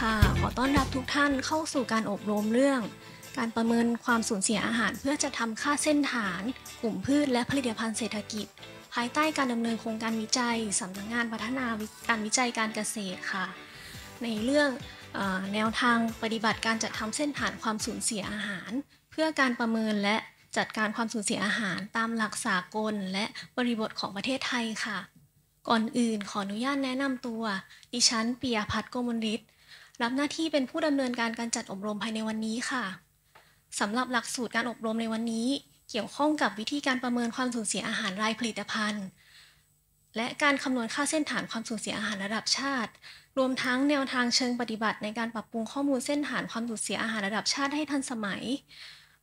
ค่ะขอต้อนรับทุกท่านเข้าสู่การอบรมเรื่อง การประเมินความสูญเสียอาหาร เพื่อจะทำค่าเส้นฐาน กลุ่มพืช และผลิตภัณฑ์เศรษฐกิจ ภายใต้การดำเนินโครงการวิจัยสำนักงานพัฒนาการวิจัยการเกษตรค่ะในเรื่องอแนวทางปฏิบัติการจัดทำเส้นฐานความสูญเสียอาหาร เพื่อการประเมินและจัดการความสูญเสียอาหารตามหลักสากล และบริบทของประเทศไทยค่ะ ก่อนอื่น ขออนุญาตแนะนำตัวดิฉันปียพัฒน์โกมลฤทธิ์รับหน้าที่เป็นผู้ดำเนินการการจัดอบรมภายในวันนี้ค่ะสำหรับหลักสูตรการอบรมในวันนี้ เกี่ยวข้องกับวิธีการประเมินความสูญเสียอาหารรายผลิตภัณฑ์ และการคำนวณค่าเส้นฐานความสูญเสียอาหารระดับชาติ รวมทั้งแนวทางเชิงปฏิบัติในการปรับปรุงข้อมูลเส้นฐานความสูญเสียอาหารระดับชาติให้ทันสมัย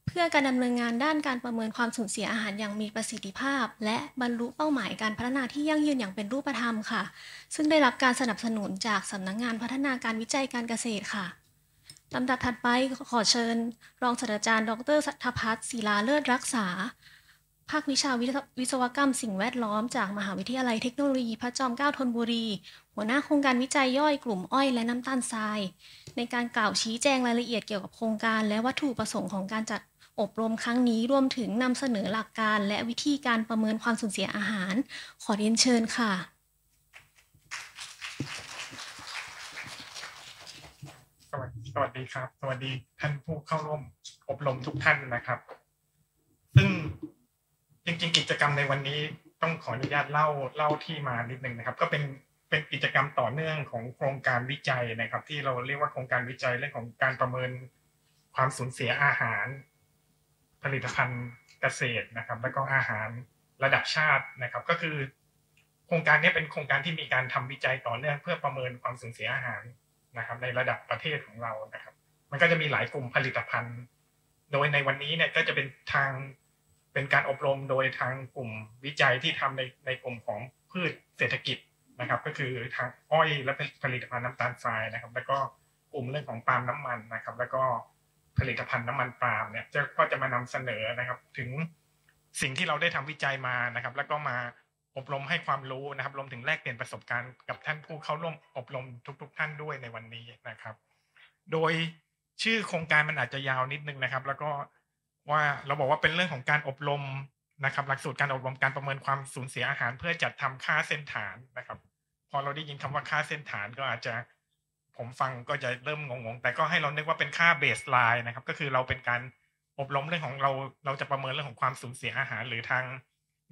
เพื่อการดำเนินงานด้านการประเมินความสูญเสียอาหารอย่างมีประสิทธิภาพ และบรรลุเป้าหมายการพัฒนาที่ยั่งยืนอย่างเป็นรูปธรรมค่ะ ซึ่งได้รับการสนับสนุนจากสำนักงงานพัฒนาการวิจัยการเกษตรค่ะลำดับถัดไปขอเชิญรองศาสตราจารย์ ดรสัทพัฒน์ศิลาเลิศรักษาภาควิชาวิศวกรรมสิ่งแวดล้อมจากมหาวิทยาลัยเทคโนโลยีพระจอมเกล้าธนบุรี หัวหน้าโครงการวิจัยย่อยกลุ่มอ้อยและน้ำตาลทราย ในการกล่าวชี้แจงรายละเอียดเกี่ยวกับโครงการและวัตถุประสงค์ของการจัดอบรมครั้งนี้รวมถึงนำเสนอหลักการและวิธีการประเมินความสูญเสียอาหาร ขอเรียนเชิญค่ะสวัสดีสวัสดีครับ สวัสดีท่านผู้เข้าร่วมอบรมทุกท่านนะครับ ซึ่งจริงๆกิจกรรมในวันนี้ต้องขออนุญาตเล่าเล่าที่มานิดนึงนะครับ ก็เป็นเป็นกิจกรรมต่อเนื่องของโครงการวิจัยนะครับ ที่เราเรียกว่าโครงการวิจัยเรื่องของการประเมินความสูญเสียอาหารผลิตภัณฑ์เกษตรนะครับ และก็อาหารระดับชาตินะครับ ก็คือโครงการนี้เป็นโครงการที่มีการทำวิจัยต่อเนื่องเพื่อประเมินความสูญเสียอาหารนะครับ ในระดับประเทศของเรานะครับ มันก็จะมีหลายกลุ่มผลิตภัณฑ์ โดยในวันนี้เนี่ยก็จะเป็นทางเป็นการอบรมโดยทางกลุ่มวิจัยที่ทำในในกลุ่มของพืชเศรษฐกิจนะครับ ก็คือทางอ้อยและผลิตภัณฑ์น้ำตาลทรายนะครับ แล้วก็กลุ่มเรื่องของปาล์มน้ำมันนะครับ แล้วก็ผลิตภัณฑ์น้ำมันปาล์มเนี่ยก็จะมานำเสนอนะครับ ถึงสิ่งที่เราได้ทำวิจัยมานะครับ แล้วก็มาอบรมให้ความรู้นะครับ รวมถึงแลกเปลี่ยนประสบการณ์กับท่านผู้เข้าร่วมอบรมทุกๆ ท่านด้วยในวันนี้นะครับ โดยชื่อโครงการมันอาจจะยาวนิดนึงนะครับ แล้วก็ว่าเราบอกว่าเป็นเรื่องของการอบรมนะครับ หลักสูตรการอบรมการประเมินความสูญเสียอาหารเพื่อจัดทำค่าเส้นฐานนะครับ พอเราได้ยินคำว่าค่าเส้นฐานก็อาจจะผมฟังก็จะเริ่มงงๆ แต่ก็ให้เรานึกว่าเป็นค่าเบสไลน์นะครับ ก็คือเราเป็นการอบรมเรื่องของเรา เราจะประเมินเรื่องของความสูญเสียอาหาร หรือทาง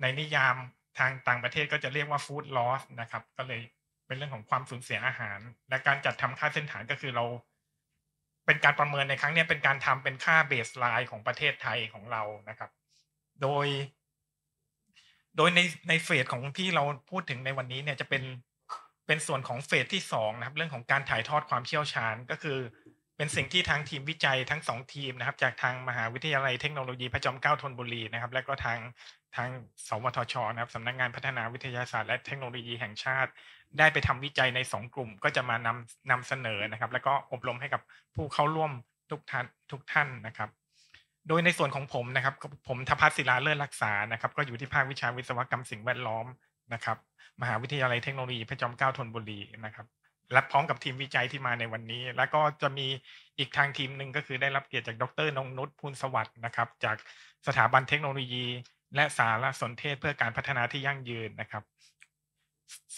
ในนิยามทางต่างประเทศก็จะเรียกว่าฟู้ดลอสนะครับ ก็เลยเป็นเรื่องของความสูญเสียอาหาร และการจัดทำค่าเส้นฐานก็คือเรา เป็นการประเมินในครั้งนี้เป็นการทำเป็นค่าเบสไลน์ของประเทศไทยของเรานะครับ โดย โดยในในเฟสของที่เราพูดถึงในวันนี้เนี่ยจะเป็นเป็นส่วนของเฟสที่สองนะครับเรื่องของการถ่ายทอดความเชี่ยวชาญ ก็คือเป็นสิ่งที่ทางทีมวิจัยทั้งสองทีมนะครับ จากทางมหาวิทยาลัยเทคโนโลยีพระจอมเกล้าธนบุรีนะครับ และก็ทางทาง สวทชนะครับสำนักงงานพัฒนาวิทยาศาสตร์ และเทคโนโลยีแห่งชาติ ได้ไปทำวิจัยใน 2 กลุ่ม ก็จะมานำนำเสนอนะครับ แล้วก็อบรมให้กับผู้เข้าร่วมทุกท่านทุกท่านนะครับ โดยในส่วนของผมนะครับ ผมทพัฒศิลาเลิศรักษานะครับ ก็อยู่ที่ภาควิชาวิศวกรรม สิ่งแวดล้อมนะครับมหาวิทยาลัยเทคโนโลยีพระจอมเกล้าธนบุรีนะครับ และพร้อมกับทีมวิจัยที่มาในวันนี้ แล้วก็จะมีอีกทางทีมหนึ่งก็คือได้รับเกียรติจากดรนงนุชพูลสวัสด์นะครับ จากสถาบันเทคโนโลยี และสารสนเทศเพื่อการพัฒนาที่ยั่งยืนนะครับ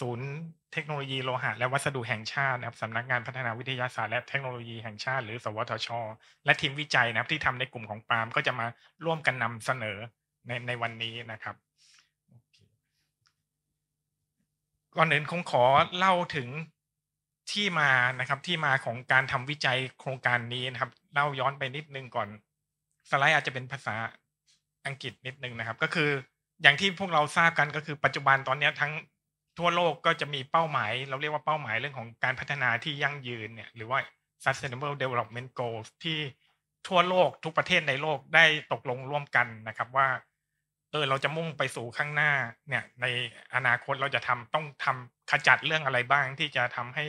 ศูนย์เทคโนโลยีโลหะและวัสดุแห่งชาตินะครับสำนักงานพัฒนาวิทยาศาสตร์และเทคโนโลยีแห่งชาติ หรือ สวทช และทีมวิจัยนะครับ ที่ทำในกลุ่มของปาล์มก็จะมาร่วมกันนำเสนอในในวันนี้นะครับก่อนอื่นคงขอเล่าถึงที่มานะครับที่มาของการทำวิจัยโครงการนี้นะครับ เล่าย้อนไปนิดนึงก่อน สไลด์อาจจะเป็นภาษาอังกฤษนิดนึงนะครับ ก็คืออย่างที่พวกเราทราบกันก็คือปัจจุบันตอนนี้ทั้งทั่วโลกก็จะมีเป้าหมาย เราเรียกว่าเป้าหมายเรื่องของการพัฒนาที่ยั่งยืนเนี่ยหรือว่า sustainable development goals ที่ทั่วโลกทุกประเทศในโลกได้ตกลงร่วมกันนะครับว่าอเราจะมุ่งไปสู่ข้างหน้าเนี่ย ในอนาคตเราจะทำต้องทำขจัดเรื่องอะไรบ้างที่จะทำให้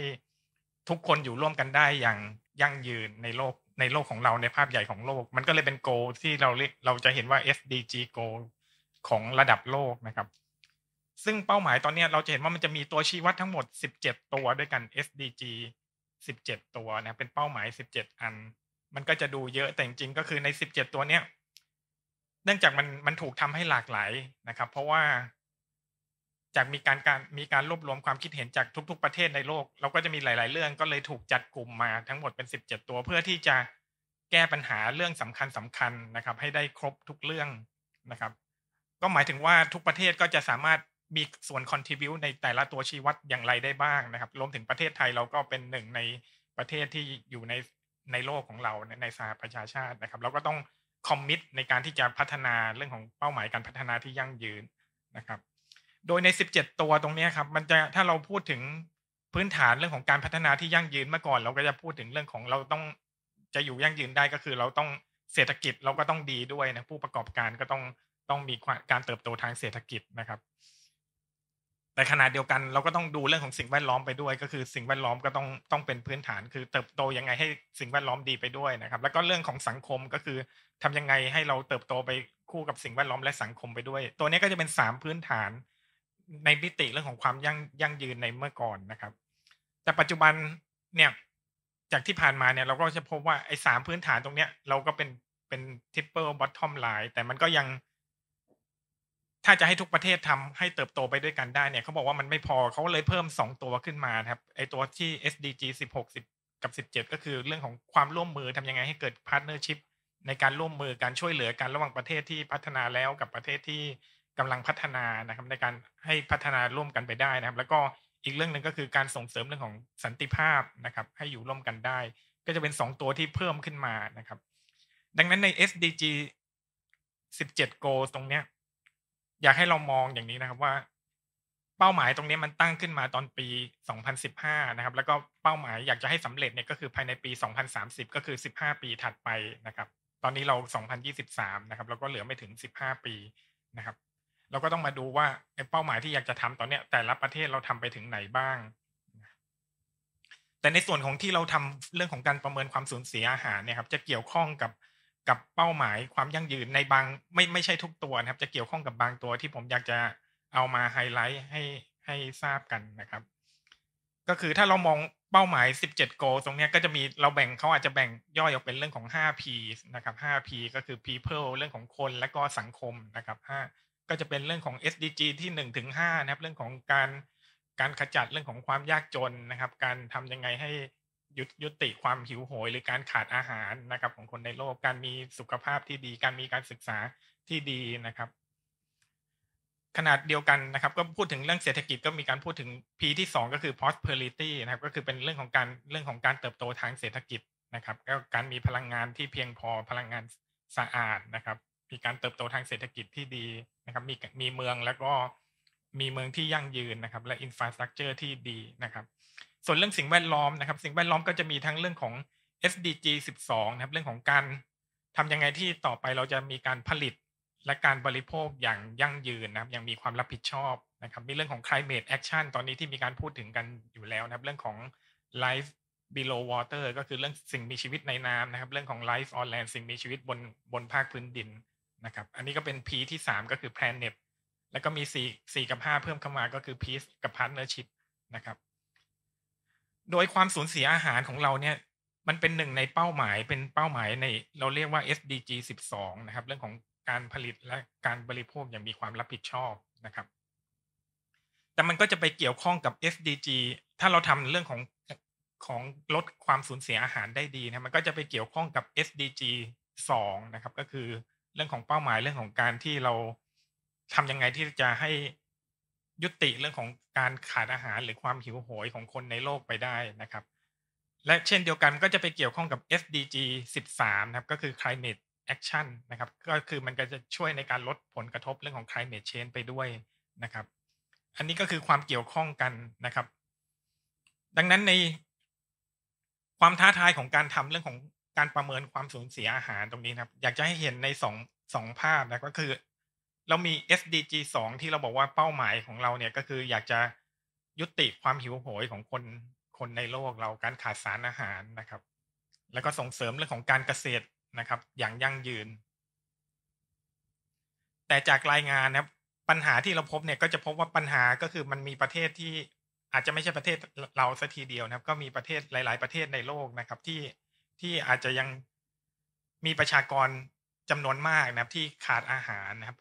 ทุกคนอยู่ร่วมกันได้อย่างยั่งยืนในโลกในโลกของเราในภาพใหญ่ของโลก มันก็เลยเป็นโกที่เราเรเราจะเห็นว่า SDG โกของระดับโลกนะครับ ซึ่งเป้าหมายตอนนี้เราจะเห็นว่ามันจะมีตัวชี้วัดทั้งหมด 17 ตัวด้วยกัน SDG 17 ตัวนะเป็นเป้าหมาย 17 อัน มันก็จะดูเยอะแต่จริงๆก็คือใน 17 ตัวเนี้ยนื่องจากมันมันถูกทำให้หลากหลายนะครับ เพราะว่า จากมีการการมีการรวบรวมความคิดเห็นจากทุก ๆ ประเทศในโลก เราก็จะมีหลาย ๆ เรื่องก็เลยถูกจัดกลุ่มมา ทั้งหมดเป็นสิบเจ็ดตัวเพื่อที่จะแก้ปัญหาเรื่องสำคัญสำคัญนะครับให้ได้ครบทุกเรื่องนะครับ ก็หมายถึงว่าทุกประเทศก็จะสามารถมีส่วนคอนทิบิวในแต่ละตัวชี้วัดอย่างไรได้บ้างนะครับ รวมถึงประเทศไทยเราก็เป็นหนึ่งในประเทศที่อยู่ในในโลกของเราในสหประชาชาตินะครับเราก็ต้องคอมมิตในการที่จะพัฒนาเรื่องของเป้าหมายการพัฒนาที่ยั่งยืนนะครับ โดยใน 17 ตัวตรงนี้ครับ มันจะถ้าเราพูดถึงพื้นฐานเรื่องของการพัฒนาที่ยั่งยืนเมื่อก่อนเราก็จะพูดถึงเรื่องของเราต้องจะอยู่ยั่งยืนได้ก็คือ เราต้องเศรษฐกิจเราก็ต้องดีด้วยนะผู้ประกอบการก็ต้องต้องมีการเติบโตทางเศรษฐกิจนะครับแต่ขณะเดียวกันเราก็ต้องดูเรื่องของสิ่งแวดล้อมไปด้วยก็คือสิ่งแวดล้อมก็ต้องต้องเป็นพื้นฐานคือเติบโตยังไงให้สิ่งแวดล้อมดีไปด้วยนะครับแล้วก็เรื่องของสังคมก็คือทำยังไงให้เราเติบโตไปคู่กับสิ่งแวดล้อมและสังคมไปด้วย ตัวนี้ก็จะเป็น 3 พื้นฐานในมิติเรื่องของความยั่งยั่งยืนในเมื่อก่อนนะครับแต่ปัจจุบันเนี่ยจากที่ผ่านมาเนี่ยเราก็จะพบว่าไอ้สามพื้นฐานตรงเนี้ยเราก็เป็นเป็น triple bottom line แต่มันก็ยังถ้าจะให้ทุกประเทศทำให้เติบโตไปด้วยกันได้เนี่ยเขาบอกว่ามันไม่พอเขาเลยเพิ่มสองตัวขึ้นมาครับไอตัวที่ SDG 16 10กับ 17 ก็คือเรื่องของความร่วมมือทำยังไงให้เกิดพาร์ทเนอร์ชิพในการร่วมมือการช่วยเหลือกันระหว่างประเทศที่พัฒนาแล้วกับประเทศที่กำลังพัฒนานะครับ ในการให้พัฒนาร่วมกันไปได้นะครับ แล้วก็อีกเรื่องหนึ่งก็คือการส่งเสริมเรื่องของสันติภาพนะครับ ให้อยู่ร่วมกันได้ ก็จะเป็น 2 ตัวที่เพิ่มขึ้นมานะครับ ดังนั้นใน SDG 17 g o ตรงเนี้ยอยากให้เรามองอย่างนี้นะครับว่าเป้าหมายตรงนี้มันตั้งขึ้นมาตอนปี 2015นะครับ แล้วก็เป้าหมายอยากจะให้สำเร็จเนี่ยก็คือภายในปี 2030 ก็คือ 15 ปีถัดไปนะครับ ตอนนี้เรา2023นะครับ แล้วก็เหลือไม่ถึง 15 ปีนะครับ เราก็ต้องมาดูว่าเป้าหมายที่อยากจะทำตอนเนี้ยแต่ละประเทศเราทำไปถึงไหนบ้าง แต่ในส่วนของที่เราทำเรื่องของการประเมินความสูญเสียอาหารเนี่ยครับ จะเกี่ยวข้องกับกับเป้าหมายความยั่งยืนในบางไม่ไม่ใช่ทุกตัวนะครับ จะเกี่ยวข้องกับบางตัวที่ผมอยากจะเอามาไฮไลท์ให้ให้ทราบกันนะครับ ก็คือถ้าเรามองเป้าหมาย 17โกตรงนี้ก็จะมีเราแบ่งเขาอาจจะแบ่งย่อยออกเป็นเรื่องของ 5P นะครับ 5P ก็คือ people เรื่องของคนและก็สังคมนะครับ 5 ก็จะเป็นเรื่องของ SDG ที่1ถึง5นะครับ เรื่องของการการขจัดเรื่องของความยากจนนะครับ การทำยังไงให้ยุยุติความหิวโหยหรือการขาดอาหารนะครับ ของคนในโลกการมีสุขภาพที่ดี การมีการศึกษาที่ดีนะครับ ขนาดเดียวกันนะครับ ก็พูดถึงเรื่องเศรษฐกิจก็มีการพูดถึง P ที่ 2 ก็คือ prosperity นะครับก็คือเป็นเรื่องของการเรื่องของการเติบโตทางเศรษฐกิจนะครับก็การมีพลังงานที่เพียงพอพลังงานสะอาดนะครับ มีการเติบโตทางเศรษฐกิจที่ดีนะครับ มีมีเมืองแล้วก็มีเมืองที่ยั่งยืนนะครับ และอินฟราสตรักเจอร์ที่ดีนะครับส่วนเรื่องสิ่งแวดล้อมนะครับ สิ่งแวดล้อมก็จะมีทั้งเรื่องของ SDG 12 นะครับ เรื่องของการทำยังไงที่ต่อไปเราจะมีการผลิตและการบริโภคอย่างยั่งยืนนะครับยังมีความรับผิดชอบนะครับ มีเรื่องของ climate action ตอนนี้ที่มีการพูดถึงกันอยู่แล้วนะครับ เรื่องของ life below water ก็คือเรื่องสิ่งมีชีวิตในน้ำนะครับ เรื่องของ life on land สิ่งมีชีวิตบนบนภาคพื้นดินนะครับ อันนี้ก็เป็น P ที่3 ก็คือ planet แล้วก็มี 4 4กับ5 เพิ่มเข้ามาก็คือ peace กับ partnership นะครับโดยความสูญเสียอาหารของเราเนี่ย มันเป็นหนึ่งในเป้าหมายเป็นเป้าหมายในเราเรียกว่า SDG 12 นะครับ เรื่องของการผลิตและการบริโภคอย่างมีความรับผิดชอบนะครับ แต่มันก็จะไปเกี่ยวข้องกับ SDG ถ้าเราทำเรื่องของของลดความสูญเสียอาหารได้ดีนะมันก็จะไปเกี่ยวข้องกับ SDG 2 นะครับ ก็คือเรื่องของเป้าหมายเรื่องของการที่เราทำยังไงที่จะใหยุติเรื่องของการขาดอาหารหรือความหิวโหยของคนในโลกไปได้นะครับ และเช่นเดียวกันก็จะไปเกี่ยวข้องกับ SDG 13นะครับก็คือ climate action นะครับก็คือมันก็จะช่วยในการลดผลกระทบเรื่องของ climate change ไปด้วยนะครับ อันนี้ก็คือความเกี่ยวข้องกันนะครับ ดังนั้นใน ความท้าทายของการทำเรื่องของการประเมินความสูญเสียอาหารตรงนี้นะครับ อยากจะให้เห็นในสองสองภาพนะก็คือรามี SDG สองที่เราบอกว่าเป้าหมายของเราเนี่ยก็คืออยากจะยุติความหิวโหยของคนคนในโลก เราการขาดสารอาหารนะครับ แล้วก็ส่งเสริมเรื่องของการเกษตรนะครับ อย่างยั่งยืน แต่จากรายงานนะครับปัญหาที่เราพบเนี่ยก็จะพบว่าปัญหาก็คือมันมีประเทศที่อาจจะไม่ใช่ประเทศเราสัทีเดียวนะครับ ก็มีประเทศหลาย ๆ ประเทศในโลกนะครับ ที่ที่อาจจะยังมีประชากรจำนวนมากนะครับ ที่ขาดอาหารนะครับ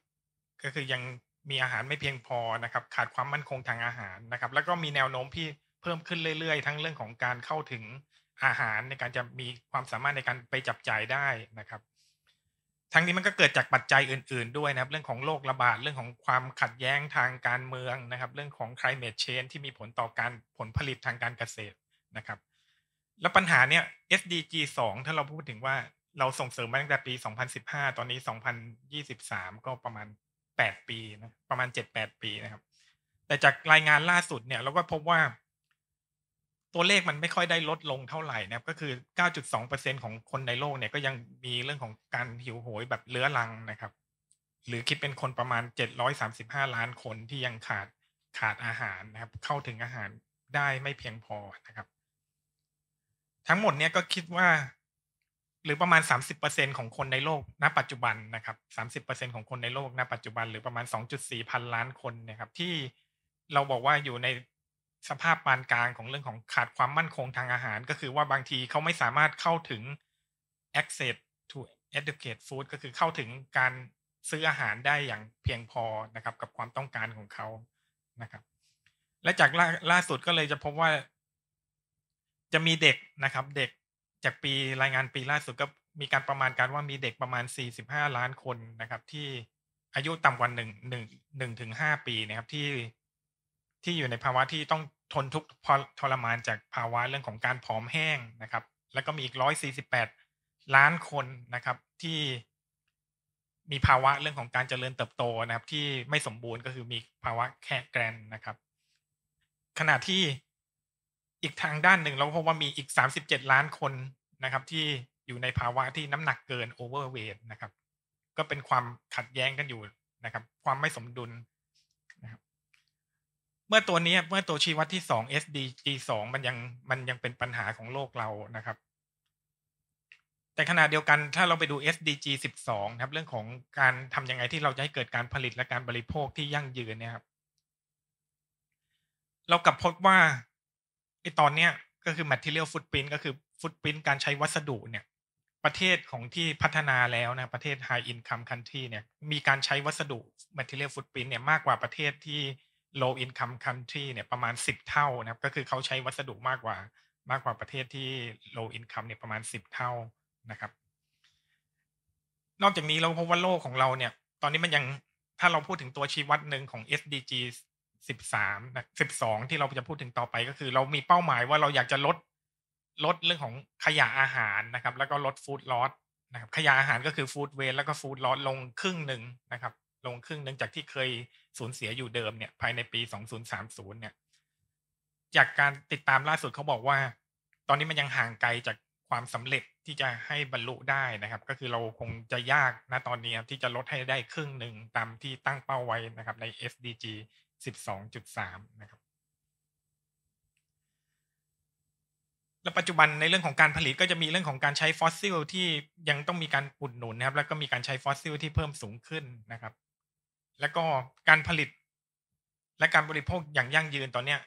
ก็คือยังมีอาหารไม่เพียงพอนะครับ ขาดความมั่นคงทางอาหารนะครับ แล้วก็มีแนวโน้มที่เพิ่มขึ้นเรื่อยๆทั้งเรื่องของการเข้าถึงอาหารในการจะมีความสามารถในการไปจับจ่ายได้นะครับ ทั้งนี้มันก็เกิดจากปัจจัยอื่นๆด้วยนะครับ เรื่องของโรคระบาดเรื่องของความขัดแย้งทางการเมืองนะครับ เรื่องของ climate change ที่มีผลต่อการผลผลิตทางการเกษตรนะครับ แล้วปัญหาเนี่ย SDG 2 ถ้าเราพูดถึงว่าเราส่งเสริมมาตั้งแต่ปี 2015 ตอนนี้ 2023 ก็ประมาณแปดปี นะ ประมาณเจ็ดแปดปีนะครับ แต่จากรายงานล่าสุดเนี่ยเราก็พบว่าตัวเลขมันไม่ค่อยได้ลดลงเท่าไหร่นะครับ ก็คือเก้าจุดสองเปอร์เซ็นของคนในโลกเนี่ยก็ยังมีเรื่องของการหิวโหยแบบเลื้อรังนะครับ หรือคิดเป็นคนประมาณเจ็ดร้อยสามสิบห้าล้านคนที่ยังขาดขาดอาหารนะครับ เข้าถึงอาหารได้ไม่เพียงพอนะครับ ทั้งหมดเนี่ยก็คิดว่าหรือประมาณ 30%ของคนในโลกณ ปัจจุบันนะครับ 30%ของคนในโลกณปัจจุบัน หรือประมาณ 2.4 พันล้านคนนะครับ ที่เราบอกว่าอยู่ในสภาพปานกลางของเรื่องของขาดความมั่นคงทางอาหาร ก็คือว่าบางทีเขาไม่สามารถเข้าถึง access to educate food ก็คือเข้าถึงการซื้ออาหารได้อย่างเพียงพอนะครับ กับความต้องการของเขานะครับ และจากล่าล่าสุดก็เลยจะพบว่า จะมีเด็กนะครับเด็กจากปีรายงานปีล่าสุดก็มีการประมาณการว่ามีเด็กประมาณ 45 ล้านคนนะครับ ที่อายุต่ำกว่าหนึ่งหนึ่งหนึ่งถึงห้าปีนะครับที่ ที่อยู่ในภาวะที่ต้องทนทุกข์ทรมานจากภาวะเรื่องของการผอมแห้งนะครับ แล้วก็มีอีกร้อยสี่สิบแปดล้านคนนะครับที่ มีภาวะเรื่องของการเจริญเติบโตนะครับ ที่ไม่สมบูรณ์ก็คือมีภาวะแค่แกรนนะครับ ขณะที่อีกทางด้านหนึ่งเราพบว่ามีอีก 37 ล้านคนนะครับ ที่อยู่ในภาวะที่น้ำหนักเกินโอเวอร์เวทนะครับ ก็เป็นความขัดแย้งกันอยู่นะครับ ความไม่สมดุลนะครับ เมื่อตัวนี้เมื่อตัวชี้วัดที่สอง SDG สองมันยังมันยังเป็นปัญหาของโลกเรานะครับ แต่ขณะเดียวกันถ้าเราไปดู SDG 12ครับ เรื่องของการทำยังไงที่เราจะให้เกิดการผลิตและการบริโภคที่ยั่งยืนเนี่ยครับเรากลับพบว่าไอตอนเนี้ยก็คือ material footprint ก็คือ footprint การใช้วัสดุเนี่ยประเทศของที่พัฒนาแล้วนะประเทศ high income country เนี่ยมีการใช้วัสดุ material footprint เนี่ยมากกว่าประเทศที่ low income country เนี่ยประมาณ 10 เท่านะครับก็คือเขาใช้วัสดุมากกว่ามากกว่าประเทศที่ low income เนี่ยประมาณ 10 เท่านะครับ นอกจากนี้เราพบว่าโลกของเราเนี่ยตอนนี้มันยังถ้าเราพูดถึงตัวชี้วัดหนึ่งของ SDGs สิบสามสิบสองที่เราจะพูดถึงต่อไป ก็คือเรามีเป้าหมายว่าเราอยากจะลดลดเรื่องของขยะอาหารนะครับ แล้วก็ลดฟู้ดลอสนะครับขยะอาหารก็คือฟู้ดเวสแล้วก็ฟู้ดลอสลงครึ่งหนึ่งนะครับ ลงครึ่งหนึ่งจากที่เคยสูญเสียอยู่เดิมเนี่ย ภายในปีสองศูนย์สามศูนย์เนี่ยจากการติดตามล่าสุดเขาบอกว่า ตอนนี้มันยังห่างไกลจากความสำเร็จที่จะให้บรรลุได้นะครับ ก็คือเราคงจะยากนะตอนนี้ที่จะลดให้ได้ครึ่งหนึ่งตามที่ตั้งเป้าไว้นะครับใน SDG 12.3นะครับและปัจจุบันในเรื่องของการผลิตก็จะมีเรื่องของการใช้ฟอสซิลที่ยังต้องมีการปุดหนุนนะครับ แล้วก็มีการใช้ฟอสซิลที่เพิ่มสูงขึ้นนะครับแล้วก็การผลิตและการบริโภคอย่างยั่งยืนตอนเนี้ย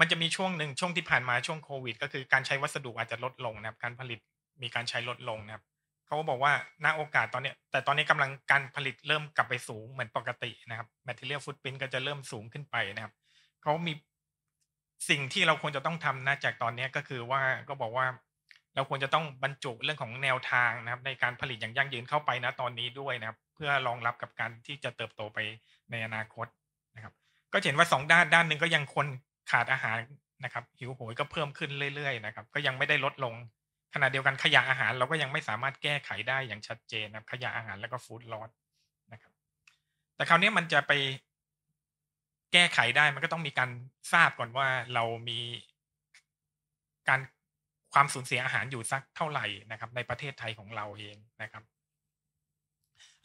มันจะมีช่วงหนึ่งช่วงที่ผ่านมาช่วงโควิด ก็คือการใช้วัสดุอาจจะลดลงนะครับ การผลิตมีการใช้ลดลงนะครับเขาบอกว่าณโอกาสตอนเนี้ย แต่ตอนนี้กำลังการผลิตเริ่มกลับไปสูงเหมือนปกตินะครับแมทเท i a l f o o t p r นก็จะเริ่มสูงขึ้นไปนะครับเขามีสิ่งที่เราควรจะต้องทำนะจากตอนนี้ก็คือว่าก็บอกว่าเราควรจะต้องบรรจุเรื่องของแนวทางนะครับ ในการผลิตอย่างยั่งยืนเข้าไปนะตอนนี้ด้วยนะครับ เพื่อรองรับกับการที่จะเติบโตไปในอนาคตนะครับ ก็เห็นว่าสองด้านด้านหนึ่งก็ยังคนขาดอาหารนะครับ หิวโหยก็เพิ่มขึ้นเรื่อย ๆ นะครับ ก็ยังไม่ได้ลดลงขณะเดียวกันขยะอาหารเราก็ยังไม่สามารถแก้ไขได้อย่างชัดเจนนะขยะอาหารแล้วก็ฟู้ดลอสนะครับแต่คราวนี้มันจะไปแก้ไขได้มันก็ต้องมีการทราบก่อนว่าเรามี การความสูญเสียอาหารอยู่สักเท่าไหร่นะครับ ในประเทศไทยของเราเองนะครับ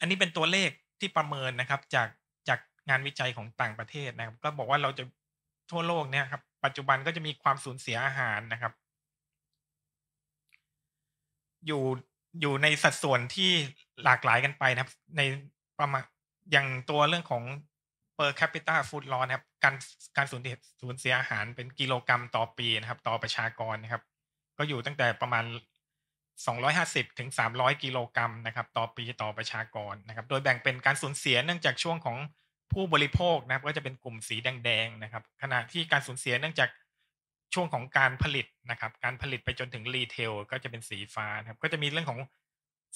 อันนี้เป็นตัวเลขที่ประเมินนะครับ จากจากงานวิจัยของต่างประเทศนะครับ ก็บอกว่าเราจะทั่วโลกเนี่ยครับปัจจุบันก็จะมีความสูญเสียอาหารนะครับอยู่อยู่ในสัดส่วนที่หลากหลายกันไปนะครับ ในประมาณอย่างตัวเรื่องของ per capita food loss นะครับ การการสูญเสียสูญเสียอาหารเป็นกิโลกรรัมต่อปีนะครับต่อประชากรนะครับ ก็อยู่ตั้งแต่ประมาณ 250 ถึง 300 กิโลกรรัมนะครับต่อปีต่อประชากรนะครับ โดยแบ่งเป็นการสูญเสียเนื่องจากช่วงของผู้บริโภคนะครับก็จะเป็นกลุ่มสีแดง ๆ นะครับ ขณะที่การสูญเสียเนื่องจากช่วงของการผลิตนะครับการผลิตไปจนถึงรีเทล ก็จะเป็นสีฟ้านะครับ ก็จะมีเรื่องของ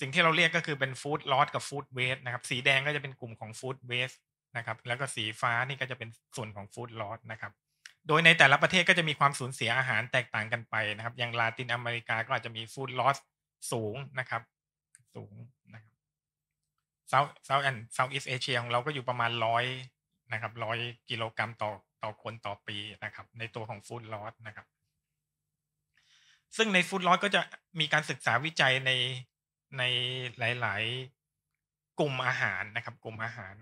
สิ่งที่เราเรียกก็คือเป็นฟู้ดลอสกับฟู้ดเวสนะครับสีแดงก็จะเป็นกลุ่มของฟู้ดเวสนะครับแล้วก็สีฟ้านี่ก็จะเป็นส่วนของฟู้ดลอสนะครับโดยในแต่ละประเทศก็จะมีความสูญเสียอาหารแตกต่างกันไปนะครับ อย่างลาตินอเมริกาก็อาจจะมีฟู้ดลอสสูงนะครับสูงนะครับเซาท์เซาท์แอนด์เซาท์อีสเอเชียของเราก็อยู่ประมาณร้อยนะครับร้อยกิโลกรัมต่อต่อคนต่อปีนะครับ ในตัวของฟู้ดลอสนะครับ ซึ่งในฟู้ดลอสก็จะมีการศึกษาวิจัยในในหลาย ๆกลุ่มอาหารนะครับ กลุ่มอาหาร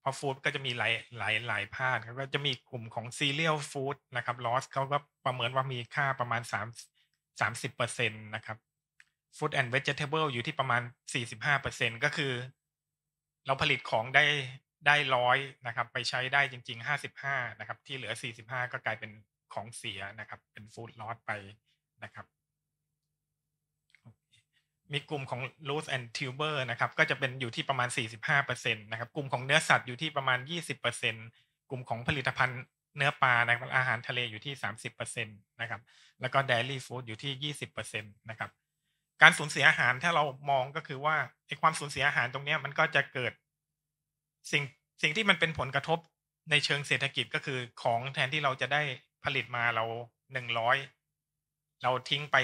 เพราะฟู้ดก็จะมีหลายหลายหลายภาคเขาก็จะมีกลุ่มของซีเรียลฟู้ดนะครับลอสเขาก็ประเมินว่ามีค่าประมาณสามสามสิบเปอร์เซ็นตนะครับฟู้ดแอนด์เวจเทเบิลอยู่ที่ประมาณสี่สิบห้าเปอร์เซ็นก็คือ เราผลิตของได้ได้ร้อยนะครับ ไปใช้ได้จริงๆ 55 นะครับที่เหลือ 45 ก็กลายเป็นของเสียนะครับเป็นฟู้ดลอสไปนะครับ มีกลุ่มของ loose and tuber นะครับก็จะเป็นอยู่ที่ประมาณ45%นะครับ กลุ่มของเนื้อสัตว์อยู่ที่ประมาณ 20%กลุ่มของผลิตภัณฑ์เนื้อปลานะครับอาหารทะเลอยู่ที่30%นะครับแล้วก็เดลี่ฟู้ดอยู่ที่ 20%นะครับการสูญเสียอาหารถ้าเรามองก็คือว่าไอ้ความสูญเสียอาหารตรงนี้มันก็จะเกิดสิ่งสิ่งที่มันเป็นผลกระทบในเชิงเศรษฐกิจก็คือของแทนที่เราจะได้ผลิตมาเราหนึ่งร้อยเราทิ้งไป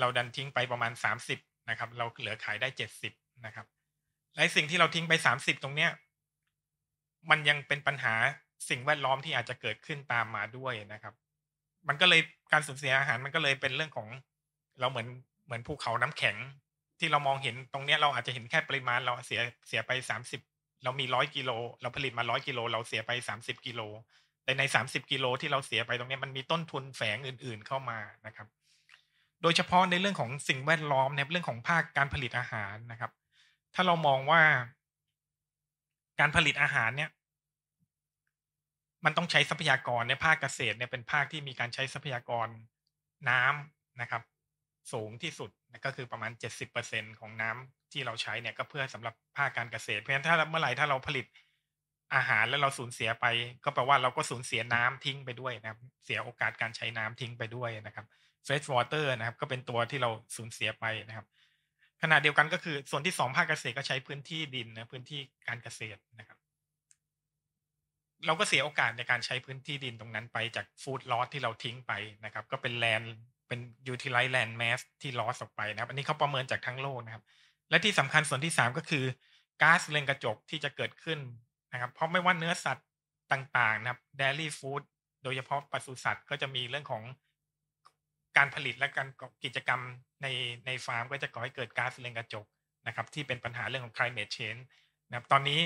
เราดันทิ้งไปประมาณสามสิบนะครับ เราเหลือขายได้เจ็ดสิบนะครับ และสิ่งที่เราทิ้งไปสามสิบตรงเนี้ยมันยังเป็นปัญหาสิ่งแวดล้อมที่อาจจะเกิดขึ้นตามมาด้วยนะครับ มันก็เลยการสูญเสียอาหารมันก็เลยเป็นเรื่องของเราเหมือนเหมือนภูเขาน้ำแข็ง ที่เรามองเห็นตรงเนี้ยเราอาจจะเห็นแค่ปริมาณเราเสียเสียไปสามสิบเรามีร้อยกิโล เราผลิตมาร้อยกิโลเราเสียไปสามสิบกิโลแต่ในสามสิบกิโลที่เราเสียไปตรงนี้มันมีต้นทุนแฝงอื่นๆเข้ามานะครับ โดยเฉพาะในเรื่องของสิ่งแวดล้อมในเรื่องของภาคการผลิตอาหารนะครับ ถ้าเรามองว่า การผลิตอาหารเนี่ย มันต้องใช้ทรัพยากรในภาคเกษตรเนี่ยเป็นภาคที่มีการใช้ทรัพยากรน้ำนะครับ สูงที่สุดก็คือประมาณ 70%ของน้ำที่เราใช้เนี่ยก็เพื่อสำหรับภาคการเกษตรเพราะฉะนั้นถ้าเมื่อไหร่ถ้าเราผลิตอาหารแล้วเราสูญเสียไป ก็แปลว่าเราก็สูญเสียน้ำทิ้งไปด้วยนะครับเสียโอกาสการใช้น้ำทิ้งไปด้วยนะครับเฟสวอเตอร์นะครับ ก็เป็นตัวที่เราสูญเสียไปนะครับ ขณะเดียวกันก็คือส่วนที่สองภาคเกษตรก็ใช้พื้นที่ดินนะพื้นที่การเกษตรนะครับ เราก็เสียโอกาสในการใช้พื้นที่ดินตรงนั้นไป จากฟู้ดลอสที่เราทิ้งไปนะครับ ก็เป็นแลนด์็น utilize land mass ที่ลอสออกไปนะครับอันนี้เขาประเมินจากทั้งโลกนะครับ และที่สำคัญส่วนที่ 3 ก็คือก๊าซเรือนกระจกที่จะเกิดขึ้นนะครับ เพราะไม่ว่าเนื้อสัตว์ต่าง ๆ นะครับ dairy food โดยเฉพาะปศุสัตว์ก็จะมีเรื่องของการผลิตและการกิจกรรมในในฟาร์มก็จะก่อให้เกิดก๊าซเรือนกระจกนะครับที่เป็นปัญหาเรื่องของ climate change นะครับ ตอนนี้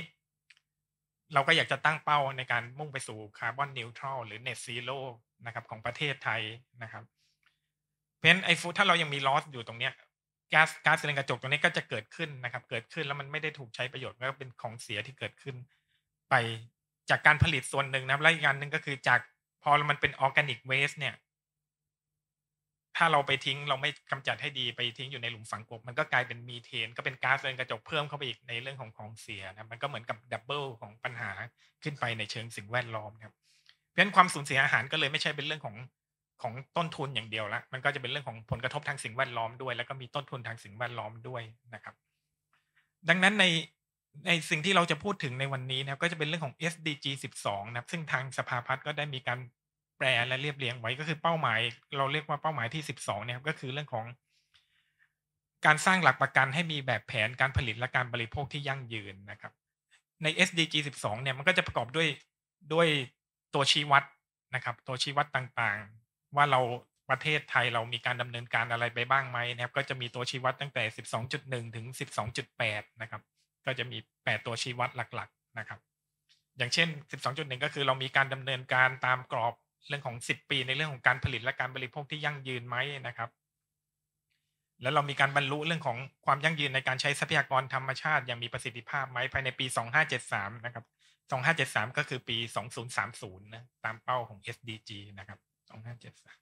เราก็อยากจะตั้งเป้าในการมุ่งไปสู่คาร์บอนนิวทรัลหรือเนทซีโร่นะครับ ของประเทศไทยนะครับเพราะฉะนั้นไอ้ฟูถ้าเรายังมีลอสอยู่ตรงเนี้ยก๊าซก๊าซเรือนกระจกตรงนี้ก็จะเกิดขึ้นนะครับ เกิดขึ้นแล้วมันไม่ได้ถูกใช้ประโยชน์ก็เป็นของเสียที่เกิดขึ้น ไปจากการผลิตส่วนหนึ่งนะครับและอีกอันหนึ่งก็คือจากพอมันเป็นออร์แกนิกเวส เนี่ย ถ้าเราไปทิ้งเราไม่กำจัดให้ดีไปทิ้งอยู่ในหลุมฝังกบมันก็กลายเป็นมีเทน ก็เป็นก๊าซเรือนกระจกเพิ่มเข้าไปอีกในเรื่องของของเสียนะมันก็เหมือนกับดับเบิลของปัญหาขึ้นไปในเชิงสิ่งแวดล้อมครับ เพราะฉะนั้นความสูญเสียอาหารก็เลยไม่ใช่เป็นเรื่องของของต้นทุนอย่างเดียวละมันก็จะเป็นเรื่องของผลกระทบทางสิ่งแวดล้อมด้วยแล้วก็มีต้นทุนทางสิ่งแวดล้อมด้วยนะครับ ดังนั้นในในสิ่งที่เราจะพูดถึงในวันนี้นะก็จะเป็นเรื่องของ SDG 12 นะครับ ซึ่งทางสภาพัฒน์ก็ได้มีการแปลและเรียบเรียงไว้ก็คือเป้าหมาย เราเรียกว่าเป้าหมายที่ 12 เนี่ยก็คือเรื่องของ การสร้างหลักประกันให้มีแบบแผนการผลิตและการบริโภคที่ยั่งยืนนะครับ ใน SDG 12เนี่ยมันก็จะประกอบด้วยด้วยตัวชี้วัดนะครับ ตัวชี้วัดต่างว่าเราประเทศไทยเรามีการดำเนินการอะไรไปบ้างไหมนะครับ ก็จะมีตัวชี้วัดตั้งแต่สสิบองจุดหนึ่งถึงสสิบองจุดแปดนะครับก็จะมีแปดตัวชี้วัดหลักๆนะครับ อย่างเช่นสสิบองจุดหนึ่งก็คือเรามีการดำเนินการตามกรอบเรื่องของสิบปีในเรื่องของการผลิตและการบริโภคที่ยั่งยืนไหมนะครับ แล้วเรามีการบรรลุเรื่องของความยั่งยืนในการใช้ทรัพยากรธรรมชาติอย่างมีประสิทธิภาพไหมภายในปี2573นะครับ2573 ก็คือปี 2030นะตามเป้าของ SDG นะครับสองห้าเจ็ดสาม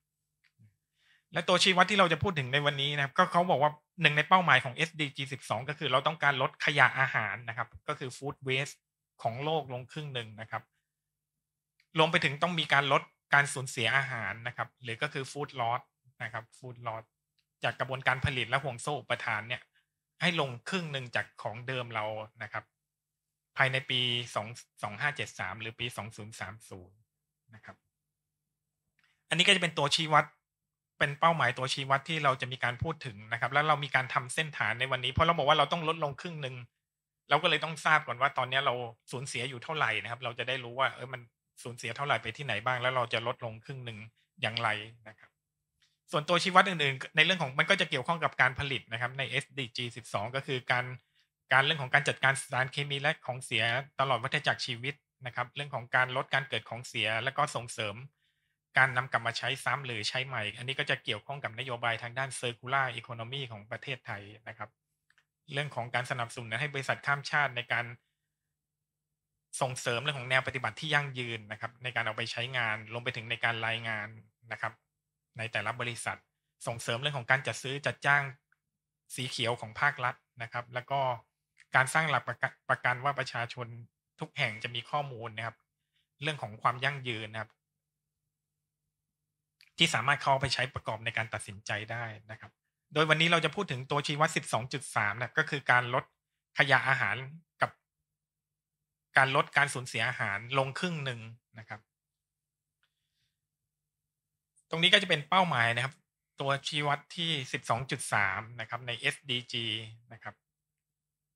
และตัวชี้วัดที่เราจะพูดถึงในวันนี้นะครับ ก็เขาบอกว่าหนึ่งในเป้าหมายของ SDG 12 ก็คือเราต้องการลดขยะอาหารนะครับ ก็คือ food waste ของโลกลงครึ่งหนึ่งนะครับ รวมไปถึงต้องมีการลดการสูญเสียอาหารนะครับ หรือก็คือ food loss นะครับ food loss จากกระบวนการผลิตและห่วงโซ่อุปทานเนี่ย ให้ลงครึ่งหนึ่งจากของเดิมเรานะครับ ภายในปี2573 หรือปี 2030 นะครับอันนี้ก็จะเป็นตัวชี้วัดเป็นเป้าหมายตัวชี้วัดที่เราจะมีการพูดถึงนะครับ แล้วเรามีการทำเส้นฐานในวันนี้เพราะเราบอกว่าเราต้องลดลงครึ่งหนึ่งเราก็เลยต้องทราบก่อนว่า ตอนนี้เราสูญเสียอยู่เท่าไหร่นะครับ เราจะได้รู้ว่าเออมันสูญเสียเท่าไหร่ไปที่ไหนบ้าง แล้วเราจะลดลงครึ่งหนึ่งอย่างไรนะครับ ส่วนตัวชี้วัดอื่นๆ ในเรื่องของมันก็จะเกี่ยวข้องกับการผลิตนะครับใน SDG 12 ก็คือการการเรื่องของการจัดการสารเคมีและของเสียตลอดวัฏจักรชีวิตนะครับ เรื่องของการลดการเกิดของเสียและก็ส่งเสริมการนำกลับมาใช้ซ้ำหรือใช้ใหม่ อันนี้ก็จะเกี่ยวข้องกับนโยบายทางด้านเซอ์คูลาร์อีโคโนมีของประเทศไทยนะครับ เรื่องของการสนับสนุนให้บริษัทข้ามชาติในการส่งเสริมเรื่องของแนวปฏิบัติที่ยั่งยืนนะครับ ในการเอาไปใช้งาน ลงไปถึงในการรายงานนะครับ ในแต่ละบริษัท ส่งเสริมเรื่องของการจัดซื้อจัดจ้างสีเขียวของภาครัฐนะครับ แล้วก็การสร้างหลักประกันว่าประชาชนทุกแห่งจะมีข้อมูลนะครับ เรื่องของความยั่งยืนนะครับที่สามารถเข้าไปใช้ประกอบในการตัดสินใจได้นะครับ โดยวันนี้เราจะพูดถึงตัวชี้วัด12.3นะก็คือการลดขยะอาหารกับ การลดการสูญเสียอาหารลงครึ่งหนึ่งนะครับ ตรงนี้ก็จะเป็นเป้าหมายนะครับ ตัวชี้วัดที่12.3นะครับใน SDG นะครับ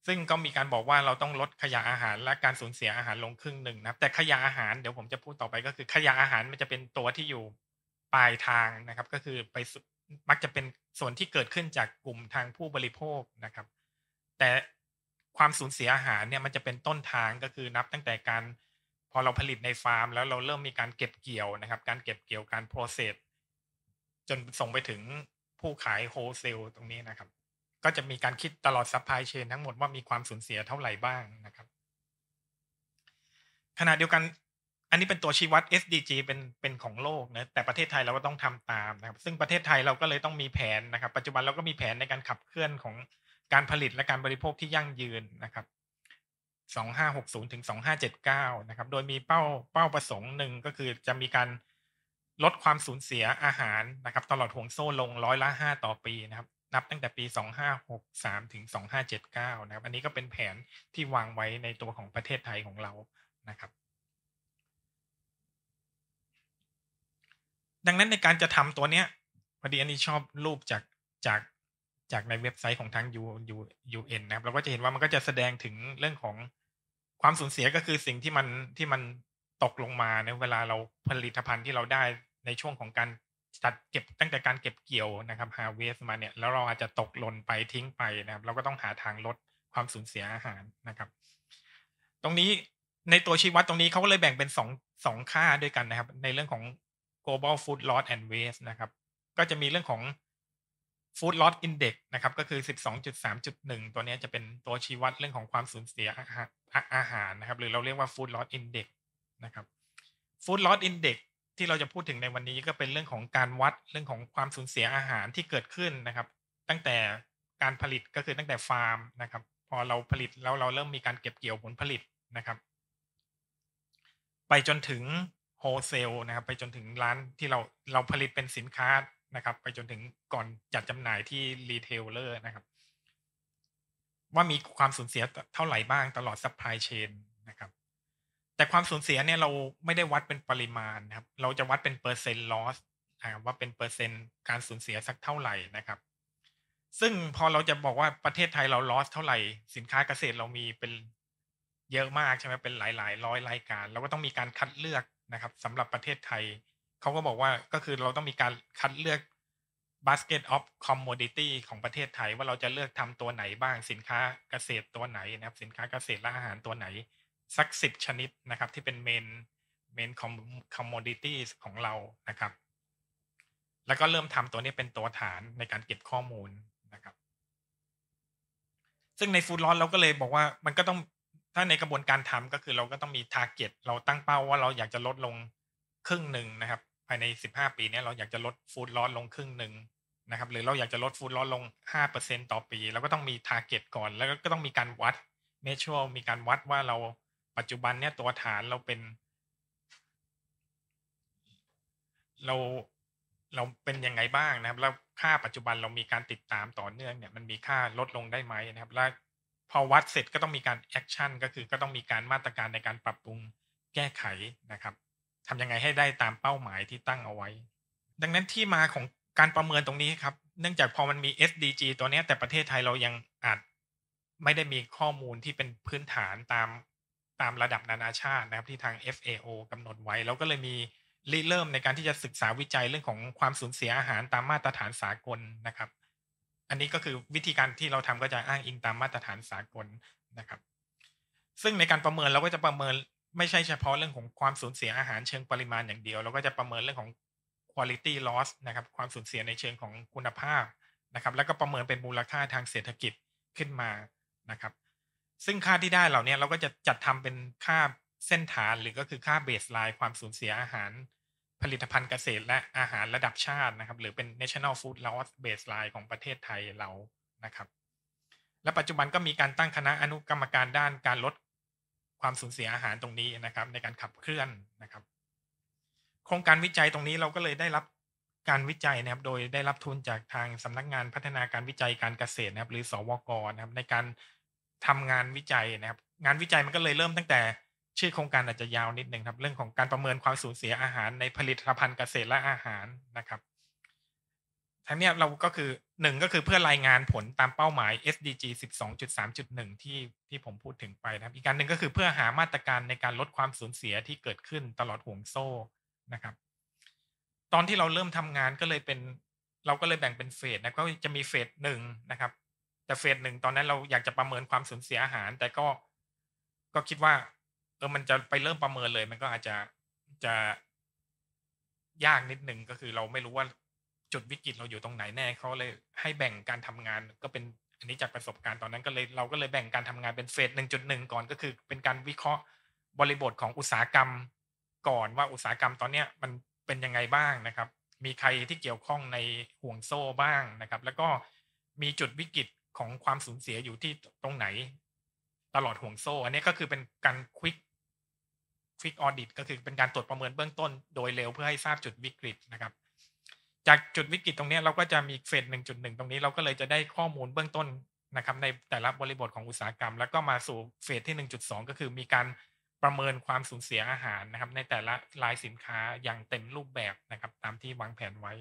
ซึ่งก็มีการบอกว่าเราต้องลดขยะอาหารและการสูญเสียอาหารลงครึ่งหนึ่งนะครับแต่ขยะอาหารเดี๋ยวผมจะพูดต่อไปก็คือขยะอาหารมันจะเป็นตัวที่อยู่ปลายทางนะครับก็คือไปมักจะเป็นส่วนที่เกิดขึ้นจากกลุ่มทางผู้บริโภคนะครับ แต่ความสูญเสียอาหารเนี่ยมันจะเป็นต้นทางก็คือนับตั้งแต่การพอเราผลิตในฟาร์มแล้วเราเริ่มมีการเก็บเกี่ยวนะครับ การเก็บเกี่ยวการโปรเซสจนส่งไปถึงผู้ขายโฮเซลตรงนี้นะครับ ก็จะมีการคิดตลอดซัพพลายเชนทั้งหมดว่ามีความสูญเสียเท่าไหร่บ้างนะครับขณะเดียวกันอันนี้เป็นตัวชี้วัด SDG เป็นเป็นของโลกนะแต่ประเทศไทยเราก็ต้องทำตามนะครับ ซึ่งประเทศไทยเราก็เลยต้องมีแผนนะครับ ปัจจุบันเราก็มีแผนในการขับเคลื่อนของการผลิตและการบริโภคที่ยั่งยืนนะครับ2560ถึง2579นะครับโดยมีเป้าเป้าประสงค์หนึ่งก็คือจะมีการลดความสูญเสียอาหารนะครับ ตลอดห่วงโซ่ลงร้อยละ 5 ต่อปีนะครับ นับตั้งแต่ปี 2563ถึง2579นะครับ อันนี้ก็เป็นแผนที่วางไว้ในตัวของประเทศไทยของเรานะครับดังนั้นในการจะทำตัวเนี้ยพอดีอันนี้ชอบรูปจากจากจากในเว็บไซต์ของทาง U U U N นะครับ เราก็จะเห็นว่ามันก็จะแสดงถึงเรื่องของความสูญเสียก็คือสิ่งที่มันที่มันตกลงมาในเวลาเราผลิตภัณฑ์ที่เราได้ในช่วงของการจัดเก็บตั้งแต่การเก็บเกี่ยวนะครับฮาเวสมาเนี่ยแล้วเราอาจจะตกหล่นไปทิ้งไปนะครับ เราก็ต้องหาทางลดความสูญเสียอาหารนะครับ ตรงนี้ในตัวชีวัดตรงนี้เขาก็เลยแบ่งเป็นสองสองค่าด้วยกันนะครับ ในเรื่องของ global food loss and waste นะครับ ก็จะมีเรื่องของ food loss index นะครับ ก็คือ 12.3.1 ตัวนี้จะเป็นตัวชี้วัดเรื่องของความสูญเสียอาหารนะครับ หรือเราเรียกว่า food loss index นะครับ food loss index ที่เราจะพูดถึงในวันนี้ก็เป็นเรื่องของการวัดเรื่องของความสูญเสียอาหารที่เกิดขึ้นนะครับ ตั้งแต่การผลิตก็คือตั้งแต่ฟาร์มนะครับ พอเราผลิตแล้วเราเริ่มมีการเก็บเกี่ยวผลผลิตนะครับ ไปจนถึงโฮเซลนะครับไปจนถึงร้านที่เราเราผลิตเป็นสินค้านะครับ ไปจนถึงก่อนจัดจำหน่ายที่รีเทลเลอร์นะครับว่ามีความสูญเสียเท่าไหร่บ้างตลอดซัพพลายเชนนะครับแต่ความสูญเสียเนี่ยเราไม่ได้วัดเป็นปริมาณนะครับ เราจะวัดเป็นเปอร์เซ็นต์ลอสนะครับว่าเป็นเปอร์เซ็นต์การสูญเสียสักเท่าไหร่นะครับ ซึ่งพอเราจะบอกว่าประเทศไทยเราลอสเท่าไหร่ สินค้าเกษตรเรามีเป็นเยอะมากใช่ไหมเป็นหลาย ๆ ร้อยรายการเราก็ต้องมีการคัดเลือกนะครับสำหรับประเทศไทยเขาก็บอกว่าก็คือเราต้องมีการคัดเลือก basket of commodity ของประเทศไทยว่าเราจะเลือกทำตัวไหนบ้างสินค้าเกษตรตัวไหนนะครับ สินค้าเกษตรและอาหารตัวไหน สักสิบชนิดนะครับ ที่เป็นเมนเมนคอมมอดิตี้ของเรานะครับ แล้วก็เริ่มทำตัวนี้เป็นตัวฐานในการเก็บข้อมูลนะครับ ซึ่งในฟูดลอนเราก็เลยบอกว่ามันก็ต้องถ้าในกระบวนการทำก็คือเราก็ต้องมีทาร์เก็ตเราตั้งเป้าว่าเราอยากจะลดลงครึ่งหนึ่งนะครับ ภายในสิบห้าปีนี้เราอยากจะลดฟู้ดลอสลงครึ่งหนึ่งนะครับหรือเราอยากจะลดฟู้ดลอสลงนต่อปี เราก็ต้องมีทาร์เก็ตก่อน แล้วก็ต้องมีการวัดเมชัวมีการวัดว่าเราปัจจุบันเนี่ยตัวฐานเราเป็น เราเราเป็นยังไงบ้างนะครับ แล้วค่าปัจจุบันเรามีการติดตามต่อเนื่องเนี่ย มันมีค่าลดลงได้ไหมนะครับและพอวัดเสร็จก็ต้องมีการแอคชั่นก็คือก็ต้องมีการมาตรการในการปรับปรุงแก้ไขนะครับทำยังไงให้ได้ตามเป้าหมายที่ตั้งเอาไว้ ดังนั้นที่มาของการประเมินตรงนี้ครับ เนื่องจากพอมันมี SDG ตัวนี้แต่ประเทศไทยเรายังอาจไม่ได้มีข้อมูลที่เป็นพื้นฐานตามตามระดับนานาชาตินะครับที่ทาง FAO กำหนดไว้เราก็เลยมีเริ่มในการที่จะศึกษาวิจัยเรื่องของความสูญเสียอาหาร ตามมาตรฐานสากลนะครับอันนี้ก็คือวิธีการที่เราทำก็จะอ้างอิงตามมาตรฐานสากลนะครับซึ่งในการประเมินเราก็จะประเมินไม่ใช่เฉพาะเรื่องของความสูญเสียอาหารเชิงปริมาณอย่างเดียว เราก็จะประเมินเรื่องของ quality loss นะครับความสูญเสียในเชิงของคุณภาพนะครับแล้วก็ประเมินเป็นมูลค่าทางเศรษฐกิจขึ้นมานะครับซึ่งค่าที่ได้เหล่านี้เราก็จะจัดทำเป็นค่าเส้นฐานหรือก็คือค่าเบสไลน์ความสูญเสียอาหารผลิตภัณฑ์เกษตรและอาหารระดับชาตินะครับ หรือเป็น national food loss baseline ของประเทศไทยเรานะครับ และปัจจุบันก็มีการตั้งคณะอนุกรรมการด้านการลดความสูญเสียอาหารตรงนี้นะครับ ในการขับเคลื่อนนะครับ โครงการวิจัยตรงนี้เราก็เลยได้รับการวิจัยนะครับโดยได้รับทุนจากทางสำนักงานพัฒนาการวิจัยการเกษตรนะครับหรือสวกนะครับ ในการทำงานวิจัยนะครับ งานวิจัยมันก็เลยเริ่มตั้งแต่ชื่อโครงการอาจจะยาวนิดหนึ่งครับ เรื่องของการประเมินความสูญเสียอาหารในผลิตภัณฑ์เกษตรและอาหารนะครับทั้งนี้เราก็คือหนึ่งก็คือเพื่อรายงานผลตามเป้าหมาย SDG 12.3.1ที่ที่ผมพูดถึงไปนะครับ อีกการหนึ่งก็คือเพื่อหามาตรการในการลดความสูญเสียที่เกิดขึ้นตลอดห่วงโซ่นะครับ ตอนที่เราเริ่มทำงานก็เลยเป็น เราก็เลยแบ่งเป็นเฟสนะก็จะมีเฟสหนึ่งนะครับแต่เฟสหนึ่งตอนนั้นเราอยากจะประเมินความสูญเสียอาหารแต่ก็ก็คิดว่าเออมันจะไปเริ่มประเมินเลยมันก็อาจจะจะ ยากนิดนึงก็คือ เราไม่รู้ว่าจุดวิกฤตเราอยู่ตรงไหนแน่เขาเลยให้แบ่งการทำงานก็เป็นอันนี้จากประสบการณ์ตอนนั้นก็เลยเราก็เลยแบ่งการทำงานเป็นเฟสหนึ่งจุดหนึ่งก่อนก็คือ เป็นการวิเคราะห์บริบทของอุตสาหกรรม ก่อนว่าอุตสาหกรรมตอนเนี้ยมันเป็นยังไงบ้างนะครับ มีใครที่เกี่ยวข้องในห่วงโซ่บ้างนะครับ แล้วก็มีจุดวิกฤตของความสูญเสียอยู่ที่ตรงไหน ตลอดห่วงโซ่ อันนี้ก็คือเป็นการควิกฟิกออดิตก็คือเป็นการตรวจประเมินเบื้องต้นโดยเร็วเพื่อให้ทราบจุดวิกฤตนะครับ จากจุดวิกฤตตรงนี้เราก็จะมีเฟสหนึ่งจุดหนึ่งตรงนี้เราก็เลยจะได้ข้อมูลเบื้องต้นนะครับ ในแต่ละบริบทของอุตสาหกรรม แล้วก็มาสู่เฟสที่หนึ่งจุดสองก็คือมีการประเมินความสูญเสียอาหารนะครับ ในแต่ละรายสินค้าอย่างเต็มรูปแบบนะครับ ตามที่วางแผนไว้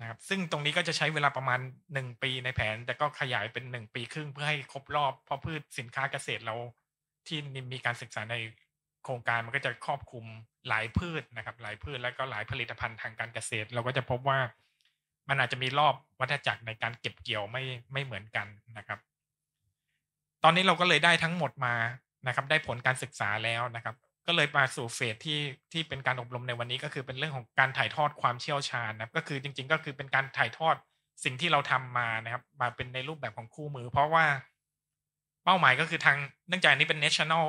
นะครับซึ่งตรงนี้ก็จะใช้เวลาประมาณหนึ่งปีในแผน แต่ก็ขยายเป็นหนึ่งปีครึ่งเพื่อให้ครบรอบเพราะพืชสินค้าเกษตรเราที่มีการศึกษาในโครงการมันก็จะครอบคลุมหลายพืชนะครับ หลายพืชแล้วก็หลายผลิตภัณฑ์ทางการเกษตร เราก็จะพบว่ามันอาจจะมีรอบวัฏจักรในการเก็บเกี่ยวไม่ไม่เหมือนกันนะครับ ตอนนี้เราก็เลยได้ทั้งหมดมานะครับได้ผลการศึกษาแล้วนะครับ ก็เลยมาสู่เฟสที่ที่เป็นการอบรมในวันนี้ก็คือเป็นเรื่องของการถ่ายทอดความเชี่ยวชาญนะก็คือจริงๆก็คือเป็นการถ่ายทอดสิ่งที่เราทำมานะครับ มาเป็นในรูปแบบของคู่มือ เพราะว่าเป้าหมายก็คือทางเนื่องจากนี้เป็น national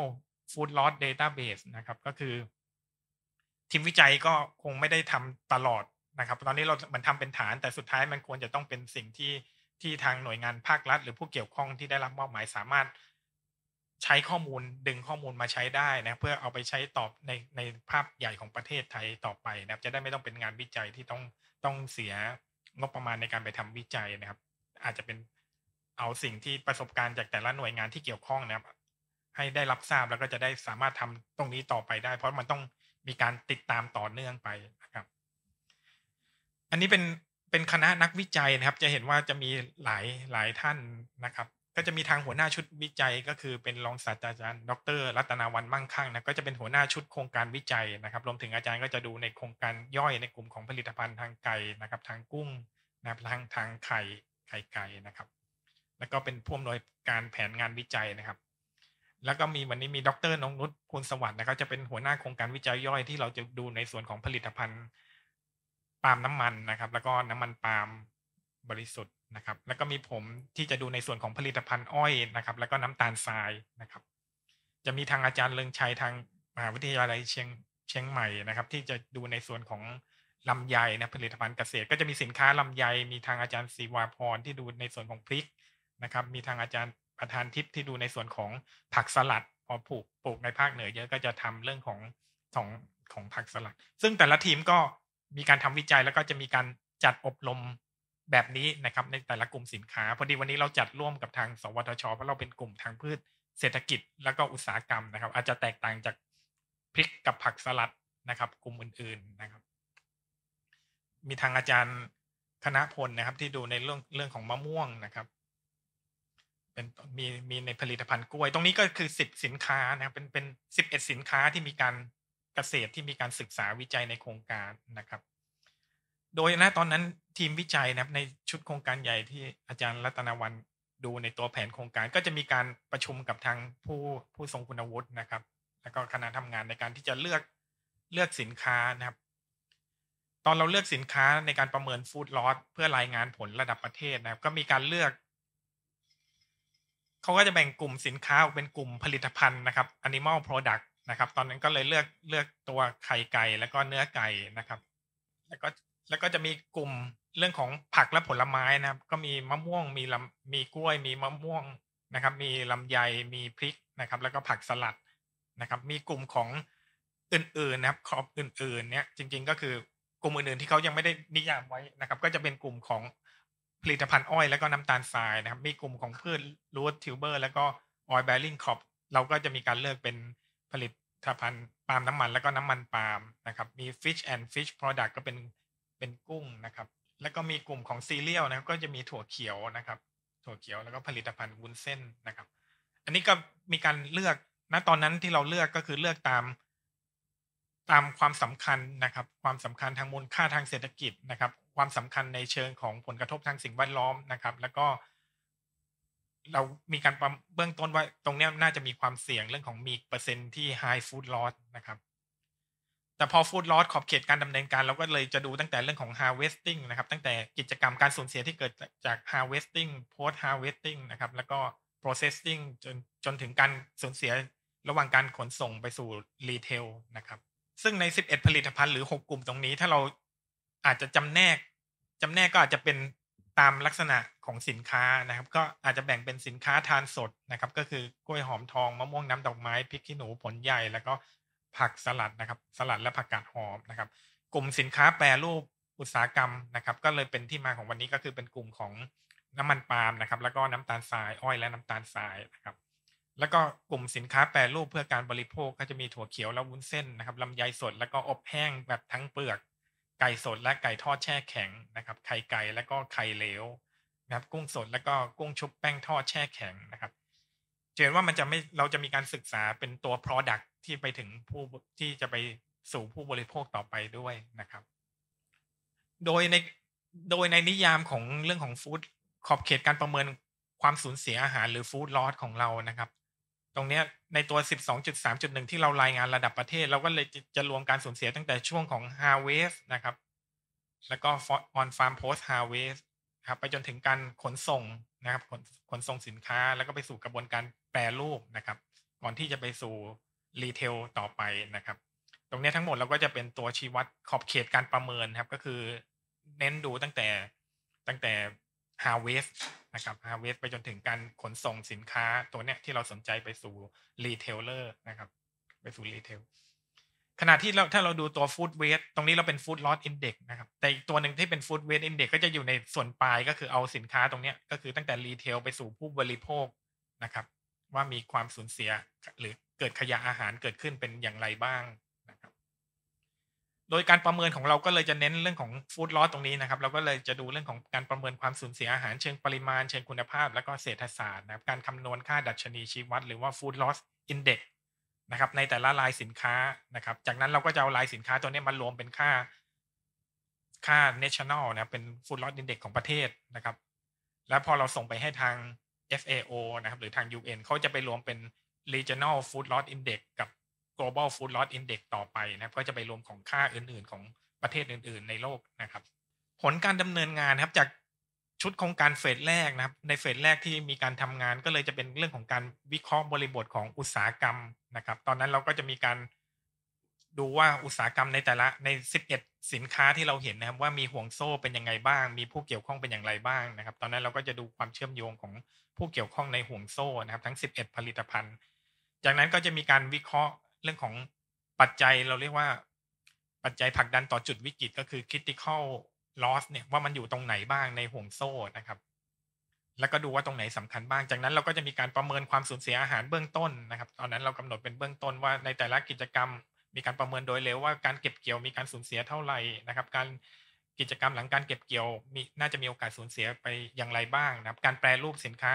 Food Loss Database นะครับ ก็คือ ทีมวิจัยก็คงไม่ได้ทำตลอดนะครับ ตอนนี้เรามันทำเป็นฐาน แต่สุดท้ายมันควรจะต้องเป็นสิ่งที่ที่ทางหน่วยงานภาครัฐ หรือผู้เกี่ยวข้องที่ได้รับมอบหมาย สามารถใช้ข้อมูลดึงข้อมูลมาใช้ได้นะเพื่อเอาไปใช้ตอบในในภาพใหญ่ของประเทศไทยต่อไปนะครับ จะได้ไม่ต้องเป็นงานวิจัยที่ต้องต้องเสียงบประมาณในการไปทำวิจัยนะครับ อาจจะเป็นเอาสิ่งที่ประสบการณ์จากแต่ละหน่วยงานที่เกี่ยวข้องนะครับให้ได้รับทราบแล้วก็จะได้สามารถทำตรงนี้ต่อไปได้ เพราะมันต้องมีการติดตามต่อเนื่องไปนะครับ อันนี้เป็นเป็นคณะนักวิจัยนะครับ จะเห็นว่าจะมีหลายหลายท่านนะครับ ก็จะมีทางหัวหน้าชุดวิจัย ก็คือเป็นรองศาสตราจารย์ ดร รัตนาวันมั่งคั่งนะก็จะเป็นหัวหน้าชุดโครงการวิจัยนะครับ รวมถึงอาจารย์ก็จะดูในโครงการย่อยในกลุ่มของผลิตภัณฑ์ทางไก่นะครับ ทางกุ้งนะทางทางไข่ไข่ไก่นะครับ แล้วก็เป็นผู้อำนวยการแผนงานวิจัยนะครับแล้วก็มีวันนี้มีดรนงนุชคุณสวัสดิ์นะครับจะ เป็นหัวหน้าโครงการวิจัยย่อยที่เราจะดูในส่วนของผลิตภัณฑ์ปาล์มน้ำมันนะครับ แล้วก็น้ำมันปาล์มบริสุทธิ์นะครับ แล้วก็มีผมที่จะดูในส่วนของผลิตภัณฑ์อ้อยนะครับ แล้วก็น้ำตาลทรายนะครับ จะมีทางอาจารย์เลิงชัยทางมหาวิทยาลัยเชียงเชียงใหม่นะครับ ที่จะดูในส่วนของลำไยนะผลิตภัณฑ์เกษตร ก็จะมีสินค้าลำไย มีทางอาจารย์ศิวาพร ที่ดูในส่วนของพริกนะครับ มีทางอาจารย์ประธานทิพย์ที่ดูในส่วนของผักสลัด พอปลูกปลูกในภาคเหนือเยอะก็จะทำเรื่องของของของผักสลัดซึ่งแต่ละทีมก็มีการทำวิจัยแล้วก็จะมีการจัดอบรมแบบนี้นะครับ ในแต่ละกลุ่มสินค้า พอดีวันนี้เราจัดร่วมกับทางสวทชเพราะเราเป็นกลุ่มทางพืช เศรษฐกิจ แล้วก็อุตสาหกรรมนะครับ อาจจะแตกต่างจากพริกกับผักสลัดนะครับ กลุ่มอื่น ๆนะครับ มีทางอาจารย์คณะพลนะครับ ที่ดูในเรื่องเรื่องของมะม่วงนะครับป็นมีมีในผลิตภัณฑ์กล้วย ตรงนี้ก็คือสิบสินค้านะครับเป็นเป็นสิบเอ็ดสินค้าที่มีการเกษตรที่มีการศึกษาวิจัยในโครงการนะครับ โดยนะตอนนั้นทีมวิจัยนะครับในชุดโครงการใหญ่ที่อาจารย์รัตนวันดูในตัวแผนโครงการ ก็จะมีการประชุมกับทางผู้ผู้ทรงคุณวุฒินะครับ แล้วก็คณะทำงานในการที่จะเลือกเลือกสินค้านะครับ ตอนเราเลือกสินค้าในการประเมินฟู้ดลอสเพื่อรายงานผลระดับประเทศนะครับ ก็มีการเลือกเขาก็จะแบ่งกลุ่มสินค้าออกเป็นกลุ่มผลิตภัณฑ์นะครับ Animal Product นะครับ ตอนนั้นก็เลยเลือกเลือกตัวไข่ไก่ แล้วก็เนื้อไก่นะครับ แล้วก็แล้วก็จะมีกลุ่มเรื่องของผักและผลไม้นะครับ ก็มีมะม่วงมีลำมีกล้วยมีมะม่วงนะครับ มีลำไยมีพริกนะครับ แล้วก็ผักสลัดนะครับ มีกลุ่มของอื่น ๆนะครับ ครอบอื่น ๆเนี่ยจริงๆ ก็คือกลุ่มอื่นๆ ที่เขายังไม่ได้นิยามไว้นะครับ ก็จะเป็นกลุ่มของผลิตภัณฑ์อ้อยแล้วก็น้ำตาลทรายนะครับ มีกลุ่มของพืชรูททิวเบอร์แล้วก็ออยล์แบริ่งครอปเราก็จะมีการเลือกเป็นผลิตภัณฑ์ปาล์มน้ำมันแล้วก็น้ำมันปาล์มนะครับ มี Fish and Fish Product ก็เป็นเป็นกุ้งนะครับ แล้วก็มีกลุ่มของซีเรียลนะครับก็จะมีถั่วเขียวนะครับ ถั่วเขียวแล้วก็ผลิตภัณฑ์วุ้นเส้นนะครับ อันนี้ก็มีการเลือกณตอนนั้นที่เราเลือกก็คือเลือกตามตามความสำคัญนะครับความสำคัญทางมูลค่าทางเศรษฐกิจนะครับ ความสำคัญในเชิงของผลกระทบทางสิ่งแวดล้อมนะครับ แล้วก็เรามีการเบื้องต้นว่าตรงนี้ น่าจะมีความเสี่ยงเรื่องของมีเปอร์เซ็นที่ high food loss นะครับ แต่พอ food loss ขอบเขตการดำเนินการเราก็เลยจะดูตั้งแต่เรื่องของ harvesting นะครับ ตั้งแต่กิจกรรมการสูญเสียที่เกิดจาก harvesting post harvesting นะครับ แล้วก็ processing จนจนถึงการสูญเสียระหว่างการขนส่งไปสู่รีเทลนะครับซึ่ง ใน 11 ผลิตภัณฑ์หรือ 6 กลุ่มตรงนี้ถ้าเรา อาจจะจำแนกจำแนกก็อาจจะเป็นตามลักษณะของสินค้านะครับ ก็อาจจะแบ่งเป็นสินค้าทานสดนะครับ ก็คือกล้วยหอมทองมะม่วงน้ำดอกไม้พริกขี้หนูผลใหญ่ แล้วก็ผักสลัดนะครับ สลัดและผักกาดหอมนะครับ กลุ่มสินค้าแปรรูปอุตสาหกรรมนะครับ ก็เลยเป็นที่มาของวันนี้ก็คือเป็นกลุ่มของน้ำมันปาล์มนะครับ แล้วก็น้ำตาลทรายอ้อยและน้ำตาลทราย นะครับแล้วก็กลุ่มสินค้าแปรรูปเพื่อการบริโภคก็จะมีถั่วเขียวและวุ้นเส้นนะครับลำไยสดแล้วก็อบแห้งแบบทั้งเปลือก ไก่สดและไก่ทอดแช่แข็งนะครับไข่ไก่แล้วก็ไข่เหลวนะครับ กุ้งสดแล้วก็กุ้งชุบแป้งทอดแช่แข็งนะครับเห็นว่ามันจะไม่เราจะมีการศึกษาเป็นตัว Product ที่ไปถึงผู้ที่จะไปสู่ผู้บริโภคต่อไปด้วยนะครับ โดยในโดยในนิยามของเรื่องของฟู้ดขอบเขตการประเมินความสูญเสียอาหารหรือฟู้ดลอสของเรานะครับตรงนี้ในตัว 12.3.1 ที่เรารายงานระดับประเทศเราก็เลยจะรวมการสูญเสียตั้งแต่ช่วงของ harvest นะครับ แล้วก็ on farm post harvest ครับ ไปจนถึงการขนส่งนะครับ ขนขนส่งสินค้าแล้วก็ไปสู่กระบวนการแปรรูปนะครับ ก่อนที่จะไปสู่รีเทลต่อไปนะครับ ตรงนี้ทั้งหมดเราก็จะเป็นตัวชี้วัดขอบเขตการประเมินครับ ก็คือเน้นดูตั้งแต่ตั้งแต่ฮาร์เวสนะครับฮาร์เวสไปจนถึงการขนส่งสินค้าตัวเนี้ยที่เราสนใจไปสู่รีเทลเลอร์นะครับไปสู่รีเทลขณะที่เราถ้าเราดูตัวฟู้ดเวสตรงนี้เราเป็นฟดลอ d อินเด็ก e ์นะครับแต่อีกตัวหนึ่งที่เป็น food waste index ก็จะอยู่ในส่วนปลายก็คือเอาสินค้าตรงเนี้ยก็คือตั้งแต่รีเทลไปสู่ผู้บริโภคนะครับ ว่ามีความสูญเสีย หรือเกิดขยะอาหารเกิดขึ้นเป็นอย่างไรบ้างโดยการประเมินของเราก็เลยจะเน้นเรื่องของฟู้ดลอสตรงนี้นะครับ เราก็เลยจะดูเรื่องของการประเมินความสูญเสียอาหารเชิงปริมาณเชิงคุณภาพ และก็เศรษฐศาสตร์นะครับการคำนวณค่าดัชนีชี้วัดหรือว่าฟู้ดลอสอินเด็กนะครับ ในแต่ละรายสินค้านะครับ จากนั้นเราก็จะเอารายสินค้าตัวนี้มารวมเป็นค่าค่าเนชั่นแนลนะเป็นฟู้ดลอสอินเด็กของประเทศนะครับ แล้วพอเราส่งไปให้ทาง FAO นะครับ หรือทาง UN เขาจะไปรวมเป็น regional food loss index กับ global food loss index ต่อไปนะก็จะไปรวมของค่าอื่นๆของประเทศอื่น ๆ ในโลกนะครับ ผลการดำเนินงานนะครับ จากชุดโครงการเฟสแรกนะครับในเฟสแรกที่มีการทำงาน ก็เลยจะเป็นเรื่องของการวิเคราะห์บริบทของอุตสาหกรรมนะครับ ตอนนั้นเราก็จะมีการ ดูว่าอุตสาหกรรมในแต่ละใน 11 สินค้าที่เราเห็นนะครับ ว่ามีห่วงโซ่เป็นยังไงบ้าง มีผู้เกี่ยวข้องเป็นอย่างไรบ้างนะครับ ตอนนั้นเราก็จะดูความเชื่อมโยงของผู้เกี่ยวข้องในห่วงโซ่นะครับ ทั้ง11ผลิตภัณฑ์ จากนั้นก็จะมีการวิเคราะห์เรื่องของปัจจัยเราเรียกว่าปัจจัยผลักดันต่อจุดวิกฤตก็คือ critical loss เนี่ยว่ามันอยู่ตรงไหนบ้างในห่วงโซ่นะครับ แล้วก็ดูว่าตรงไหนสำคัญบ้าง จากนั้นเราก็จะมีการประเมินความสูญเสียอาหารเบื้องต้นนะครับ ตอนนั้นเรากำหนดเป็นเบื้องต้นว่าในแต่ละกิจกรรมมีการประเมินโดยเร็วว่าการเก็บเกี่ยวมีการสูญเสียเท่าไหร่นะครับ การกิจกรรมหลังการเก็บเกี่ยวมีน่าจะมีโอกาสสูญเสียไปอย่างไรบ้างนะครับ การแปรรูปสินค้า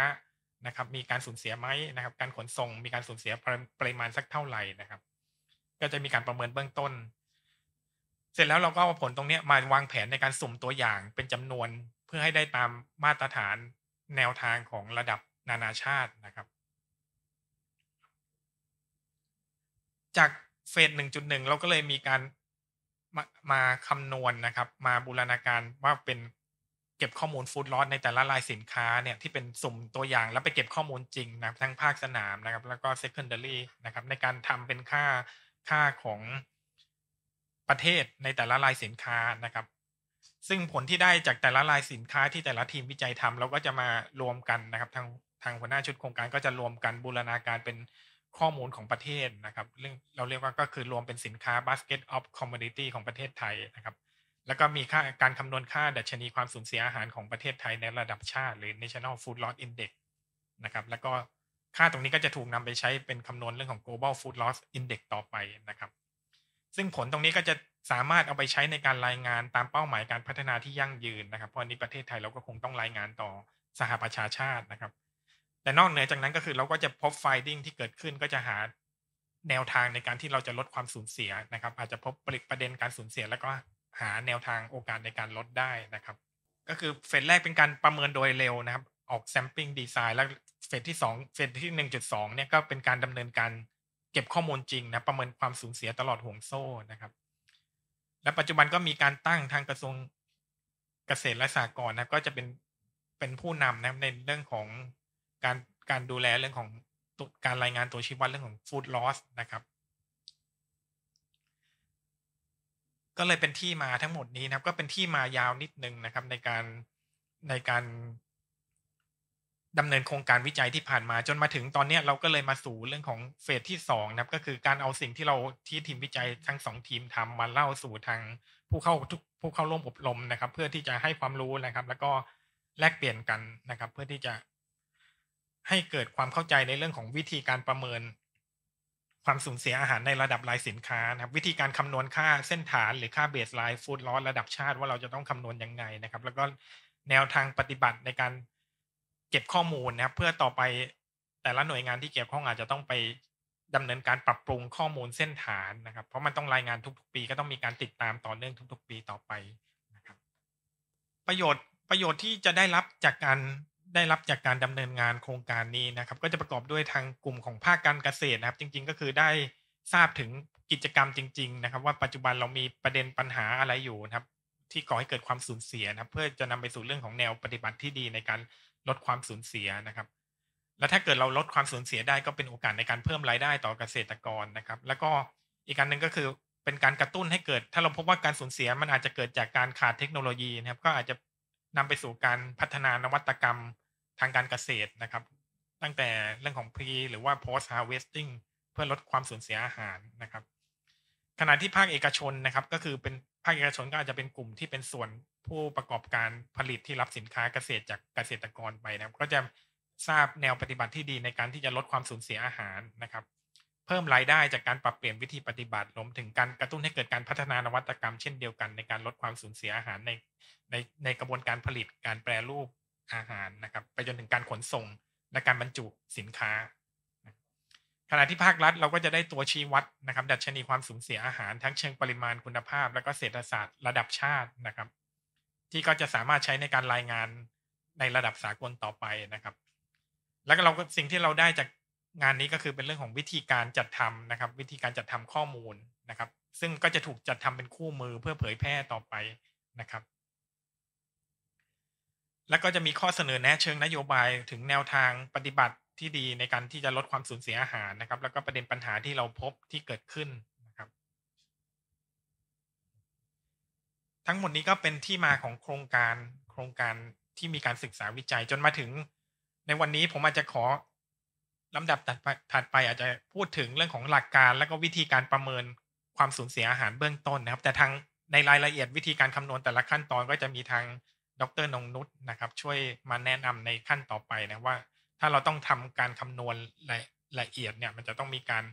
นะครับมีการสูญเสียไหมนะครับการขนส่งมีการสูญเสียปริมาณสักเท่าไหร่นะครับ ก็จะมีการประเมินเบื้องต้น เสร็จแล้วเราก็เอาผลตรงนี้มาวางแผนในการสุ่มตัวอย่างเป็นจำนวนเพื่อให้ได้ตามมาตรฐานแนวทางของระดับนานาชาตินะครับ จากเฟส 1.1 เราก็เลยมีการมามาคำนวณนะครับ มาบูรณาการว่าเป็นเก็บข้อมูลฟู้ดลอสในแต่ละรายสินค้าเนี่ย ที่เป็นสุ่มตัวอย่างแล้วไปเก็บข้อมูลจริงนะทั้งภาคสนามนะครับ แล้วก็ secondary นะครับในการทำเป็นค่าค่าของประเทศในแต่ละรายสินค้านะครับ ซึ่งผลที่ได้จากแต่ละรายสินค้าที่แต่ละทีมวิจัยทำเราก็จะมารวมกันนะครับ ทางทางหัวหน้าชุดโครงการก็จะรวมกันบูรณาการเป็นข้อมูลของประเทศนะครับเรื่องเราเรียกว่าก็คือรวมเป็นสินค้า basket of commodity ของประเทศไทยนะครับแล้วก็มีค่าการคำนวณค่าดัชนีความสูญเสียอาหารของประเทศไทยในระดับชาติหรือ National Food Loss Index นะครับแล้วก็ค่าตรงนี้ก็จะถูกนำไปใช้เป็นคำนวณเรื่องของ global food loss index ต่อไปนะครับ ซึ่งผลตรงนี้ก็จะสามารถเอาไปใช้ในการรายงานตามเป้าหมายการพัฒนาที่ยั่งยืนนะครับเพราะนี้ประเทศไทยเราก็คงต้องรายงานต่อสหประชาชาตินะครับ แต่นอกเหนือจากนั้นก็คือเราก็จะพบ finding ที่เกิดขึ้นก็จะหาแนวทางในการที่เราจะลดความสูญเสียนะครับ อาจจะพบประเด็นการสูญเสียแล้วก็หา แนวทางโอกาสในการลดได้นะครับ ก็คือเฟสแรกเป็นการประเมินโดยเร็วนะครับ ออกแซมปิ้งดีไซน์แล้วเฟสที่ 2เฟสที่ 1.2เนี่ยก็เป็นการดำเนินการเก็บข้อมูลจริงนะประเมินความสูญเสียตลอดห่วงโซ่นะครับ และปัจจุบันก็มีการตั้งทางกระทรวงเกษตรและสหกรณ์นะก็จะเป็นเป็นผู้นำนะในเรื่องของการการดูแลเรื่องของการรายงานตัวชี้วัดเรื่องของฟู้ดลอสนะครับก็เลยเป็นที่มาทั้งหมดนี้นะครับ ก็เป็นที่มายาวนิดนึงนะครับในการในการ ดำเนินโครงการวิจัยที่ผ่านมาจนมาถึงตอนนี้เราก็เลยมาสู่เรื่องของเฟสที่สองนะครับก็คือการเอาสิ่งที่เราที่ทีมวิจัยทั้งสองทีมทำมาเล่าสู่ทางผู้เข้าผู้เข้าร่วมอบรมนะครับเพื่อที่จะให้ความรู้นะครับแล้วก็แลกเปลี่ยนกันนะครับเพื่อที่จะ ให้เกิดความเข้าใจในเรื่องของวิธีการประเมินความสูญเสียอาหารในระดับรายสินค้านะครับวิธีการคำนวณค่าเส้นฐาน หรือค่าเบสไลน์ฟู้ดลอสระดับชาติว่าเราจะต้องคำนวณยังไงนะครับ แล้วก็แนวทางปฏิบัติในการเก็บข้อมูลนะครับเพื่อต่อไปแต่ละหน่วยงานที่เกี่ยวข้องอาจจะต้องไปดำเนินการปรับปรุงข้อมูลเส้นฐานนะครับ เพราะมันต้องรายงานทุกๆปีก็ต้องมีการติดตามต่อเนื่องทุกๆปีต่อไปนะครับประโยชน์ประโยชน์ที่จะได้รับจากการได้รับจากการดำเนินงานโครงการนี้นะครับก็จะประกอบด้วยทางกลุ่มของภาคการเกษตรนะครับ จริงๆ ก็คือได้ทราบถึงกิจกรรมจริง ๆนะครับ ว่าปัจจุบันเรามีประเด็นปัญหาอะไรอยู่นะครับ ที่ก่อให้เกิดความสูญเสียนะครับเพื่อจะนำไปสู่เรื่องของแนวปฏิบัติที่ดีในการลดความสูญเสียนะครับ และถ้าเกิดเราลดความสูญเสียได้ก็เป็นโอกาสในการเพิ่มรายได้ต่อเกษตรกรนะครับ แล้วก็อีกการหนึ่งก็คือเป็นการกระตุ้นให้เกิด ถ้าเราพบว่าการสูญเสียมันอาจจะเกิดจากการขาดเทคโนโลยีนะครับ ก็อาจจะนำไปสู่การพัฒนานวัตกรรมทางการเกษตรนะครับ ตั้งแต่เรื่องของ pre หรือว่า post harvesting เพื่อลดความสูญเสียอาหารนะครับขณะที่ภาคเอกชนนะครับก็คือเป็นภาคเอกชนก็อาจจะเป็นกลุ่มที่เป็นส่วนผู้ประกอบการผลิตที่รับสินค้าเกษตรจากเกษตรกรไปนะครับก็จะทราบแนวปฏิบัติที่ดีในการที่จะลดความสูญเสียอาหารนะครับเพิ่มรายได้จากการปรับเปลี่ยนวิธีปฏิบัติรวมถึง การกระตุ้นให้เกิดการพัฒนานวัตกรรมเช่นเดียวกันในการลดความสูญเสียอาหารในในในกระบวนการผลิตการแปรรูปอาหารนะครับ ไปจนถึงการขนส่งและการบรรจุสินค้า ขณะที่ภาครัฐเราก็จะได้ตัวชี้วัดนะครับดัชนีความสูญเสียอาหาร ทั้งเชิงปริมาณคุณภาพ และก็เศรษฐศาสตร์ระดับชาตินะครับ ที่ก็จะสามารถใช้ในการรายงานในระดับสากลต่อไปนะครับ แล้วก็เราสิ่งที่เราได้จากงานนี้ก็คือเป็นเรื่องของวิธีการจัดทำนะครับ วิธีการจัดทำข้อมูลนะครับ ซึ่งก็จะถูกจัดทำเป็นคู่มือเพื่อเผยแพร่ต่อไปนะครับ แล้วก็จะมีข้อเสนอแนะเชิงนโยบายถึงแนวทางปฏิบัติที่ดีในการที่จะลดความสูญเสียอาหารนะครับ แล้วก็ประเด็นปัญหาที่เราพบที่เกิดขึ้นนะครับ ทั้งหมดนี้ก็เป็นที่มาของโครงการโครงการที่มีการศึกษาวิจัยจนมาถึงในวันนี้ผมอาจจะขอลำดับถัดไปอาจจะพูดถึงเรื่องของหลักการ และก็วิธีการประเมินความสูญเสียอาหารเบื้องต้นนะครับ แต่ทางในรายละเอียดวิธีการคำนวณแต่ละขั้นตอนก็จะมีทางดรนงนุชนะครับ ช่วยมาแนะนำในขั้นต่อไปนะว่าถ้าเราต้องทำการคำนวณละละเอียดเนี่ยมันจะต้องมีการ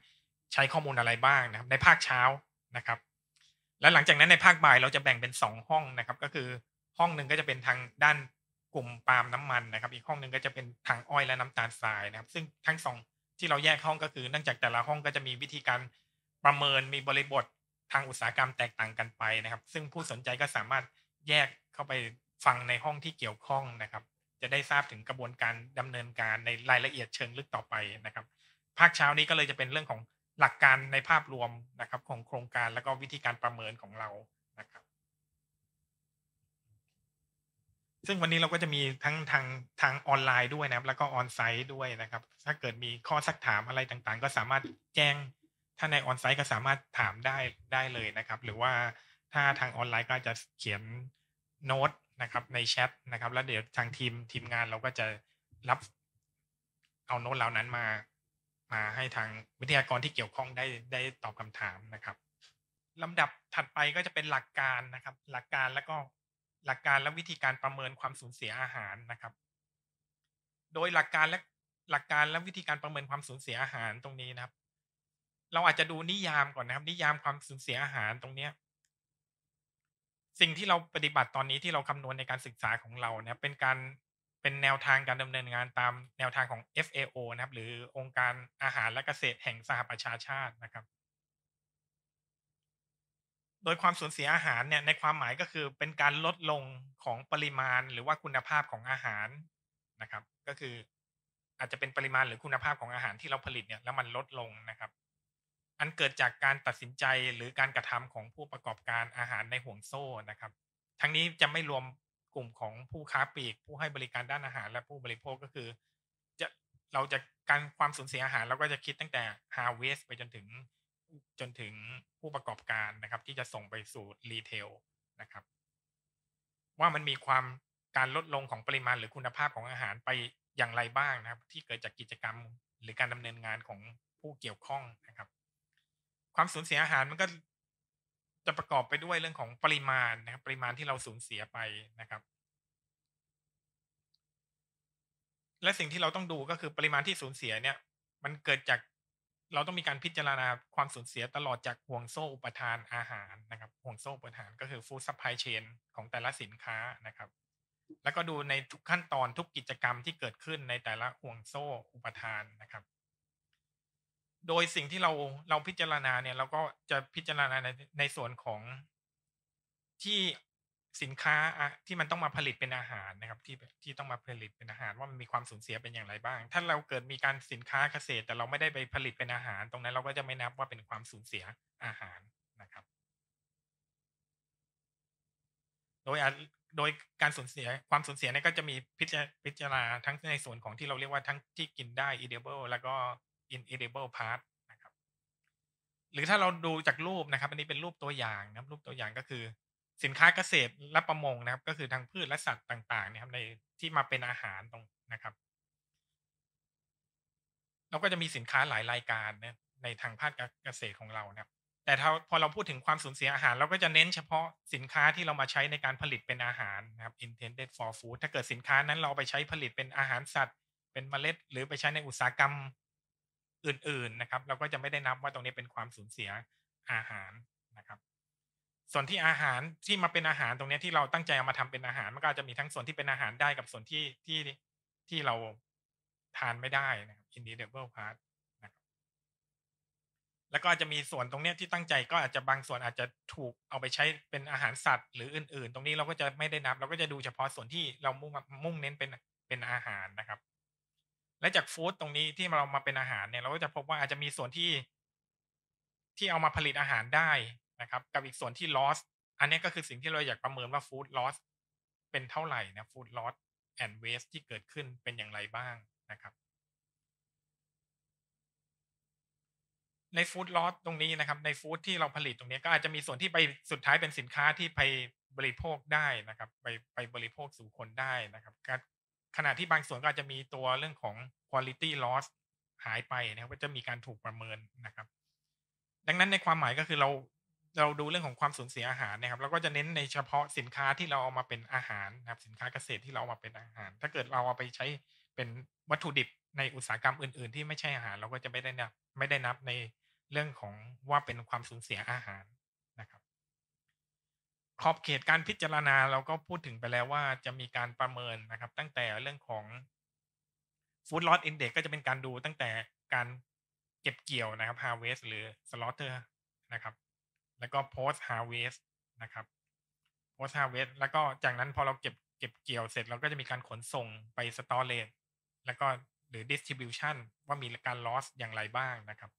ใช้ข้อมูลอะไรบ้างนะครับในภาคเช้านะครับและหลังจากนั้นในภาคบ่ายเราจะแบ่งเป็น 2 ห้องนะครับก็คือห้องหนึ่งก็จะเป็นทางด้านกลุ่มปาล์มน้ำมันนะครับอีกห้องหนึ่งก็จะเป็นถังอ้อยและน้ำตาลทรายนะครับ ซึ่งทั้งสองที่เราแยกห้องก็คือเนื่องจากแต่ละห้องก็จะมีวิธีการประเมินมีบริบททางอุตสาหกรรมแตกต่างกันไปนะครับ ซึ่งผู้สนใจก็สามารถแยกเข้าไปฟังในห้องที่เกี่ยวข้องนะครับ จะได้ทราบถึงกระบวนการดำเนินการในรายละเอียดเชิงลึกต่อไปนะครับ ภาคเช้านี้ก็เลยจะเป็นเรื่องของหลักการในภาพรวมนะครับของโครงการแล้วก็วิธีการประเมินของเราซึ่งวันนี้เราก็จะมีทั้งทางทางออนไลน์ด้วยนะครับ แล้วก็ออนไซต์ด้วยนะครับ ถ้าเกิดมีข้อสักถามอะไรต่างๆก็สามารถแจ้งถ้าในออนไซต์ก็สามารถถามได้ได้เลยนะครับ หรือว่าถ้าทางออนไลน์ก็จะเขียนโน้ตนะครับในแชทนะครับ แล้วเดี๋ยวทางทีมทีมงานเราก็จะรับเอาโน้ตเหล่านั้นมา มาให้ทางวิทยากรที่เกี่ยวข้องได้ได้ตอบคำถามนะครับลำดับถัดไปก็จะเป็นหลักการนะครับ หลักการแล้วก็หลักการและวิธีการประเมินความสูญเสียอาหารนะครับ โดยหลักการและหลักการและวิธีการประเมินความสูญเสียอาหารตรงนี้นะครับ เราอาจจะดูนิยามก่อนนะครับนิยามความสูญเสียอาหารตรงเนี้ยสิ่งที่เราปฏิบัติตอนนี้ที่เราคำนวณในการศึกษาของเราเนี่ยเป็นการเป็นแนวทางการดำเนินงานตามแนวทางของ FAO นะครับ หรือองค์การอาหารและเกษตรแห่งสหประชาชาตินะครับโดยความสูญเสียอาหารเนี่ยในความหมายก็คือ เป็นการลดลงของปริมาณหรือว่าคุณภาพของอาหารนะครับ ก็คืออาจจะเป็นปริมาณหรือคุณภาพของอาหารที่เราผลิตเนี่ย แล้วมันลดลงนะครับ อันเกิดจากการตัดสินใจหรือการกระทำของผู้ประกอบการอาหารในห่วงโซ่นะครับ ทั้งนี้จะไม่รวมกลุ่มของผู้ค้าปลีก ผู้ให้บริการด้านอาหาร และผู้บริโภคก็คือ จะเราจะการความสูญเสียอาหาร เราก็จะคิดตั้งแต่ harvest ไปจนถึงจนถึงผู้ประกอบการนะครับที่จะส่งไปสู่รีเทลนะครับ ว่ามันมีความการลดลงของปริมาณหรือคุณภาพของอาหารไปอย่างไรบ้างนะครับ ที่เกิดจากกิจกรรมหรือการดำเนินงานของผู้เกี่ยวข้องนะครับ ความสูญเสียอาหารมันก็จะประกอบไปด้วยเรื่องของปริมาณนะครับ ปริมาณที่เราสูญเสียไปนะครับ และสิ่งที่เราต้องดูก็คือปริมาณที่สูญเสียเนี่ยมันเกิดจากเราต้องมีการพิจารณาความสูญเสียตลอดจากห่วงโซ่อุปทานอาหารนะครับ ห่วงโซ่อุปทานก็คือฟู้ดซัพพลายเชนของแต่ละสินค้านะครับ แล้วก็ดูในทุกขั้นตอนทุกกิจกรรมที่เกิดขึ้นในแต่ละห่วงโซ่อุปทานนะครับ โดยสิ่งที่เราเราพิจารณาเนี่ยเราก็จะพิจารณาในในส่วนของที่สินค้าที่มันต้องมาผลิตเป็นอาหารนะครับ ที่ที่ต้องมาผลิตเป็นอาหารว่ามันมีความสูญเสียเป็นอย่างไรบ้าง ถ้าเราเกิดมีการสินค้าเกษตรแต่เราไม่ได้ไปผลิตเป็นอาหาร ตรงนั้นเราก็จะไม่นับว่าเป็นความสูญเสียอาหารนะครับโดยโดยการสูญเสียความสูญเสียนี่ก็จะมีพิจารณาทั้งในส่วนของที่เราเรียกว่าทั้งที่กินได้ edible แล้วก็ inedible part นะครับ หรือถ้าเราดูจากรูปนะครับ อันนี้เป็นรูปตัวอย่างนะรูปตัวอย่างก็คือสินค้าเกษตรและประมงนะครับ ก็คือทางพืชและสัตว์ต่างๆนะครับ ในที่มาเป็นอาหารตรงนะครับ เราก็จะมีสินค้าหลายรายการนะในทางภาคเกษตรของเรานะครับแต่าพอเราพูดถึงความสูญเสียอาหาร เราก็จะเน้นเฉพาะสินค้าที่เรามาใช้ในการผลิตเป็นอาหารนะครับ intended for food ถ้าเกิดสินค้านั้นเราไปใช้ผลิตเป็นอาหารสัตว์ เป็นเมล็ด หรือไปใช้ในอุตสาหกรรมอื่นๆนะครับ เราก็จะไม่ได้นับว่าตรงนี้เป็นความสูญเสียอาหารนะครับส่วนที่อาหารที่มาเป็นอาหารตรงนี้ที่เราตั้งใจเอามาทำเป็นอาหารมันก็จะมีทั้งส่วนที่เป็นอาหารได้กับส่วนที่ที่ที่เราทานไม่ได้นะครับ individual part นะครับแล้วก็จะมีส่วนตรงนี้ที่ตั้งใจก็อาจจะบางส่วนอาจจะถูกเอาไปใช้เป็นอาหารสัตว์ หรืออื่นๆ ตรงนี้เราก็จะไม่ได้นับ เราก็จะดูเฉพาะส่วนที่เรามุ่งมุ่งเน้นเป็นเป็นอาหารนะครับ และจากฟู้ดตรงนี้ที่เรามาเป็นอาหารเนี่ย เราก็จะพบว่าอาจจะมีส่วนที่ที่เอามาผลิตอาหารได้นะครับกับอีกส่วนที่ loss อันนี้ก็คือสิ่งที่เราอยากประเมินว่า food loss เป็นเท่าไหร่นะ food loss and waste ที่เกิดขึ้นเป็นอย่างไรบ้างนะครับ ใน food loss ตรงนี้นะครับใน food ที่เราผลิตตรงนี้ก็อาจจะมีส่วนที่ไปสุดท้ายเป็นสินค้าที่ไปบริโภคได้นะครับไปไปบริโภคสู่คนได้นะครับขณะที่บางส่วนก็อาจจะมีตัวเรื่องของ quality loss หายไปนะครับก็จะมีการถูกประเมินนะครับ ดังนั้นในความหมายก็คือเราเราดูเรื่องของความสูญเสียอาหารนะครับเราก็จะเน้นในเฉพาะสินค้าที่เราเอามาเป็นอาหารนะครับ สินค้าเกษตรที่เราเอามาเป็นอาหาร ถ้าเกิดเราเอาไปใช้เป็นวัตถุดิบในอุตสาหกรรมอื่นๆที่ไม่ใช่อาหาร เราก็จะไม่ได้นับไม่ได้นับในเรื่องของว่าเป็นความสูญเสียอาหารนะครับ ขอบเขตการพิจารณาเราก็พูดถึงไปแล้วว่าจะมีการประเมินนะครับ ตั้งแต่เรื่องของ Food Loss Index ก็จะเป็นการดูตั้งแต่การเก็บเกี่ยวนะครับ Harvest หรือ Slaughter นะครับแล้วก็ post harvest นะครับ post harvest แล้วก็จากนั้นพอเราเก็บเก็บเกี่ยวเสร็จ เราก็จะมีการขนส่งไป storage แล้วก็หรือ distribution ว่ามีการ loss อย่างไรบ้างนะครับ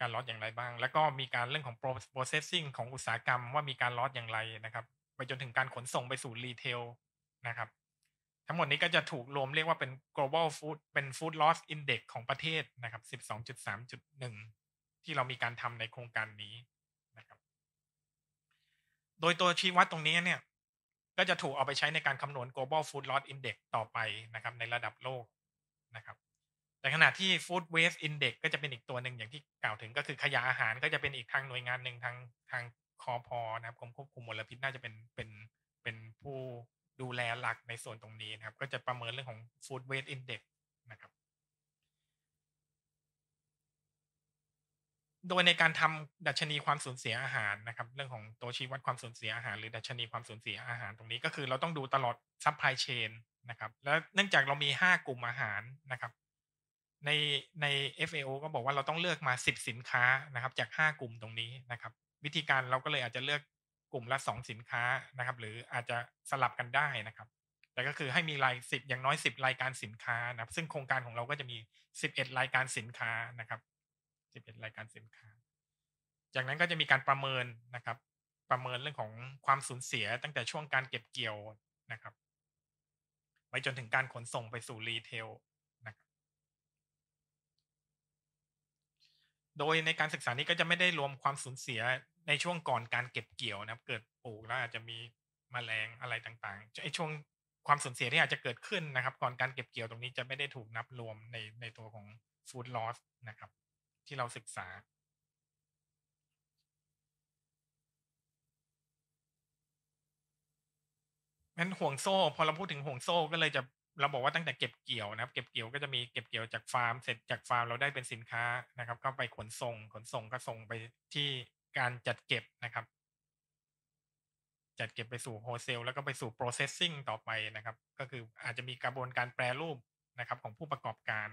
การ loss อย่างไรบ้าง แล้วก็มีการเรื่องของ processing ของอุตสาหกรรมว่ามีการ loss อย่างไรนะครับ ไปจนถึงการขนส่งไปสู่ retail นะครับ ทั้งหมดนี้ก็จะถูกรวมเรียกว่าเป็น global food เป็น food loss index ของประเทศนะครับ12.3.1 ที่เรามีการทำในโครงการนี้โดย ตัวชี้วัดตรงนี้เนี่ย ก็จะถูกเอาไปใช้ในการ คำนวณ global food loss index ต่อไปนะครับ ในระดับโลกนะครับแต่ขณะที่ food waste index ก็จะเป็นอีกตัวหนึ่งอย่างที่กล่าวถึงก็คือขยะอาหารก็จะเป็นอีกทางหน่วยงานหนึ่งทางทางคอพอนะครับกรมควบคุมมลพิษน่าจะเป็นเป็นเป็นผู้ดูแลหลักใน ส่วน ตรงนี้นะครับ ก็จะประเมินเรื่องของ food waste index นะครับโดยในการทำดัชนีความสูญเสียอาหารนะครับ เรื่องของตัวชี้วัดความสูญเสียอาหารหรือ ดัชนีความสูญเสียอาหาร ตรงนี้ก็คือ เราต้องดูตลอดซัพพลายเชนนะครับ แล้วเนื่องจากเรามี 5 กลุ่มอาหารนะครับในใน FAO ก็บอกว่าเราต้องเลือกมา 10 สินค้านะครับจาก 5 กลุ่มตรงนี้นะครับวิธีการเราก็เลยอาจจะเลือกกลุ่มละ 2 สินค้านะครับ หรืออาจจะสลับกันได้นะครับ แต่ก็คือให้มีรายสิบอย่างน้อย 10 รายการสินค้านะครับ ซึ่งโครงการของเราก็จะมี11รายการสินค้านะครับ11รายการสินค้าจากนั้นก็จะมีการประเมินนะครับ ประเมินเรื่องของความสูญเสียตั้งแต่ช่วงการเก็บเกี่ยวนะครับ ไปจนถึงการขนส่งไปสู่รีเทลนะครับโดยในการศึกษานี้ก็จะไม่ได้รวมความสูญเสียในช่วงก่อนการเก็บเกี่ยวนะครับ เกิดปลูกแล้วอาจจะมีมแมลงอะไรต่างๆไอช่วงความสูญเสียที่อาจจะเกิดขึ้นนะครับ ก่อนการเก็บเกี่ยวตรงนี้จะไม่ได้ถูกนับรวมในในตัวของฟู้ดลอสนะครับที่เราศึกษานั้นห่วงโซ่พอเราพูดถึงห่วงโซ่ก็เลยจะเราบอกว่าตั้งแต่เก็บเกี่ยวนะครับ เก็บเกี่ยวก็จะมีเก็บเกี่ยวจากฟาร์มเสร็จจากฟาร์มเราได้เป็นสินค้านะครับก็ไปขนส่งขนส่งก็ส่งไปที่การจัดเก็บนะครับ จัดเก็บไปสู่โฮเซลแล้วก็ไปสู่ processing ต่อไปนะครับ ก็คืออาจจะมีกระบวนการแปรรูปนะครับ ของผู้ประกอบการ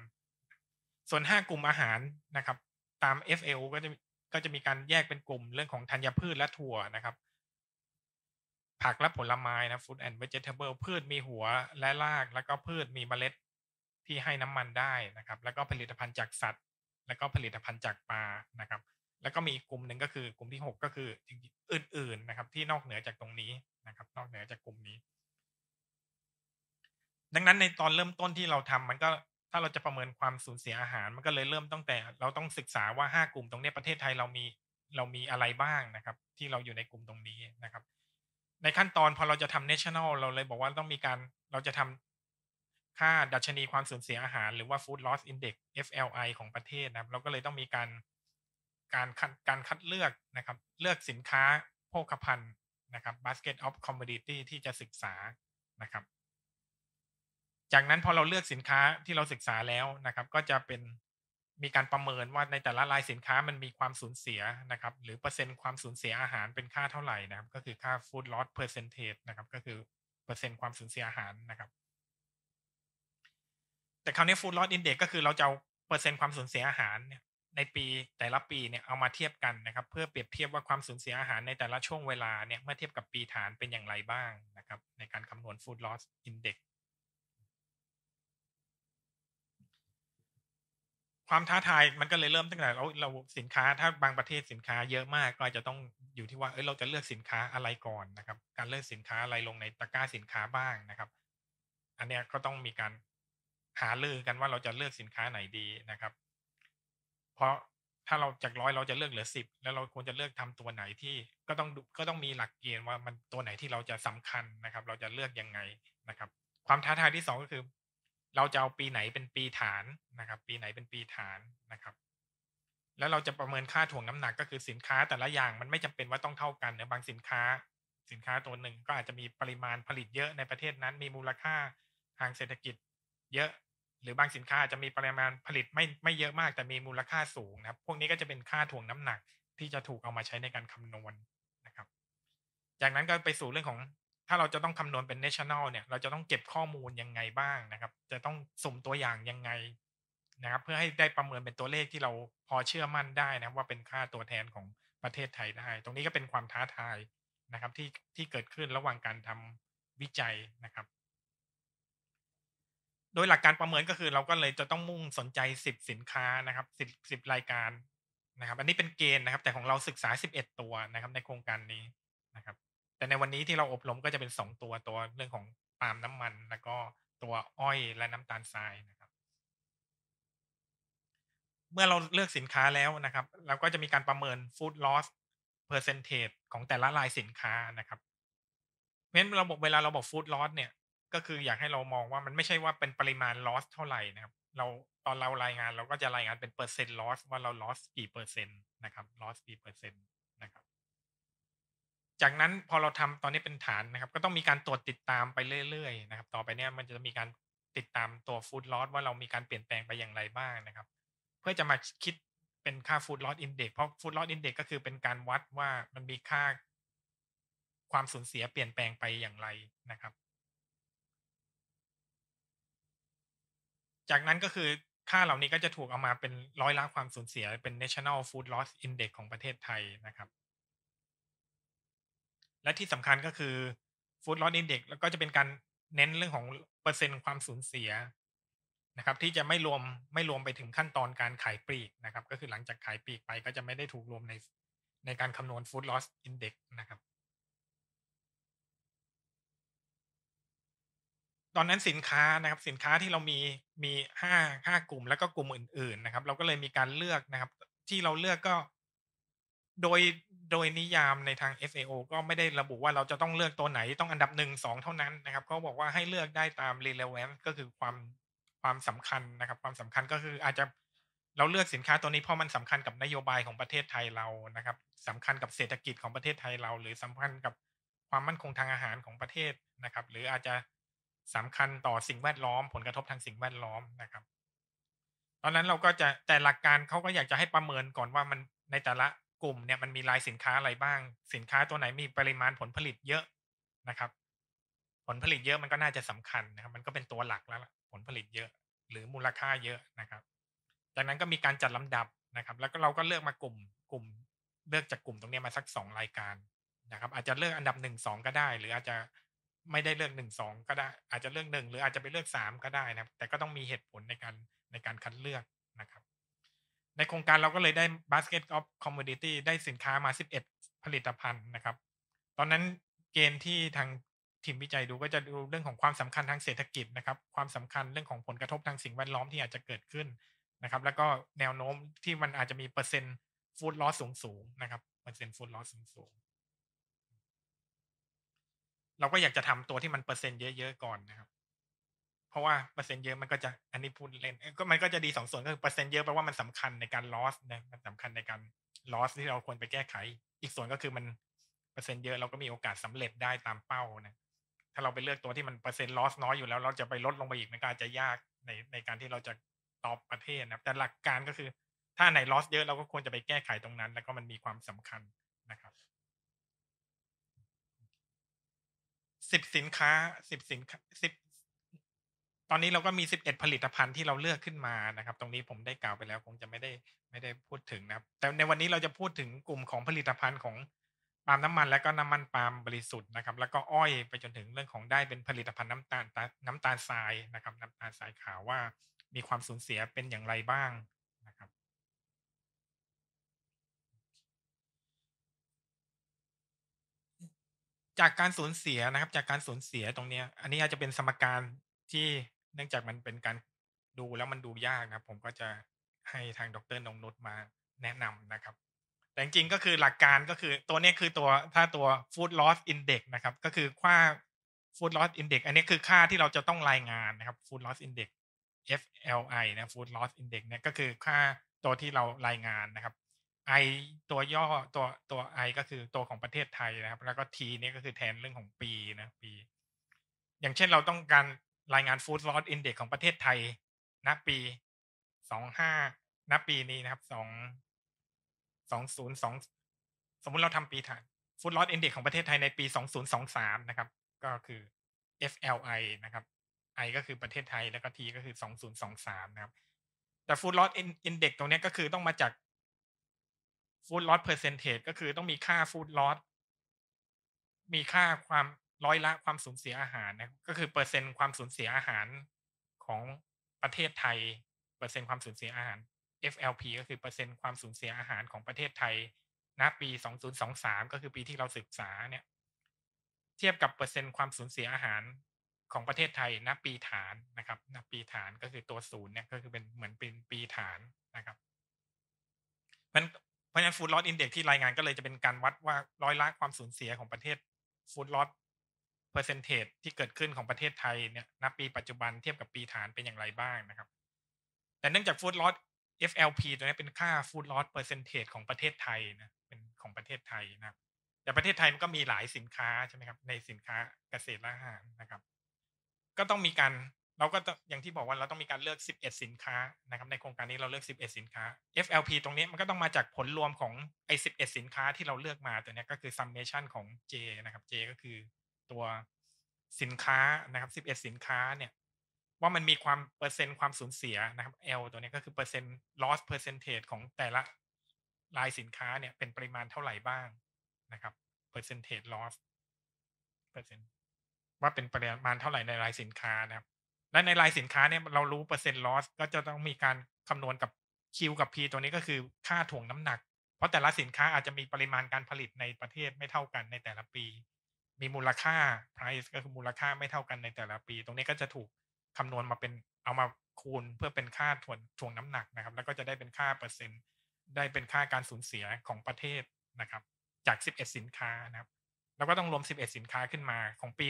ส่วนห้ากลุ่มอาหารนะครับ ตาม FAO ก็จะก็จะมีการแยกเป็นกลุ่มเรื่องของธัญพืชและถั่วนะครับผักและผลไม้นะฟู้ดแอนด์เวจิเทเบิลพืชมีหัวและราก แล้วก็พืชมีเมล็ดที่ให้น้ำมันได้นะครับ แล้วก็ผลิตภัณฑ์จากสัตว์ แล้วก็ผลิตภัณฑ์จากปลานะครับ แล้วก็มีกลุ่มหนึ่งก็คือกลุ่มที่6ก็คืออื่น ๆนะครับ ที่นอกเหนือจากตรงนี้นะครับ นอกเหนือจากกลุ่มนี้ ดังนั้นในตอนเริ่มต้นที่เราทำมันก็ถ้าเราจะประเมินความสูญเสียอาหาร มันก็เลยเริ่มตั้งแต่เราต้องศึกษาว่า 5 กลุ่มตรงนี้ประเทศไทยเรามีเรามีอะไรบ้างนะครับ ที่เราอยู่ในกลุ่มตรงนี้นะครับ ในขั้นตอนพอเราจะทำเนชั่นแนลเราเลยบอกว่าต้องมีการเราจะทำค่าดัชนีความสูญเสียอาหาร หรือว่า food loss index FLI ของประเทศนะครับ เราก็เลยต้องมีการการคัดการคัดเลือกนะครับ เลือกสินค้าโภคภัณฑ์นะครับ basket of commodity ที่จะศึกษานะครับจากนั้นพอเราเลือกสินค้าที่เราศึกษาแล้วนะครับก็จะเป็นมีการประเมินว่าในแต่ละรายสินค้ามันมีความสูญเสียนะครับหรือเปอร์เซ็นต์ความสูญเสียอาหารเป็นค่าเท่าไหร่นะครับก็คือค่า food loss percentage นะครับก็คือเปอร์เซ็นต์ความสูญเสียอาหารนะครับ แต่คราวนี้ food loss index ก็คือเราจะเอาเปอร์เซ็นต์ความสูญเสียอาหารในปีแต่ละปีเนี่ยเอามาเทียบกันนะครับเพื่อเปรียบเทียบว่าความสูญเสียอาหารในแต่ละช่วงเวลาเนี่ยเมื่อเทียบกับปีฐานเป็นอย่างไรบ้างนะครับในการคำนวณ food loss index ความท้าทายมันก็เลยเริ่มตั้งแต่เราเราสินค้าถ้าบางประเทศสินค้าเยอะมาก ก็จะต้องอยู่ที่ว่าเออเราจะเลือกสินค้าอะไรก่อนนะครับ การเลือกสินค้าอะไรลงในตะกร้าสินค้าบ้างนะครับ อันเนี้ยก็ต้องมีการหาลือกันว่าเราจะเลือกสินค้าไหนดีนะครับ เพราะถ้าเราจากร้อยเราจะเลือกเหลือสิบแล้วเราควรจะเลือกทำตัวไหนที่ก็ต้องก็ต้องมีหลักเกณฑ์ว่ามันตัวไหนที่เราจะสำคัญนะครับ เราจะเลือกยังไงนะครับ ความท้าทายที่สองก็คือเราจะเอาปีไหนเป็นปีฐานนะครับ ปีไหนเป็นปีฐานนะครับ แล้วเราจะประเมินค่าถ่วงน้ำหนักก็คือสินค้าแต่ละอย่างมันไม่จำเป็นว่าต้องเท่ากันนะบางสินค้าสินค้าตัวหนึ่งก็อาจจะมีปริมาณผลิตเยอะในประเทศนั้น มีมูลค่าทางเศรษฐกิจเยอะ หรือบางสินค้าจะมีปริมาณผลิตไม่ไม่เยอะมากแต่มีมูลค่าสูงนะครับ พวกนี้ก็จะเป็นค่าถ่วงน้ำหนักที่จะถูกเอามาใช้ในการคำนวณนะครับ จากนั้นก็ไปสู่เรื่องของถ้าเราจะต้องคำนวณเป็น national เนี่ย เราจะต้องเก็บข้อมูลยังไงบ้างนะครับ จะต้องสุ่มตัวอย่างยังไงนะครับ เพื่อให้ได้ประเมินเป็นตัวเลขที่เราพอเชื่อมั่นได้นะว่าเป็นค่าตัวแทนของประเทศไทยได้ ตรงนี้ก็เป็นความท้าทายนะครับ ที่ที่เกิดขึ้นระหว่างการทำวิจัยนะครับ โดยหลักการประเมินก็คือเราก็เลยจะต้องมุ่งสนใจสิบสินค้านะครับสิบสิบรายการนะครับ อันนี้เป็นเกณฑ์นะครับ แต่ของเราศึกษาสิบเอ็ดตัวนะครับ ในโครงการนี้นะครับแต่ในวันนี้ที่เราอบรมก็จะเป็นสองตัวตัวเรื่องของปาล์มน้ำมันแล้วก็ตัวอ้อยและน้ำตาลทรายนะครับ เมื่อเราเลือกสินค้าแล้วนะครับ เราก็จะมีการประเมินฟู้ดลอสเปอร์เซนเท e ของแต่ละรายสินค้านะครับเพราะฉะนั้นเราบอกเวลาเราบอกฟู้ดลอสเนี่ย ก็คืออยากให้เรามองว่ามันไม่ใช่ว่าเป็นปริมาณลอสเท่าไหร่นะครับเราตอนเรารายงานเราก็จะรายงานเป็นเปอร์เซ็นต์ลอสว่าเราลอสกี่เปอร์เซ็นต์นะครับลอสกี่เปอร์เซ็นต์จากนั้นพอเราทำตอนนี้เป็นฐานนะครับ ก็ต้องมีการตรวจติดตามไปเรื่อยๆนะครับต่อไปเนี่ยมันจะมีการติดตามตัวฟู้ดลอสว่าเรามีการเปลี่ยนแปลงไปอย่างไรบ้างนะครับ เพื่อจะมาคิดเป็นค่าฟู้ดลอสอินเด็กเพราะฟู้ดลอสอินเด็กก็คือเป็นการวัดว่ามันมีค่าความสูญเสียเปลี่ยนแปลงไปอย่างไรนะครับ จากนั้นก็คือค่าเหล่านี้ก็จะถูกเอามาเป็นร้อยละความสูญเสียเป็น national food loss index ของประเทศไทยนะครับและที่สำคัญก็คือฟู้ดลอสอินเด็กแล้วก็จะเป็นการเน้นเรื่องของเปอร์เซ็นต์ความสูญเสียนะครับ ที่จะไม่รวมไม่รวมไปถึงขั้นตอนการขายปลีกนะครับ ก็คือหลังจากขายปลีกไปก็จะไม่ได้ถูกรวมในในการคำนวณฟู้ดลอสอินเด็กนะครับ ตอนนั้นสินค้านะครับสินค้าที่เรามีมีห้าห้ากลุ่มแล้วก็กลุ่มอื่นๆนะครับ เราก็เลยมีการเลือกนะครับ ที่เราเลือกก็โดยโดยนิยามในทาง SAO ก็ไม่ได้ระบุว่าเราจะต้องเลือกตัวไหนต้องอันดับหนึ่งสองเท่านั้นนะครับเขาบอกว่าให้เลือกได้ตาม relevance ก็คือความความสำคัญนะครับ ความสำคัญก็คืออาจจะเราเลือกสินค้าตัวนี้เพราะมันสำคัญกับนโยบายของประเทศไทยเรานะครับ สำคัญกับเศรษฐกิจของประเทศไทยเรา หรือสำคัญกับความมั่นคงทางอาหารของประเทศนะครับ หรืออาจจะสำคัญต่อสิ่งแวดล้อมผลกระทบทางสิ่งแวดล้อมนะครับตอนนั้นเราก็จะแต่หลักการเขาก็อยากจะให้ประเมินก่อนว่ามันในแต่ละกลุ่มเนี่ยมันมีรายสินค้าอะไรบ้าง สินค้าตัวไหนมีปริมาณผลผลิตเยอะนะครับ ผลผลิตเยอะมันก็น่าจะสำคัญนะครับ มันก็เป็นตัวหลักแล้ว ผลผลิตเยอะหรือมูลค่าเยอะนะครับ จากนั้นก็มีการจัดลำดับนะครับ แล้วก็เราก็เลือกมากลุ่ม กลุ่มเลือกจากกลุ่มตรงนี้มาสักสองรายการนะครับ อาจจะเลือกอันดับหนึ่งสองก็ได้ หรืออาจจะไม่ได้เลือกหนึ่งสองก็ได้ อาจจะเลือกหนึ่งหรืออาจจะไปเลือกสามก็ได้นะครับ แต่ก็ต้องมีเหตุผลในการในการคัดเลือกนะครับในโครงการเราก็เลยได้ Basket of Commodity ได้สินค้ามา11ผลิตภัณฑ์นะครับ ตอนนั้นเกณฑ์ที่ทางทีมวิจัยดูก็จะดูเรื่องของความสำคัญทางเศรษฐกิจนะครับความสำคัญเรื่องของผลกระทบทางสิ่งแวดล้อมที่อาจจะเกิดขึ้นนะครับ แล้วก็แนวโน้มที่มันอาจจะมีเปอร์เซ็นต์ฟูดลอสสูงๆนะครับเปอร์เซ็นต์ฟูดลอสสูงๆเราก็อยากจะทำตัวที่มันเปอร์เซ็นต์เยอะๆก่อนนะครับเพราะว่าเปอร์เซ็นต์เยอะมันก็จะอันนี้พูดเล่น ก็มันก็จะดีสองส่วนก็คือเปอร์เซ็นต์เยอะแปลว่ามันสำคัญในการลอสนะมันสำคัญในการลอสที่เราควรไปแก้ไข อีกส่วนก็คือมันเปอร์เซ็นต์เยอะเราก็มีโอกาสสำเร็จได้ตามเป้านะถ้าเราไปเลือกตัวที่มันเปอร์เซ็นต์ลอสน้อยอยู่แล้วเราจะไปลดลงไปอีกมันก็จะยากในในการที่เราจะตอบประเทศนะแต่หลักการก็คือ ถ้าไหนลอสเยอะเราก็ควรจะไปแก้ไขตรงนั้น แล้วก็มันมีความสำคัญนะครับสิบสินค้าสิบสินค้าสิบตอนนี้เราก็มี 11 ผลิตภัณฑ์ที่เราเลือกขึ้นมานะครับ ตรงนี้ผมได้กล่าวไปแล้วคงจะไม่ได้ไม่ได้พูดถึงนะครับ แต่ในวันนี้เราจะพูดถึงกลุ่มของผลิตภัณฑ์ของปาล์มน้ำมันและก็น้ำมันปาล์มบริสุทธิ์นะครับ แล้วก็อ้อยไปจนถึงเรื่องของได้เป็นผลิตภัณฑ์น้ำตาลน้ำตาลทรายนะครับน้ำตาลทรายขาวว่ามีความสูญเสียเป็นอย่างไรบ้างนะครับ จากการสูญเสียนะครับ จากการสูญเสียตรงนี้อันนี้อาจจะเป็นสมการที่นื่องจากมันเป็นการดูแล้วมันดูยากนะครับ ผมก็จะให้ทางดรนงนุชมาแนะนำนะครับ แต่จริงก็คือหลักการก็คือตัวนี้คือตัวถ้าตัว food loss index นะครับ ก็คือค่า food loss index อันนี้คือค่าที่เราจะต้องรายงานนะครับ food loss index FLI นะ food loss index เนี่ยก็คือค่าตัวที่เรารายงานนะครับ I ตัวย่อตัวตัว I ก็คือตัวของประเทศไทยนะครับ แล้วก็ T นี่ก็คือแทนเรื่องของปีนะปี อย่างเช่นเราต้องการรายงาน Food Loss Index ของประเทศไทย ณ ปีสองห้าณปีนี้นะครับ สอง สองศูนย์สอง สมมุติเราทำปีถัด Food Loss Index ของประเทศไทยในปีสองศูนย์สองสามนะครับ ก็คือ FLI นะครับ I ก็คือประเทศไทย แล้วก็ T ก็คือ สองศูนย์สองสามนะครับ แต่ Food Loss Index ตรงนี้ก็คือต้องมาจาก Food Loss Percentage ก็คือต้องมีค่า Food Loss มีค่าความร้อยละความสูญเสียอาหารนะก็คือเปอร์เซ็นต์ความสูญเสียอาหารของประเทศไทย เปอร์เซ็นต์ความสูญเสียอาหาร FLP ก็คือเปอร์เซ็นต์ความสูญเสียอาหารของประเทศไทย ณปี2023 ก็คือปีที่เราศึกษาเนี่ย เทียบกับเปอร์เซ็นต์ความสูญเสียอาหารของประเทศไทยณปีฐานนะครับณปีฐานก็คือตัวศูนย์เนี่ยก็คือเป็นเหมือนเป็นปีฐานนะครับมันเพราะฉะนั้นฟู้ดลอสอินเด็กที่รายงานก็เลยจะเป็นการวัดว่าร้อยละความสูญเสียของประเทศฟู้ดลอสเปอร์เซนเทจที่เกิดขึ้นของประเทศไทยเนี่ยบปีปัจจุบันเทียบกับปีฐานเป็นอย่างไรบ้างนะครับ แต่เนื่องจากฟู้ดลอส FLP ตัวนี้เป็นค่าฟู้ดลอสเปอร์เซนเทจของประเทศไทยนะเป็นของประเทศไทยนะแต่ประเทศไทยมันก็มีหลายสินค้าใช่ไหมครับในสินค้าเกษตรและอาหารนะครับ ก็ต้องมีการเราก็อย่างที่บอกว่าเราต้องมีการเลือก 11 สินค้านะครับ ในโครงการนี้เราเลือก 11 สินค้า FLP ตรงนี้มันก็ต้องมาจากผลรวมของไอ้11 สินค้าที่เราเลือกมาตัวนี้ก็คือ summation ของ J นะครับ J ก็คือตัวสินค้านะครับ 11 สินค้าเนี่ย ว่ามันมีความเปอร์เซ็นต์ความสูญเสียนะครับ L ตัวนี้ก็คือเปอร์เซ็นต์ loss percentage ของแต่ละรายสินค้าเนี่ย เป็นปริมาณเท่าไหร่บ้างนะครับ percentage loss เปอร์เซ็นต์ว่าเป็นปริมาณเท่าไหร่ในรายสินค้านะครับ และในรายสินค้าเนี่ยเรารู้เปอร์เซ็นต์ loss ก็จะต้องมีการคำนวณกับ Q กับ P ตัวนี้ก็คือค่าถ่วงน้ำหนัก เพราะแต่ละสินค้าอาจจะมีปริมาณการผลิตในประเทศไม่เท่ากันในแต่ละปีมีมูลค่า price ก็คือมูลค่าไม่เท่ากันในแต่ละปี ตรงนี้ก็จะถูกคำนวณมาเป็นเอามาคูณเพื่อเป็นค่าถ่วงถ่วงน้ำหนักนะครับ แล้วก็จะได้เป็นค่าเปอร์เซ็นต์ ได้เป็นค่าการสูญเสียของประเทศนะครับ จาก 11 สินค้านะครับ แล้วก็ต้องรวม 11 สินค้าขึ้นมาของปี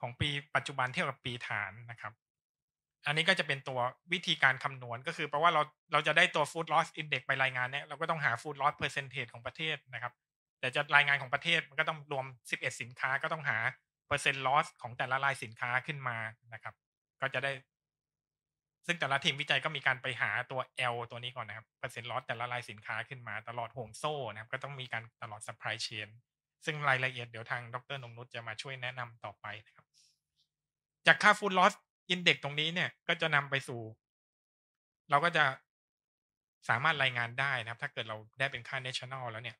ของปีปัจจุบันเทียบกับปีฐานนะครับอันนี้ก็จะเป็นตัววิธีการคำนวณก็คือแปลว่าเราเราจะได้ตัว food loss index ไปรายงานเนี่ยเราก็ต้องหา food loss percentage ของประเทศนะครับ แต่จะรายงานของประเทศมันก็ต้องรวม 11 สินค้าก็ต้องหาเปอร์เซ็นต์ loss ของแต่ละรายสินค้าขึ้นมานะครับ ก็จะได้ ซึ่งแต่ละทีมวิจัยก็มีการไปหาตัว L ตัวนี้ก่อนนะครับเปอร์เซ็นต์ loss แต่ละรายสินค้าขึ้นมาตลอดห่วงโซ่นะครับก็ต้องมีการตลอด supply chain ซึ่งรายละเอียดเดี๋ยวทางดรนงนุชจะมาช่วยแนะนำต่อไปนะครับ จากค่า food loss อินเด็กตรงนี้เนี่ย ก็จะนำไปสู่เราก็จะสามารถรายงานได้นะครับ ถ้าเกิดเราได้เป็นค่า national แล้วเนี่ย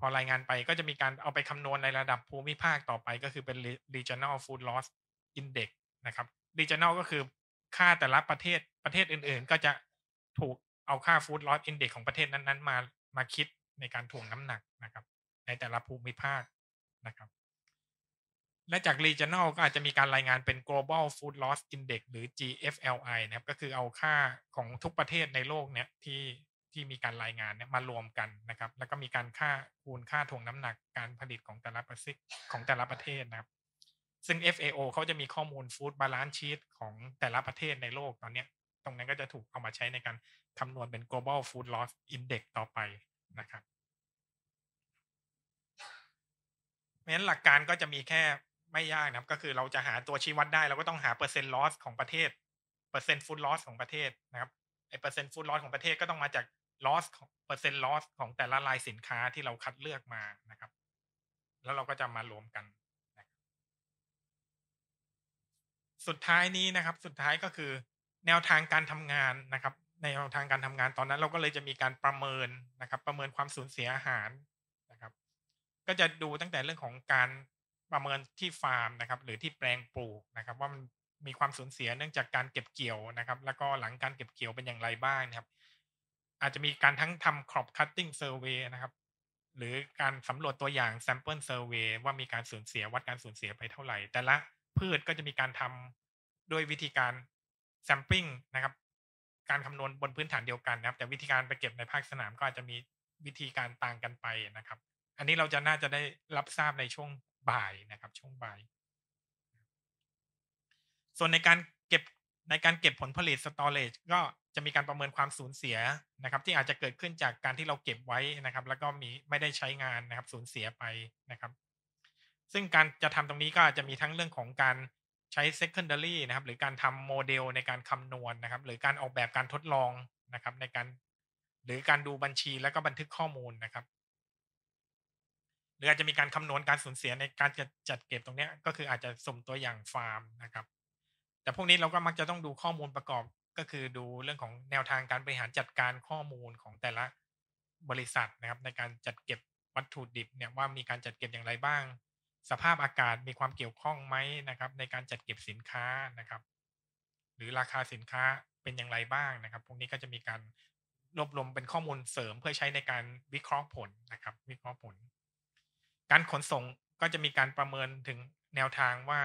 พอรายงานไปก็จะมีการเอาไปคำนวณในระดับภูมิภาคต่อไป ก็คือเป็น regional food loss index นะครับ regional ก็คือค่าแต่ละประเทศประเทศอื่นๆก็จะถูกเอาค่า food loss index ของประเทศนั้นๆ มามาคิดในการถ่วงน้ำหนักนะครับในแต่ละภูมิภาคนะครับและจาก regional ก็อาจจะมีการรายงานเป็น global food loss index หรือ GFLI นะครับก็คือเอาค่าของทุกประเทศในโลกเนี่ยที่ที่มีการรายงานเนี่ยมารวมกันนะครับ แล้วก็มีการค่าคูณค่าทวงน้ำหนักการผลิตของแต่ละประเทศของแต่ละประเทศนะครับ ซึ่ง FAO เขาจะมีข้อมูล food balance sheet ของแต่ละประเทศในโลกตอนเนี้ย ตรงนั้นก็จะถูกเอามาใช้ในการคำนวณเป็น global food loss index ต่อไปนะครับเพราะฉะนั้นหลักการก็จะมีแค่ไม่ ยาก นะครับ ก็คือเราจะหาตัวชี้วัดได้ เราก็ต้อง หาเปอร์เซ็นต์ลอสของประเทศเปอร์เซ็นต์ฟูดลอสของประเทศนะครับไอเปอร์เซ็นต์ฟูดลอสของประเทศก็ต้องมาจาก ลอสเปอร์เซ็นต์ลอสของแต่ละรายสินค้าที่เราคัดเลือกมานะครับ แล้วเราก็จะมา รวมกันสุดท้ายนี้นะครับสุดท้ายก็คือ แนวทางการทำงานนะครับ ในแนวทางการทำงานตอนนั้น เราก็เลยจะมีการประเมินนะครับ ประเมินความสูญเสียอาหารนะครับ ก็จะดูตั้งแต่เรื่องของการประเมินที่ฟาร์มนะครับหรือที่แปลงปลูกนะครับ ว่ามันมีความสูญเสียเนื่องจากการเก็บเกี่ยวนะครับแล้วก็หลังการเก็บเกี่ยวเป็นอย่างไรบ้างนะครับ อาจจะมีการทั้งทำ crop cutting survey นะครับ หรือการสำรวจตัวอย่าง sample survey ว่ามีการสูญเสียวัดการสูญเสียไปเท่าไหร่แต่ละพืชก็จะมีการทำด้วยวิธีการ sampling นะครับการคำนวณบนพื้นฐานเดียวกันนะครับ แต่วิธีการไปเก็บในภาคสนามก็อาจจะมีวิธีการต่างกันไปนะครับ อันนี้เราจะน่าจะได้รับทราบในช่วงบ่ายนะครับช่วงบ่ายส่วนในการเก็บในการเก็บผลผลิตสตอ r เ g จก็จะมีการประเมินความสูญเสียนะครับ ที่อาจจะเกิดขึ้นจากการที่เราเก็บไว้นะครับ แล้วก็มีไม่ได้ใช้งานนะครับสูญเสียไปนะครับ ซึ่งการจะทำตรงนี้ก็จะมีทั้งเรื่องของการใช้ secondary นะครับ หรือการทำโมเดลในการคำนวณนนะครับ หรือการออกแบบการทดลองนะครับในการ หรือการดูบัญชีแล้วก็บันทึกข้อมูลนะครับหรืออาจจะมีการคำนวณการสูญเสียในการจัดเก็บตรงนี้ก็คืออาจจะสมตัวอย่างฟาร์มนะครับ แต่พวกนี้เราก็มักจะต้องดูข้อมูลประกอบ ก็คือดูเรื่องของแนวทางการบริหารจัดการข้อมูลของแต่ละบริษัทนะครับ ในการจัดเก็บวัตถุดิบ เนี่ยว่ามีการจัดเก็บอย่างไรบ้าง สภาพอากาศมีความเกี่ยวข้องไหมนะครับ ในการจัดเก็บสินค้านะครับ หรือราคาสินค้าเป็นอย่างไรบ้างนะครับพวกนี้ก็จะมีการรวบรวมเป็นข้อมูลเสริม เพื่อใช้ในการวิเคราะห์ผลนะครับ วิเคราะห์ผลการขนส่งก็จะมีการประเมินถึงแนวทางว่า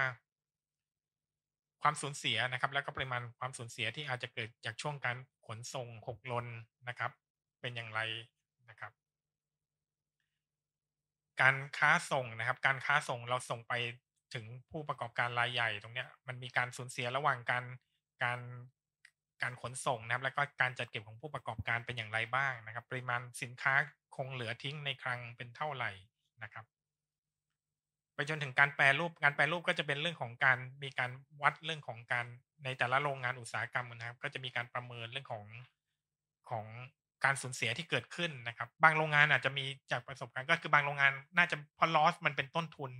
ความสูญเสียนะครับ แล้วก็ปริมาณความสูญเสียที่อาจจะเกิดจากช่วงการขนส่งหกลนนะครับ เป็นอย่างไรนะครับ การค้าส่งนะครับ การค้าส่งเราส่งไปถึงผู้ประกอบการรายใหญ่ตรงเนี้ย มันมีการสูญเสียระหว่างการการการขนส่งนะครับ แล้วก็การจัดเก็บของผู้ประกอบการเป็นอย่างไรบ้างนะครับ ปริมาณสินค้าคงเหลือทิ้งในคลังเป็นเท่าไหร่นะครับไปจนถึงการแปลรูป การแปลรูปก็จะเป็นเรื่องของการมีการวัดเรื่องของการในแต่ละโรงงานอุตสาหกรรมนะครับ ก็จะมีการประเมินเรื่องของของการสูญเสียที่เกิดขึ้นนะครับบางโรงงานอาจจะมีจากประสบการณ์ก็คือบางโรงงานน่าจะพอลอสมันเป็นต้นทุน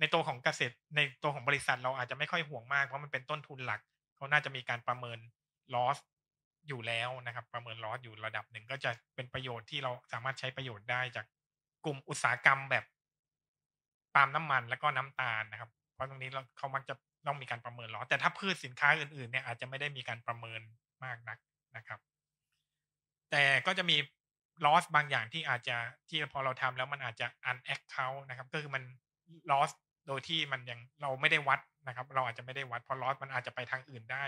ในตัวของเกษตรในตัวของบริษัทเราอาจจะไม่ค่อยห่วงมากเพราะมันเป็นต้นทุนหลักเขาน่าจะมีการประเมินลอสอยู่แล้วนะครับประเมินลอสอยู่ระดับหนึ่งก็จะเป็นประโยชน์ที่เราสามารถใช้ประโยชน์ได้จากกลุ่มอุตสาหกรรมแบบปาล์มน้ำมันแล้วก็น้ำตาลนะครับ เพราะตรงนี้เราเขามักจะต้องมีการประเมินล้อแต่ถ้าพืชสินค้าอื่นๆเนี่ยอาจจะไม่ได้มีการประเมินมากนักนะครับ แต่ก็จะมีลอสบางอย่างที่อาจจะที่พอเราทำแล้วมันอาจจะอันแอคเคาท์นะครับก็คือมันลอสโดยที่มันยังเราไม่ได้วัดนะครับ เราอาจจะไม่ได้วัดเพราะลอสมันอาจจะไปทางอื่นได้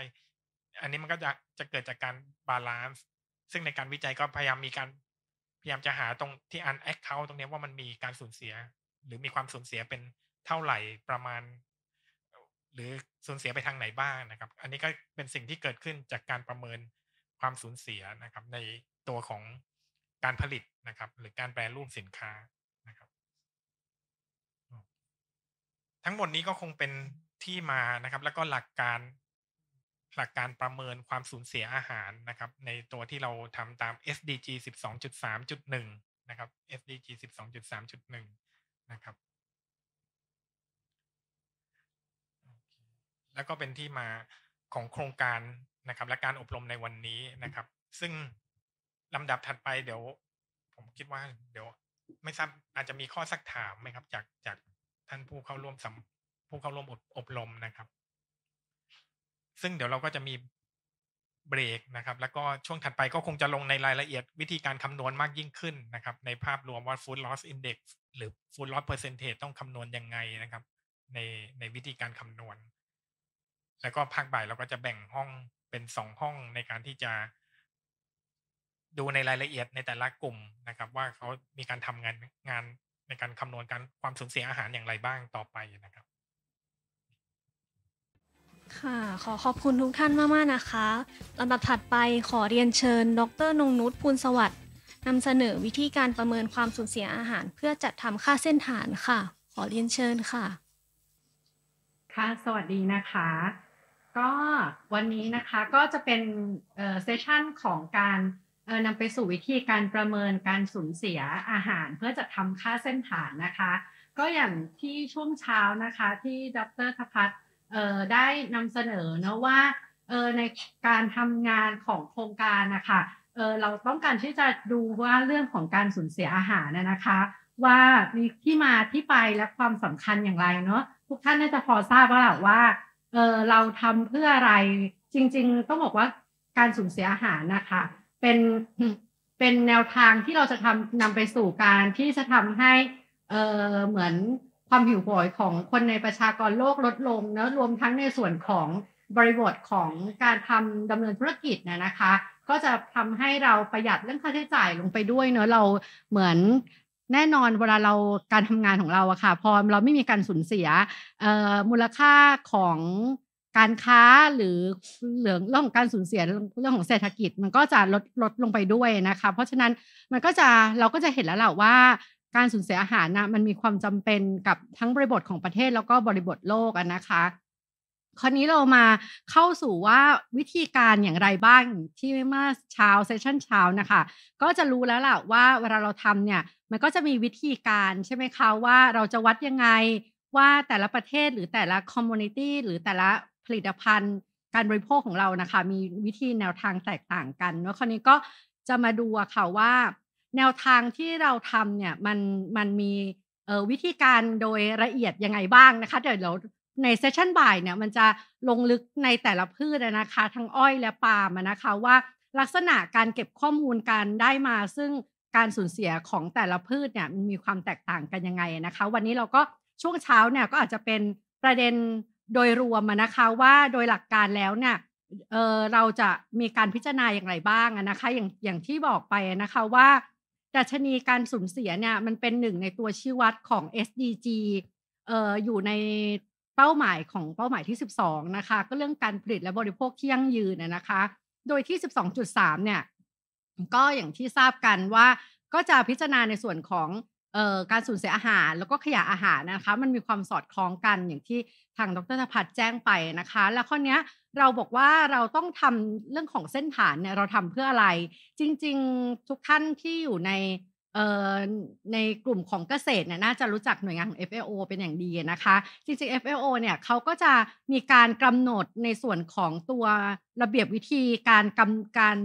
อันนี้มันก็จะจะเกิดจากการบาลานซ์ซึ่งในการวิจัยก็พยายามมีการยายามจะหาตรงที่อันแอคเคาท์ตรงนี้ว่ามันมีการสูญเสีย หรือมีความสูญเสียเป็นเท่าไหร่ประมาณหรือสูญเสียไปทางไหนบ้างนะครับ อันนี้ก็เป็นสิ่งที่เกิดขึ้นจากการประเมินความสูญเสียนะครับ ในตัวของการผลิตนะครับ หรือการแปรรูปสินค้านะครับทั้งหมดนี้ก็คงเป็นที่มานะครับ แล้วก็หลักการหลักการประเมินความสูญเสียอาหารนะครับ ในตัวที่เราทำตาม SDG 12.3.1นะครับ SDG 12.3.1นะครับแล้วก็เป็นที่มาของโครงการนะครับ และการอบรมในวันนี้นะครับ ซึ่งลำดับถัดไปเดี๋ยว ผมคิดว่าเดี๋ยวไม่ทราบอาจจะมีข้อสักถามไหมครับ จากจากท่านผู้เข้าร่วมสัมผู้เข้าร่วมอบรมนะครับซึ่งเดี๋ยวเราก็จะมีเบรกนะครับ แล้วก็ช่วงถัดไปก็คงจะลงในรายละเอียดวิธีการคำนวณมากยิ่งขึ้นนะครับในภาพรวมว่า food loss index หรือ food loss percentage ต้องคำนวณยังไงนะครับ ในในวิธีการคำนวณ แล้วก็ภาคบ่ายเราก็จะแบ่งห้องเป็นสองห้องในการที่จะ ดูในรายละเอียดในแต่ละกลุ่มนะครับ ว่าเขามีการทำงานงานในการคำนวณการความสูญเสียอาหารอย่างไรบ้างต่อไปนะครับค่ะขอขอบคุณทุกท่านมากๆนะคะลำดับถัดไปขอเรียนเชิญ ดรนงนุชพูลสวัสด์นำเสนอวิธีการประเมินความสูญเสียอาหารเพื่อจัดทำค่าเส้นฐานค่ะ ขอเรียนเชิญค่ะ ค่ะสวัสดีนะคะ ก็วันนี้นะคะก็จะเป็นเซสชันของการนำไปสู่วิธีการประเมินการสูญเสียอาหารเพื่อจัดทำค่าเส้นฐานนะคะก็อย่างที่ช่วงเช้านะคะที่ดรทพัฒน์ได้นำเสนอนะว่าในการทำงานของโครงการนะคะเราต้องการที่จะดูว่าเรื่องของการสูญเสียอาหารนะคะ ว่ามีที่มาที่ไปและความสำคัญอย่างไรเนาะทุกท่านน่าจะพอทราบว่าว่าเราทำเพื่ออะไรจริงๆต้องบอกว่าการสูญเสียอาหารนะคะเป็นเป็นแนวทางที่เราจะทำนำไปสู่การที่จะทำให้เเหมือนความหิวโหยของคนในประชากรโลกลดลงเนะรวมทั้งในส่วนของบริบทของการทำดำเนินธุรกิจนะนะคะ ก็จะทำให้เราประหยัดเรื่องค่าใช้จ่ายลงไปด้วยเนอะเราเหมือนแน่นอนเวลาเราการทำงานของเราอะค่ะพอเราไม่มีการสูญเสียมูลค่าของการค้าหรือเหลืองเรื่องของการสูญเสียเรื่องของเศรษฐกิจมันก็จะลดลดลงไปด้วยนะคะเพราะฉะนั้นมันก็จะเราก็จะเห็นแล้วแหละว่าการสูญเสียอาหารนะมันมีความจำเป็นกับทั้งบริบทของประเทศแล้วก็บริบทโลกอนะคะ คราวนี้เรามาเข้าสู่ว่าวิธีการอย่างไรบ้างที่เมื่อเช้าเซสชันเช้านะคะ ก็จะรู้แล้วล่ะว่าเวลาเราทำเนี่ย มันก็จะมีวิธีการใช่ไหมคะว่าเราจะวัดยังไงว่าแต่ละประเทศหรือแต่ละคอมมูนิตี้หรือแต่ละผลิตภัณฑ์ การบริโภคของเรานะคะ มีวิธีแนวทางแตกต่างกันแล้วคราวนี้ก็จะมาดูค่ะว่าแนวทางที่เราทำเนี่ยมันมันมีวิธีการโดยละเอียดยังไงบ้างนะคะ เดี๋ยวเราในเซสชันบ่ายเนี่ยมันจะลงลึกในแต่ละพืชนะคะทั้งอ้อยและปาล์มนะคะว่าลักษณะการเก็บข้อมูลการได้มาซึ่งการสูญเสียของแต่ละพืชเนี่ยมันมีความแตกต่างกันยังไงนะคะ วันนี้เราก็ช่วงเช้าเนี่ยก็อาจจะเป็นประเด็นโดยรวมนะคะว่าโดยหลักการแล้วเนี่ยเเราจะมีการพิจารณาอย่างไรบ้างนะคะอย่างอย่างที่บอกไปนะคะว่าดัชนีการสูญเสียเนี่ยมันเป็นหนึ่งในตัวชี้วัดของ SDG เอ่ออยู่ในเป้าหมายของเป้าหมายที่ 12 นะคะ ก็เรื่องการผลิตและบริโภคที่ยั่งยืนนะคะ โดยที่ 12.3เนี่ยก็อย่างที่ทราบกันว่าก็จะพิจารณาในส่วนของการสูญเสียอาหารแล้วก็ขยะอาหารนะคะ มันมีความสอดคล้องกันอย่างที่ทางดรธพัฒน์แจ้งไปนะคะ แล้วข้อนี้เราบอกว่าเราต้องทำเรื่องของเส้นฐานเนี่ยเราทำเพื่ออะไร จริงๆ ทุกท่านที่อยู่ในในกลุ่มของเกษตรเนี่ยน่าจะรู้จักหน่วยงานของ FAO เป็นอย่างดีนะคะจริงๆ FAO เนี่ยเขาก็จะมีการกำหนดในส่วนของตัวระเบียบวิธีการกำการ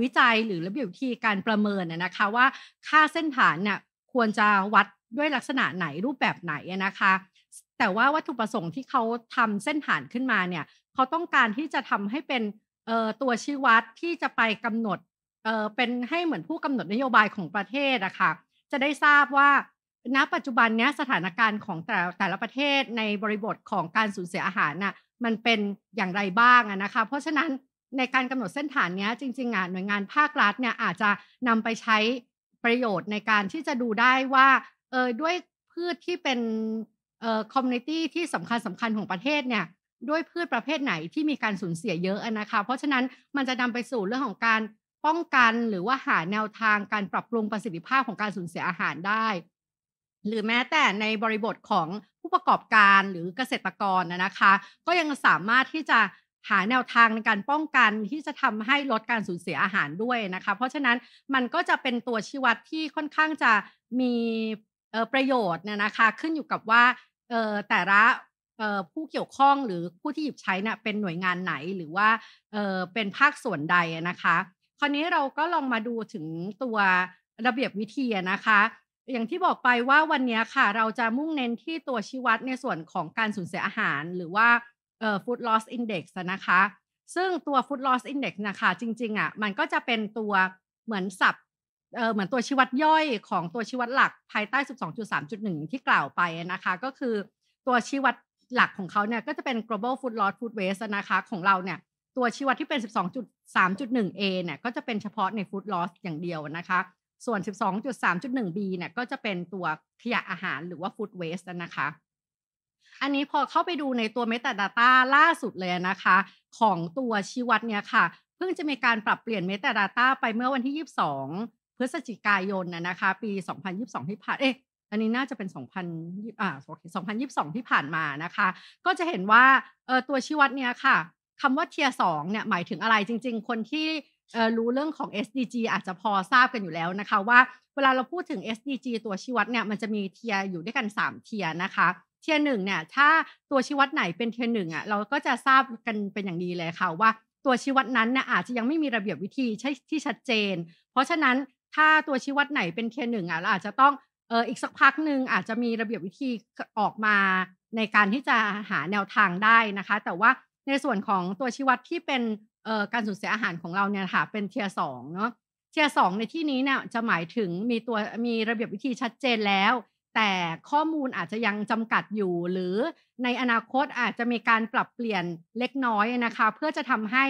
วิจัยหรือระเบียบวิธีการประเมินนะคะ ว่าค่าเส้นฐานเนี่ยควรจะวัดด้วยลักษณะไหนรูปแบบไหนนะคะ แต่ว่าวัตถุประสงค์ที่เขาทำเส้นฐานขึ้นมาเนี่ยเขาต้องการที่จะทำให้เป็นตัวชี้วัดที่จะไปกำหนดเป็นให้เหมือนผู้กำหนดนโยบายของประเทศอะค่ะจะได้ทราบว่าณปัจจุบันนี้สถานการณ์ของแต่แต่ละประเทศในบริบทของการสูญเสียอาหารน่ะมันเป็นอย่างไรบ้างนะคะเพราะฉะนั้นในการกำหนดเส้นฐานนี้จริงๆอ่ะหน่วยงานภาครัฐเนี่ยอาจจะนำไปใช้ประโยชน์ในการที่จะดูได้ว่าเออด้วยพืชที่เป็นเอ่อคอมมูนิตี้ที่สำคัญสำคัญของประเทศเนี่ยด้วยพืชประเภทไหนที่มีการสูญเสียเยอะนะคะ เพราะฉะนั้นมันจะนำไปสู่เรื่องของการป้องกันหรือว่าหาแนวทางการปรับปรุงประสิทธิภาพของการสูญเสียอาหารได้ หรือแม้แต่ในบริบทของผู้ประกอบการหรือเกษตรกรนะคะ ก็ยังสามารถที่จะหาแนวทางในการป้องกันที่จะทำให้ลดการสูญเสียอาหารด้วยนะคะเพราะฉะนั้นมันก็จะเป็นตัวชี้วัดที่ค่อนข้างจะมีประโยชน์นะคะขึ้นอยู่กับว่าแต่ละผู้เกี่ยวข้องหรือผู้ที่หยิบใช้นะ่ะเป็นหน่วยงานไหนหรือว่าเป็นภาคส่วนใดนะคะ คราวนี้เราก็ลองมาดูถึงตัวระเบียบวิธีนะคะ อย่างที่บอกไปว่าวันนี้ค่ะเราจะมุ่งเน้นที่ตัวชี้วัดในส่วนของการสูญเสียอาหารหรือว่า food loss index นะคะ ซึ่งตัว food loss index นะคะจริงๆอะ่ะมันก็จะเป็นตัวเหมือนสับเหมือนตัวชี้วัดย่อยของตัวชี้วัดหลักภายใต้ 12.3.1 ที่กล่าวไปนะคะก็คือตัวชี้วัดหลักของเขาเนี่ยก็จะเป็น global food loss food waste นะคะของเราเนี่ยตัวชี้วัดที่เป็น 12.3.1a เนี่ยก็จะเป็นเฉพาะใน food loss อย่างเดียวนะคะส่วน 12.3.1b เนี่ยก็จะเป็นตัวขยะอาหารหรือว่า food waste นะคะอันนี้พอเข้าไปดูในตัว Metadata ล่าสุดเลยนะคะ ของตัวชี้วัดเนี่ยค่ะ เพิ่งจะมีการปรับเปลี่ยน Metadata ไปเมื่อวันที่ 22 พฤศจิกายนนะคะปี 2022 ที่ผ่านเอ๊ะอันนี้น่าจะเป็น2020อนยี่สค2022 ที่ผ่านมานะคะ ก็จะเห็นว่าตัวชี้วัดเนี้ยค่ะคำว่าเทียสองเนี่ยหมายถึงอะไรจริง ๆ คนที่รู้เรื่องของ SDG อาจจะพอทราบกันอยู่แล้วนะคะว่าเวลาเราพูดถึง SDG ตัวชี้วัดเนี่ยมันจะมีเทียอยู่ด้วยกัน 3 เทียนะคะ เทียหนึ่งเนี่ยถ้าตัวชี้วัดไหนเป็นเทียหนึ่งอ่ะเราก็จะทราบกันเป็นอย่างดีเลยค่ะว่าตัวชี้วัดนั้นเนี่ยอาจจะยังไม่มีระเบียบวิธีที่ชัดเจน เพราะฉะนั้นถ้าตัวชี้วัดไหนเป็นเทียหนึ่งอ่ะเราอาจจะต้องเอออีกสักพักหนึ่งอาจจะมีระเบียบวิธีออกมาในการที่จะหาแนวทางได้นะคะ แต่ว่าในส่วนของตัวชี้วัดที่เป็นการสูญเสียอาหารของเราเนี่ยค่ะเป็นเทียสองเนาะเทียสองในที่นี้เนี่ยจะหมายถึงมีตัวมีระเบียบวิธีชัดเจนแล้ว แต่ข้อมูลอาจจะยังจำกัดอยู่ หรือในอนาคตอาจจะมีการปรับเปลี่ยนเล็กน้อยนะคะเพื่อจะทำให้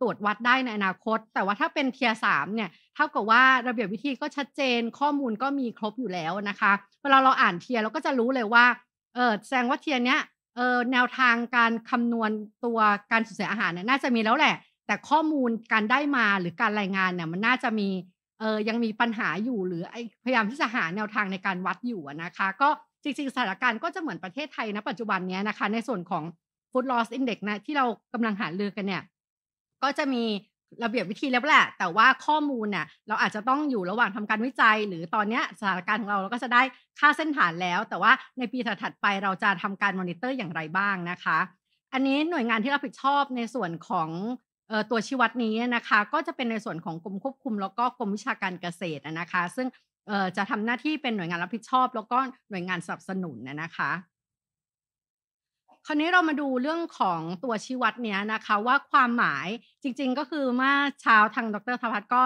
ตรวจวัดได้ในอนาคต แต่ว่าถ้าเป็นเทียสามเนี่ยเท่ากับว่าระเบียบวิธีก็ชัดเจนข้อมูลก็มีครบอยู่แล้วนะคะเวลาเราอ่านเทียเราก็จะรู้เลยว่าเออแสดงว่าเทียเนี้ยเออแนวทางการคำนวณตัวการสูญเสียอาหารเนี่ยน่าจะมีแล้วแหละ แต่ข้อมูลการได้มาหรือการรายงานเนี่ยมันน่าจะมีเออยังมีปัญหาอยู่หรือพยายามที่จะหาแนวทางในการวัดอยู่นะคะ ก็จริงๆสถานการณ์ก็จะเหมือนประเทศไทยนะปัจจุบันนี้นะคะ ในส่วนของ food loss index นะที่เรากำลังหาเลือกันเนี่ยก็จะมีระเบียบวิธีแล้วแหละแต่ว่าข้อมูลเนี่ยเราอาจจะต้องอยู่ระหว่างทำการวิจัย หรือตอนนี้สถานการณ์ของเราเราก็จะได้ค่าเส้นฐานแล้ว แต่ว่าในปีถัดไปเราจะทำการมอนิเตอร์อย่างไรบ้างนะคะ อันนี้หน่วยงานที่รับผิดชอบในส่วนของตัวชี้วัดนี้นะคะ ก็จะเป็นในส่วนของกรมควบคุมแล้วก็กรมวิชาการเกษตรนะคะ ซึ่งจะทำหน้าที่เป็นหน่วยงานรับผิดชอบ แล้วก็หน่วยงานสนับสนุนนะคะคราวนี้เรามาดูเรื่องของตัวชี้วัดเนี้ยนะคะว่าความหมายจริงๆ ก็คือเมื่อเช้าทางดรธพัฒน์ก็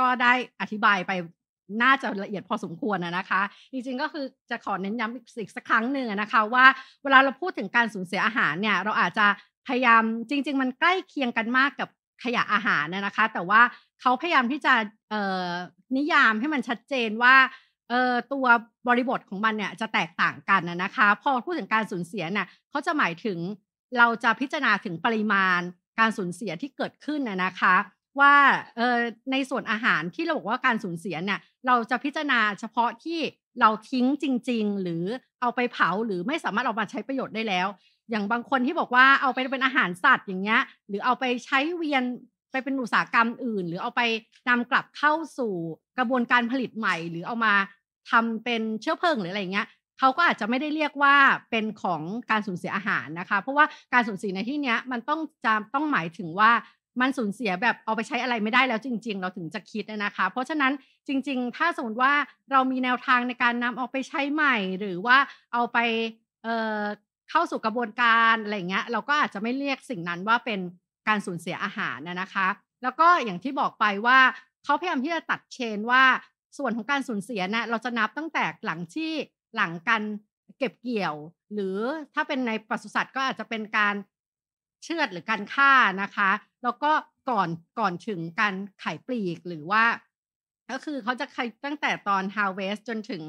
ก็ได้อธิบายไปน่าจะละเอียดพอสมควรนะคะ จริงๆ ก็คือจะขอเน้นย้ำอีกสักครั้งหนึ่งนะคะ ว่าเวลาเราพูดถึงการสูญเสียอาหารเนี่ยเราอาจจะพยายามจริง ๆมันใกล้เคียงกันมากกับขยะอาหารนะคะ แต่ว่าเขาพยายามที่จะนิยามให้มันชัดเจนว่าเอ่อตัวบริบทของมันเนี่ยจะแตกต่างกันนะคะ พอพูดถึงการสูญเสียนี่ยเขาจะหมายถึงเราจะพิจารณาถึงปริมาณการสูญเสียที่เกิดขึ้นนะนะคะ ว่าเอ่อในส่วนอาหารที่เราบอกว่าการสูญเสียเนี่ยเราจะพิจารณาเฉพาะที่เราทิ้งจริง ๆ หรือเอาไปเผาหรือไม่สามารถเอามาใช้ประโยชน์ได้แล้ว อย่างบางคนที่บอกว่าเอาไปเป็นอาหารสัตว์อย่างเงี้ยหรือเอาไปใช้เวียนไปเป็นอุตสาหกรรมอื่น หรือเอาไปนำกลับเข้าสู่กระบวนการผลิตใหม่ หรือเอามาทำเป็นเชื้อเพลิงหรืออะไรเงี้ยเขาก็อาจจะไม่ได้เรียกว่าเป็นของการสูญเสียอาหารนะคะ เพราะว่าการสูญเสียในที่เนี้ยมันต้องจะต้องหมายถึงว่ามันสูญเสียแบบเอาไปใช้อะไรไม่ได้แล้ว จริง ๆ เราถึงจะคิดนะคะ เพราะฉะนั้นจริง ๆ ถ้าสมมติว่าเรามีแนวทางในการนำออกไปใช้ใหม่ หรือว่าเอาไปเเข้าสู่กระบวนการอะไรเงี้ยเราก็อาจจะไม่เรียกสิ่งนั้นว่าเป็นการสูญเสียอาหารนะคะ แล้วก็อย่างที่บอกไปว่าเขาพยายามที่จะตัดเชนว่าส่วนของการสูญเสียนะเราจะนับตั้งแต่หลังที่หลังการเก็บเกี่ยว หรือถ้าเป็นในปศุสัตว์ก็อาจจะเป็นการเชือดหรือการฆ่านะคะ แล้วก็ก่อนก่อนถึงการขายปลีกหรือว่า ก็คือเขาจะตั้งแต่ตอน harvest จนถึง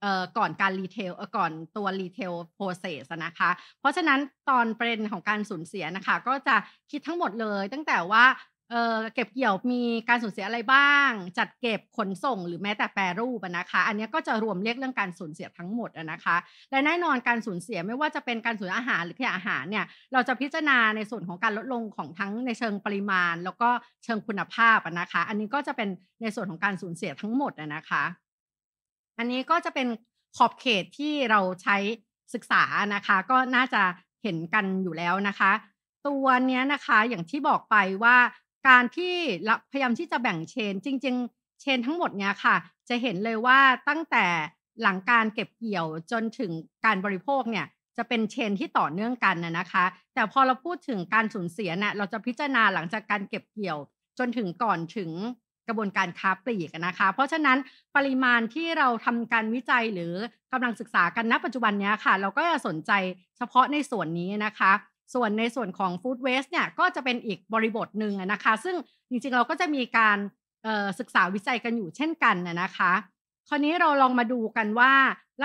เอ่อก่อนการรีเทลก่อนตัวรีเทลโปรเซสนะคะเพราะฉะนั้นตอนประเด็นของการสูญเสียนะคะก็จะคิดทั้งหมดเลยตั้งแต่ว่าเออเก็บเกี่ยวมีการสูญเสียอะไรบ้าง จัดเก็บขนส่งหรือแม้แต่แปรรูปนะคะ อันนี้ก็จะรวมเรียกเรื่องการสูญเสียทั้งหมดนะคะ และแน่นอนการสูญเสียไม่ว่าจะเป็นการสูญอาหารหรือขยะอาหารเนี่ยเราจะพิจารณาในส่วนของการลดลงของทั้งในเชิงปริมาณแล้วก็เชิงคุณภาพนะคะ อันนี้ก็จะเป็นในส่วนของการสูญเสียทั้งหมดนะคะ อันนี้ก็จะเป็นขอบเขตที่เราใช้ศึกษานะคะ ก็น่าจะเห็นกันอยู่แล้วนะคะ ตัวนี้นะคะอย่างที่บอกไปว่าการที่พยายามที่จะแบ่งเชน จริงๆ เชนทั้งหมดเนี้ยค่ะ จะเห็นเลยว่าตั้งแต่หลังการเก็บเกี่ยวจนถึงการบริโภคเนี่ย จะเป็นเชนที่ต่อเนื่องกันนะนะคะ แต่พอเราพูดถึงการสูญเสียเนี่ยเราจะพิจารณาหลังจากการเก็บเกี่ยว จนถึงก่อนถึงกระบวนการค้าปลีกนะคะ เพราะฉะนั้นปริมาณที่เราทำการวิจัยหรือกำลังศึกษากันณ ปัจจุบันนี้ค่ะ เราก็จะสนใจเฉพาะในส่วนนี้นะคะส่วนในส่วนของฟู้ดเวสต์เนี่ยก็จะเป็นอีกบริบทหนึ่งนะคะ ซึ่งจริงๆเราก็จะมีการศึกษาวิจัยกันอยู่เช่นกันนะคะ คราวนี้เราลองมาดูกันว่า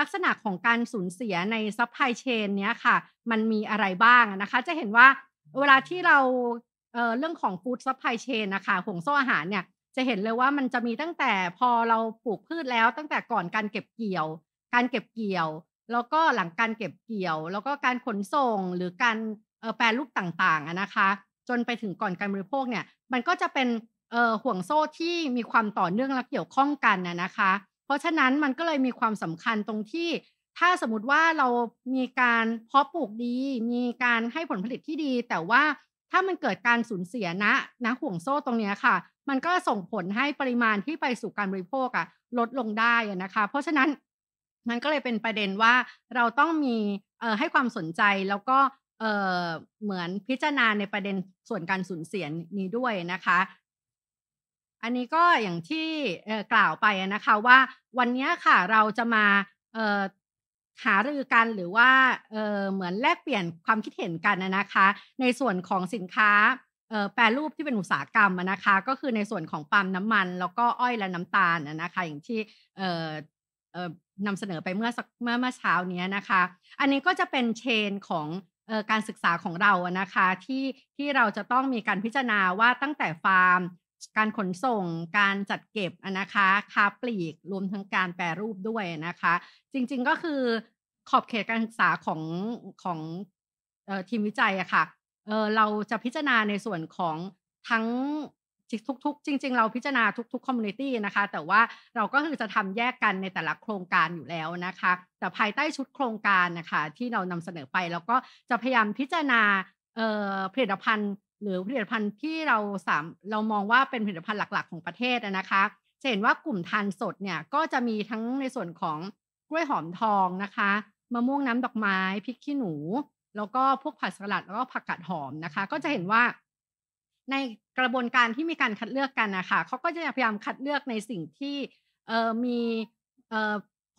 ลักษณะของการสูญเสียในซัพพลายเชนเนี้ยค่ะมันมีอะไรบ้างนะคะ จะเห็นว่าเวลาที่เราเเรื่องของฟู้ดซัพพลายเชนนะคะห่วงโซ่อาหารเนี่ยจะเห็นเลยว่ามันจะมีตั้งแต่พอเราปลูกพืชแล้วตั้งแต่ก่อนการเก็บเกี่ยว การเก็บเกี่ยว แล้วก็หลังการเก็บเกี่ยว แล้วก็การขนส่งหรือการแปรรูปต่างๆนะคะ จนไปถึงก่อนการบริโภคเนี่ย มันก็จะเป็นห่วงโซ่ที่มีความต่อเนื่องและเกี่ยวข้องกันนะคะ เพราะฉะนั้นมันก็เลยมีความสำคัญตรงที่ ถ้าสมมติว่าเรามีการเพาะปลูกดี มีการให้ผลผลิตที่ดีแต่ว่าถ้ามันเกิดการสูญเสียนะนะห่วงโซ่ตรงนี้ค่ะ มันก็ส่งผลให้ปริมาณที่ไปสู่การบริโภคอะลดลงได้นะคะ เพราะฉะนั้นมันก็เลยเป็นประเด็นว่าเราต้องมีให้ความสนใจแล้วก็เอ่อเหมือนพิจารณาในประเด็นส่วนการสูญเสียนี้ด้วยนะคะ อันนี้ก็อย่างที่กล่าวไปนะคะว่าวันนี้ค่ะเราจะมาหารือกันหรือว่าเหมือนแลกเปลี่ยนความคิดเห็นกันนะคะ ในส่วนของสินค้าแปรรูปที่เป็นอุตสาหกรรมนะคะ ก็คือในส่วนของปาล์มน้ำมัน แล้วก็อ้อยและน้ำตาลนะคะอย่างที่นำเสนอไปเมื่อเมื่อเมื่อเช้านี้นะคะ อันนี้ก็จะเป็นเชนของการศึกษาของเราอะนะคะที่ที่เราจะต้องมีการพิจารณาว่าตั้งแต่ฟาร์ม การขนส่งการจัดเก็บนะคะค้าปลีก รวมทั้งการแปรรูปด้วยนะคะ จริงๆก็คือขอบเขตการศึกษาของของทีมวิจัยอะคะ่ะเเราจะพิจารณาในส่วนของทั้งทุกๆ จริง ๆ เราพิจารณาทุกๆ คอมมูนิตี้นะคะ แต่ว่าเราก็คือจะทำแยกกันในแต่ละโครงการอยู่แล้วนะคะ แต่ภายใต้ชุดโครงการนะคะที่เรานำเสนอไปเราก็จะพยายามพิจารณาผลิตภัณฑ์ หรือผลิตภัณฑ์ที่เราสามเรามองว่าเป็นผลิตภัณฑ์หลักๆของประเทศนะคะ จะเห็นว่ากลุ่มทานสดเนี่ย ก็จะมีทั้งในส่วนของกล้วยหอมทองนะคะมะม่วงน้ำดอกไม้พริกขี้หนูแล้วก็พวกผักสลัดแล้วก็ผักกาดหอมนะคะ ก็จะเห็นว่าในกระบวนการที่มีการคัดเลือกกันนะคะเขาก็จะพยายามคัดเลือกในสิ่งที่มี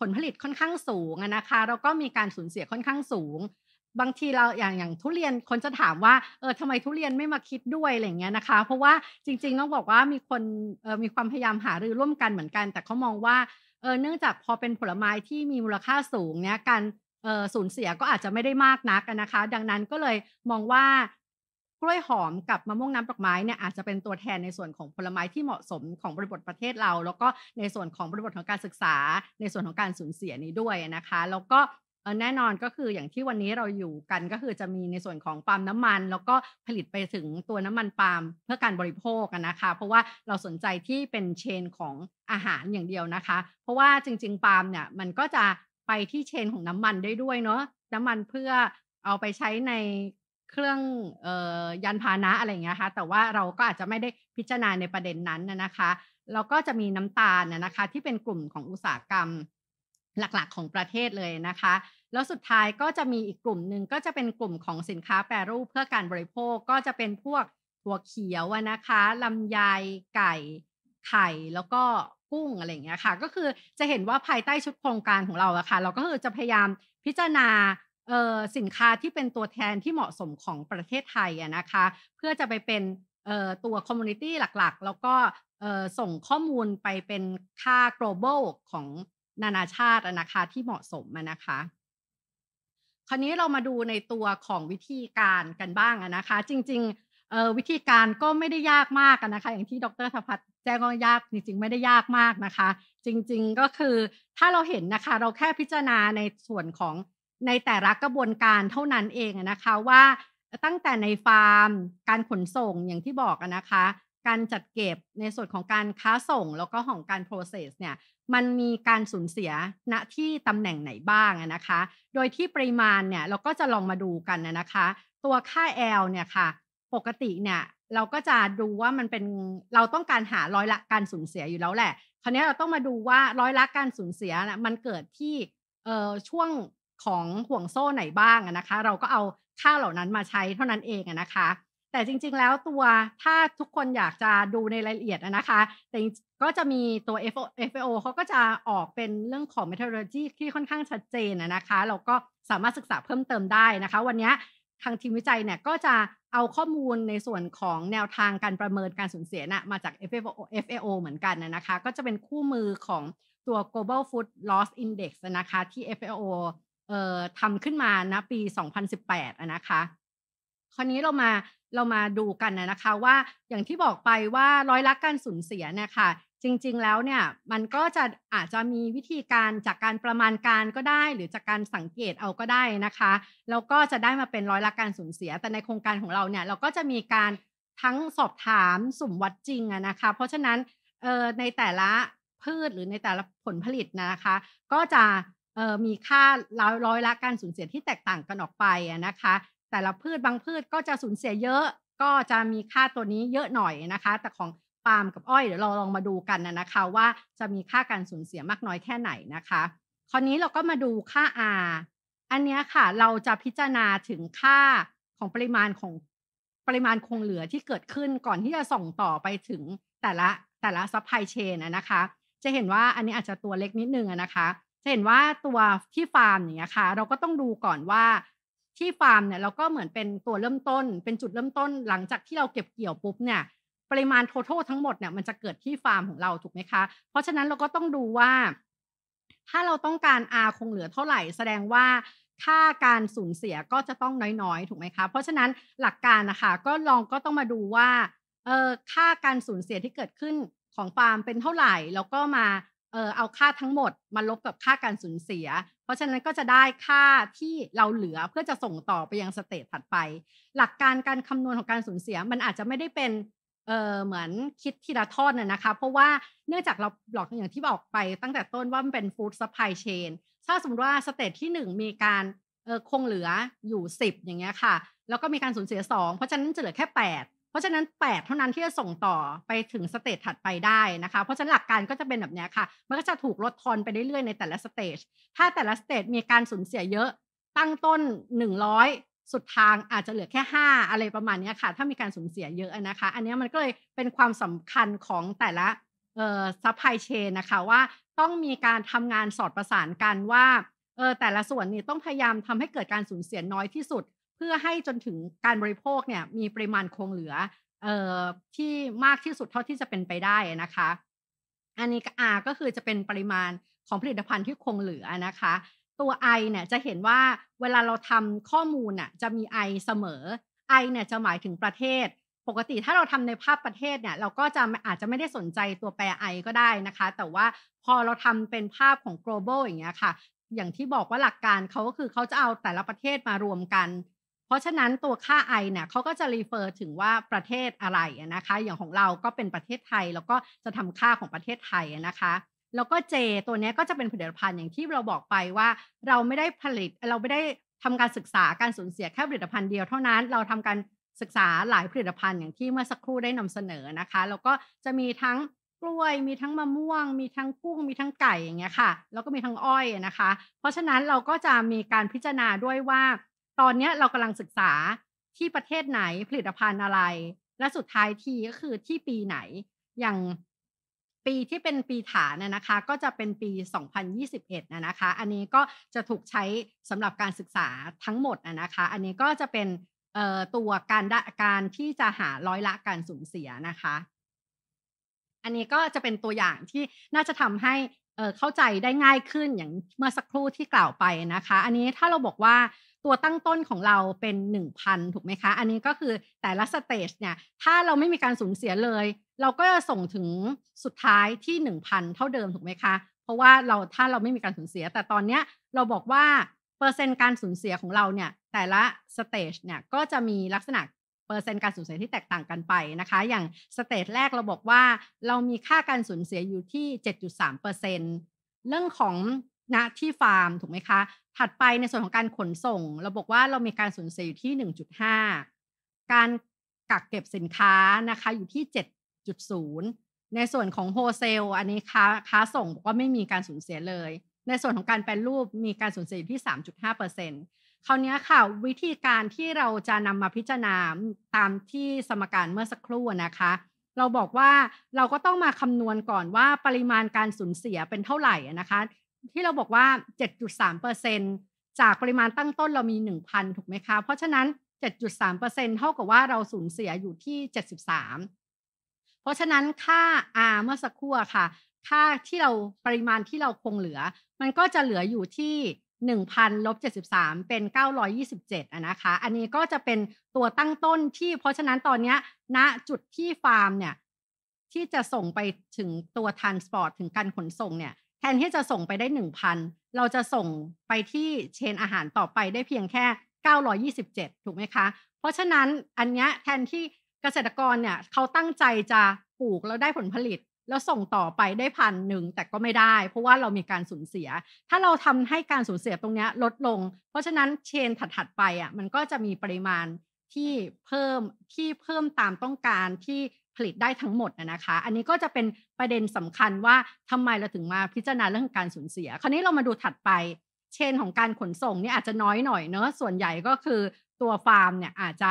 ผลผลิตค่อนข้างสูงนะคะ แล้วก็มีการสูญเสียค่อนข้างสูง บางทีเราอย่างอย่างทุเรียนคนจะถามว่าเออทำไมทุเรียนไม่มาคิดด้วยอะไรเงี้ยนะคะ เพราะว่าจริง ๆต้องบอกว่ามีคนออมีความพยายามหารือร่วมกันเหมือนกัน แต่เขามองว่าเออเนื่องจากพอเป็นผลไม้ที่มีมูลค่าสูงเนี้ยการสูญเสียก็อาจจะไม่ได้มากนักนะคะ ดังนั้นก็เลยมองว่ากล้วยหอมกับมะม่วงน้ำดอกไม้เนี่ยอาจจะเป็นตัวแทนในส่วนของผลไม้ที่เหมาะสมของบริบทประเทศเรา แล้วก็ในส่วนของบริบทของการศึกษา ในส่วนของการสูญเสียนี้ด้วยนะคะ แล้วก็แน่นอนก็คืออย่างที่วันนี้เราอยู่กันก็คือจะมีในส่วนของปาล์มน้ำมัน แล้วก็ผลิตไปถึงตัวน้ำมันปาล์มเพื่อการบริโภคนะคะ เพราะว่าเราสนใจที่เป็นเชนของอาหารอย่างเดียวนะคะ เพราะว่าจริงๆปาล์มเนี่ยมันก็จะไปที่เชนของน้ำมันได้ด้วยเนาะน้ำมันเพื่อเอาไปใช้ในเครื่องอยานพาหนะอะไรเงี้ยค่ะแต่ว่าเราก็อาจจะไม่ได้พิจารณาในประเด็นนั้นนะคะแล้วก็จะมีน้ำตาลนะคะ ที่เป็นกลุ่มของอุตสาหกรรมหลักๆของประเทศเลยนะคะ แล้วสุดท้ายก็จะมีอีกกลุ่มหนึ่งก็จะเป็นกลุ่มของสินค้าแปรรูปเพื่อการบริโภค ก็จะเป็นพวกหัวเขียวนะคะลำไยไก่ไข่แล้วก็กุ้งอะไรเงี้ยค่ะก็คือจะเห็นว่าภายใต้ชุดโครงการของเราอะค่ะเราก็คือจะพยายามพิจารณาสินค้าที่เป็นตัวแทนที่เหมาะสมของประเทศไทยนะคะ เพื่อจะไปเป็นตัวคอมมูนิตี้หลักๆ แล้วก็ส่งข้อมูลไปเป็นค่า global ของนานาชาตินะคะที่เหมาะสมนะคะ คราวนี้เรามาดูในตัวของวิธีการกันบ้างนะคะ จริงๆ วิธีการก็ไม่ได้ยากมากนะคะ อย่างที่ดรธพัฒน์แจ้งว่ายาก จริง ๆ ไม่ได้ยากมากนะคะ จริงๆก็คือถ้าเราเห็นนะคะเราแค่พิจารณาในส่วนของในแต่ละกระบวนการเท่านั้นเองนะคะว่า ตั้งแต่ในฟาร์มการขนส่งอย่างที่บอกนะคะ การจัดเก็บในส่วนของการค้าส่งแล้วก็ของการโปรเซสเนี่ยมันมีการสูญเสียณที่ตำแหน่งไหนบ้างนะคะ โดยที่ปริมาณเนี่ยเราก็จะลองมาดูกันนะคะ ตัวค่า L เนี่ยค่ะ ปกติเนี่ยเราก็จะดูว่ามันเป็นเราต้องการหาร้อยละการสูญเสียอยู่แล้วแหละคราวนี้เราต้องมาดูว่าร้อยละการสูญเสียนะมันเกิดที่เอ่อช่วงของห่วงโซ่ไหนบ้างนะคะเราก็เอาค่าเหล่านั้นมาใช้เท่านั้นเองนะคะ แต่จริง ๆแล้วตัวถ้าทุกคนอยากจะดูในรายละเอียดนะคะแต่ก็จะมีตัว FAO เขาก็จะออกเป็นเรื่องของ methodology ที่ค่อนข้างชัดเจนนะคะ เราก็สามารถศึกษาเพิ่มเติมได้นะคะ วันนี้ทางทีมวิจัยเนี่ยก็จะเอาข้อมูลในส่วนของแนวทางการประเมินการสูญเสียนะมาจาก FAO, FAO เหมือนกันนะคะก็จะเป็นคู่มือของตัว global food loss index นะคะที่ FAO เอ่อทำขึ้นมานะปี 2018อะนะคะ คราวนี้เรามาเรามาดูกันนะคะว่าอย่างที่บอกไปว่าร้อยละการสูญเสียนะคะจริง ๆแล้วเนี่ยมันก็จะอาจจะมีวิธีการจากการประมาณการก็ได้ หรือจากการสังเกตเอาก็ได้นะคะแล้วก็จะได้มาเป็นร้อยละการสูญเสีย แต่ในโครงการของเราเนี่ย เราก็จะมีการทั้งสอบถามสุ่มวัดจริงอะนะคะ เพราะฉะนั้นในแต่ละพืชหรือในแต่ละผลผลิตนะคะ ก็จะมีค่าร้อยละการสูญเสียที่แตกต่างกันออกไปนะคะ แต่ละพืชบางพืชก็จะสูญเสียเยอะ ก็จะมีค่าตัวนี้เยอะหน่อยนะคะ แต่ของปาล์มกับอ้อยเดี๋ยวเราลองมาดูกันนะคะ ว่าจะมีค่าการสูญเสียมากน้อยแค่ไหนนะคะ คราวนี้เราก็มาดูค่า R อันนี้ค่ะเราจะพิจารณาถึงค่าของปริมาณของปริมาณคงเหลือที่เกิดขึ้นก่อนที่จะส่งต่อไปถึงแต่ละแต่ละซัพพลายเชนนะคะจะเห็นว่าอันนี้อาจจะตัวเล็กนิดนึงนะคะเห็นว่าตัวที่ฟาร์มอย่างเงี้ยค่ะ เราก็ต้องดูก่อนว่าที่ฟาร์มเนี่ยเราก็เหมือนเป็นตัวเริ่มต้น เป็นจุดเริ่มต้นหลังจากที่เราเก็บเกี่ยวปุ๊บเนี่ย ปริมาณทั้ทั้งหมดเนี่ยมันจะเกิดที่ฟาร์มของเราถูกไหมคะเพราะฉะนั้นเราก็ต้องดูว่า ถ้าเราต้องการ R คงเหลือเท่าไหร่ แสดงว่าค่าการสูญเสียก็จะต้องน้อยๆถูกไหมคะเพราะฉะนั้นหลักการนะคะก็ลองก็ต้องมาดูว่าเออค่าการสูญเสียที่เกิดขึ้นของฟาร์มเป็นเท่าไหร่แล้วก็มาเออเอาค่าทั้งหมดมาลบกับค่าการสูญเสีย เพราะฉะนั้นก็จะได้ค่าที่เราเหลือเพื่อจะส่งต่อไปยังสเตจถัดไป หลักการการคำนวณของการสูญเสียมันอาจจะไม่ได้เป็นเออเหมือนคิดทีละทอดน่ยนะคะเพราะว่าเนื่องจากเราบอกอย่างที่บอกไปตั้งแต่ต้นว่ามันเป็นฟู้ดซัพพลายเชนถ้าสมมติว่าสเตจที่ 1 มีการเออคงเหลืออยู่ 10 อย่างเงี้ยค่ะแล้วก็มีการสูญเสีย 2 เพราะฉะนั้นจะเหลือแค่ 8เพราะฉะนั้น8เท่านั้นที่จะส่งต่อไปถึงสเตจถัดไปได้นะคะ เพราะฉะนั้นหลักการก็จะเป็นแบบนี้ค่ะมันก็จะถูกลดทอนไปเรื่อยๆในแต่ละสเตจถ้าแต่ละสเตจมีการสูญเสียเยอะตั้งต้น 100 สุดทางอาจจะเหลือแค่ 5 อะไรประมาณนี้ค่ะถ้ามีการสูญเสียเยอะนะคะ อันนี้มันก็เลยเป็นความสำคัญของแต่ละซัพพลายเชนนะคะว่าต้องมีการทำงานสอดประสานกันว่าแต่ละส่วนนี่ต้องพยายามทำให้เกิดการสูญเสียน้อยที่สุดเพื่อให้จนถึงการบริโภคเนี่ย มีปริมาณคงเหลือเอ่อที่มากที่สุดเท่าที่จะเป็นไปได้นะคะ อันนี้ก็ R ก็คือจะเป็นปริมาณของผลิตภัณฑ์ที่คงเหลือนะคะ ตัว I เนี่ยจะเห็นว่าเวลาเราทำข้อมูลน่ะจะมี I เสมอ I เนี่ยจะหมายถึงประเทศ ปกติถ้าเราทำในภาพประเทศเนี่ย เราก็จะอาจจะไม่ได้สนใจตัวแปร I ก็ได้นะคะ แต่ว่าพอเราทำเป็นภาพของ global อย่างเงี้ยค่ะ อย่างที่บอกว่าหลักการเขาก็คือเขาจะเอาแต่ละประเทศมารวมกันเพราะฉะนั้นตัวค่าไอเนี่ยเขาก็จะรีเฟอร์ถึงว่าประเทศอะไรนะคะ อย่างของเราก็เป็นประเทศไทย แล้วก็จะทำค่าของประเทศไทยนะคะแล้วก็เจตัวนี้ก็จะเป็นผลิตภัณฑ์อย่างที่เราบอกไปว่าเราไม่ได้ผลิตเราไม่ได้ทำการศึกษาการสูญเสียแค่ผลิตภัณฑ์เดียวเท่านั้น เราทำการศึกษาหลายผลิตภัณฑ์อย่างที่เมื่อสักครู่ได้นำเสนอนะคะแล้วก็จะมีทั้งกล้วย มีทั้งมะม่วง มีทั้งกุ้งมีทั้งไก่อย่างเงี้ยค่ะแล้วก็มีทั้งอ้อยนะคะ เพราะฉะนั้นเราก็จะมีการพิจารณาด้วยว่าตอนนี้เรากำลังศึกษาที่ประเทศไหนผลิตภัณฑ์อะไร และสุดท้ายทีก็คือที่ปีไหนอย่างปีที่เป็นปีฐานนะคะ ก็จะเป็นปี 2021นะคะ อันนี้ก็จะถูกใช้สำหรับการศึกษาทั้งหมดนะคะ อันนี้ก็จะเป็นตัวการการที่จะหาร้อยละการสูญเสียนะคะ อันนี้ก็จะเป็นตัวอย่างที่น่าจะทำให้เข้าใจได้ง่ายขึ้นอย่างเมื่อสักครู่ที่กล่าวไปนะคะ อันนี้ถ้าเราบอกว่าตัวตั้งต้นของเราเป็น 1,000 ถูกไหมคะ อันนี้ก็คือแต่ละสเตจเนี่ยถ้าเราไม่มีการสูญเสียเลย เราก็จะส่งถึงสุดท้ายที่ 1,000 เท่าเดิมถูกไหมคะ เพราะว่าเราถ้าเราไม่มีการสูญเสียแต่ตอนเนี้ยเราบอกว่าเปอร์เซ็นต์การสูญเสียของเราเนี่ยแต่ละสเตจเนี่ยก็จะมีลักษณะเปอร์เซ็นต์การสูญเสียที่แตกต่างกันไปนะคะ อย่างสเตจแรกเราบอกว่าเรามีค่าการสูญเสียอยู่ที่7.3%เรื่องของณที่ฟาร์มถูกไหมคะ ถัดไปในส่วนของการขนส่งเราบอกว่าเรามีการสูญเสียอยู่ที่ 1.5 การกักเก็บสินค้านะคะอยู่ที่ 7.0 ในส่วนของโฮเซลอันนี้ค้าค้าส่งบอกว่าไม่มีการสูญเสียเลย ในส่วนของการแปลรูปมีการสูญเสียอยู่ที่3.5%คราวนี้ค่ะวิธีการที่เราจะนำมาพิจารณาตามที่สมการเมื่อสักครู่นะคะ เราบอกว่าเราก็ต้องมาคำนวณก่อนว่าปริมาณการสูญเสียเป็นเท่าไหร่นะคะที่เราบอกว่า 7.3%จากปริมาณตั้งต้นเรามี 1,000 ถูกไหมคะ เพราะฉะนั้น 7.3%เท่ากับว่าเราสูญเสียอยู่ที่ 73 เพราะฉะนั้นค่า R เมื่อสักครู่ค่ะ ค่าที่เราปริมาณที่เราคงเหลือ มันก็จะเหลืออยู่ที่ 1,000ลบ73 เป็น 927อ่ะนะคะ อันนี้ก็จะเป็นตัวตั้งต้นที่ เพราะฉะนั้นตอนนี้ณจุดที่ฟาร์มเนี่ยที่จะส่งไปถึงตัวทานสปอร์ตถึงการขนส่งเนี่ยแทนที่จะส่งไปได้หนึ่งพันเราจะส่งไปที่เชนอาหารต่อไปได้เพียงแค่ 927 ถูกไหมคะ เพราะฉะนั้นอันนี้แทนที่เกษตรกรเนี่ยเขาตั้งใจจะปลูกแล้วได้ผลผลิตแล้วส่งต่อไปได้พันหนึ่งแต่ก็ไม่ได้ เพราะว่าเรามีการสูญเสีย ถ้าเราทำให้การสูญเสียตรงนี้ลดลงเพราะฉะนั้นเชนถัดๆไปอ่ะมันก็จะมีปริมาณที่เพิ่มที่เพิ่มตามต้องการที่ผลิตได้ทั้งหมดนะคะ อันนี้ก็จะเป็นประเด็นสำคัญว่าทำไมเราถึงมาพิจารณาเรื่องการสูญเสีย คราวนี้เรามาดูถัดไป เชนของการขนส่งเนี่ยอาจจะน้อยหน่อยเนอะส่วนใหญ่ก็คือตัวฟาร์มเนี่ยอาจจะ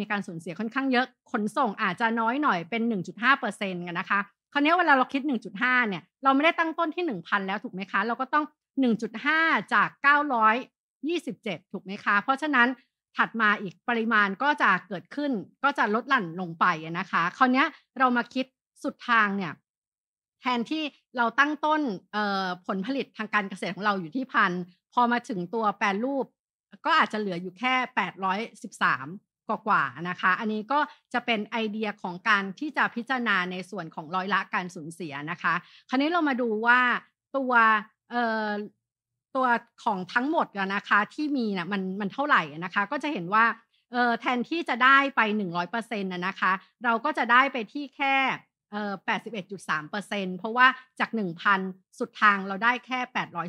มีการสูญเสียค่อนข้างเยอะ ขนส่งอาจจะน้อยหน่อยเป็น 1.5%กันนะคะ คราวนี้เวลาเราคิด 1.5เนี่ยเราไม่ได้ตั้งต้นที่ 1,000 แล้วถูกไหมคะ เราก็ต้อง1.5จาก927 ถูกไหมคะ เพราะฉะนั้นถัดมาอีกปริมาณก็จะเกิดขึ้นก็จะลดหลั่นลงไปนะคะคราวนี้เรามาคิดสุดทางเนี่ยแทนที่เราตั้งต้นผลผลิตทางการเกษตรของเราอยู่ที่พันพอมาถึงตัวแปรรูป ก็อาจจะเหลืออยู่แค่813กว่ากว่านะคะ อันนี้ก็จะเป็นไอเดียของการที่จะพิจารณาในส่วนของร้อยละการสูญเสียนะคะ คราวนี้เรามาดูว่าตัวตัวของทั้งหมดนะคะที่มีนะมันมันเท่าไหร่นะคะ ก็จะเห็นว่าเออแทนที่จะได้ไป 100%นะนะคะเราก็จะได้ไปที่แค่เออ81.3%เพราะว่าจาก 1,000 สุดทางเราได้แค่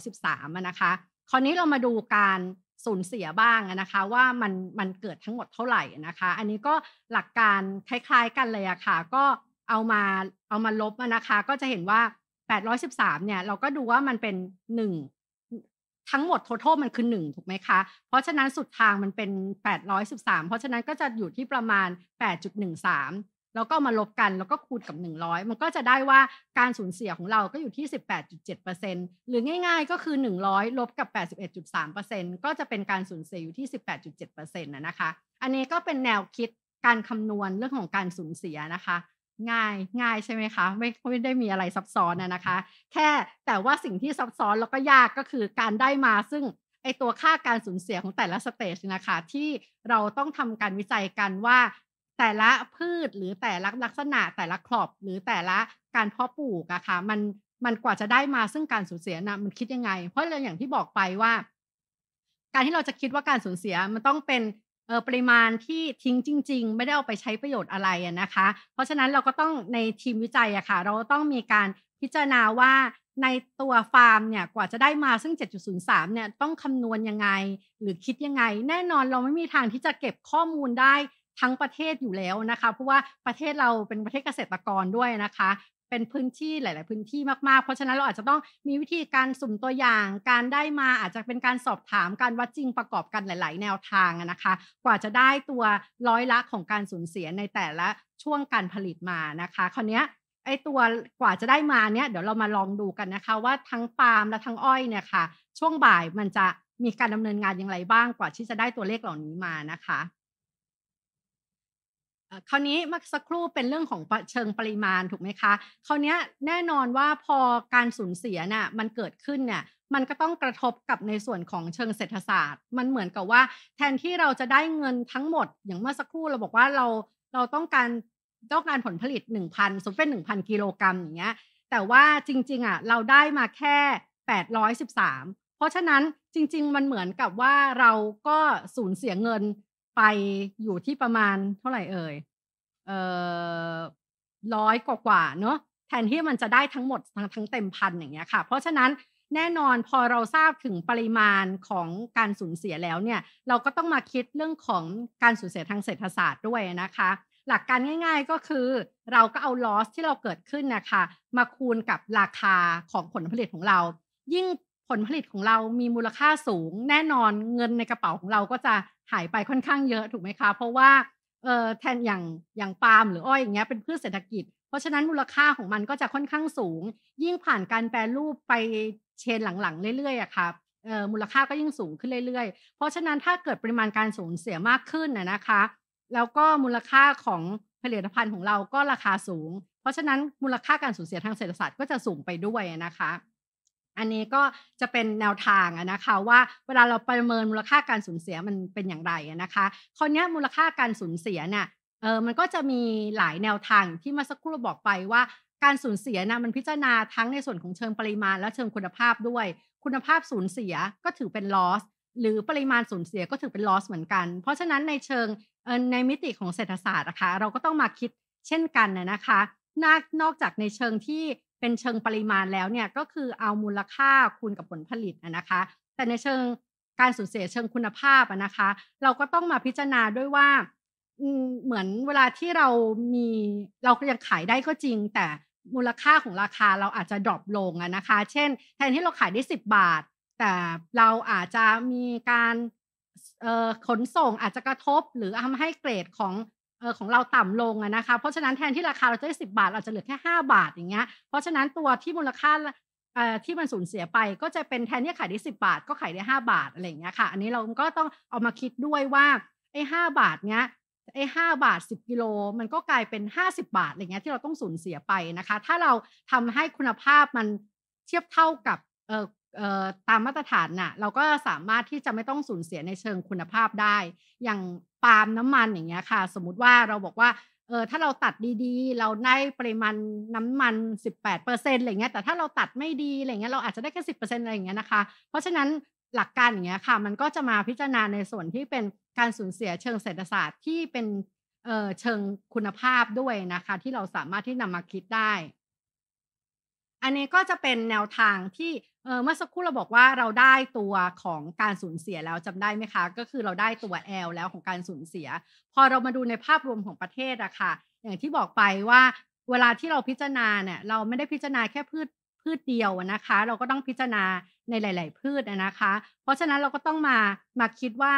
813นะคะ คราวนี้เรามาดูการสูญเสียบ้างนะคะว่ามันมันเกิดทั้งหมดเท่าไหร่นะคะ อันนี้ก็หลักการคล้าย ๆกันเลยอะค่ะก็เอามาเอามาลบนะคะก็จะเห็นว่า 813เนี่ยเราก็ดูว่ามันเป็น 1ทั้งหมดทั้งทมันคือ1ถูกไหมคะ เพราะฉะนั้นสุดทางมันเป็น 813 เพราะฉะนั้นก็จะอยู่ที่ประมาณ 8.13 แล้วก็มาลบกันแล้วก็คูณกับ 100 มันก็จะได้ว่าการสูญเสียของเราก็อยู่ที่ 18.7%หรือง่ายๆก็คือ 100 ลบกับ 81.3%ก็จะเป็นการสูญเสียอยู่ที่ 18.7%นะนะคะ อันนี้ก็เป็นแนวคิดการคำนวณเรื่องของการสูญเสียนะคะง่าย ง่ายใช่ไหมคะ ไม่ไม่ได้มีอะไรซับซ้อนนะคะ แค่แต่ว่าสิ่งที่ซับซ้อนแล้วก็ยากก็คือ การได้มาซึ่งไอตัวค่าการสูญเสียของแต่ละสเตจนะคะที่เราต้องทำการวิจัยกันว่า แต่ละพืชหรือแต่ละลักษณะแต่ละครอบ หรือแต่ละการเพาะปลูกอะคะ่ะ มันมันกว่าจะได้มาซึ่งการสูญเสียนะมันคิดยังไง เพราะเรื่องอย่างที่บอกไปว่า การที่เราจะคิดว่าการสูญเสียมันต้องเป็นเออปริมาณที่ทิ้งจริง ๆ ไม่ได้เอาไปใช้ประโยชน์อะไรนะคะ เพราะฉะนั้นเราก็ต้องในทีมวิจัยอะคะ่ะ เราต้องมีการพิจารณาว่าในตัวฟาร์มเนี่ยกว่าจะได้มาซึ่ง 7.03 เนี่ยต้องคำนวณยังไงหรือคิดยังไง แน่นอนเราไม่มีทางที่จะเก็บข้อมูลได้ทั้งประเทศอยู่แล้วนะคะเพราะว่าประเทศเราเป็นประเทศเกษตรกรด้วยนะคะเป็นพื้นที่หลาย ๆ พื้นที่มาก ๆ เพราะฉะนั้นเราอาจจะต้องมีวิธีการสุ่มตัวอย่าง การได้มาอาจจะเป็นการสอบถามการวัดจริงประกอบกันหลาย ๆ แนวทางนะคะ กว่าจะได้ตัวร้อยละของการสูญเสียในแต่ละช่วงการผลิตมานะคะคราวนี้ไอตัวกว่าจะได้มาเนี่ยเดี๋ยวเรามาลองดูกันนะคะ ว่าทั้งปาล์มและทั้งอ้อยเนี่ยค่ะ ช่วงบ่ายมันจะมีการดำเนินงานอย่างไรบ้างกว่าที่จะได้ตัวเลขเหล่านี้มานะคะคราวนี้มาสักครู่เป็นเรื่องของเชิงปริมาณถูกไหมคะ คราวนี้แน่นอนว่าพอการสูญเสียน่ะมันเกิดขึ้นเนี่ยมันก็ต้องกระทบกับในส่วนของเชิงเศรษฐศาสตร์ มันเหมือนกับว่าแทนที่เราจะได้เงินทั้งหมดอย่างเมื่อสักครู่เราบอกว่าเราเราต้องการต้องการผลผลิต 1,000สมเป็น1,000 กิโลกรัมอย่างเงี้ยแต่ว่าจริงๆอ่ะเราได้มาแค่ 813 เพราะฉะนั้นจริงๆมันเหมือนกับว่าเราก็สูญเสียเงินไปอยู่ที่ประมาณเท่าไหร่เอ่ยเอ่อร้อยกว่ากว่าเนาะแทนที่มันจะได้ทั้งหมดทั้งทั้งเต็มพันอย่างเงี้ยค่ะเพราะฉะนั้นแน่นอนพอเราทราบถึงปริมาณของการสูญเสียแล้วเนี่ยเราก็ต้องมาคิดเรื่องของการสูญเสียทางเศรษฐศาสตร์ด้วยนะคะ หลักการง่ายๆก็คือเราก็เอา loss ที่เราเกิดขึ้นนะคะมาคูณกับราคาของผลผลิตของเรายิ่งผลผลิตของเรามีมูลค่าสูงแน่นอนเงินในกระเป๋าของเราก็จะหายไปค่อนข้างเยอะถูกไหมคะเพราะว่าเออแทนอย่างอย่างปาล์มหรืออ้อยอย่างเงี้ยเป็นพืชเศรษฐกิจ เพราะฉะนั้นมูลค่าของมันก็จะค่อนข้างสูง ยิ่งผ่านการแปรรูปไปเชนหลังๆ เรื่อยๆอะค่ะเออมูลค่าก็ยิ่งสูงขึ้นเรื่อยๆ เพราะฉะนั้นถ้าเกิดปริมาณการสูญเสียมากขึ้นนะนะคะ แล้วก็มูลค่าของผลิตภัณฑ์ของเราก็ราคาสูง เพราะฉะนั้นมูลค่าการสูญเสียทางเศรษฐศาสตร์ก็จะสูงไปด้วยนะคะอันนี้ก็จะเป็นแนวทางนะคะว่าเวลาเราประเมินมูลค่าการสูญเสียมันเป็นอย่างไรนะคะ คราวนี้มูลค่าการสูญเสียเนี่ยเออมันก็จะมีหลายแนวทางที่มาสักครู่เราบอกไปว่าการสูญเสียนะมันพิจารณาทั้งในส่วนของเชิงปริมาณและเชิงคุณภาพด้วย คุณภาพสูญเสียก็ถือเป็น loss หรือปริมาณสูญเสียก็ถือเป็น loss เหมือนกัน เพราะฉะนั้นในเชิงในมิติของเศรษฐศาสตร์นะคะเราก็ต้องมาคิดเช่นกันนะคะนอกจากในเชิงที่เป็นเชิงปริมาณแล้วเนี่ยก็คือเอามูลค่าคูณกับผลผลิตนะคะ แต่ในเชิงการสูญเสียเชิงคุณภาพนะคะ เราก็ต้องมาพิจารณาด้วยว่า เหมือนเวลาที่เรามีเรายังขายได้ก็จริงแต่มูลค่าของราคาเราอาจจะดรอปลงนะคะ เช่น แทนที่เราขายได้ 10 บาท แต่เราอาจจะมีการขนส่งอาจจะกระทบหรือทำให้เกรดของของเราต่ำลงนะคะเพราะฉะนั้นแทนที่ราคาเราจะได้สิบาทเราจะเหลือแค่ห้าบาทอย่างเงี้ยเพราะฉะนั้นตัวที่มูลค่าที่มันสูญเสียไป ก็จะเป็นแทนที่ขายได้สิบาท ก็ขายได้ห้าบาทอะไรอย่างเงี้ยค่ะอันนี้เราก็ต้องเอามาคิดด้วยว่าไอ้ห้าบาทเนี้ยไอ้ห้าบาทสิบกิโลมันก็กลายเป็นห้าสิบาทอะไรเงี้ยที่เราต้องสูญเสียไปนะคะถ้าเราทำให้คุณภาพมันเทียบเท่ากับเออตามมาตรฐานน่ะเราก็สามารถที่จะไม่ต้องสูญเสียในเชิงคุณภาพได้ อย่างปาล์มน้ำมันอย่างเงี้ยค่ะสมมุติว่าเราบอกว่าเออถ้าเราตัดดีๆ เราได้ปริมาณน้ำมัน 18%อะไรเงี้ยแต่ถ้าเราตัดไม่ดีอะไรเงี้ยเราอาจจะได้แค่สิอะไรอย่างเงี้ยนะคะเพราะฉะนั้นหลักการอย่างเงี้ยค่ะมันก็จะมาพิจารณาในส่วนที่เป็นการสูญเสียเชิงเศรษฐศาสตร์ที่เป็นเออเชิงคุณภาพด้วยนะคะที่เราสามารถที่นำมาคิดได้ อันนี้ก็จะเป็นแนวทางที่เมื่อสักครู่เราบอกว่าเราได้ตัวของการสูญเสียแล้วจำได้ไหมคะก็คือเราได้ตัว L แล้วของการสูญเสีย พอเรามาดูในภาพรวมของประเทศอะคะ่ะอย่างที่บอกไปว่าเวลาที่เราพิจารณาเนี่ยเราไม่ได้พิจารณาแค่พืชพืชเดียวนะคะ เราก็ต้องพิจารณาในหลาย ๆ พืชนะคะ เพราะฉะนั้นเราก็ต้องมามาคิดว่า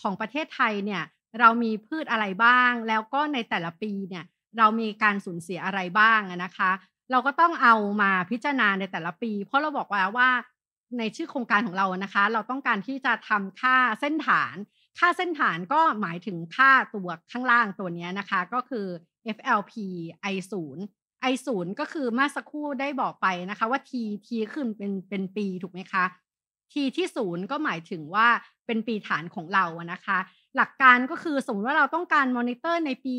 ของประเทศไทยเนี่ยเรามีพืชอะไรบ้าง แล้วก็ในแต่ละปีเนี่ยเรามีการสูญเสียอะไรบ้างนะคะเราก็ต้องเอามาพิจารณาในแต่ละปี เพราะเราบอกว่าว่า ในชื่อโครงการของเรานะคะ เราต้องการที่จะทำค่าเส้นฐาน ค่าเส้นฐานก็หมายถึงค่าตัวข้างล่างตัวนี้นะคะ ก็คือ FLP I0 I0 ก็คือเมื่อสักครู่ได้บอกไปนะคะว่า T T ขึ้นเป็นเป็นปีถูกไหมคะ T ที่ศูนย์ก็หมายถึงว่าเป็นปีฐานของเรานะคะหลักการก็คือสมมติว่าเราต้องการมอนิเตอร์ในปี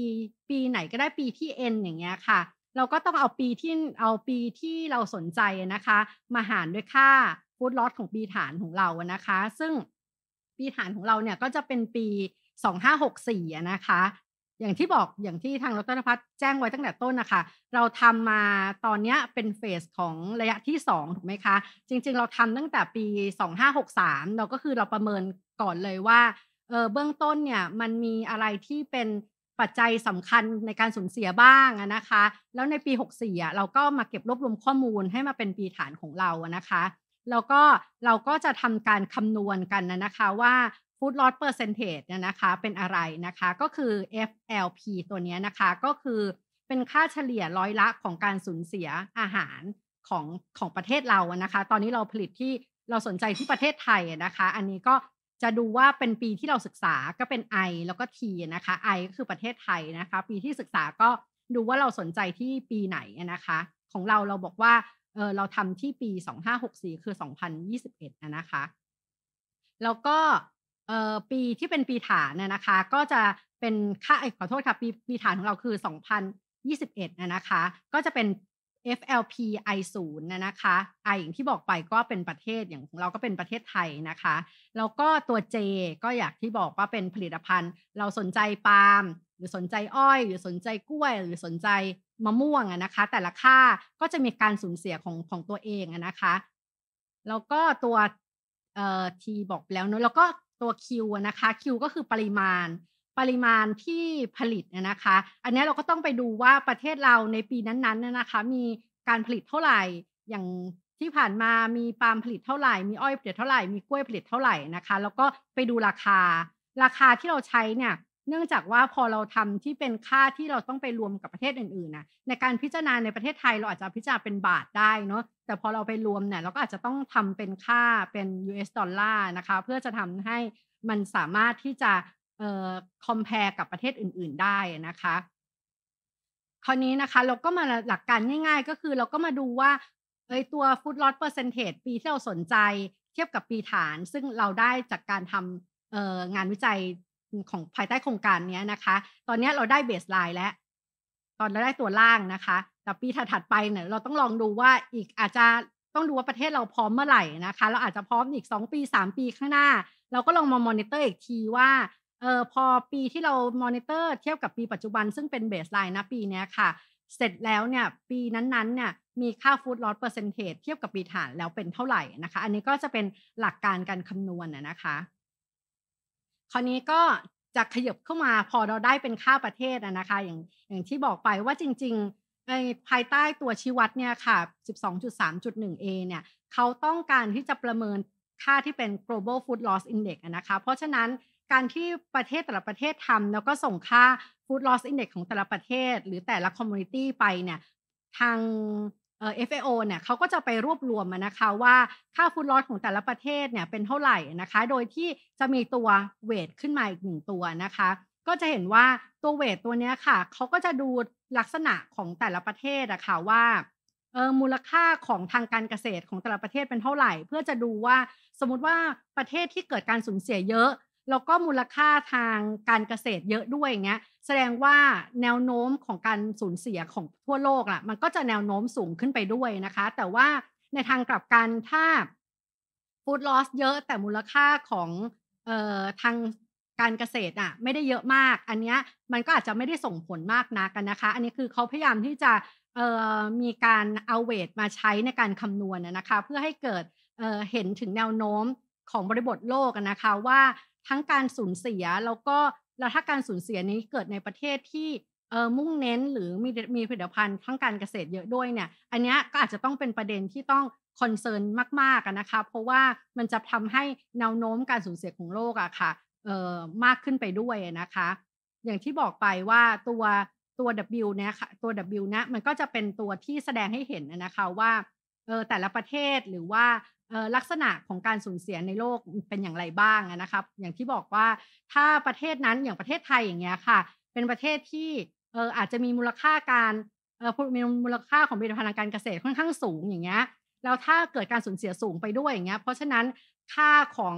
ปีไหนก็ได้ปีที่ N อย่างเงี้ยค่ะเราก็ต้องเอาปีที่เอาปีที่เราสนใจนะคะ มาหารด้วยค่าฟูดลอสของปีฐานของเรานะคะ ซึ่งปีฐานของเราเนี่ยก็จะเป็นปี 2564นะคะ อย่างที่บอกอย่างที่ทางรัฐพัฒน์แจ้งไว้ตั้งแต่ต้นนะคะเราทำมาตอนนี้เป็นเฟสของระยะที่ 2 ถูกไหมคะ จริง ๆ เราทำตั้งแต่ปี 2563 เราก็คือเราประเมินก่อนเลยว่าเออเบื้องต้นเนี่ยมันมีอะไรที่เป็นปัจจัยสำคัญในการสูญเสียบ้างนะคะ แล้วในปี64เราก็มาเก็บรวบรวมข้อมูลให้มาเป็นปีฐานของเรานะคะแล้วก็เราก็จะทำการคำนวณกันนะคะว่า Food Loss Percentage เนีนะคะ เป็นอะไรนะคะก็คือ FLP ตัวนี้นะคะก็คือเป็นค่าเฉลี่ยร้อยละของการสูญเสียอาหารของของประเทศเรานะคะ ตอนนี้เราผลิตที่เราสนใจที่ประเทศไทยนะคะ อันนี้ก็จะดูว่าเป็นปีที่เราศึกษาก็เป็น I แล้วก็ T นะคะ I ก็คือประเทศไทยนะคะปีที่ศึกษาก็ดูว่าเราสนใจที่ปีไหนนะคะของเราเราบอกว่าเออเราทำที่ปี2564คือ 2021นะคะแล้วก็เออปีที่เป็นปีฐานนะคะก็จะเป็นค่าขอโทษค่ะปีปีฐานของเราคือ 2021นะคะก็จะเป็น FLP I0 นะนะคะ I อย่างที่บอกไปก็เป็นประเทศอย่างของเราก็เป็นประเทศไทยนะคะแล้วก็ตัว J ก็อยากที่บอกว่าเป็นผลิตภัณฑ์เราสนใจ ปาล์มหรือสนใจอ้อย หรือสนใจกล้วย หรือสนใจมะม่วงนะคะแต่ละค่าก็จะมีการสูญเสียของของตัวเองนะคะแล้วก็ตัวเอ่อทีบอกแล้วเนอะแล้วก็ตัว Q นะคะ Q ก็คือปริมาณปริมาณที่ผลิตเนี่ยนะคะ อันนี้เราก็ต้องไปดูว่าประเทศเราในปีนั้นๆนะคะมีการผลิตเท่าไหร่ อย่างที่ผ่านมามีปาล์มผลิตเท่าไหร่ มีอ้อยผลิตเท่าไหร่ มีกล้วยผลิตเท่าไหร่นะคะ แล้วก็ไปดูราคา ราคาที่เราใช้เนี่ย เนื่องจากว่าพอเราทำที่เป็นค่าที่เราต้องไปรวมกับประเทศอื่นๆนะ ในการพิจารณาในประเทศไทยเราอาจจะพิจารณาเป็นบาทได้เนาะ แต่พอเราไปรวมเนี่ยเราก็อาจจะต้องทำเป็นค่าเป็น US ดอลลาร์นะคะ เพื่อจะทำให้มันสามารถที่จะเอ่อคอมเพลกับประเทศอื่น ๆได้นะคะ คราวนี้นะคะ เราก็มาหลักการง่าย ๆ ก็คือเราก็มาดูว่าเอ้ตัวฟุตลอตเปอร์เซนเทปีที่เราสนใจ เทียบกับปีฐาน ซึ่งเราได้จากการทำเอ่องานวิจัยของภายใต้โครงการนี้นะคะ ตอนนี้เราได้เบสไลน์แล้ว ตอนเราได้ตัวล่างนะคะ แต่ปีถัดๆไปเนี่ยเราต้องลองดูว่าอีกอาจจะต้องดูว่าประเทศเราพร้อมเมื่อไหร่นะคะ เราอาจจะพร้อมอีก2ปี3ปีข้างหน้า เราก็ลองมามอนิเตอร์อีกทีว่าเออพอปีที่เรามอนิเตอร์เทียบกับปีปัจจุบันซึ่งเป็นเบสไลน์นะปีนี้ค่ะเสร็จแล้วเนี่ยปีนั้นๆเนี่ยมีค่าฟู้ดลอสเปอร์เซนเทจเทียบกับปีฐานแล้วเป็นเท่าไหร่นะคะ อันนี้ก็จะเป็นหลักการการคำนวณนนะคะ คราวนี้ก็จะขยบเข้ามาพอเราได้เป็นค่าประเทศนะคะอย่างอย่างที่บอกไปว่าจริงๆในภายใต้ตัวชี้วัดเนี่ยค่ะ 12.3.1a เนี่ยเขาต้องการที่จะประเมินค่าที่เป็น global food loss index นะคะเพราะฉะนั้นการที่ประเทศแต่ละประเทศทำแล้วก็ส่งค่า Food Loss Index ของแต่ละประเทศ หรือแต่ละคอมมูนิตี้ไปเนี่ยทางเอฟเอโอเนี่ยเขาก็จะไปรวบรวมมานะคะว่าค่าฟูดลอสของแต่ละประเทศเนี่ยเป็นเท่าไหร่นะคะโดยที่จะมีตัวเวทขึ้นมาอีกหนึ่งตัวนะคะ ก็จะเห็นว่าตัวเวทตัวนี้ค่ะเขาก็จะดูลักษณะของแต่ละประเทศอะคะ่ะว่าเออมูลค่าของทางการเกษตรของแต่ละประเทศเป็นเท่าไหร่ เพื่อจะดูว่าสมมติว่าประเทศที่เกิดการสูญเสียเยอะแล้วก็มูลค่าทางการเกษตรเยอะด้วยอย่างเงี้ย แสดงว่าแนวโน้มของการสูญเสียของทั่วโลกล่ะมันก็จะแนวโน้มสูงขึ้นไปด้วยนะคะ แต่ว่าในทางกลับกันถ้าฟู้ดลอสเยอะ แต่มูลค่าของเอ่อทางการเกษตรอ่ะ ไม่ได้เยอะมาก อันเนี้ยมันก็อาจจะไม่ได้ส่งผลมากนักกันนะคะ อันนี้คือเขาพยายามที่จะเอ่อมีการเอาเวทมาใช้ในการคำนวณนะคะเพื่อให้เกิดเออ่เห็นถึงแนวโน้มของบริบทโลกนะคะว่าทั้งการสูญเสียแล้วก็แล้วถ้าการสูญเสียนี้เกิดในประเทศที่เออมุ่งเน้นหรือมีมีผลิตภัณฑ์ทั้งการเกษตรเยอะด้วยเนี่ยอันนี้ก็อาจจะต้องเป็นประเด็นที่ต้องคอนเซิร์นมากๆนะคะเพราะว่ามันจะทำให้แนวโน้มการสูญเสียของโลกอะค่ะเออมากขึ้นไปด้วยนะคะ อย่างที่บอกไปว่าตัวตัว W เนี่ยค่ะตัว W นะมันก็จะเป็นตัวที่แสดงให้เห็นนะคะว่าเออแต่ละประเทศหรือว่าลักษณะของการสูญเสียในโลกเป็นอย่างไรบ้างนะครับ อย่างที่บอกว่าถ้าประเทศนั้นอย่างประเทศไทยอย่างเงี้ยค่ะเป็นประเทศที่อาจจะมีมูลค่าการมีมูลค่าของผลิตภัณฑ์การเกษตรค่อนข้างสูงอย่างเงี้ยแล้วถ้าเกิดการสูญเสียสูงไปด้วยอย่างเงี้ยเพราะฉะนั้นค่าของ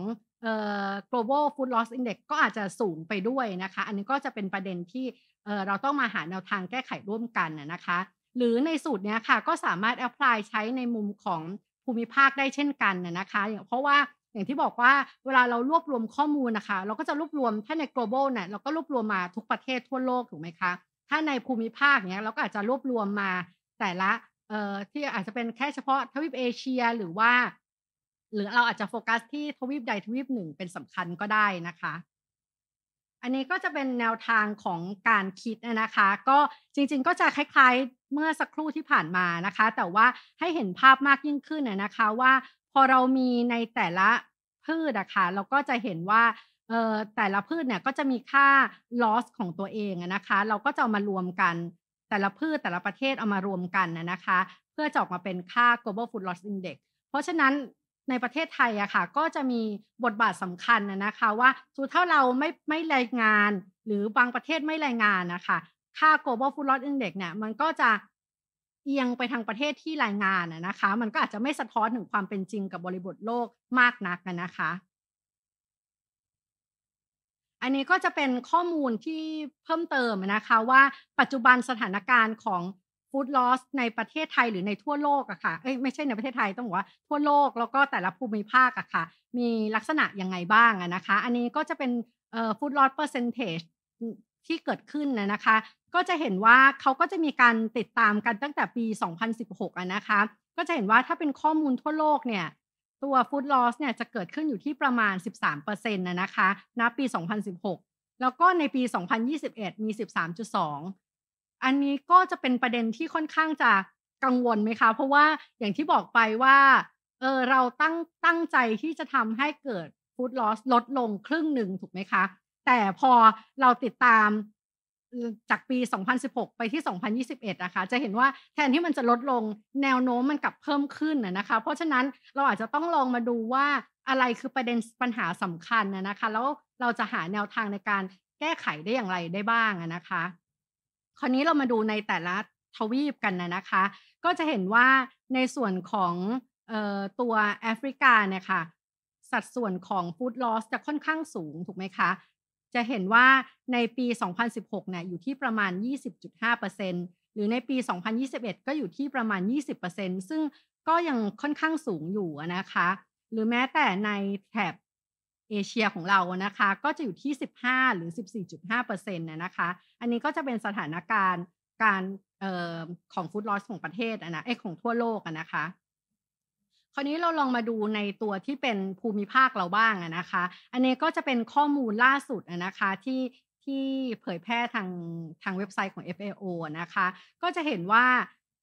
global food loss index ก็อาจจะสูงไปด้วยนะคะอันนี้ก็จะเป็นประเด็นที่เเราต้องมาหาแนวทางแก้ไขร่วมกันนะคะหรือในสูตรเนี้ยค่ะก็สามารถ apply ใช้ในมุมของภูมิภาคได้เช่นกันนะคะ เพราะว่าอย่างที่บอกว่าเวลาเรารวบรวมข้อมูลนะคะเราก็จะรวบรวมถ้าใน global เนี่ยเราก็รวบรวมมาทุกประเทศทั่วโลกถูกไหมคะ ถ้าในภูมิภาคเนี้ยเราก็อาจจะรวบรวมมาแต่ละ เอ่อ ที่อาจจะเป็นแค่เฉพาะทวีปเอเชีย หรือว่า หรือเราอาจจะโฟกัสที่ทวีปใดทวีปหนึ่งเป็นสำคัญก็ได้นะคะอันนี้ก็จะเป็นแนวทางของการคิดนะคะ ก็จริงๆ ก็จะคล้าย ๆ เมื่อสักครู่ที่ผ่านมานะคะ แต่ว่าให้เห็นภาพมากยิ่งขึ้นนะคะว่าพอเรามีในแต่ละพืชอะคะ่ะเราก็จะเห็นว่าแต่ละพืชเนี่ยก็จะมีค่า loss ของตัวเองนะคะ เราก็จะเอามารวมกันแต่ละพืชแต่ละประเทศเอามารวมกันนะคะ เพื่อจะออกมาเป็นค่า global food loss index เพราะฉะนั้นในประเทศไทยอะค่ะ ก็จะมีบทบาทสำคัญนะคะ ว่าสุดท่าเราไม่ไม่รายงานหรือบางประเทศไม่รายงานนะคะค่า global food loss index เนี่ยมันก็จะเอียงไปทางประเทศที่รายงานนะคะ มันก็อาจจะไม่สะท้อนถึงความเป็นจริงกับบริบทโลกมากนักนะคะ อันนี้ก็จะเป็นข้อมูลที่เพิ่มเติมนะคะ ว่าปัจจุบันสถานการณ์ของฟู้ดลอสในประเทศไทยหรือในทั่วโลกอะค่ะ เอ้ยไม่ใช่ในประเทศไทยต้องบอกว่าทั่วโลกแล้วก็แต่ละภูมิภาคอะค่ะ มีลักษณะยังไงบ้างอะนะคะ อันนี้ก็จะเป็นเอ่อฟู้ดลอสเปอร์เซนเทจที่เกิดขึ้นนะคะ ก็จะเห็นว่าเขาก็จะมีการติดตามกันตั้งแต่ปี 2016อะนะคะ ก็จะเห็นว่าถ้าเป็นข้อมูลทั่วโลกเนี่ย ตัวฟู้ดลอสเนี่ยจะเกิดขึ้นอยู่ที่ประมาณ 13%นะนะคะ ณ ปี 2016 แล้วก็ในปี 2021 มี 13.2อันนี้ก็จะเป็นประเด็นที่ค่อนข้างจะกังวลไหมคะ เพราะว่าอย่างที่บอกไปว่าเออเราตั้งตั้งใจที่จะทำให้เกิดฟู้ดลอสลดลงครึ่งหนึ่งถูกไหมคะ แต่พอเราติดตามจากปี 2016 ไปที่ 2021นะคะ จะเห็นว่าแทนที่มันจะลดลงแนวโน้มมันกลับเพิ่มขึ้นนะคะ เพราะฉะนั้นเราอาจจะต้องลองมาดูว่าอะไรคือประเด็นปัญหาสำคัญนะคะ แล้วเราจะหาแนวทางในการแก้ไขได้อย่างไรได้บ้างนะคะคราวนี้เรามาดูในแต่ละทวีปกันนะนะคะ ก็จะเห็นว่าในส่วนของตัวแอฟริกาเนี่ยค่ะสัดส่วนของฟู้ดลอสจะค่อนข้างสูงถูกไหมคะ จะเห็นว่าในปี 2016เนี่ยอยู่ที่ประมาณ 20.5%หรือในปี 2021 ก็อยู่ที่ประมาณ 20%ซึ่งก็ยังค่อนข้างสูงอยู่นะคะ หรือแม้แต่ในแถบเอเชีย ของเรานะคะ ก็จะอยู่ที่ 15 หรือ 14.5%นะคะ อันนี้ก็จะเป็นสถานการณ์การออของฟู้ดลอสของประเทศนะเอ้ของทั่วโลกนะคะคราวนี้เราลองมาดูในตัวที่เป็นภูมิภาคเราบ้างนะคะ อันนี้ก็จะเป็นข้อมูลล่าสุดนะคะ ที่ที่เผยแพร่ทางทางเว็บไซต์ของ FAO นะคะ ก็จะเห็นว่า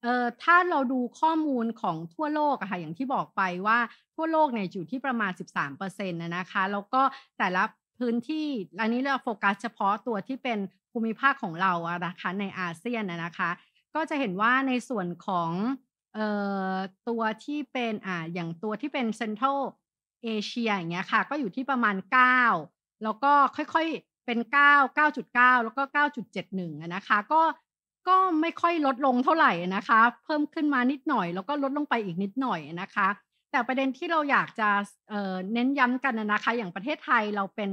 เอ่อถ้าเราดูข้อมูลของทั่วโลกอะค่ะอย่างที่บอกไปว่าทั่วโลกเนี่ยอยู่ที่ประมาณ 13%เเปอร์ซ็นต์นะคะแล้วก็แต่ละพื้นที่อันนี้เราโฟกัส เฉพาะตัวที่เป็นภูมิภาคของเราอะนะคะในอาเซียนนะนะคะ ก็จะเห็นว่าในส่วนของเอ่อตัวที่เป็นอ่าอย่างตัวที่เป็นเซ็นทรัลเอเชียอย่างเงี้ยค่ะก็อยู่ที่ประมาณ 9 แล้วก็ค่อยๆเป็น 9 9.9 แล้วก็ 9.71นะคะก็ก็ไม่ค่อยลดลงเท่าไหร่นะคะ เพิ่มขึ้นมานิดหน่อยแล้วก็ลดลงไปอีกนิดหน่อยนะคะ แต่ประเด็นที่เราอยากจะเเน้นย้ำกันนะคะ อย่างประเทศไทยเราเป็น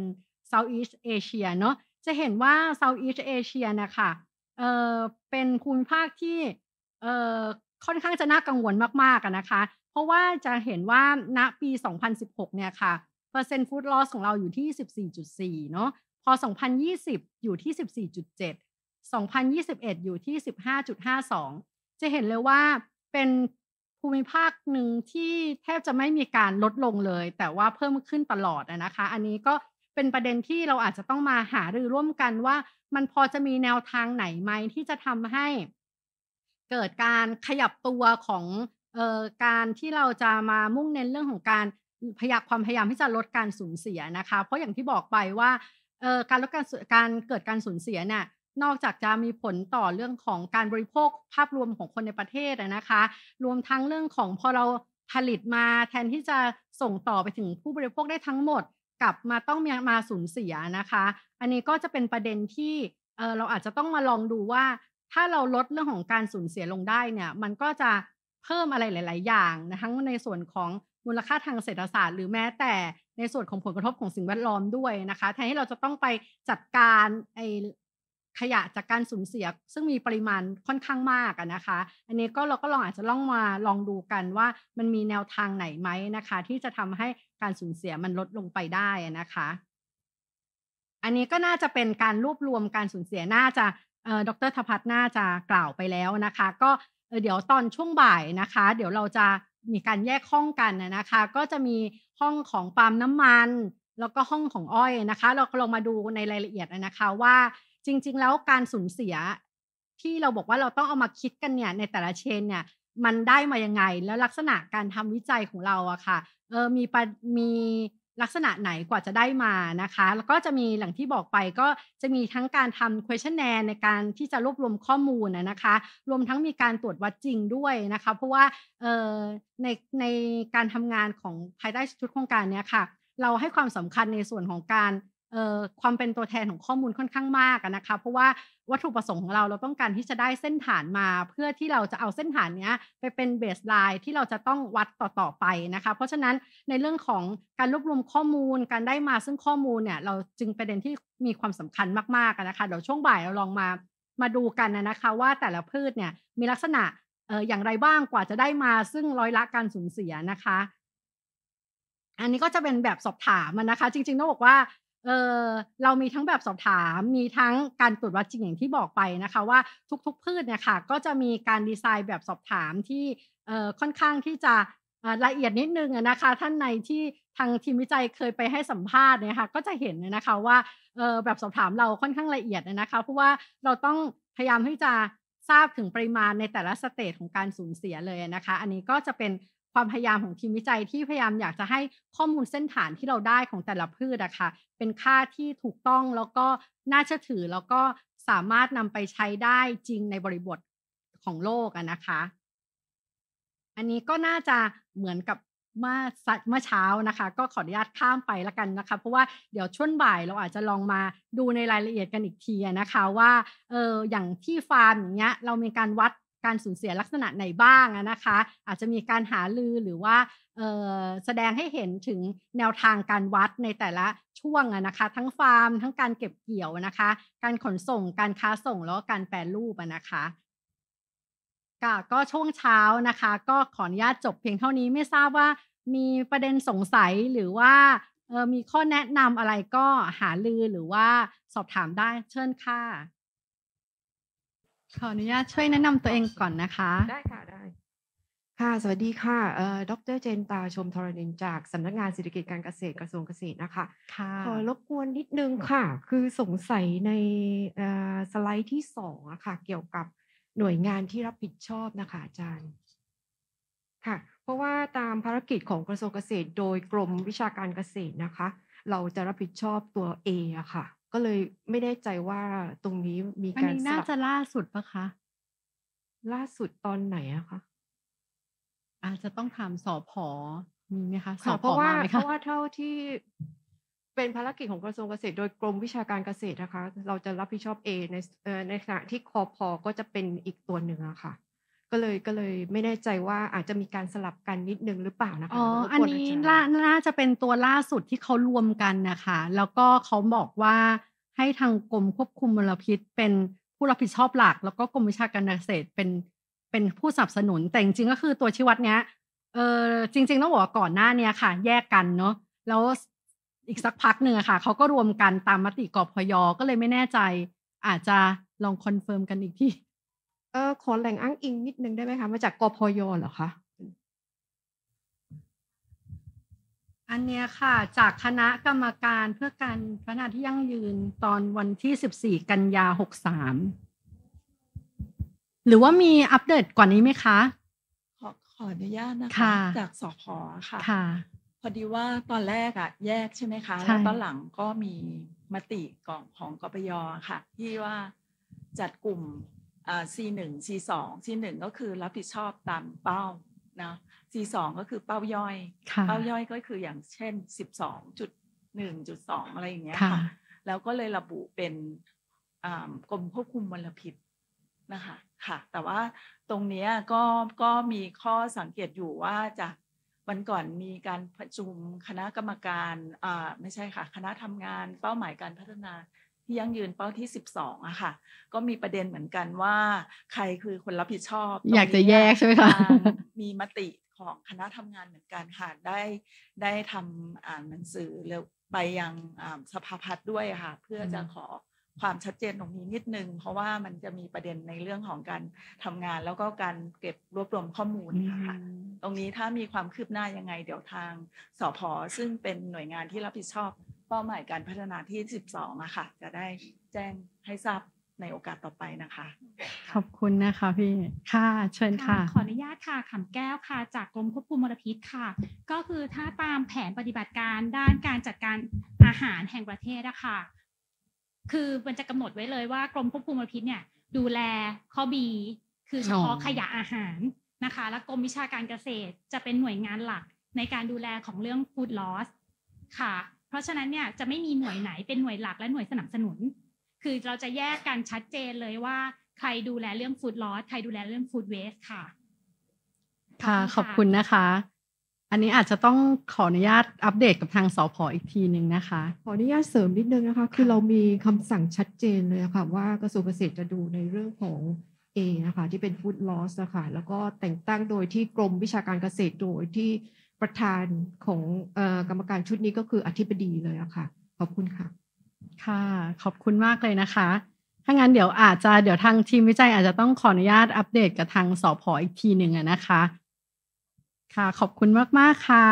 Southeast Asia เนาะจะเห็นว่า Southeast Asia นะคะเเป็นภูมิภาคที่ค่อนข้างจะน่ากังวลมากๆนะคะ เพราะว่าจะเห็นว่าณปี 2016 เนี่ยค่ะเปอร์เซ็นต์ฟู้ดลอสของเราอยู่ที่ 14.4 เนาะพอ 2020 อยู่ที่ 14.7 2021 อยู่ที่ 15.52 จะเห็นเลยว่าเป็นภูมิภาคหนึ่งที่แทบจะไม่มีการลดลงเลย แต่ว่าเพิ่มขึ้นตลอดนะคะ อันนี้ก็เป็นประเด็นที่เราอาจจะต้องมาหาหรือร่วมกันว่ามันพอจะมีแนวทางไหนไหมที่จะทำให้ เกิดการขยับตัวของออการที่เราจะมามุ่งเน้นเรื่องของการพยายความพยายามที่จะลดการสูญเสียนะคะ เพราะอย่างที่บอกไปว่าการลดการการเกิดการสูญเสียเนี่ยนอกจากจะมีผลต่อเรื่องของการบริโภค ภาพรวมของคนในประเทศนะคะ รวมทั้งเรื่องของพอเราผลิตมาแทนที่จะส่งต่อไปถึงผู้บริโภคได้ทั้งหมดกลับมาต้องมีมาสูญเสียนะคะ อันนี้ก็จะเป็นประเด็นที่เเราอาจจะต้องมาลองดูว่า ถ้าเราลดเรื่องของการสูญเสียลงได้เนี่ยมันก็จะเพิ่มอะไรหลาย ๆ อย่างนะทั้งในส่วนของมูลค่าทางเศรษฐศาสตร์หรือแม้แต่ในส่วนของผลกระทบของสิ่งแวดล้อมด้วยนะคะแทนที่เราจะต้องไปจัดการไอขยะจากการสูญเสียซึ่งมีปริมาณค่อนข้างมากนะคะ อันนี้ก็เราก็ลองอาจจะลองมาลองดูกันว่ามันมีแนวทางไหนไหมนะคะ ที่จะทำให้การสูญเสียมันลดลงไปได้นะคะ อันนี้ก็น่าจะเป็นการรวบรวมการสูญเสียน่าจะดรธพัฒน่าจะกล่าวไปแล้วนะคะ ก็เดี๋ยวตอนช่วงบ่ายนะคะ เดี๋ยวเราจะมีการแยกห้องกันนะคะ ก็จะมีห้องของปาล์มน้ำมัน แล้วก็ห้องของอ้อยนะคะ เราลองมาดูในรายละเอียดนะคะว่าจริง ๆ แล้วการสูญเสียที่เราบอกว่าเราต้องเอามาคิดกันเนี่ยในแต่ละเชนเนี่ยมันได้มายังไง แล้วลักษณะการทำวิจัยของเราอะค่ะเออมีมีลักษณะไหนกว่าจะได้มานะคะ แล้วก็จะมีหลังที่บอกไปก็จะมีทั้งการทำ questionnaire ในการที่จะรวบรวมข้อมูลนะคะ รวมทั้งมีการตรวจวัดจริงด้วยนะคะเพราะว่าเออในในการทำงานของภายใต้ชุดโครงการเนี้ค่ะ เราให้ความสำคัญในส่วนของการความเป็นตัวแทนของข้อมูลค่อนข้างมากนะคะ เพราะว่าวัตถุประสงค์ของเราเราต้องการที่จะได้เส้นฐานมาเพื่อที่เราจะเอาเส้นฐานนี้ไปเป็นเบสไลน์ที่เราจะต้องวัดต่อๆไปนะคะ เพราะฉะนั้นในเรื่องของการรวบรวมข้อมูลการได้มาซึ่งข้อมูลเนี่ย เราจึงประเด็นที่มีความสำคัญมากๆนะคะเดี๋ยวช่วงบ่ายเราลองมามาดูกันนะคะ ว่าแต่ละพืชเนี่ยมีลักษณะอย่างไรบ้างกว่าจะได้มาซึ่งร้อยละการสูญเสียนะคะ อันนี้ก็จะเป็นแบบสอบถามนะคะ จริงๆต้องบอกว่าเออเรามีทั้งแบบสอบถาม มีทั้งการตรวจวัดจริงอย่างที่บอกไปนะคะว่าทุกๆพืชเนี่ยค่ะก็จะมีการดีไซน์แบบสอบถามที่เออค่อนข้างที่จะละเอียดนิดนึงนะคะ ท่านในที่ทางทีมวิจัยเคยไปให้สัมภาษณ์เนี่ยค่ะก็จะเห็นนะคะว่าแบบสอบถามเราค่อนข้างละเอียดนะคะเพราะว่าเราต้องพยายามที่จะทราบถึงปริมาณในแต่ละสเตจของการสูญเสียเลยนะคะ อันนี้ก็จะเป็นความพยายามของทีมวิจัยที่พยายามอยากจะให้ข้อมูลเส้นฐานที่เราได้ของแต่ละพืชนะคะเป็นค่าที่ถูกต้องแล้วก็น่าเชื่อถือ แล้วก็สามารถนำไปใช้ได้จริงในบริบทของโลกนะคะ อันนี้ก็น่าจะเหมือนกับเมื่อเมื่อเช้านะคะก็ขออนุญาตข้ามไปละกันนะคะเพราะว่าเดี๋ยวช่วงบ่ายเราอาจจะลองมาดูในรายละเอียดกันอีกทีนะคะว่าเอออย่างที่ฟาร์มอย่างเงี้ยเรา มีการวัดการสูญเสียลักษณะไหนบ้างนะคะ อาจจะมีการหาลือหรือว่าแสดงให้เห็นถึงแนวทางการวัดในแต่ละช่วงนะคะ ทั้งฟาร์มทั้งการเก็บเกี่ยวนะคะ การขนส่งการค้าส่งแล้วการแปรรูปนะคะก็ช่วงเช้านะคะ ก็ขออนุญาตจบเพียงเท่านี้ไม่ทราบว่ามีประเด็นสงสัยหรือว่ามีข้อแนะนำอะไรก็หาลือหรือว่าสอบถามได้เชิญค่ะขออนุญาตช่วยแนะนำตัวเองก่อนนะคะ ได้ค่ะได้ค่ะสวัสดีค่ะเอ่อดรเจนตาชมธรณินจากสำนักงานเศรษฐกิจการเกษตรกระทรวงเกษตรนะคะ ค่ะขอรบกวนนิดนึงค่ะ คือสงสัยในสไลด์ที่สองอะค่ะเกี่ยวกับหน่วยงานที่รับผิดชอบนะคะ อาจารย์ค่ะเพราะว่าตามภารกิจของกระทรวงเกษตรโดยกรมวิชาการเกษตรนะคะ เราจะรับผิดชอบตัว A อะค่ะก็เลยไม่แน่ใจว่าตรงนี้มีการอันนี้น่าจะล่าสุดปะคะ ล่าสุดตอนไหนอะคะ อาจจะต้องถามสอพอมีไหมคะสอพอาไหมคเพราะว่าเท่าที่เป็นภารกิจของกระทรวงเกษตรโดยกรมวิชาการเกษตรนะคะ เราจะรับผิดชอบเอในในขณะที่คอพอก็จะเป็นอีกตัวหนึ่งอะค่ะก็เลยก็เลยไม่แน่ใจว่าอาจจะมีการสลับกันนิดนึงหรือเปล่านะคะอ๋ออันนี้น่าจะเป็นตัวล่าสุดที่เขารวมกันนะคะแล้วก็เขาบอกว่าให้ทางกรมควบคุมมลพิษ เป็นผู้รับผิดชอบหลัก แล้วก็กรมวิชาการเกษตรเป็นเป็นผู้สนับสนุนแต่จริงก็คือตัวชี้วัดเนี้ยเออจริงๆต้องบอกว่าก่อนหน้าเนี้ยค่ะ แยกกันเนาะแล้วอีกสักพักหนึ่งค่ะเขาก็รวมกันตามมติกรพยก็เลยไม่แน่ใจ อาจจะลองคอนเฟิร์มกันอีกทีเออขอแหล่งอ้างอิงนิดนึงได้ไหมคะมาจากกพยเหรอคะอันเนี้ยค่ะจากคณะกรรมการเพื่อการพัฒนาที่ยั่งยืนตอนวันที่ 14 กันยา63 หรือว่ามีอัปเดตกว่านี้ไหมคะ ขอขออนุญาตนะคะ จากสพค่ะคะพอดีว่าตอนแรกอะแยกใช่ไหมคะแล้วตอนหลังก็มีมติของของกปยค่ะ ที่ว่าจัดกลุ่ม C1 C2 C1 ก็คือรับผิดชอบตามเป้านะ C2 ก็คือเป้าย่อยเป้าย่อยก็คืออย่างเช่น 12.1.2อะไรอย่างเงี้ยค่ะแล้วก็เลยระบุเป็นกรมควบคุมมลพิษนะคะค่ะ แต่ว่าตรงนี้ก็ก็มีข้อสังเกตอยู่ว่าจากวันก่อนมีการประชุมคณะกรรมการไม่ใช่ค่ะ คณะทำงานเป้าหมายการพัฒนาที่ยั่งยืนเป้าที่สิบสองอะค่ะก็มีประเด็นเหมือนกันว่าใครคือคนรับผิดชอบ อยากจะแยกใช่ไหมคะมีมติของคณะทำงานเหมือนกันค่ะได้ได้ทำอ่านหนังสือแล้วไปยังสภาพัฒน์ด้วยค่ะเพื่อจะขอความชัดเจนตรงนี้นิดนึง เพราะว่ามันจะมีประเด็นในเรื่องของการทำงานแล้วก็การเก็บรวบรวมข้อมูลค่ะตรงนี้ถ้ามีความคืบหน้ายังไงเดี๋ยวทางสพซึ่งเป็นหน่วยงานที่รับผิดชอบเป้าหมายการพัฒนาที่ 12อะค่ะ จะได้แจ้งให้ทราบในโอกาสต่อไปนะคะ ขอบคุณนะคะ พี่ ค่ะ เชิญค่ะ ขออนุญาตค่ะ ขำแก้วค่ะ จากกรมควบคุมมลพิษค่ะ ก็คือถ้าตามแผนปฏิบัติการด้านการจัดการอาหารแห่งประเทศอะค่ะคือมันจะกำหนดไว้เลยว่ากรมควบคุมมลพิษเนี่ย ดูแลข้อบี คือเฉพาะขยะอาหารนะคะ และกรมวิชาการเกษตรจะเป็นหน่วยงานหลัก ในการดูแลของเรื่อง food loss ค่ะเพราะฉะนั้นเนี่ยจะไม่มีหน่วยไหนเป็นหน่วยหลักและหน่วยสนับสนุน คือเราจะแยกกันชัดเจนเลยว่า ใครดูแลเรื่องฟู้ดลอส ใครดูแลเรื่องฟู้ดเวสค่ะ ค่ะขอบคุณนะคะ อันนี้อาจจะต้องขออนุญาตอัปเดตกับทางสพออีกทีหนึ่งนะคะ ขออนุญาตเสริมนิดนึงนะคะ คือเรามีคำสั่งชัดเจนเลยค่ะว่ากระทรวงเกษตรจะดูในเรื่องของเอนะคะ ที่เป็นฟู้ดลอสนะคะ แล้วก็แต่งตั้งโดยที่กรมวิชาการเกษตรโดยที่ประธานของกรรมการชุดนี้ก็คืออธิบดีเลยอะค่ะ ขอบคุณค่ะ ค่ะ ขอบคุณมากเลยนะคะ ถ้างั้นเดี๋ยวอาจจะเดี๋ยวทางทีมวิจัยอาจจะต้องขออนุญาตอัปเดตกับทางสอพออีกทีหนึ่งนะคะ ค่ะ ขอบคุณมากๆค่ะ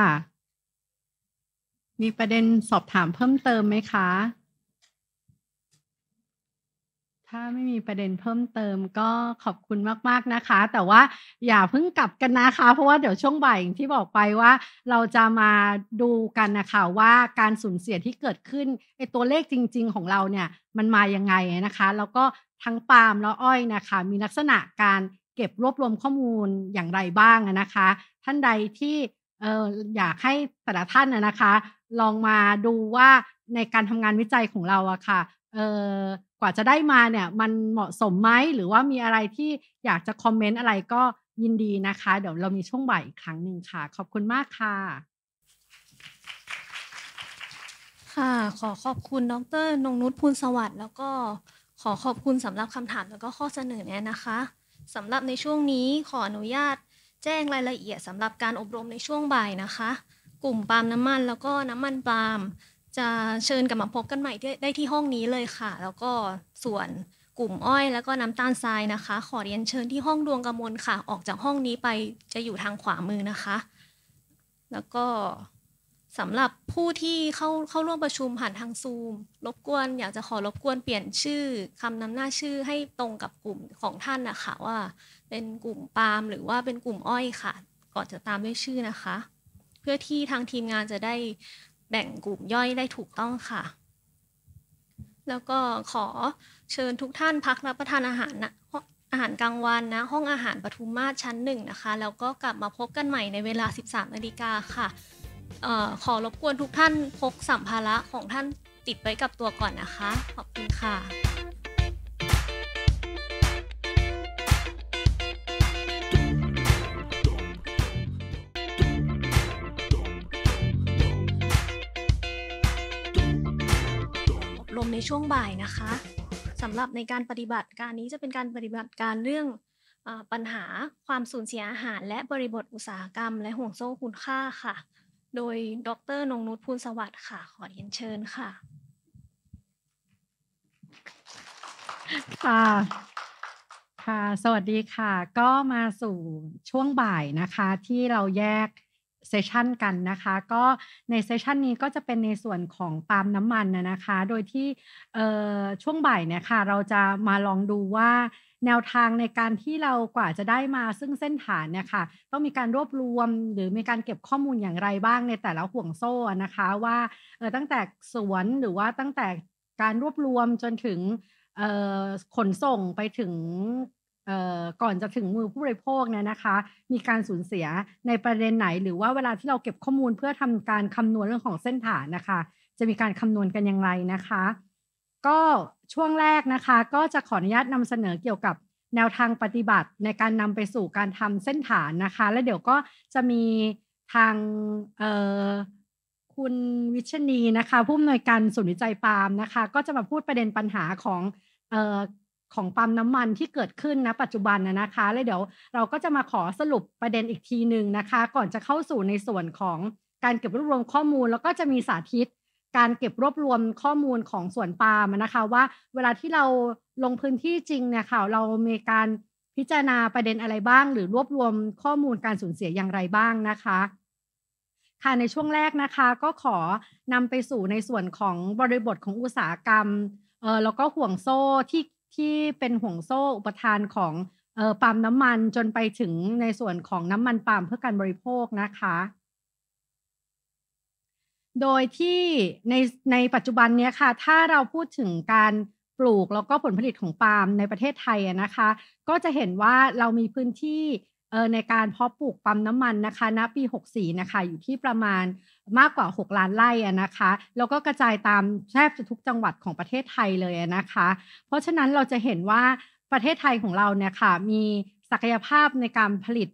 มีประเด็นสอบถามเพิ่มเติมไหมคะถ้าไม่มีประเด็นเพิ่มเติมก็ขอบคุณมาก ๆ นะคะ แต่ว่าอย่าเพิ่งกลับกันนะคะ เพราะว่าเดี๋ยวช่วงบ่ายอย่างที่บอกไปว่าเราจะมาดูกันนะคะว่าการสูญเสียที่เกิดขึ้นไอตัวเลขจริง ๆ ของเราเนี่ยมันมายังไงนะคะแล้วก็ทั้งปาล์มแล้วอ้อยนะคะ มีลักษณะการเก็บรวบรวมข้อมูลอย่างไรบ้างนะคะ ท่านใดที่เอออยากให้แต่ละท่านนะคะ ลองมาดูว่าในการทำงานวิจัยของเราอะค่ะเออกว่าจะได้มาเนี่ยมันเหมาะสมไหมหรือว่ามีอะไรที่อยากจะคอมเมนต์อะไรก็ยินดีนะคะ เดี๋ยวเรามีช่วงบ่ายอีกครั้งหนึ่งค่ะ ขอบคุณมากค่ะ ค่ะขอขอบคุณดรนงนุชพูลสวัสดิ์แล้วก็ขอขอบคุณสำหรับคำถามแล้วก็ข้อเสนอแนะนะคะสำหรับในช่วงนี้ขออนุญาต แจ้งรายละเอียดสำหรับการอบรมในช่วงบ่ายนะคะ กลุ่มปาล์มน้ำมันแล้วก็น้ำมันปาล์มจะเชิญกลับมาพบกันใหม่ได้ที่ห้องนี้เลยค่ะ แล้วก็ส่วนกลุ่มอ้อยแล้วก็น้ำตาลทรายนะคะ ขอเรียนเชิญที่ห้องดวงกระมวลค่ะ ออกจากห้องนี้ไปจะอยู่ทางขวามือนะคะ แล้วก็สำหรับผู้ที่เข้าเข้าร่วมประชุมผ่านทางซูมรบกวนอยากจะขอรบกวนเปลี่ยนชื่อคำนำหน้าชื่อให้ตรงกับกลุ่มของท่านนะคะ ว่า เป็นกลุ่มปาล์มหรือว่าเป็นกลุ่มอ้อยค่ะ ก่อนจะตามด้วยชื่อนะคะ เพื่อที่ทางทีมงานจะได้แบ่งกลุ่มย่อยได้ถูกต้องค่ะ แล้วก็ขอเชิญทุกท่านพักรับประทานอาหารนะ อาหารกลางวันนะ ห้องอาหารปทุมมาศชั้นหนึ่งนะคะ แล้วก็กลับมาพบกันใหม่ในเวลา 13 นาฬิกาค่ะออขอรบกวนทุกท่านพกสัมภาระของท่านติดไว้กับตัวก่อนนะคะ ขอบคุณค่ะช่วงบ่ายนะคะสำหรับในการปฏิบัติการนี้จะเป็นการปฏิบัติการเรื่องปัญหาความสูญเสียอาหารและบริบทอุตสาหกรรมและห่วงโซ่คุณค่าค่ะ โดยดรนงนุชพูลสวัสดิ์ค่ะ ขอเรียนเชิญค่ะค่ะ ค่ะ สวัสดีค่ะ ก็มาสู่ช่วงบ่ายนะคะที่เราแยกเซสชันกันนะคะก็ในเซสชันนี้ก็จะเป็นในส่วนของ ปาล์มน้ำมันนะคะ โดยที่ช่วงบ่ายเนี่ยค่ะเราจะมาลองดูว่า แนวทางในการที่เรากว่าจะได้มาซึ่งเส้นฐานเนี่ยค่ะต้องมีการรวบรวมหรือมีการเก็บข้อมูลอย่างไรบ้างในแต่ละห่วงโซ่นะคะว่าตั้งแต่สวนหรือว่าตั้งแต่การรวบรวมจนถึงขนส่งไปถึงก่อนจะถึงมือผู้บริโภคเนี่ยนะคะ มีการสูญเสียในประเด็นไหน หรือว่าเวลาที่เราเก็บข้อมูลเพื่อทำการคำนวณเรื่องของเส้นฐานนะคะจะมีการคำนวณกันอย่างไรนะคะ ก็ช่วงแรกนะคะ ก็จะขออนุญาตนำเสนอเกี่ยวกับแนวทางปฏิบัติ ในการนำไปสู่การทำเส้นฐานนะคะ และเดี๋ยวก็จะมีทางคุณวิชนีนะคะผู้อำนวยการศูนย์วิจัยปาล์มนะคะก็จะมาพูดประเด็นปัญหาของของปั๊มน้ำมันที่เกิดขึ้นนะปัจจุบันนะนะคะแล้วเดี๋ยว เราก็จะมาขอสรุปประเด็นอีกทีหนึ่งนะคะ ก่อนจะเข้าสู่ในส่วนของการเก็บรวบรวมข้อมูล แล้วก็จะมีสาธิต การเก็บรวบรวมข้อมูลของส่วนปาล์มนะคะ ว่าเวลาที่เราลงพื้นที่จริงเนี่ยค่ะเรามีการพิจารณาประเด็นอะไรบ้าง หรือรวบรวมข้อมูลการสูญเสียอย่างไรบ้างนะคะค่ะในช่วงแรกนะคะ ก็ขอนำไปสู่ในส่วนของบริบทของอุตสาหกรรมเออแล้วก็ห่วงโซ่ที่ที่เป็นห่วงโซ่อุปทานของออปาล์มน้ำมันจนไปถึงในส่วนของน้ำมันปาล์มเพื่อการบริโภคนะคะ โดยที่ในในปัจจุบันเนี้ยค่ะ ถ้าเราพูดถึงการปลูกแล้วก็ผลผลิตของปาล์มในประเทศไทยนะคะ ก็จะเห็นว่าเรามีพื้นที่เออในการเพาะปลูกปั๊มน้ำมันนะคะณปี 64นะคะอยู่ที่ประมาณมากกว่า 6 ล้านไร่นะคะแล้วก็กระจายตามแทบจะทุกจังหวัดของประเทศไทยเลยนะคะ เพราะฉะนั้นเราจะเห็นว่าประเทศไทยของเราเนี่ยค่ะมีศักยภาพในการผลิต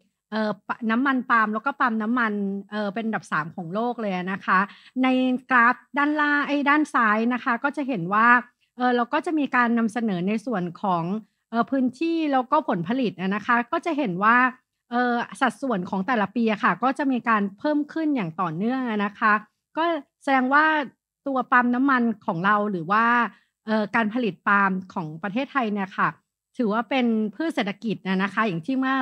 น้ำมันปาล์มแล้วก็ปาล์มน้ำมันเป็นอันดับของโลกเลยนะคะ ในกราฟด้านล่างไอ้ด้านซ้ายนะคะก็จะเห็นว่าเราก็จะมีการนำเสนอในส่วนของพื้นที่แล้วก็ผลผลิตนะคะก็จะเห็นว่าสัดส่วนของแต่ละปีค่ะก็จะมีการเพิ่มขึ้นอย่างต่อเนื่องนะคะ ก็แสดงว่าตัวปาล์มน้ำมันของเราหรือว่าการผลิตปาล์มของประเทศไทยเนี่ยค่ะถือว่าเป็นพืชเศรษฐกิจนะคะ อย่างที่เมื่อ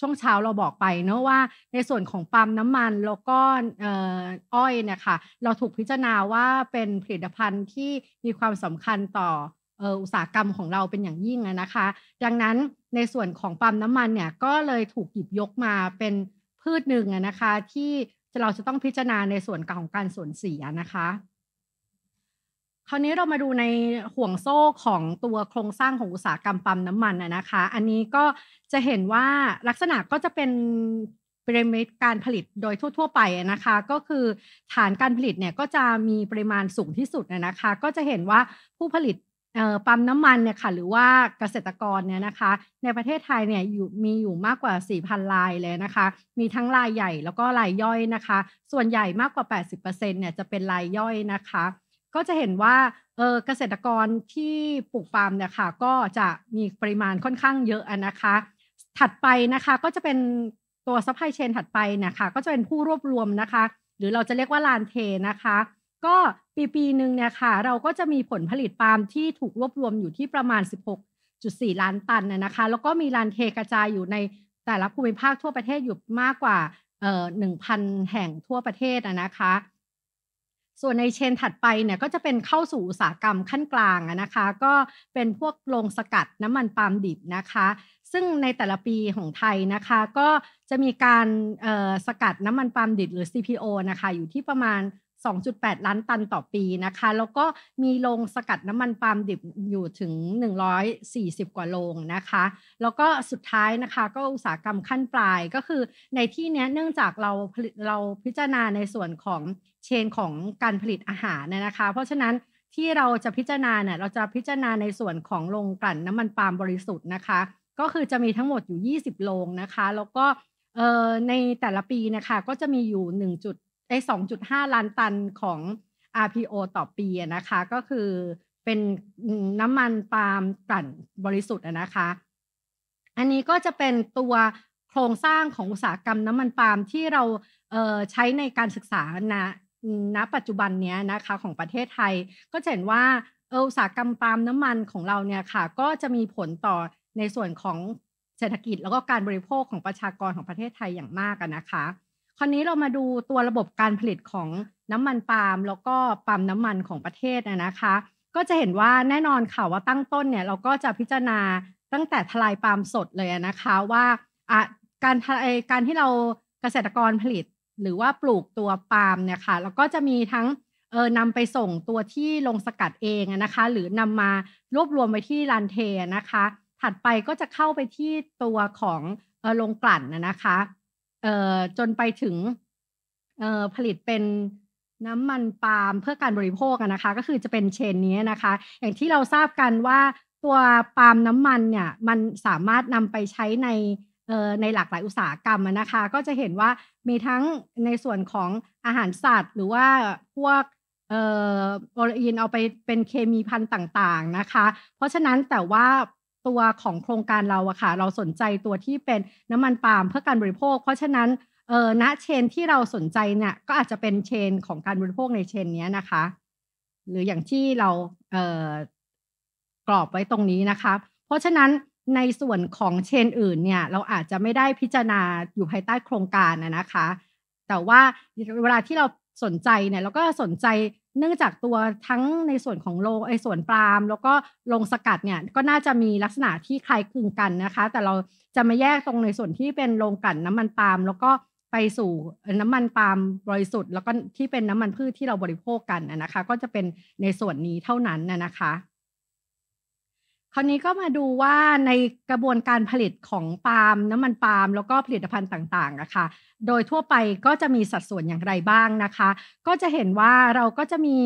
ช่วงเช้าเราบอกไป เนอะว่าในส่วนของปาล์มน้ำมันแล้วก็อ้อยเนี่ยค่ะเราถูกพิจารณาว่าเป็นผลิตภัณฑ์ที่มีความสำคัญต่ออุตสาหกรรมของเราเป็นอย่างยิ่งนะคะ ดังนั้นในส่วนของปั๊มน้ำมันเนี่ยก็เลยถูกหยิบยกมาเป็นพืชหนึ่งนะคะที่เราจะต้องพิจารณาในส่วนของการสูญเสียนะคะ คราวนี้เรามาดูในห่วงโซ่ของตัวโครงสร้างของอุตสาหกรรม ปั๊มน้ำมันนะคะอันนี้ก็จะเห็นว่าลักษณะก็จะเป็นปริมาณการผลิตโดยทั่วๆ ไปนะคะ ก็คือฐานการผลิตเนี่ยก็จะมีปริมาณสูงที่สุดนะคะ ก็จะเห็นว่าผู้ผลิตปั๊มน้ำมันเนี่ยค่ะหรือว่าเกษตรกรเนี่ยนะคะ ในประเทศไทยเนี่ยอยู่มีอยู่มากกว่า 4,000รายเลยนะคะ มีทั้งรายใหญ่แล้วก็รายย่อยนะคะ ส่วนใหญ่มากกว่า 80%เนี่ยจะเป็นรายย่อยนะคะ ก็จะเห็นว่าเกษตรกรที่ปลูกปา๊์มเนี่ยค่ะก็จะมีปริมาณค่อนข้างเยอะนะคะ ถัดไปนะคะก็จะเป็นตัวซัพพลายเชนถัดไปนะคะก็จะเป็นผู้รวบรวมนะคะ หรือเราจะเรียกว่าลานเทนะคะ ก็ปีปีหนึ่งเนี่ยค่ะเราก็จะมีผลผลิตปาล์มที่ถูกรวบรวมอยู่ที่ประมาณ 16.4 ล้านตันนะคะแล้วก็มีลานเทกระจายอยู่ในแต่ละภูมิภาคทั่วประเทศอยู่มากกว่าเอ่อ1,000 แห่งทั่วประเทศนะคะส่วนในเชนถัดไปเนี่ยก็จะเป็นเข้าสู่อุตสาหกรรมขั้นกลางนะคะก็เป็นพวกโรงสกัดน้ำมันปาล์มดิบนะคะซึ่งในแต่ละปีของไทยนะคะก็จะมีการสกัดน้ำมันปาล์มดิบหรือ CPO นะคะอยู่ที่ประมาณ2.8 ล้านตันต่อปีนะคะ แล้วก็มีโรงสกัดน้ำมันปาล์มดิบอยู่ถึง 140 กว่าโรงนะคะ แล้วก็สุดท้ายนะคะก็อุตสาหกรรมขั้นปลายก็คือในที่นี้เนื่องจากเราเราพิจารณาในส่วนของเชนของการผลิตอาหารนะคะ เพราะฉะนั้นที่เราจะพิจารณาเนี่ยเราจะพิจารณาในส่วนของโรงกลั่นน้ำมันปาล์มบริสุทธิ์นะคะ ก็คือจะมีทั้งหมดอยู่ 20 โรงนะคะ แล้วก็ในแต่ละปีนะคะก็จะมีอยู่ 1. ไอ้2.5 ล้านตันของ RPO ต่อปีนะคะ ก็คือเป็นน้ำมันปาล์มกลั่นบริสุทธิ์นะคะ อันนี้ก็จะเป็นตัวโครงสร้างของอุตสาหกรรมน้ำมันปาล์มที่เราใช้ในการศึกษาณณปัจจุบันนี้นะคะของประเทศไทยก็จะเห็นว่าอุตสาหกรรมปาล์มน้ำมันของเราเนี่ยค่ะก็จะมีผลต่อในส่วนของเศรษฐกิจแล้วก็การบริโภคของประชากรของประเทศไทยอย่างมากนะคะคราวนี้เรามาดูตัวระบบการผลิตของน้ำมันปาล์มแล้วก็ปาล์มน้ำมันของประเทศนะคะ ก็จะเห็นว่าแน่นอนค่ะว่าตั้งต้นเนี่ยเราก็จะพิจารณาตั้งแต่ทลายปาล์มสดเลยนะคะ ว่าการการที่เราเกษตรกรผลิต หรือว่าปลูกตัวปาล์มเนี่ยค่ะแล้วก็จะมีทั้งเออนำไปส่งตัวที่ลงสกัดเองนะคะ หรือนำมารวบรวมไปที่ลานเทนะคะ ถัดไปก็จะเข้าไปที่ตัวของลงกลั่นนะคะเอ่อจนไปถึงเอ่อผลิตเป็นน้ำมันปาล์มเพื่อการบริโภคนะคะก็คือจะเป็นเชนนี้นะคะ อย่างที่เราทราบกันว่าตัวปาล์มน้ำมันเนี่ย มันสามารถนำไปใช้ในในหลากหลายอุตสาหกรรมนะคะก็จะเห็นว่ามีทั้งในส่วนของอาหารสัตว์หรือว่าพวกโอลีนเอาไปเป็นเคมีพันธุ์ต่างๆนะคะ เพราะฉะนั้นแต่ว่าตัวของโครงการเราอะค่ะเราสนใจตัวที่เป็นน้ำมันปาล์มเพื่อการบริโภค เพราะฉะนั้นเออณเชนที่เราสนใจเนี่ยก็อาจจะเป็นเชนของการบริโภคในเชนนี้นะคะ หรืออย่างที่เราเออกรอบไว้ตรงนี้นะคะ เพราะฉะนั้นในส่วนของเชนอื่นเนี่ยเราอาจจะไม่ได้พิจารณาอยู่ภายใต้โครงการนะคะ แต่ว่าเวลาที่เราสนใจเนี่ยเราก็สนใจเนื่องจากตัวทั้งในส่วนของโลไอส่วนปาล์มแล้วก็ลงสกัดเนี่ยก็น่าจะมีลักษณะที่คล้ายคลึงกันนะคะ แต่เราจะมาแยกตรงในส่วนที่เป็นโรงกันน้ำมันปาล์มแล้วก็ไปสู่น้ำมันปาล์มบริสุทธิ์แล้วก็ที่เป็นน้ำมันพืชที่เราบริโภคกันนะคะ ก็จะเป็นในส่วนนี้เท่านั้นนะคะคราวนี้ก็มาดูว่าในกระบวนการผลิตของปาล์มน้ำมันปาล์มแล้วก็ผลิตภัณฑ์ต่างๆนะคะโดยทั่วไปก็จะมีสัดส่วนอย่างไรบ้างนะคะ ก็จะเห็นว่าเราก็จะมี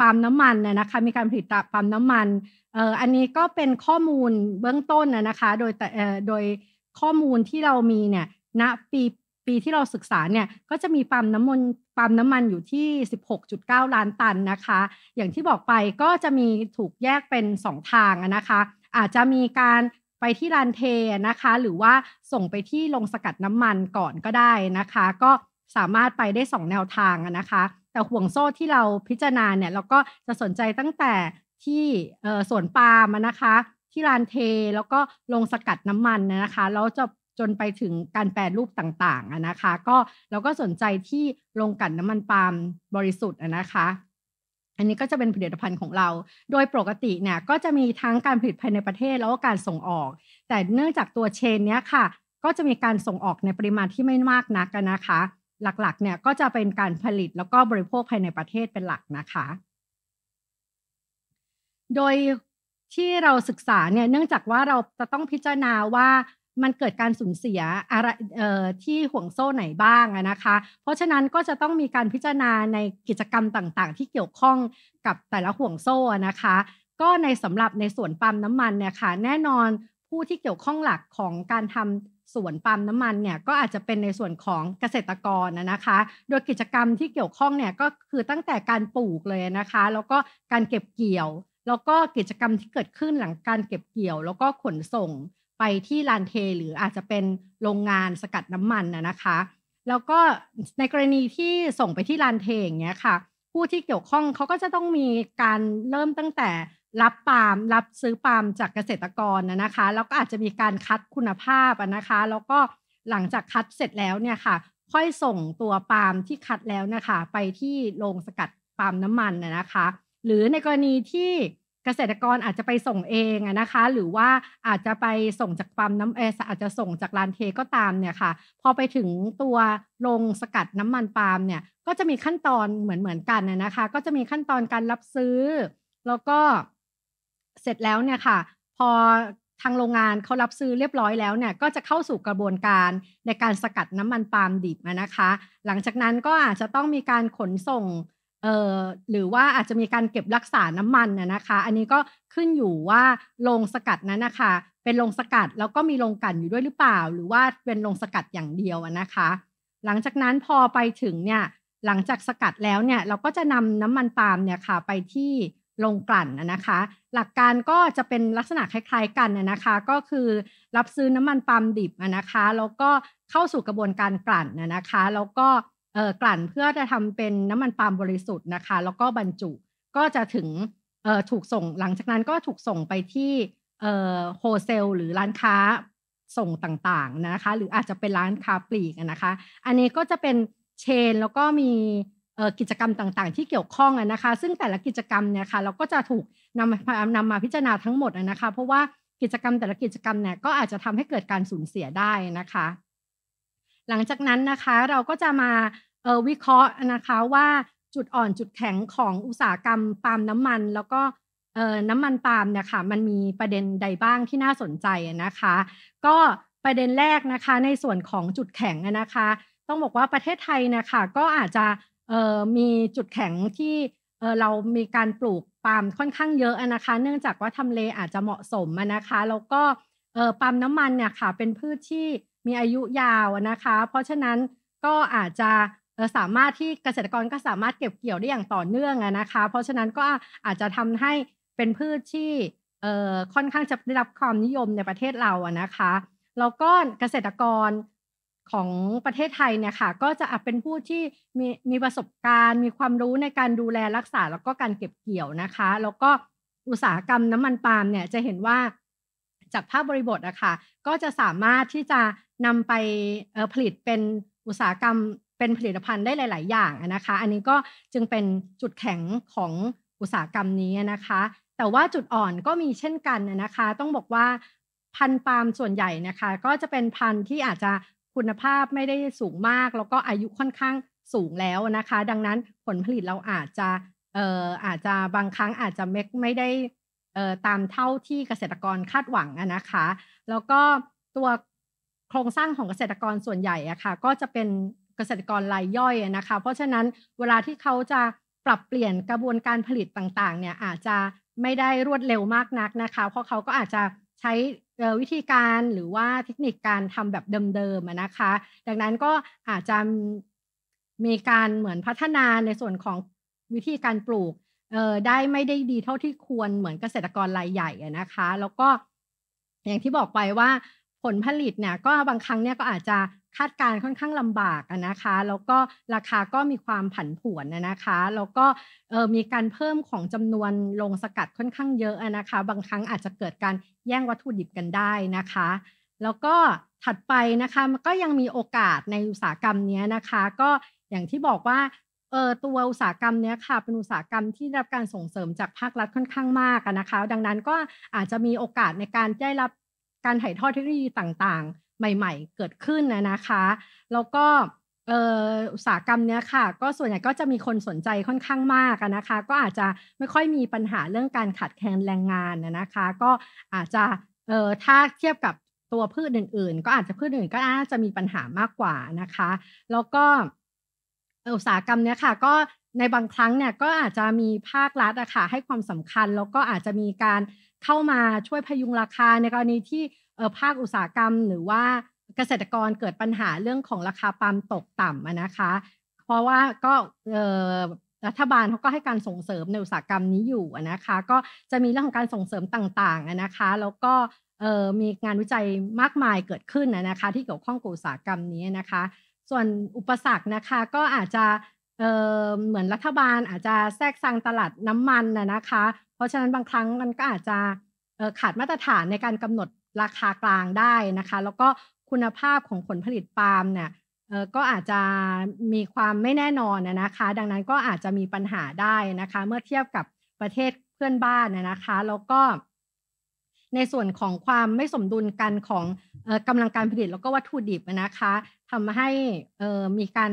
ปาล์มน้ำมันนะคะมีการผลิตปาล์มน้ำมัน เอ่ออันนี้ก็เป็นข้อมูลเบื้องต้นนะคะโดยแต่เออ่โดยข้อมูลที่เรามีเนี่ยณปีปีที่เราศึกษาเนี่ยก็จะมีปั๊มน้ำมันปั๊มน้ำมันอยู่ที่ 16.9 ล้านตันนะคะ อย่างที่บอกไปก็จะมีถูกแยกเป็น 2 ทางนะคะ อาจจะมีการไปที่ลานเทนะคะ หรือว่าส่งไปที่โรงสกัดน้ำมันก่อนก็ได้นะคะ ก็สามารถไปได้ 2 แนวทางนะคะ แต่ห่วงโซ่ที่เราพิจารณาเนี่ยเราก็จะสนใจตั้งแต่ที่สวนปาล์มนะคะที่ลานเทแล้วก็ลงสกัดน้ำมันนะคะแล้วจะจนไปถึงการแปลรูปต่างๆนะคะก็เราก็สนใจที่ลงกันน้ำมันปาล์มบริสุทธิ์นะคะ อันนี้ก็จะเป็นผลิตภัณฑ์ของเรา โดยปกติเนี่ยก็จะมีทั้งการผลิตภายในประเทศแล้วก็การส่งออก แต่เนื่องจากตัวเชนเนี้ยค่ะก็จะมีการส่งออกในปริมาณที่ไม่มากนักนะคะ หลักๆเนี่ยก็จะเป็นการผลิตแล้วก็บริโภคภายในประเทศเป็นหลักนะคะ โดยที่เราศึกษาเนี่ยเนื่องจากว่าเราจะต้องพิจารณาว่ามันเกิดการสูญเสียอะไรที่ห่วงโซ่ไหนบ้างนะคะ เพราะฉะนั้นก็จะต้องมีการพิจารณาในกิจกรรมต่างๆที่เกี่ยวข้องกับแต่ละห่วงโซ่นะคะ ก็ในสำหรับในส่วนปั๊มน้ำมันเนี่ยค่ะ แน่นอนผู้ที่เกี่ยวข้องหลักของการทำสวนปั๊มน้ำมันเนี่ย ก็อาจจะเป็นในส่วนของเกษตรกรนะคะ โดยกิจกรรมที่เกี่ยวข้องเนี่ยก็คือตั้งแต่การปลูกเลยนะคะ แล้วก็การเก็บเกี่ยว แล้วก็กิจกรรมที่เกิดขึ้นหลังการเก็บเกี่ยว แล้วก็ขนส่งไปที่ลานเทหรืออาจจะเป็นโรงงานสกัดน้ำมันนะคะ แล้วก็ในกรณีที่ส่งไปที่ลานเทอย่างเงี้ยค่ะ ผู้ที่เกี่ยวข้องเขาก็จะต้องมีการเริ่มตั้งแต่รับปาล์มรับซื้อปาล์มจากเกษตรกรนะคะแล้วก็อาจจะมีการคัดคุณภาพนะคะ แล้วก็หลังจากคัดเสร็จแล้วเนี่ยค่ะ ค่อยส่งตัวปาล์มที่คัดแล้วนะคะไปที่โรงสกัดปาล์มน้ำมันนะคะ หรือในกรณีที่เกษตรกรอาจจะไปส่งเองนะคะ หรือว่าอาจจะไปส่งจากปั๊มน้ำเอออาจจะส่งจากลานเทก็ตามเนี่ยค่ะ พอไปถึงตัวโรงสกัดน้ำมันปาล์มเนี่ยก็จะมีขั้นตอนเหมือนเหมือนกันนะคะ ก็จะมีขั้นตอนการรับซื้อ แล้วก็เสร็จแล้วเนี่ยค่ะ พอทางโรงงานเขารับซื้อเรียบร้อยแล้วเนี่ยก็จะเข้าสู่กระบวนการในการสกัดน้ำมันปาล์มดิบนะคะ หลังจากนั้นก็อาจจะต้องมีการขนส่งเอ่อหรือว่าอาจจะมีการเก็บรักษาน้ำมันนะนะคะ อันนี้ก็ขึ้นอยู่ว่าโรงสกัดนั้นนะคะเป็นโรงสกัดแล้วก็มีโรงกันอยู่ด้วยหรือเปล่า หรือว่าเป็นโรงสกัดอย่างเดียวนะคะ หลังจากนั้นพอไปถึงเนี่ยหลังจากสกัดแล้วเนี่ยเราก็จะนำน้ำมันปาล์มเนี่ยค่ะไปที่โรงกลั่นนะคะ หลักการก็จะเป็นลักษณะคล้ายๆกันนะคะ ก็คือรับซื้อน้ำมันปาล์มดิบนะคะแล้วก็เข้าสู่กระบวนการกลั่นนะคะ แล้วก็กลั่นเพื่อจะทำเป็นน้ำมันปาล์มบริสุทธิ์นะคะ แล้วก็บรรจุก็จะถึงถูกส่ง หลังจากนั้นก็ถูกส่งไปที่โฮเซลหรือร้านค้าส่งต่างๆนะคะ หรืออาจจะเป็นร้านค้าปลีกนะคะ อันนี้ก็จะเป็นเชน แล้วก็มีกิจกรรมต่างๆ ที่เกี่ยวข้องนะคะ ซึ่งแต่ละกิจกรรมเนี่ยค่ะเราก็จะถูกนำนำมาพิจารณาทั้งหมดนะคะ เพราะว่ากิจกรรมแต่ละกิจกรรมเนี่ยก็อาจจะทำให้เกิดการสูญเสียได้นะคะ หลังจากนั้นนะคะเราก็จะมาวิเคราะห์นะคะว่าจุดอ่อนจุดแข็งของอุตสาหกรรมปาล์มน้ำมัน แล้วก็น้ำมันปาล์มเนี่ยค่ะมันมีประเด็นใดบ้างที่น่าสนใจนะคะ ก็ประเด็นแรกนะคะในส่วนของจุดแข็งนะคะ ต้องบอกว่าประเทศไทยนะคะก็อาจจะมีจุดแข็งที่เรามีการปลูกปาล์มค่อนข้างเยอะนะคะ เนื่องจากว่าทำเลอาจจะเหมาะสมนะคะ แล้วก็ปาล์มน้ำมันเนี่ยค่ะเป็นพืชที่มีอายุยาวนะคะ เพราะฉะนั้นก็อาจจะสามารถที่เกษตรกรก็สามารถเก็บเกี่ยวได้อย่างต่อเนื่องนะคะ เพราะฉะนั้นก็อาจจะทำให้เป็นพืชที่ค่อนข้างจะได้รับความนิยมในประเทศเราอะนะคะ แล้วก็เกษตรกรของประเทศไทยเนี่ยค่ะก็จะเป็นผู้ที่มีมีประสบการณ์ มีความรู้ในการดูแลรักษา แล้วก็การเก็บเกี่ยวนะคะ แล้วก็อุตสาหกรรมน้ำมันปาล์มเนี่ยจะเห็นว่าจากภาพบริบทอะค่ะก็จะสามารถที่จะนำไปผลิตเป็นอุตสาหกรรมเป็นผลิตภัณฑ์ได้หลาย ๆ อย่างนะคะ อันนี้ก็จึงเป็นจุดแข็งของอุตสาหกรรมนี้นะคะ แต่ว่าจุดอ่อนก็มีเช่นกันนะคะ ต้องบอกว่าพันธุ์ปาล์มส่วนใหญ่นะคะก็จะเป็นพันธุ์ที่อาจจะคุณภาพไม่ได้สูงมาก แล้วก็อายุค่อนข้างสูงแล้วนะคะ ดังนั้นผลผลิตเราอาจจะเอ่ออาจจะบางครั้งอาจจะไม่ไม่ได้เอ่อตามเท่าที่เกษตรกรคาดหวังนะคะ แล้วก็ตัวโครงสร้างของเกษตรกรส่วนใหญ่อะคะ่ะก็จะเป็นเกษตรกรรายย่อยนะคะ เพราะฉะนั้นเวลาที่เขาจะปรับเปลี่ยนกระบวนการผลิตต่าง ๆ เนี่ยอาจจะไม่ได้รวดเร็วมากนักนะคะ เพราะเขาก็อาจจะใช้วิธีการหรือว่าเทคนิคการทำแบบเดิมๆนะคะ ดังนั้นก็อาจจะมีการเหมือนพัฒนาในส่วนของวิธีการปลูกได้ไม่ได้ดีเท่าที่ควรเหมือนเกษตรกรรายใหญ่นะคะ แล้วก็อย่างที่บอกไปว่า ผลผลิตเนี่ยก็บางครั้งเนี่ยก็อาจจะคาดการค่อนข้างลำบากนะคะ แล้วก็ราคาก็มีความผันผวนนะคะ แล้วก็มีการเพิ่มของจำนวนลงสกัดค่อนข้างเยอะนะคะ บางครั้งอาจจะเกิดการแย่งวัตถุดิบกันได้นะคะ แล้วก็ถัดไปนะคะมันก็ยังมีโอกาสในอุตสาหกรรมนี้นะคะ ก็อย่างที่บอกว่าเออตัวอุตสาหกรรมนี้ค่ะเป็นอุตสาหกรรมที่รับการส่งเสริมจากภาครัฐค่อนข้างมากนะคะ ดังนั้นก็อาจจะมีโอกาสในการได้รับการถ่ายทอดเทคโนโลยีต่าง ๆใหม่ ๆ เกิดขึ้นนะนะคะ แล้วก็อุตสาหกรรมเนี้ยค่ะ ก็ส่วนใหญ่ก็จะมีคนสนใจค่อนข้างมากนะคะ ก็อาจจะไม่ค่อยมีปัญหาเรื่องการขาดแคลนแรงงานนะคะ ก็อาจจะถ้าเทียบกับตัวพืชอื่น ๆ ก็อาจจะพืชอื่น ก็น่าจะมีปัญหามากกว่านะคะ แล้วก็อุตสาหกรรมเนี้ยค่ะก็ในบางครั้งเนี่ยก็อาจจะมีภาครัฐอะค่ะให้ความสำคัญแล้วก็อาจจะมีการเข้ามาช่วยพยุงราคาในกรณีที่ภาคอุตสาหกรรมหรือว่าเกษตรกรเกิดปัญหาเรื่องของราคาปาล์มตกต่ำนะคะเพราะว่าก็รัฐบาลเขาก็ให้การส่งเสริมในอุตสาหกรรมนี้อยู่นะคะก็จะมีเรื่องของการส่งเสริมต่างๆนะคะแล้วก็มีงานวิจัยมากมายเกิดขึ้นนะคะที่เกี่ยวข้องกับอุตสาหกรรมนี้นะคะ ส่วนอุปสรรคนะคะก็อาจจะเเหมือนรัฐบาลอาจจะแทรกซังตลาดน้ำมันนะคะเพราะฉะนั้นบางครั้งมันก็อาจจะขาดมาตรฐานในการกำหนดราคากลางได้นะคะ แล้วก็คุณภาพของผลผลิตปาล์มเนี่ยก็อาจจะมีความไม่แน่นอนนะคะ ดังนั้นก็อาจจะมีปัญหาได้นะคะ เมื่อเทียบกับประเทศเพื่อนบ้านนะคะ แล้วก็ในส่วนของความไม่สมดุลกันของกำลังการผลิตแล้วก็วัตถุดิบนะคะทำให้มีการ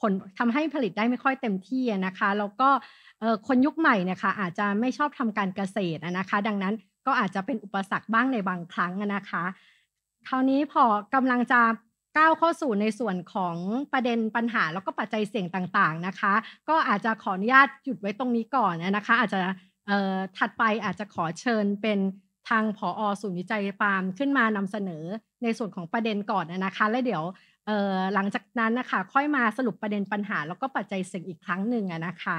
ผลทำให้ผลิตได้ไม่ค่อยเต็มที่นะคะ แล้วก็คนยุคใหม่นะคะอาจจะไม่ชอบทำการเกษตรนะคะ ดังนั้นก็อาจจะเป็นอุปสรรคบ้างในบางครั้งนะคะ คราวนี้พอกำลังจะก้าวเข้าสู่ในส่วนของประเด็นปัญหาแล้วก็ปัจจัยเสี่ยงต่างๆนะคะ ก็อาจจะขออนุญาตหยุดไว้ตรงนี้ก่อนนะคะ อาจจะถัดไปอาจจะขอเชิญเป็นทางผออศูนย์วิจัยฟาร์มขึ้นมานำเสนอในส่วนของประเด็นก่อนนะคะ และเดี๋ยวหลังจากนั้นนะคะค่อยมาสรุปประเด็นปัญหา แล้วก็ปัจจัยเสี่ยงอีกครั้งหนึ่งนะคะ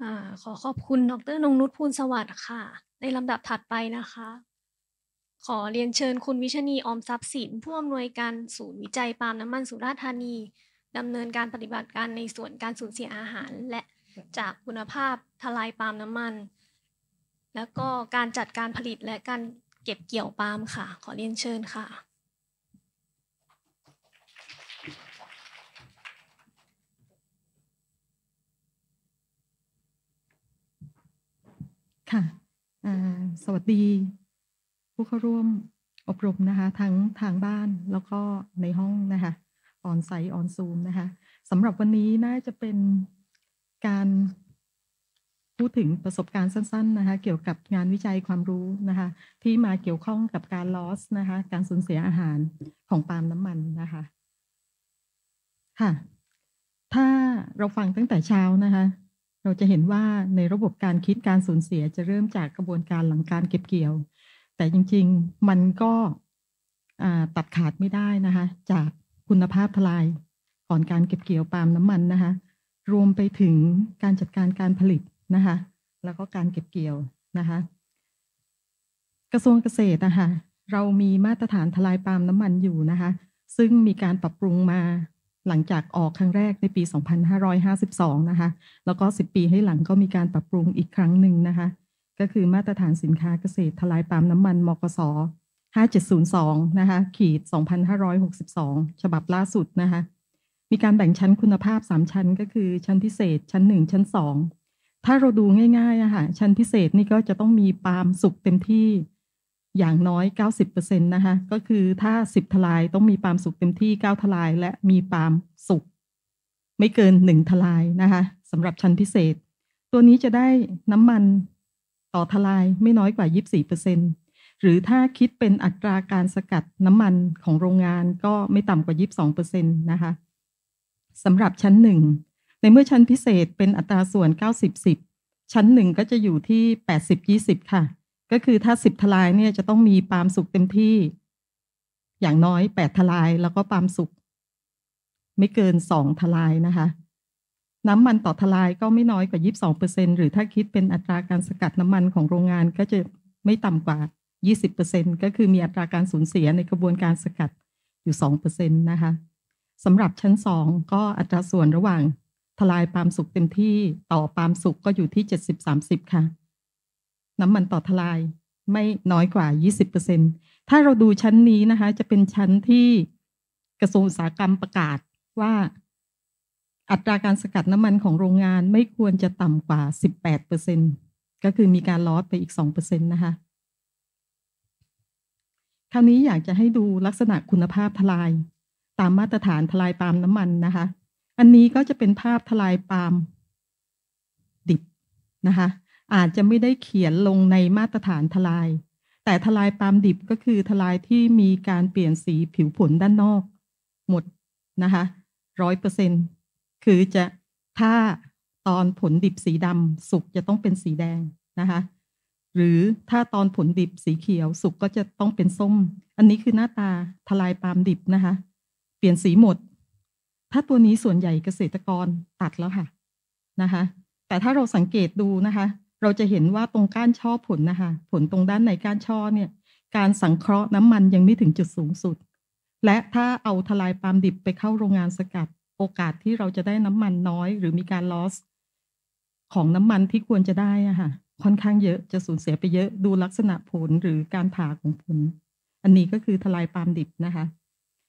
ค่ะขอขอบคุณ ดร นงนุชภูลสวัสดิ์ ค่ะ ในลำดับถัดไปนะคะ ขอเรียนเชิญคุณวิชณีออมทรัพย์สินผู้อำนวยการศูนย์วิจัยปาล์มน้ำมัน สุราษฎร์ธานี ดำเนินการปฏิบัติการในส่วนการสูญเสียอาหาร และจากคุณภาพทลายปาล์มน้ำมัน แล้วก็การจัดการผลิตและการเก็บเกี่ยวปาล์มค่ะ ขอเรียนเชิญค่ะ่ะสวัสดีผู้เข้าร่วมอบรมนะคะทั้งทางบ้านแล้วก็ในห้องนะคะ ออนไซต์ออนซูมนะคะสำหรับวันนี้น่าจะเป็นการพูดถึงประสบการณ์สั้นๆนะคะ เกี่ยวกับงานวิจัยความรู้นะคะ ที่มาเกี่ยวข้องกับการลอสนะคะ การสูญเสียอาหารของปาล์มน้ำมันนะคะค่ะถ้าเราฟังตั้งแต่เช้านะคะเราจะเห็นว่าในระบบการคิดการสูญเสียจะเริ่มจากกระบวนการหลังการเก็บเกี่ยว แต่จริงๆมันก็ตัดขาดไม่ได้นะคะจากคุณภาพทลาย ก่อนการเก็บเกี่ยวปาล์มน้ำมันนะคะรวมไปถึงการจัดการการผลิตนะคะแล้วก็การเก็บเกี่ยวนะคะกระทรวงเกษตรนะคะเรามีมาตรฐานทลายปาล์มน้ำมันอยู่นะคะซึ่งมีการปรับปรุงมาหลังจากออกครั้งแรกในปี 2552นะคะ แล้วก็ 10 ปีให้หลังก็มีการปรับปรุงอีกครั้งหนึ่งนะคะ ก็คือมาตรฐานสินค้าเกษตรทลายปาล์มน้ำมัน มกส5702นะคะ ขีด 2562ฉบับล่าสุดนะคะ มีการแบ่งชั้นคุณภาพ 3 ชั้นก็คือชั้นพิเศษ ชั้น 1 ชั้น 2 ถ้าเราดูง่ายๆอะค่ะ ชั้นพิเศษนี่ก็จะต้องมีปาล์มสุกเต็มที่อย่างน้อย 90%นะคะก็คือถ้า 10ทลายต้องมีปามสุกเต็มที่9ทลาย และมีปามสุกไม่เกิน1ทลายนะคะสำหรับชั้นพิเศษ ตัวนี้จะได้น้ำมันต่อทลายไม่น้อยกว่า 24%หรือถ้าคิดเป็นอัตราการสกัดน้ำมันของโรงงานก็ไม่ต่ำกว่า22%นะคะสำหรับชั้น 1 ในเมื่อชั้นพิเศษเป็นอัตราส่วน 90-10ชั้น1ก็จะอยู่ที่80-20 ค่ะก็คือถ้าสิบทลายเนี่ยจะต้องมีปาล์มสุกเต็มที่อย่างน้อยแปดทลายแล้วก็ปาล์มสุกไม่เกินสองทลายนะคะน้ำมันต่อทลายก็ไม่น้อยกว่ายีิบสองเปอร์เซ็นหรือถ้าคิดเป็นอัตราการสกัดน้ำมันของโรงงานก็จะไม่ต่ำกว่ายี่สิบเปอร์เซ็นก็คือมีอัตราการสูญเสียในกระบวนการสกัดอยู่สองเปอร์เซ็นตนะคะสำหรับชั้นสองก็อัตราส่วนระหว่างทลายปาล์มสุกเต็มที่ต่อปาล์มสุกก็อยู่ที่เจ็ดสิบสามสิบค่ะน้ำมันต่อทลายไม่น้อยกว่า 20%ถ้าเราดูชั้นนี้นะคะ จะเป็นชั้นที่กระทรวงอุตสาหกรรมประกาศว่า อัตราการสกัดน้ำมันของโรงงานไม่ควรจะต่ำกว่า 18%ก็คือมีการลอสไปอีก 2%นะคะ คราวนี้อยากจะให้ดูลักษณะคุณภาพทลาย ตามมาตรฐานทลายปาล์มน้ำมันนะคะ อันนี้ก็จะเป็นภาพทลายปาล์มดิบนะคะอาจจะไม่ได้เขียนลงในมาตรฐานทลาย แต่ทลายปาล์มดิบก็คือทลายที่มีการเปลี่ยนสีผิวผลด้านนอกหมดนะคะร้อยเปอร์เซ็นคือจะถ้าตอนผลดิบสีดำสุกจะต้องเป็นสีแดงนะคะ หรือถ้าตอนผลดิบสีเขียวสุกก็จะต้องเป็นส้ม อันนี้คือหน้าตาทลายปาล์มดิบนะคะ เปลี่ยนสีหมด ถ้าตัวนี้ส่วนใหญ่เกษตรกรตัดแล้วค่ะนะคะแต่ถ้าเราสังเกตดูนะคะเราจะเห็นว่าตรงก้านช่อผลนะคะผลตรงด้านในก้านช่อเนี่ย การสังเคราะห์น้ำมันยังไม่ถึงจุดสูงสุด และถ้าเอาทลายปาล์มดิบไปเข้าโรงงานสกัดโอกาสที่เราจะได้น้ำมันน้อย หรือมีการลอส ของน้ำมันที่ควรจะได้อะค่ะค่อนข้างเยอะจะสูญเสียไปเยอะดูลักษณะผลหรือการผ่าของผล อันนี้ก็คือทลายปาล์มดิบนะคะ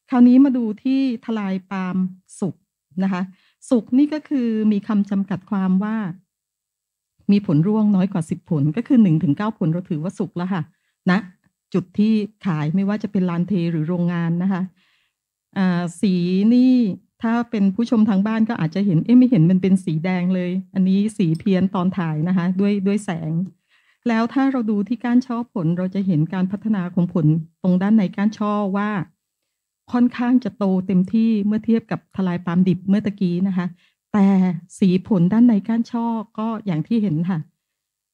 คราวนี้มาดูที่ทลายปาล์มสุกนะคะ สุกนี่ก็คือมีคำจำกัดความว่ามีผลร่วงน้อยกว่า 10 ผลก็คือ1งถึงเผลเราถือว่าสุกแล้วค่ะ นะ จุดที่ขายไม่ว่าจะเป็นลานเทหรือโรงงานนะคะสีนี่ ถ้าเป็นผู้ชมทางบ้านก็อาจจะเห็น เอ๊ะไม่เห็นมันเป็นสีแดงเลย อันนี้สีเพี้ยนตอนถ่ายนะคะ ด้วยด้วยแสง แล้วถ้าเราดูที่ก้านช่อผลเราจะเห็นการพัฒนาของผลตรงด้านในก้านช่อว่าค่อนข้างจะโตเต็มที่เมื่อเทียบกับทลายปาล์มดิบเมื่อตะกี้นะคะแต่สีผลด้านในก้านช่อก็อย่างที่เห็นค่ะ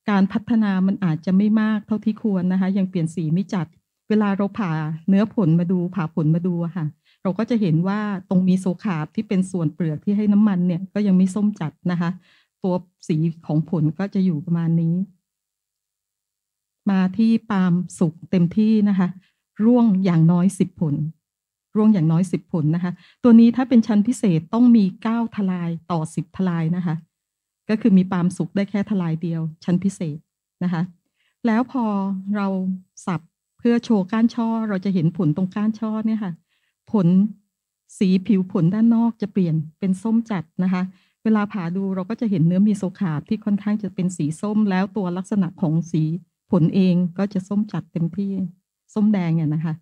การพัฒนามันอาจจะไม่มากเท่าที่ควรนะคะ ยังเปลี่ยนสีไม่จัด เวลาเราผ่าเนื้อผลมาดูผ่าผลมาดูค่ะ เราก็จะเห็นว่าตรงมีโซคาบที่เป็นส่วนเปลือกที่ให้น้ำมันเนี่ยก็ยังไม่ส้มจัดนะคะ ตัวสีของผลก็จะอยู่ประมาณนี้ มาที่ปาล์มสุกเต็มที่นะคะ ร่วงอย่างน้อยสิบผลร่วงอย่างน้อย10ผลนะคะตัวนี้ถ้าเป็นชั้นพิเศษต้องมี 9 ทลายต่อ 10 ทลายนะคะ ก็คือมีปาล์มสุกได้แค่ทลายเดียว ชั้นพิเศษนะคะ แล้วพอเราสับเพื่อโชว์ก้านช่อเราจะเห็นผลตรงก้านช่อเนี่ยค่ะ ผลสีผิวผลด้านนอกจะเปลี่ยนเป็นส้มจัดนะคะ เวลาผ่าดูเราก็จะเห็นเนื้อมีโซขาบที่ค่อนข้างจะเป็นสีส้มแล้วตัวลักษณะของสีผลเองก็จะส้มจัดเต็มที่ส้มแดงเนี่ยนะคะ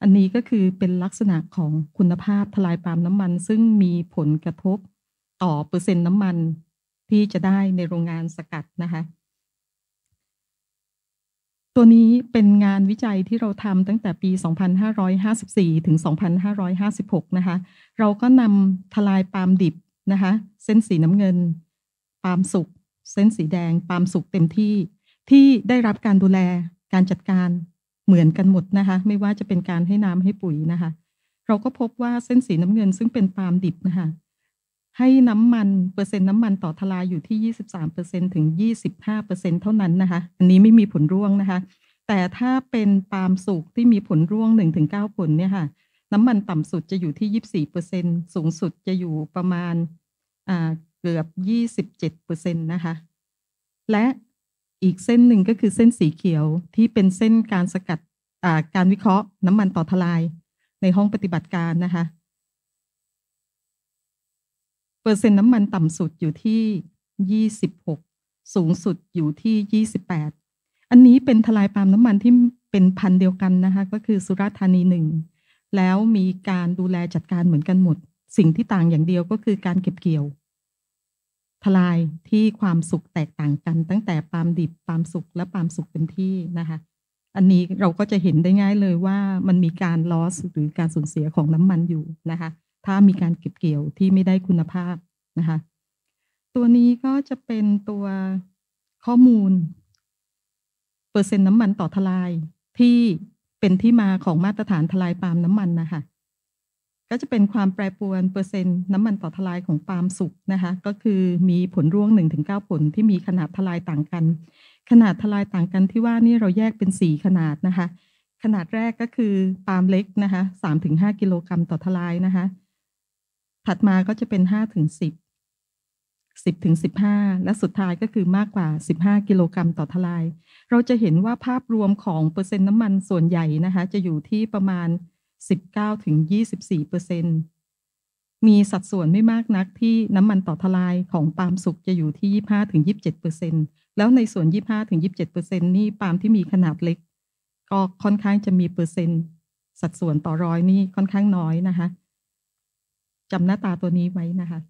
อันนี้ก็คือเป็นลักษณะของคุณภาพทลายปาล์มน้ำมันซึ่งมีผลกระทบต่อเปอร์เซ็นต์น้ำมันที่จะได้ในโรงงานสกัดนะคะตัวนี้เป็นงานวิจัยที่เราทำตั้งแต่ปี 2554 ถึง 2556 นะคะเราก็นำทลายปาล์มดิบนะคะเส้นสีน้ำเงินปาล์มสุกเส้นสีแดงปาล์มสุกเต็มที่ที่ได้รับการดูแลการจัดการเหมือนกันหมดนะคะไม่ว่าจะเป็นการให้น้ำให้ปุ๋ยนะคะเราก็พบว่าเส้นสีน้ำเงินซึ่งเป็นปาล์มดิบนะคะให้น้ำมัน เปอร์เซ็นต์ น้ำมันต่อทลายอยู่ที่ 23เปอร์เซ็นถึง 25เปอร์เซ็นเท่านั้นนะคะ อันนี้ไม่มีผลร่วงนะคะ แต่ถ้าเป็นปาล์มสุกที่มีผลร่วง 1-9ผลเนี่ยค่ะน้ำมันต่ำสุดจะอยู่ที่ 24เปอร์เซ็นสูงสุดจะอยู่ประมาณเกือบ27เปอร์เซ็นนะคะและอีกเส้นหนึ่งก็คือเส้นสีเขียวที่เป็นเส้นการสกัดการวิเคราะห์น้ำมันต่อทลายในห้องปฏิบัติการนะคะเปอร์เซ็นต์น้ำมันต่ำสุดอยู่ที่ 26 สูงสุดอยู่ที่ 28 อันนี้เป็นทลายปาล์มน้ำมันที่เป็นพันเดียวกันนะคะก็คือสุราษฎร์ธานีหนึ่งแล้วมีการดูแลจัดการเหมือนกันหมด สิ่งที่ต่างอย่างเดียวก็คือการเก็บเกี่ยวทลายที่ความสุขแตกต่างกันตั้งแต่ปามดิบปามสุกและปามสุกเป็นที่นะคะอันนี้เราก็จะเห็นได้ง่ายเลยว่ามันมีการลอสหรือการสูญเสียของน้ำมันอยู่นะคะถ้ามีการเก็บเกี่ยวที่ไม่ได้คุณภาพนะคะตัวนี้ก็จะเป็นตัวข้อมูลเปอร์เซ็นต์น้ำมันต่อทลายที่เป็นที่มาของมาตรฐานทลายปาล์มน้ำมันนะคะก็จะเป็นความแปรปรวนเปอร์เซ็นต์น้ำมันต่อทลายของปาล์มสุกนะคะก็คือมีผลร่วง1-9 ผลที่มีขนาดทลายต่างกัน ขนาดทลายต่างกันที่ว่านี่เราแยกเป็น 4 ขนาดนะคะขนาดแรกก็คือปาล์มเล็กนะคะ3-5 กิโลกรัมต่อทลายนะคะถัดมาก็จะเป็น 5-10 10ถึง15 และสุดท้ายก็คือมากกว่า 15 กิโลกรัมต่อทลาย เราจะเห็นว่าภาพรวมของเปอร์เซ็นต์น้ำมันส่วนใหญ่นะคะจะอยู่ที่ประมาณ19ถึง24เปอร์เซ็นต์มีสัดส่วนไม่มากนักที่น้ำมันต่อทลายของปาล์มสุกจะอยู่ที่ 25ถึง27เปอร์เซ็นต์แล้วในส่วน 25ถึง27เปอร์เซ็นต์นี่ปาล์มที่มีขนาดเล็กก็ค่อนข้างจะมีเปอร์เซ็นต์สัดส่วนต่อร้อยนี่ค่อนข้างน้อยนะคะจำหน้าตาตัวนี้ไว้นะคะ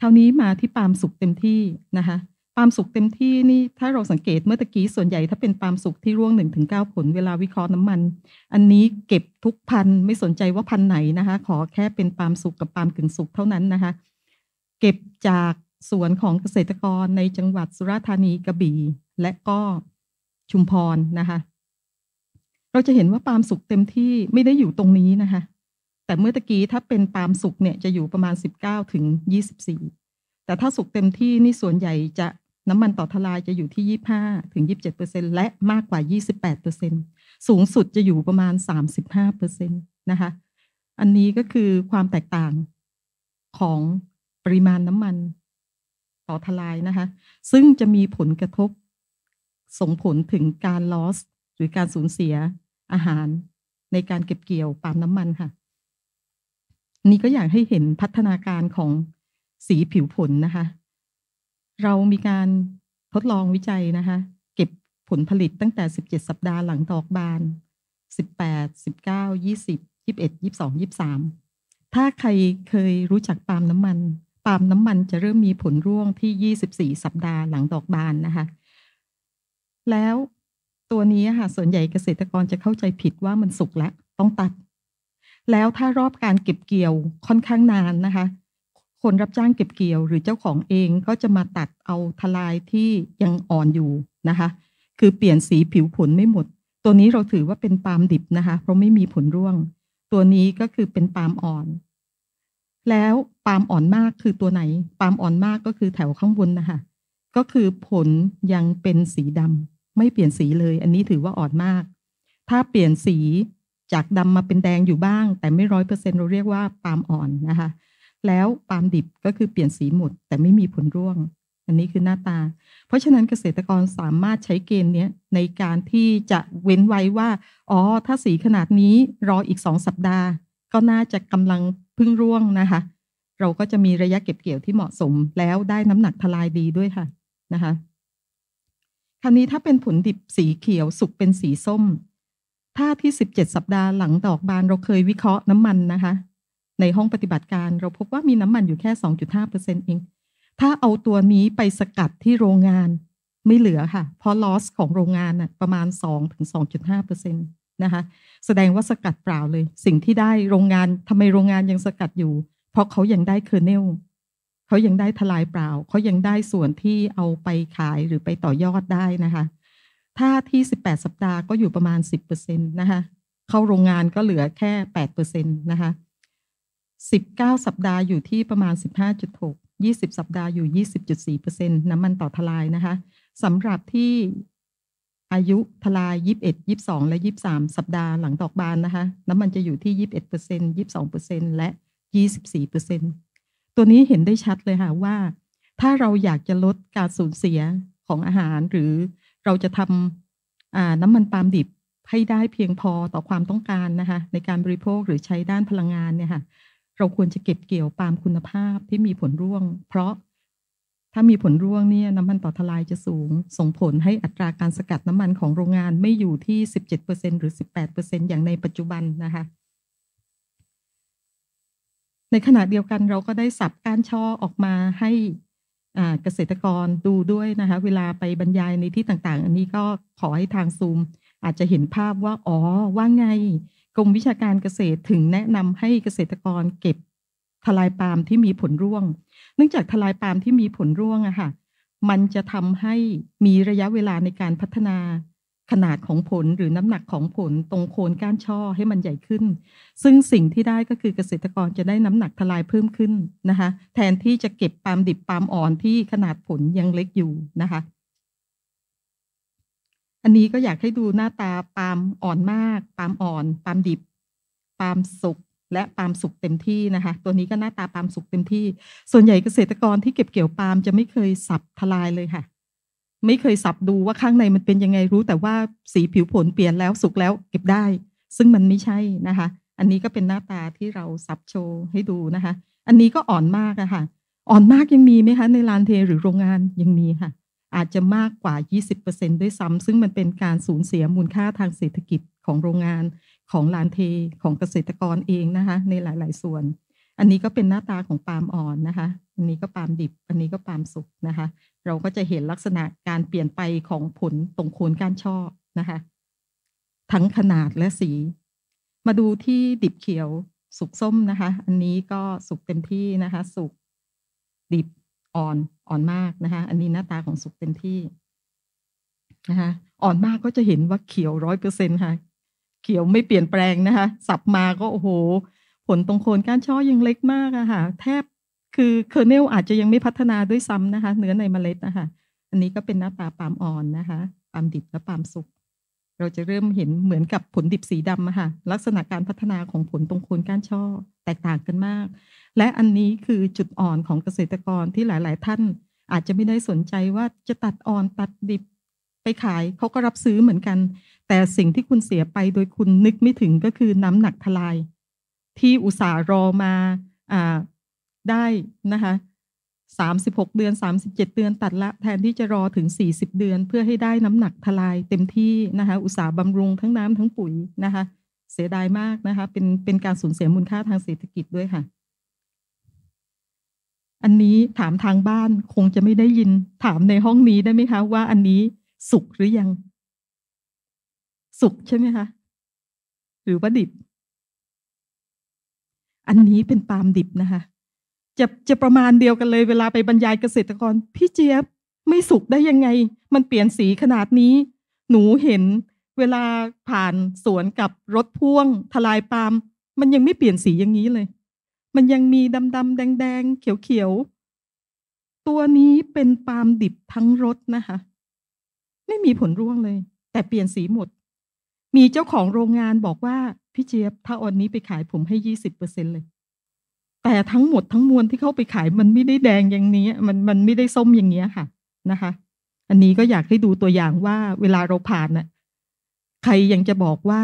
คราวนี้มาที่ปาล์มสุกเต็มที่นะคะปาล์มสุกเต็มที่นี่ ถ้าเราสังเกตเมื่อตะกี้ส่วนใหญ่ถ้าเป็นปาล์มสุกที่ร่วง1นถึงเผลเวลาวิเคราะห์น้ำมัน อันนี้เก็บทุกพันไม่สนใจว่าพันไหนนะคะ ขอแค่เป็นปาล์มสุกกับปาล์มกึ่งสุกเท่านั้นนะคะ เก็บจากสวนของเกษตรกรในจังหวัดสุราษฎร์ธานีกระบี่และก็ชุมพรนะคะ เราจะเห็นว่าปาล์มสุกเต็มที่ไม่ได้อยู่ตรงนี้นะคะ แต่เมื่อตะกี้ถ้าเป็นปาล์มสุกเนี่ยจะอยู่ประมาณ19ถึง24 แต่ถ้าสุกเต็มที่นี่ส่วนใหญ่จะน้ำมันต่อทลายจะอยู่ที่ 25ถึง27 และมากกว่า 28 สูงสุดจะอยู่ประมาณ 35 นะคะ อันนี้ก็คือความแตกต่างของปริมาณน้ำมันต่อทลายนะคะ ซึ่งจะมีผลกระทบส่งผลถึงการลอส หรือการสูญเสียอาหาร ในการเก็บเกี่ยวปาล์มน้ำมันค่ะ นี่ก็อยากให้เห็นพัฒนาการของสีผิวผลนะคะเรามีการทดลองวิจัยนะคะ เก็บผลผลิตตั้งแต่ 17 สัปดาห์หลังดอกบาน 18 19 20 21 22 23 ถ้าใครเคยรู้จักปาล์มน้ำมันปาล์มน้ำมันจะเริ่มมีผลร่วงที่ 24 สัปดาห์หลังดอกบานนะคะ แล้วตัวนี้ค่ะส่วนใหญ่เกษตรกรจะเข้าใจผิดว่ามันสุกแล้วต้องตัด แล้วถ้ารอบการเก็บเกี่ยวค่อนข้างนานนะคะคนรับจ้างเก็บเกี่ยวหรือเจ้าของเองก็จะมาตัดเอาทลายที่ยังอ่อนอยู่นะคะ คือเปลี่ยนสีผิวผลไม่หมด ตัวนี้เราถือว่าเป็นปาล์มดิบนะคะ เพราะไม่มีผลร่วง ตัวนี้ก็คือเป็นปาล์มอ่อน แล้วปาล์มอ่อนมากคือตัวไหนปาล์มอ่อนมากก็คือแถวข้างบนนะคะ ก็คือผลยังเป็นสีดำ ไม่เปลี่ยนสีเลย อันนี้ถือว่าอ่อนมาก ถ้าเปลี่ยนสีจากดำมาเป็นแดงอยู่บ้าง แต่ไม่ร้อยเปอร์เซ็นเราเรียกว่าปาล์มอ่อนนะคะแล้วปาล์มดิบก็คือเปลี่ยนสีหมดแต่ไม่มีผลร่วง อันนี้คือหน้าตา เพราะฉะนั้นเกษตรกรสามารถใช้เกณฑ์นี้ในการที่จะเว้นไว้ว่า อ๋อถ้าสีขนาดนี้รออีกสองสัปดาห์ ก็น่าจะกำลังพึ่งร่วงนะคะ เราก็จะมีระยะเก็บเกี่ยวที่เหมาะสม แล้วได้น้ำหนักทลายดีด้วยค่ะนะคะ คราวนี้ถ้าเป็นผลดิบสีเขียวสุกเป็นสีส้มถ้าที่ 17 สัปดาห์หลังดอกบานเราเคยวิเคราะห์น้ำมันนะคะในห้องปฏิบัติการเราพบว่ามีน้ำมันอยู่แค่ 2.5%เอง ถ้าเอาตัวนี้ไปสกัดที่โรงงานไม่เหลือค่ะ เพราะลอสของโรงงานน่ะประมาณ2-2.5%ถึงนะคะแสดงว่าสกัดเปล่าเลย สิ่งที่ได้โรงงานทำไมโรงงานยังสกัดอยู่ เพราะเขายังได้เคอร์เนลเขายังได้ทลายเปล่า เขายังได้ส่วนที่เอาไปขายหรือไปต่อยอดได้นะคะ ถ้าที่ 18 สัปดาห์ก็อยู่ประมาณ 10%นะคะเข้าโรงงานก็เหลือแค่8%นะคะ19 สัปดาห์อยู่ที่ประมาณ 15.6 20 สัปดาห์อยู่ 20.4%น้ำมันต่อทลายนะคะสำหรับที่อายุทลาย 21 22 และ 23 สัปดาห์หลังดอกบานนะคะน้ำมันจะอยู่ที่21% 22%และ 24%ตัวนี้เห็นได้ชัดเลยค่ะว่า ถ้าเราอยากจะลดการสูญเสียของอาหาร หรือเราจะทำน้ำมันปาล์มดิบให้ได้เพียงพอต่อความต้องการนะคะในการบริโภคหรือใช้ด้านพลังงานเนี่ยค่ะเราควรจะเก็บเกี่ยวปาล์มคุณภาพที่มีผลร่วง เพราะถ้ามีผลร่วงเนี่ยน้ำมันต่อทลายจะสูง ส่งผลให้อัตราการสกัดน้ำมันของโรงงานไม่อยู่ที่ 17%หรือ 18%อย่างในปัจจุบันนะคะในขณะเดียวกันเราก็ได้สับการช่อออกมาให้เกษตรกรดูด้วยนะคะ เวลาไปบรรยายในที่ต่างๆ อันนี้ก็ขอให้ทางซูม อาจจะเห็นภาพว่าอ๋อว่าไงกรมวิชาการเกษตรถึงแนะนำให้เกษตรกรเก็บทลายปาล์มที่มีผลร่วง เนื่องจากทลายปาล์มที่มีผลร่วงอะค่ะ มันจะทำให้มีระยะเวลาในการพัฒนา ขนาดของผลหรือน้ำหนักของผลตรงโคนก้านช่อให้มันใหญ่ขึ้น ซึ่งสิ่งที่ได้ก็คือเกษตรกรจะได้น้ำหนักทลายเพิ่มขึ้นนะคะ แทนที่จะเก็บปาล์มดิบปาล์มอ่อนที่ขนาดผลยังเล็กอยู่นะคะอันนี้ก็อยากให้ดูหน้าตาปาล์มอ่อนมากปาล์มอ่อนปาล์มดิบปาล์มสุกและปาล์มสุกเต็มที่นะคะ ตัวนี้ก็หน้าตาปาล์มสุกเต็มที่ ส่วนใหญ่เกษตรกรที่เก็บเกี่ยวปาล์มจะไม่เคยสับทลายเลยค่ะ ไม่เคยสับดูว่าข้างในมันเป็นยังไงรู้แต่ว่าสีผิวผลเปลี่ยนแล้วสุกแล้วเก็บได้ ซึ่งมันไม่ใช่นะคะ อันนี้ก็เป็นหน้าตาที่เราสับโชว์ให้ดูนะคะ อันนี้ก็อ่อนมากอะค่ะ อ่อนมากยังมีไหมคะในลานเทหรือโรงงานยังมีค่ะอาจจะมากกว่า 20%ด้วยซ้ำ ซึ่งมันเป็นการสูญเสียมูลค่าทางเศรษฐกิจของโรงงานของลานเท ของเกษตรกรเองนะคะ ในหลาย ๆ ส่วน อันนี้ก็เป็นหน้าตาของปาล์มอ่อนนะคะ อันนี้ก็ปาล์มดิบ อันนี้ก็ปาล์มสุกนะคะ เราก็จะเห็นลักษณะการเปลี่ยนไปของผลตรงโคนก้านช่อนะคะทั้งขนาดและสี มาดูที่ดิบเขียว สุกส้มนะคะ อันนี้ก็สุกเต็มที่นะคะ สุก ดิบ อ่อนอ่อนมากนะคะ อันนี้หน้าตาของสุกเต็มที่นะคะ อ่อนมากก็จะเห็นว่าเขียวร้อยเปอร์เซ็นค่ะ เขียวไม่เปลี่ยนแปลงนะคะ สับมาก็โอ้โห ผลตรงโคนก้านช่อยังเล็กมากอะค่ะ แทบคือเคอร์เนลอาจจะยังไม่พัฒนาด้วยซ้ำนะคะ เนื้อในเมล็ดนะคะ อันนี้ก็เป็นหน้าตาปามอ่อนนะคะ ปามดิบและปามสุกเราจะเริ่มเห็นเหมือนกับผลดิบสีดำค่ะลักษณะการพัฒนาของผลตรงโคนก้านช่อ แตกต่างกันมาก และอันนี้คือจุดอ่อนของเกษตรกรที่หลายๆ ท่าน อาจจะไม่ได้สนใจว่าจะตัดอ่อนตัดดิบไปขาย เขาก็รับซื้อเหมือนกัน แต่สิ่งที่คุณเสียไปโดยคุณนึกไม่ถึงก็คือน้ำหนักทลาย ที่อุตสาห์รอมาอาได้นะคะ36 เดือน 37 เดือนตัดละแทนที่จะรอถึง 40 เดือนเพื่อให้ได้น้ำหนักทลายเต็มที่นะคะ อุตสาหบำรุงทั้งน้ำทั้งปุ๋ยนะคะ เสียดายมากนะคะ เป็นเป็นการสูญเสียมูลค่าทางเศรษฐกิจด้วยค่ะ อันนี้ถามทางบ้านคงจะไม่ได้ยินถามในห้องนี้ได้ไหมคะว่าอันนี้สุกหรือยัง สุกใช่ไหมคะ หรือว่าดิบ อันนี้เป็นปาล์มดิบนะคะจะจะประมาณเดียวกันเลยเวลาไปบรรยายเกษตรกรพี่เจี๊ยบไม่สุกได้ยังไง มันเปลี่ยนสีขนาดนี้ หนูเห็นเวลาผ่านสวนกับรถพ่วง ทลายปาล์มมันยังไม่เปลี่ยนสีอย่างนี้เลย มันยังมีดำดำแดงแดงเขียวเขียวตัวนี้เป็นปาล์มดิบทั้งรถนะคะไม่มีผลร่วงเลย แต่เปลี่ยนสีหมด มีเจ้าของโรงงานบอกว่าพี่เจี๊ยบถ้าออนนี้ไปขายผมให้ยี่สิบเปอร์เซ็นเลยแต่ทั้งหมดทั้งมวลที่เข้าไปขาย มันไม่ได้แดงอย่างนี้มันมันไม่ได้ส้มอย่างนี้ค่ะนะคะ อันนี้ก็อยากให้ดูตัวอย่างว่า เวลาเราผ่านน่ะใครยังจะบอกว่า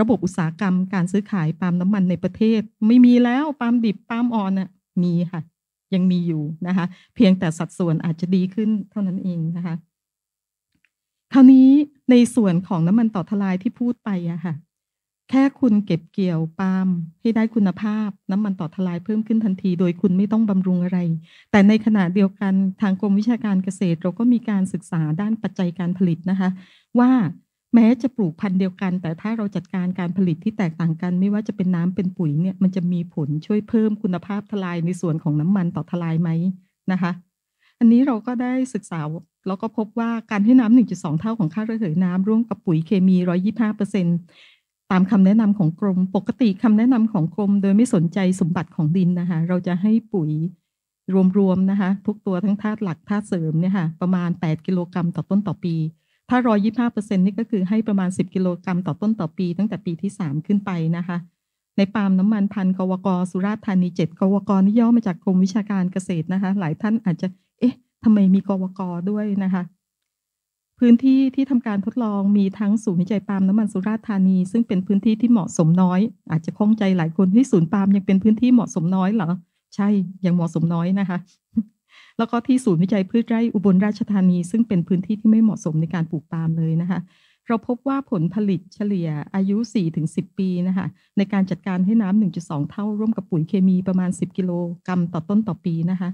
ระบบอุตสาหกรรมการซื้อขายปาล์มน้ำมันในประเทศ ไม่มีแล้วปาล์มดิบปาล์มอ่อนน่ะมีค่ะ ยังมีอยู่นะคะ เพียงแต่สัดส่วนอาจจะดีขึ้นเท่านั้นเองนะคะคราวนี้ในส่วนของน้ำมันต่อทลายที่พูดไปอะค่ะแค่คุณเก็บเกี่ยว ปาล์มให้ได้คุณภาพน้ำมันต่อทลายเพิ่มขึ้นทันที โดยคุณไม่ต้องบำรุงอะไร แต่ในขณะเดียวกันทางกรมวิชาการเกษตรเราก็มีการศึกษาด้านปัจจัยการผลิตนะคะ ว่าแม้จะปลูกพันธุ์เดียวกัน แต่ถ้าเราจัดการการผลิตที่แตกต่างกัน ไม่ว่าจะเป็นน้ำเป็นปุ๋ยเนี่ยมันจะมีผลช่วยเพิ่มคุณภาพทลายในส่วนของน้ำมันต่อทลายไหมนะคะอันนี้เราก็ได้ศึกษาแล้วก็พบว่าการให้น้ำ 1.2 เท่าของค่าระเหยน้ำร่วมกับปุ๋ยเคมี 125%เตามคำแนะนำของกรมปกติคำแนะนำของกรมโดยไม่สนใจสมบัติของดินนะคะ เราจะให้ปุ๋ยรวมๆนะคะ ทุกตัวทั้งธาตุหลัก ธาตุเสริมเนี่ยค่ะประมาณ 8กิโลกรัมต่อต้นต่อปี ถ้าร้อยยี่ห้าเปอร์เซ็นนี่ก็คือให้ประมาณ 10 กิโลกรัมต่อต้นต่อปีตั้งแต่ปีที่ 3 ขึ้นไปนะคะ ในปาล์มน้ำมันพันกวกรสุราษฎร์ธานีเจ็ดกวกนี่ย่อมาจากกรมวิชาการเกษตรนะคะ หลายท่านอาจจะเอ๊ะทำไมมีกวกรด้วยนะคะพื้นที่ที่ทำการทดลอง มีทั้งศูนย์วิจัยปาล์มน้ำมันสุราษฎร์ธานีซึ่งเป็นพื้นที่ที่เหมาะสมน้อย อาจจะล้องใจหลายคนที่ศูนย์ปาล์มยังเป็นพื้นที่เหมาะสมน้อยเหรอ ใช่ยังเหมาะสมน้อยนะคะ แล้วก็ที่ศูนย์วิจัยพืชไร่อุบลราชธานี ซึ่งเป็นพื้นที่ที่ไม่เหมาะสมในการปลูกปาล์มเลยนะคะ เราพบว่าผลผลิตเฉลี่ยอายุ4-10 ปีนะคะ ในการจัดการให้น้ำ1.2 เท่าร่วมกับปุ๋ยเคมีประมาณ 10กิโลกรัมต่อต้นต่อปีนะคะ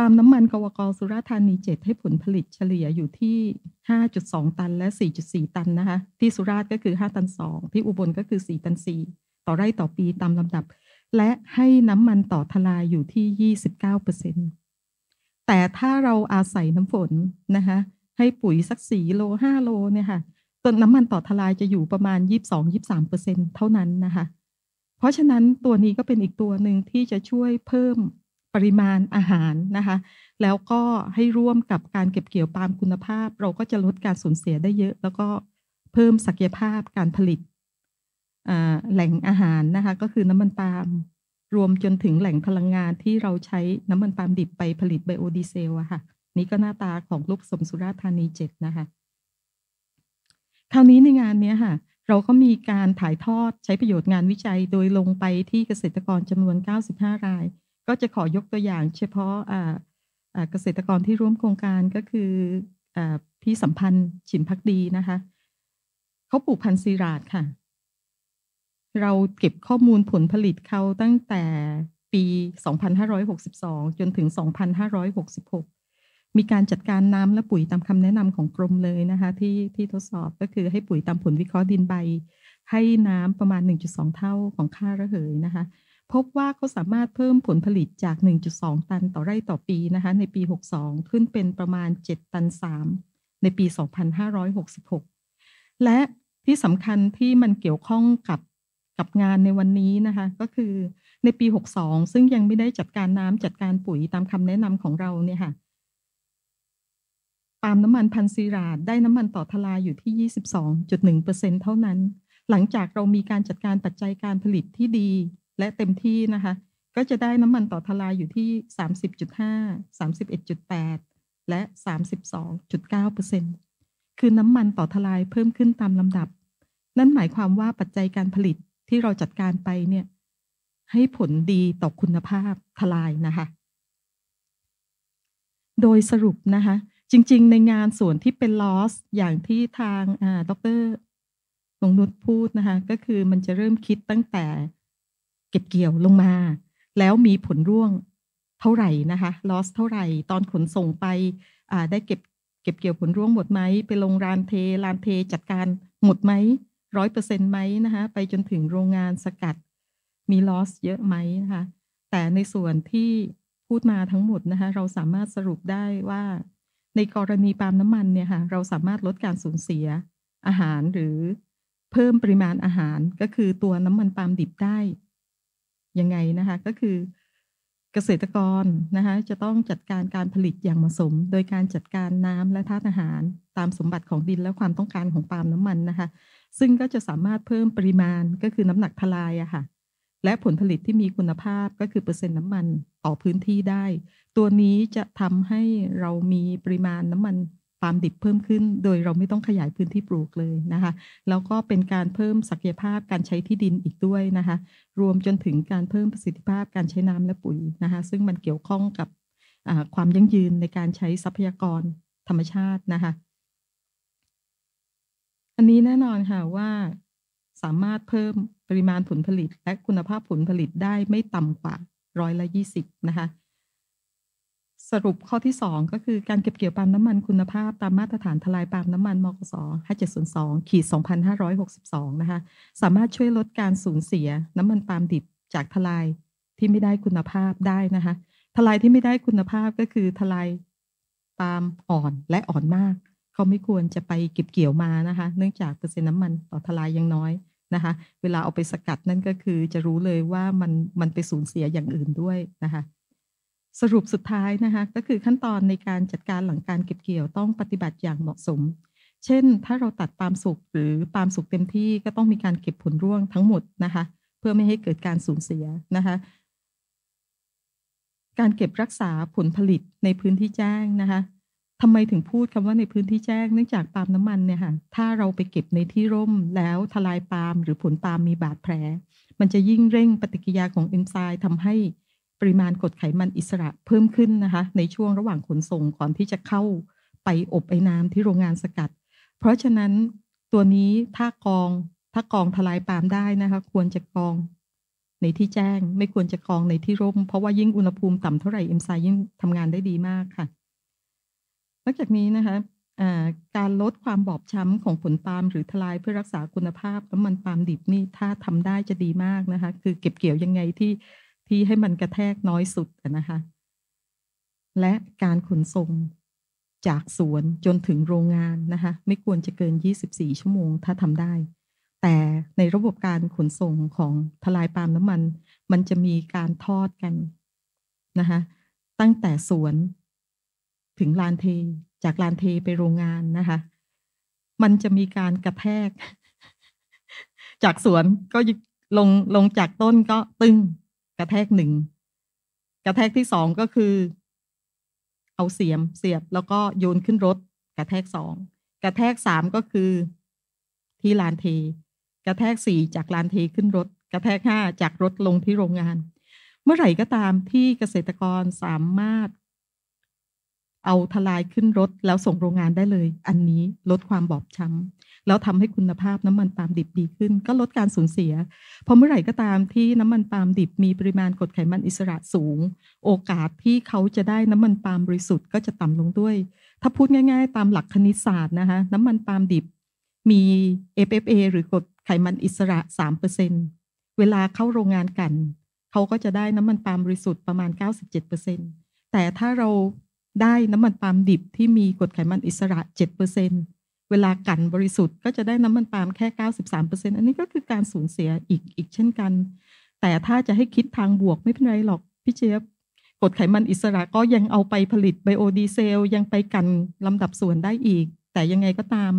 าล์มน้ำมันกวกรสุราธานีเจ็ให้ผลผลิตเฉลี่ยอยู่ที่ 5.2 ตันและ 4.4 ตันนะคะที่สุราษฎร์ก็คือ 5 ตัน 2 ที่อุบลก็คือ 4 ตัน 4 ต่อไร่ต่อปีตามลำดับ และให้น้ำมันต่อทลายอยู่ที่ 29%แต่ถ้าเราอาศัยน้ำฝนนะคะให้ปุ๋ยสัก4โล 5 โลเนี่ยค่ะต้นน้ำมันต่อทลายจะอยู่ประมาณ 22-23%เท่านั้นนะคะเพราะฉะนั้นตัวนี้ก็เป็นอีกตัวหนึ่งที่จะช่วยเพิ่มริมาณอาหารนะคะ แล้วก็ให้ร่วมกับการเก็บเกี่ยวปาล์มคุณภาพ เราก็จะลดการสูญเสียได้เยอะ แล้วก็เพิ่มศักยภาพการผลิตแหล่งอาหารนะคะ ก็คือน้ำมันปาล์มรวมจนถึงแหล่งพลังงานที่เราใช้น้ำมันปาล์มดิบไปผลิตไบโอดีเซลอะค่ะ นี่ก็หน้าตาของลูกสมสุราธานีเจ็ดนะคะ คราวนี้ในงานนี้ค่ะ เราก็มีการถ่ายทอดใช้ประโยชน์งานวิจัยโดยลงไปที่เกษตรกรจำนวน 95 รายก็จะขอยกตัวอย่างเฉพาะเกษตรกรที่ร่วมโครงการก็คืออพี่สัมพันธ์ ฉินพักดีนะคะ เขาปลูกพันธุ์ซีราดค่ะ เราเก็บข้อมูลผลผลิตเขาตั้งแต่ปี 2562 จนถึง 2566 มีการจัดการน้ำและปุ๋ยตามคำแนะนำของกรมเลยนะคะที่ที่ทดสอบก็คือให้ปุ๋ยตามผลวิเคราะห์ดินใบ ให้น้ำประมาณ 1.2 เท่าของค่าระเหยนะคะพบว่าเขาสามารถเพิ่มผลผลิตจาก 1.2 ตันต่อไร่ต่อปีนะคะ ในปี 62 ขึ้นเป็นประมาณ 7 ตัน 3 ในปี 2566 และที่สำคัญที่มันเกี่ยวข้องกับกับงานในวันนี้นะคะ ก็คือในปี 62 ซึ่งยังไม่ได้จัดการน้ำจัดการปุ๋ยตามคำแนะนำของเราเนี่ยค่ะปาล์มน้ำมันพันซีราดได้น้ำมันต่อทลายอยู่ที่ 22.1%เท่านั้น หลังจากเรามีการจัดการปัจจัยการผลิตที่ดีและเต็มที่นะคะ ก็จะได้น้ำมันต่อทลายอยู่ที่ 30.5 31.8 และ 32.9%คือน้ำมันต่อทลายเพิ่มขึ้นตามลำดับ นั่นหมายความว่าปัจจัยการผลิตที่เราจัดการไปเนี่ยให้ผลดีต่อคุณภาพทลายนะคะ โดยสรุปนะคะ จริงๆในงานส่วนที่เป็นลอสอย่างที่ทางดรนงนุชพูดนะคะ ก็คือมันจะเริ่มคิดตั้งแต่เก็บเกี่ยวลงมา แล้วมีผลร่วงเท่าไหร่นะคะลอสเท่าไหร่ตอนขนส่งไป ได้เก็บเก็บเกี่ยวผลร่วงหมดไหมไปลงรานเทรานเทจัดการหมดไหมร้อยเปอร์เซ็นต์ไหมนะคะไปจนถึงโรงงานสกัด มีลอสเยอะไหมนะคะแต่ในส่วนที่พูดมาทั้งหมดนะคะเราสามารถสรุปได้ว่า ในกรณีปาล์มน้ำมันเนี่ยค่ะเราสามารถลดการสูญเสียอาหารหรือเพิ่มปริมาณอาหารก็คือตัวน้ำมันปาล์มดิบได้ยังไงนะคะก็คือเกษตรกรนะคะจะต้องจัดการการผลิตอย่างเหมาะสม โดยการจัดการน้ำและธาตุอาหาร ตามสมบัติของดินและความต้องการของปาล์มน้ำมันนะคะซึ่งก็จะสามารถเพิ่มปริมาณก็คือน้ำหนักทลายอะค่ะและผลผลิตที่มีคุณภาพก็คือเปอร์เซ็นต์น้ำมันต่อพื้นที่ได้ ตัวนี้จะทำให้เรามีปริมาณน้ำมันปาล์มดิบเพิ่มขึ้น โดยเราไม่ต้องขยายพื้นที่ปลูกเลยนะคะแล้วก็เป็นการเพิ่มศักยภาพการใช้ที่ดินอีกด้วยนะคะ รวมจนถึงการเพิ่มประสิทธิภาพการใช้น้ำและปุ๋ยนะคะ ซึ่งมันเกี่ยวข้องกับความยั่งยืนในการใช้ทรัพยากรธรรมชาตินะคะอันนี้แน่นอนค่ะว่า สามารถเพิ่มปริมาณผลผลิตและคุณภาพผลผลิตได้ไม่ต่ำกว่าร้อยละยี่สิบนะคะสรุปข้อที่ 2 ก็คือการเก็บเกี่ยวปาล์มน้ำมันคุณภาพ ตามมาตรฐานทลายปาล์มน้ำมันมกส5702ขีด2562 นะคะ สามารถช่วยลดการสูญเสียน้ำมันปาล์มดิบจากทลายที่ไม่ได้คุณภาพได้นะคะ ทลายที่ไม่ได้คุณภาพก็คือทลายปาล์มอ่อนและอ่อนมาก เขาไม่ควรจะไปเก็บเกี่ยวมานะคะ เนื่องจากเปอร์เซ็นต์น้ำมันต่อทลายยังน้อยนะคะ เวลาเอาไปสกัดนั่นก็คือ จะรู้เลยว่ามันมันไปสูญเสียอย่างอื่นด้วยนะคะสรุปสุดท้ายนะคะก็คือขั้นตอนในการจัดการหลังการเก็บเกี่ยวต้องปฏิบัติอย่างเหมาะสม เช่นถ้าเราตัดปาล์มสุกหรือปาล์มสุกเต็มที่ก็ต้องมีการเก็บผลร่วงทั้งหมดนะคะเพื่อไม่ให้เกิดการสูญเสียนะคะการเก็บรักษาผลผลิตในพื้นที่แจ้งนะคะทำไมถึงพูดคำว่าในพื้นที่แจ้งเนื่องจากปาล์มน้ำมันเนี่ยค่ะถ้าเราไปเก็บในที่ร่มแล้วทลายปาล์มหรือผลปาล์มมีบาดแผลมันจะยิ่งเร่งปฏิกิริยาของเอนไซม์ทำให้ปริมาณกรดไขมันอิสระเพิ่มขึ้นนะคะในช่วงระหว่างขนส่งก่อนที่จะเข้าไปอบไอ้น้ำที่โรงงานสกัด เพราะฉะนั้นตัวนี้ถ้ากองถ้ากองทลายปาล์มได้นะคะควรจะกองในที่แจ้ง ไม่ควรจะกองในที่ร่มเพราะว่ายิ่งอุณหภูมิต่ำเท่าไหร่เอนไซม์ยิ่งทำงานได้ดีมากค่ะนอกจากนี้นะคะการลดความบอบช้ำของผลปาล์มหรือทลายเพื่อรักษาคุณภาพน้ำมันปาล์มดิบนี่ถ้าทำได้จะดีมากนะคะคือเก็บเกี่ยวยังไงที่ที่ให้มันกระแทกน้อยสุดนะคะ และการขนส่งจากสวนจนถึงโรงงานนะคะ ไม่ควรจะเกิน24ชั่วโมง ถ้าทำได้ แต่ในระบบการขนส่งของทลายปาล์มน้ำมัน มันจะมีการทอดกัน นะคะตั้งแต่สวนถึงลานเทจากลานเทไปโรงงานนะคะ มันจะมีการกระแทก จากสวนก็ลงลงจากต้นก็ตึงกระแทกหนึ่งกระแทกที่สองก็คือ เอาเสียมเสียบแล้วก็โยนขึ้นรถ กระแทกสองกระแทกสามก็คือที่ลานเท กระแทกสี่จากลานเทขึ้นรถ กระแทกห้าจากรถลงที่โรงงาน เมื่อไหร่ก็ตามที่เกษตรกรสามารถ เอาทลายขึ้นรถแล้วส่งโรงงานได้เลย อันนี้ลดความบอบช้ำแล้วทำให้คุณภาพน้ำมันปาล์มดิบดีขึ้น ก็ลดการสูญเสียพอเมื่อไหร่ก็ตามที่น้ำมันปาล์มดิบมีปริมาณกรดไขมันอิสระสูง โอกาสที่เขาจะได้น้ำมันปาล์มบริสุทธิ์ก็จะต่ำลงด้วย ถ้าพูดง่ายๆ ตามหลักคณิตศาสตร์นะคะน้ำมันปาล์มดิบมี FFA หรือกรดไขมันอิสระ3%เเวลาเข้าโรงงานกันเขาก็จะได้น้ำมันปาล์มบริสุทธิ์ประมาณ 97%แต่ถ้าเราได้น้ำมันปาล์มดิบที่มีกรดไขมันอิสระ7%เวลากันบริสุทธิ์ก็จะได้น้ำมันปาล์มแค่ 93%อันนี้ก็คือการสูญเสียอีกอีกเช่นกัน แต่ถ้าจะให้คิดทางบวกไม่เป็นไรหรอกพี่เจี๊ยบกดไขมันอิสระก็ยังเอาไปผลิตไบโอดีเซลยังไปกันลำดับส่วนได้อีก แต่ยังไงก็ตาม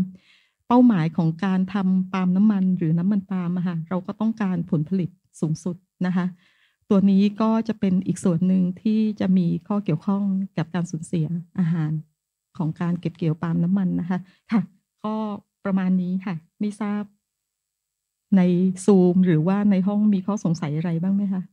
เป้าหมายของการทำปาล์มน้ำมันหรือน้ำมันปาล์มค่ะเราก็ต้องการผลผลิตสูงสุดนะคะตัวนี้ก็จะเป็นอีกส่วนหนึ่งที่จะมีข้อเกี่ยวข้องกับการสูญเสียอาหารของการเก็บเกี่ยวปาล์มน้ำมันนะคะค่ะก็ประมาณนี้ค่ะ ไม่ทราบในซูมหรือว่าในห้องมีข้อสงสัยอะไรบ้างไหมคะ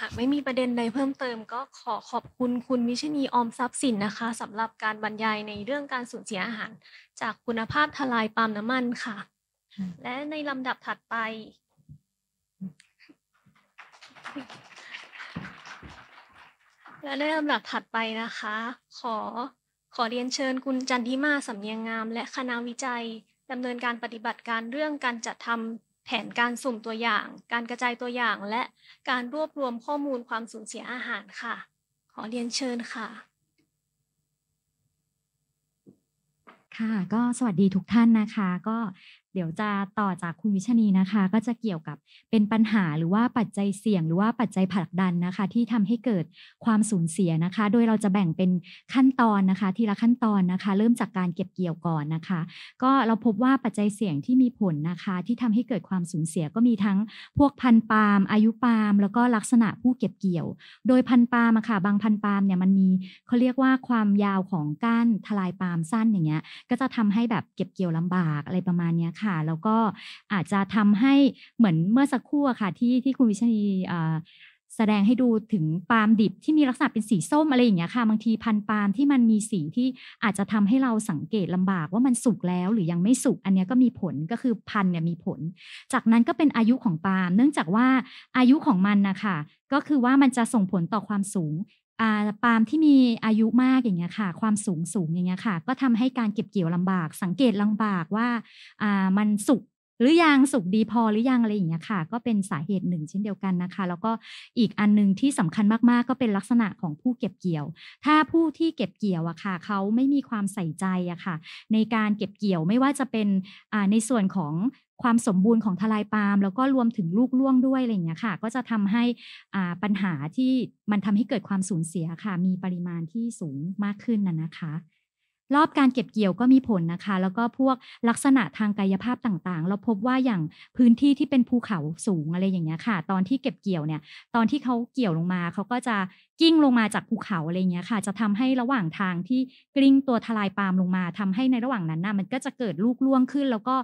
หากไม่มีประเด็นใดเพิ่มเติมก็ขอขอบคุณคุณวิชนีออมทรัพย์สินนะคะสำหรับการบรรยายในเรื่องการสูญเสียอาหาร จากคุณภาพทลายปาล์มน้ำมันค่ะ และในลำดับถัดไปและในลำดับถัดไปนะคะ ขอ ขอเรียนเชิญคุณจันทิมาสำเนียงงามและคณะวิจัยดำเนินการปฏิบัติการเรื่องการจัดทำแผนการสุ่มตัวอย่าง การกระจายตัวอย่างและการรวบรวมข้อมูลความสูญเสียอาหารค่ะ ขอเรียนเชิญค่ะ ค่ะก็สวัสดีทุกท่านนะคะ ก็เดี๋ยวจะต่อจากคุณวิชนีนะคะ ก็จะเกี่ยวกับเป็นปัญหาหรือว่าปัจจัยเสี่ยง หรือว่าปัจจัยผลักดันนะคะ ที่ทำให้เกิดความสูญเสียนะคะ โดยเราจะแบ่งเป็นขั้นตอนนะคะทีละขั้นตอนนะคะ เริ่มจากการเก็บเกี่ยวก่อนนะคะ ก็เราพบว่าปัจจัยเสี่ยงที่มีผลนะคะ ที่ทำให้เกิดความสูญเสียก็มีทั้งพวกพันปาล์มอายุปาล์มแล้วก็ลักษณะผู้เก็บเกี่ยว โดยพันปาล์มอะค่ะ บางพันปาล์มเนี่ยมันมีเขาเรียกว่าความยาวของก้านทลายปาล์มสั้นอย่างเงี้ยก็จะทำให้แบบเก็บเกี่ยวลำบากอะไรประมาณเนี้ยค่ะค่ะแล้วก็อาจจะทำให้เหมือนเมื่อสักครู่ค่ะที่ที่คุณวิชัยแสดงให้ดูถึงปาล์มดิบที่มีลักษณะเป็นสีส้มอะไรอย่างเงี้ยค่ะบางทีพันปาล์มที่ มันมีสีที่อาจจะทำให้เราสังเกตลำบากว่ามันสุกแล้วหรือยังไม่สุกอันนี้ก็มีผลก็คือพันเนี่ยมีผล จากนั้นก็เป็นอายุของปาล์มเนื่องจากว่าอายุของมันนะคะก็คือว่ามันจะส่งผลต่อความสูงปาล์มที่มีอายุมากอย่างเงี้ยค่ะ ความสูงสูงอย่างเงี้ยค่ะ ก็ทำให้การเก็บเกี่ยวลำบากสังเกตลำบากว่ามันสุกรือยัง สุกดีพอหรือยังอะไรอย่างเงี้ยค่ะ ก็เป็นสาเหตุหนึ่ง เช่นเดียวกันนะคะ แล้วก็อีกอันหนึ่งที่สำคัญมาก ๆก็เป็นลักษณะของผู้เก็บเกี่ยว ถ้าผู้ที่เก็บเกี่ยวอะค่ะเขาไม่มีความใส่ใจอะค่ะ ในการเก็บเกี่ยวไม่ว่าจะเป็นในส่วนของความสมบูรณ์ของทลายปาล์มแล้วก็รวมถึงลูกล่วงด้วยอะไรอย่างเงี้ยค่ะ ก็จะทำให้ปัญหาที่มันทำให้เกิดความสูญเสียค่ะ มีปริมาณที่สูงมากขึ้นน่ะนะคะรอบการเก็บเกี่ยวก็มีผลนะคะ แล้วก็พวกลักษณะทางกายภาพต่าง ๆ เราพบว่าอย่างพื้นที่ที่เป็นภูเขาสูงอะไรอย่างเงี้ยค่ะ ตอนที่เก็บเกี่ยวเนี่ย ตอนที่เขาเกี่ยวลงมาเขาก็จะกิ้งลงมาจากภูเขาอะไรเงี้ยค่ะจะทำให้ระหว่างทางที่กลิ้งตัวทลายปาล์มลงมาทำให้ในระหว่างนั้นน่ะมันก็จะเกิดลูกล่วงขึ้น แล้วก็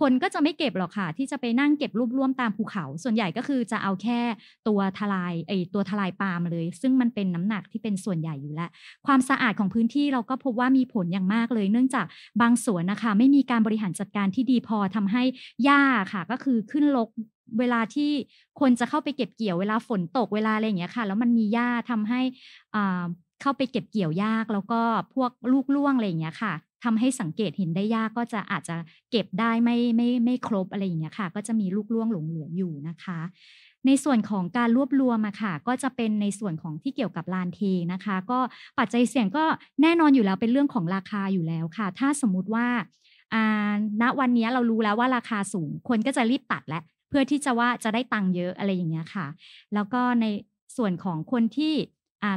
คนก็จะไม่เก็บหรอกค่ะที่จะไปนั่งเก็บรูปร่วมตามภูเขา ส่วนใหญ่ก็คือจะเอาแค่ตัวทลายไอตัวทลายปาล์มเลย ซึ่งมันเป็นน้ำหนักที่เป็นส่วนใหญ่อยู่แล้วความสะอาดของพื้นที่เราก็พบว่ามีผลอย่างมากเลย เนื่องจากบางสวนนะคะไม่มีการบริหารจัดการที่ดีพอทำให้หญ้าค่ะก็คือขึ้นรกเวลาที่คนจะเข้าไปเก็บเกี่ยวเวลาฝนตกเวลาอะไรอย่างเงี้ยค่ะแล้วมันมีหญ้าทำให้อ่าเข้าไปเก็บเกี่ยวยาก แล้วก็พวกลูกล่วงอะไรอย่างเงี้ยค่ะ ทำให้สังเกตเห็นได้ยากก็จะอาจจะเก็บได้ไม่ไม่ไม่ครบอะไรอย่างเงี้ยค่ะ ก็จะมีลูกล่วงหลงเหลืออยู่นะคะ ในส่วนของการรวบรวมมาค่ะ ก็จะเป็นในส่วนของที่เกี่ยวกับลานเทนะคะ ก็ปัจจัยเสี่ยงก็แน่นอนอยู่แล้วเป็นเรื่องของราคาอยู่แล้วค่ะ ถ้าสมมุติว่าณวันนี้เรารู้แล้วว่าราคาสูงคนก็จะรีบตัดและเพื่อที่จะว่าจะได้ตังค์เยอะอะไรอย่างเงี้ยค่ะ แล้วก็ในส่วนของคนที่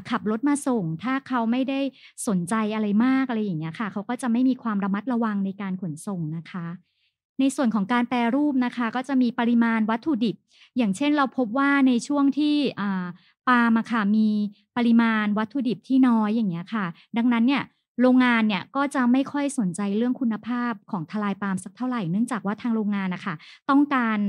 ขับรถมาส่ง ถ้าเขาไม่ได้สนใจอะไรมากอะไรอย่างเงี้ยค่ะ เขาก็จะไม่มีความระมัดระวังในการขนส่งนะคะ ในส่วนของการแปรรูปนะคะ ก็จะมีปริมาณวัตถุดิบ อย่างเช่นเราพบว่าในช่วงที่ปลามาค่ะมีปริมาณวัตถุดิบที่น้อยอย่างเงี้ยค่ะ ดังนั้นเนี่ยโรงงานเนี่ยก็จะไม่ค่อยสนใจเรื่องคุณภาพของทลายปาล์มสักเท่าไหร่เนื่องจากว่าทางโรงงานนะคะต้องการ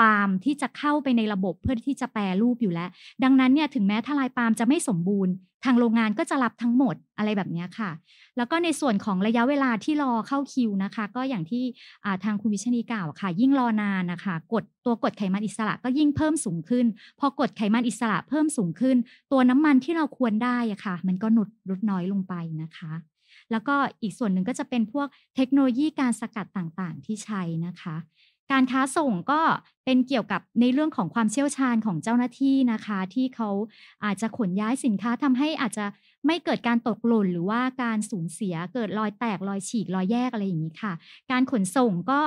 ปาล์มที่จะเข้าไปในระบบเพื่อที่จะแปรรูปอยู่แล้ว ดังนั้นเนี่ยถึงแม้ทลายปาล์มจะไม่สมบูรณ์ทางโรงงานก็จะรับทั้งหมดอะไรแบบนี้ค่ะ แล้วก็ในส่วนของระยะเวลาที่รอเข้าคิวนะคะ ก็อย่างที่ทางคุณวิชนีกล่าวค่ะ ยิ่งรอนานนะคะ กดตัวกดไขมันอิสระ ก็ยิ่งเพิ่มสูงขึ้น พอกดไขมันอิสระเพิ่มสูงขึ้น ตัวน้ำมันที่เราควรได้ะค่ะ มันก็นุดลดน้อยลงไปนะคะ แล้วก็อีกส่วนหนึ่งก็จะเป็นพวกเทคโนโลยีการสกัดต่างๆที่ใช้นะคะการค้าส่งก็เป็นเกี่ยวกับในเรื่องของความเชี่ยวชาญของเจ้าหน้าที่นะคะ ที่เขาอาจจะขนย้ายสินค้าทำให้อาจจะไม่เกิดการตกหล่นหรือว่าการสูญเสียเกิดรอยแตกรอยฉีกรอยแยกอะไรอย่างนี้ค่ะ การขนส่งก็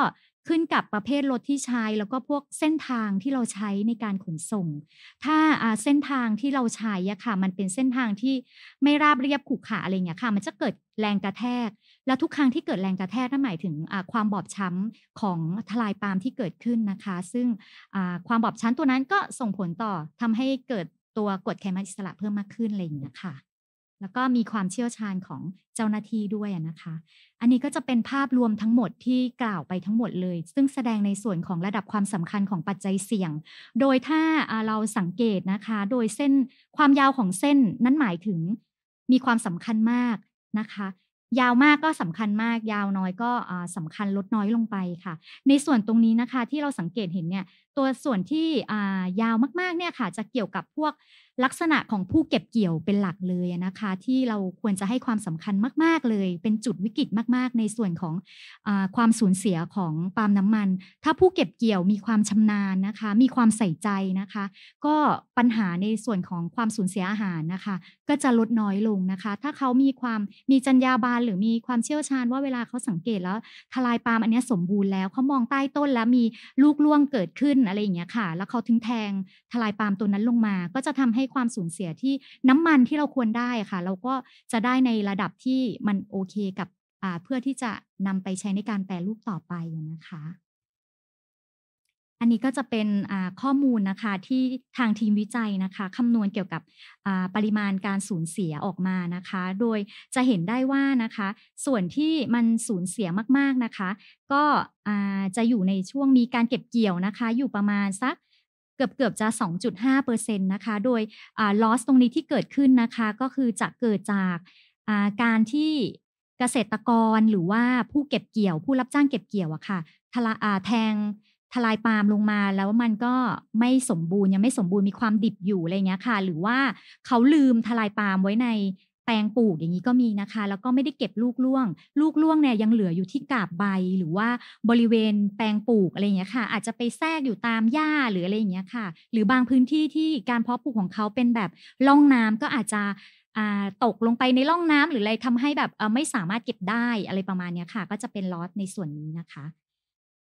ขึ้นกับประเภทรถที่ใช้ แล้วก็พวกเส้นทางที่เราใช้ในการขนส่ง ถ้าเส้นทางที่เราใช้อะค่ะมันเป็นเส้นทางที่ไม่ราบเรียบขรุขระอะไรเงี้ยค่ะมันจะเกิดแรงกระแทกแล้วทุกครั้งที่เกิดแรงกระแทกนั่นหมายถึงความบอบช้ำของทลายปาล์มที่เกิดขึ้นนะคะ ซึ่งความบอบช้ำตัวนั้นก็ส่งผลต่อทำให้เกิดตัวกดไขมันอิสระเพิ่มมากขึ้นอะไรอย่างนี้ค่ะแล้วก็มีความเชี่ยวชาญของเจ้าหน้าที่ด้วยนะคะ อันนี้ก็จะเป็นภาพรวมทั้งหมดที่กล่าวไปทั้งหมดเลย ซึ่งแสดงในส่วนของระดับความสำคัญของปัจจัยเสี่ยง โดยถ้าเราสังเกตนะคะ โดยเส้นความยาวของเส้นนั้นหมายถึงมีความสำคัญมากนะคะยาวมากก็สำคัญมาก ยาวน้อยก็สำคัญลดน้อยลงไปค่ะ ในส่วนตรงนี้นะคะที่เราสังเกตเห็นเนี่ยตัวส่วนที่ยาวมากๆเนี่ยค่ะจะเกี่ยวกับพวกลักษณะของผู้เก็บเกี่ยวเป็นหลักเลยนะคะ ที่เราควรจะให้ความสำคัญมากๆเลย เป็นจุดวิกฤตมากๆ ในส่วนของอความสูญเสียของปาล์มน้ำมัน ถ้าผู้เก็บเกี่ยวมีความชำนาญนะคะ มีความใส่ใจนะคะ ก็ปัญหาในส่วนของความสูญเสียอาหารนะคะ ก็จะลดน้อยลงนะคะ ถ้าเขามีความมีจรรยาบานหรือมีความเชี่ยวชาญ ว่าเวลาเขาสังเกตแล้วทลายปาล์มอันนี้สมบูรณ์แล้วเขามองใต้ต้นแล้วมีลูกล่วงเกิดขึ้นอะไรอย่างเงี้ยค่ะ แล้วเขาถึงแทงทลายปาล์มตัวนั้นลงมา ก็จะทำให้ความสูญเสียที่น้ำมันที่เราควรได้ค่ะ เราก็จะได้ในระดับที่มันโอเคกับเพื่อที่จะนำไปใช้ในการแปรรูปต่อไปนะคะอันนี้ก็จะเป็นข้อมูลนะคะที่ทางทีมวิจัยนะคะคำนวณเกี่ยวกับปริมาณการสูญเสียออกมานะคะ โดยจะเห็นได้ว่านะคะ ส่วนที่มันสูญเสียมากๆนะคะ ก็จะอยู่ในช่วงมีการเก็บเกี่ยวนะคะ อยู่ประมาณสักเกือบเกือบจะ 2.5%นะคะโดย loss ตรงนี้ที่เกิดขึ้นนะคะ ก็คือจะเกิดจากการที่เกษตรกรหรือว่าผู้เก็บเกี่ยว ผู้รับจ้างเก็บเกี่ยวอะค่ะทละแทงทลายปาล์มลงมาแล้วมันก็ไม่สมบูรณ์ยังไม่สมบูรณ์มีความดิบอยู่อะไรเงี้ยค่ะ หรือว่าเขาลืมทลายปาล์มไว้ในแปลงปลูกอย่างนี้ก็มีนะคะแล้วก็ไม่ได้เก็บลูกล่วง ลูกล่วงเนี่ยยังเหลืออยู่ที่กาบใบหรือว่าบริเวณแปลงปลูกอะไรอย่างเงี้ยค่ะอาจจะไปแทรกอยู่ตามหญ้าหรืออะไรอย่างเงี้ยค่ะ หรือบางพื้นที่ที่การเพาะปลูกของเขาเป็นแบบล่องน้ำก็อาจจะตกลงไปในล่องน้ำ หรืออะไรทำให้แบบไม่สามารถเก็บได้อะไรประมาณนี้ค่ะ ก็จะเป็นลอสในส่วนนี้นะคะ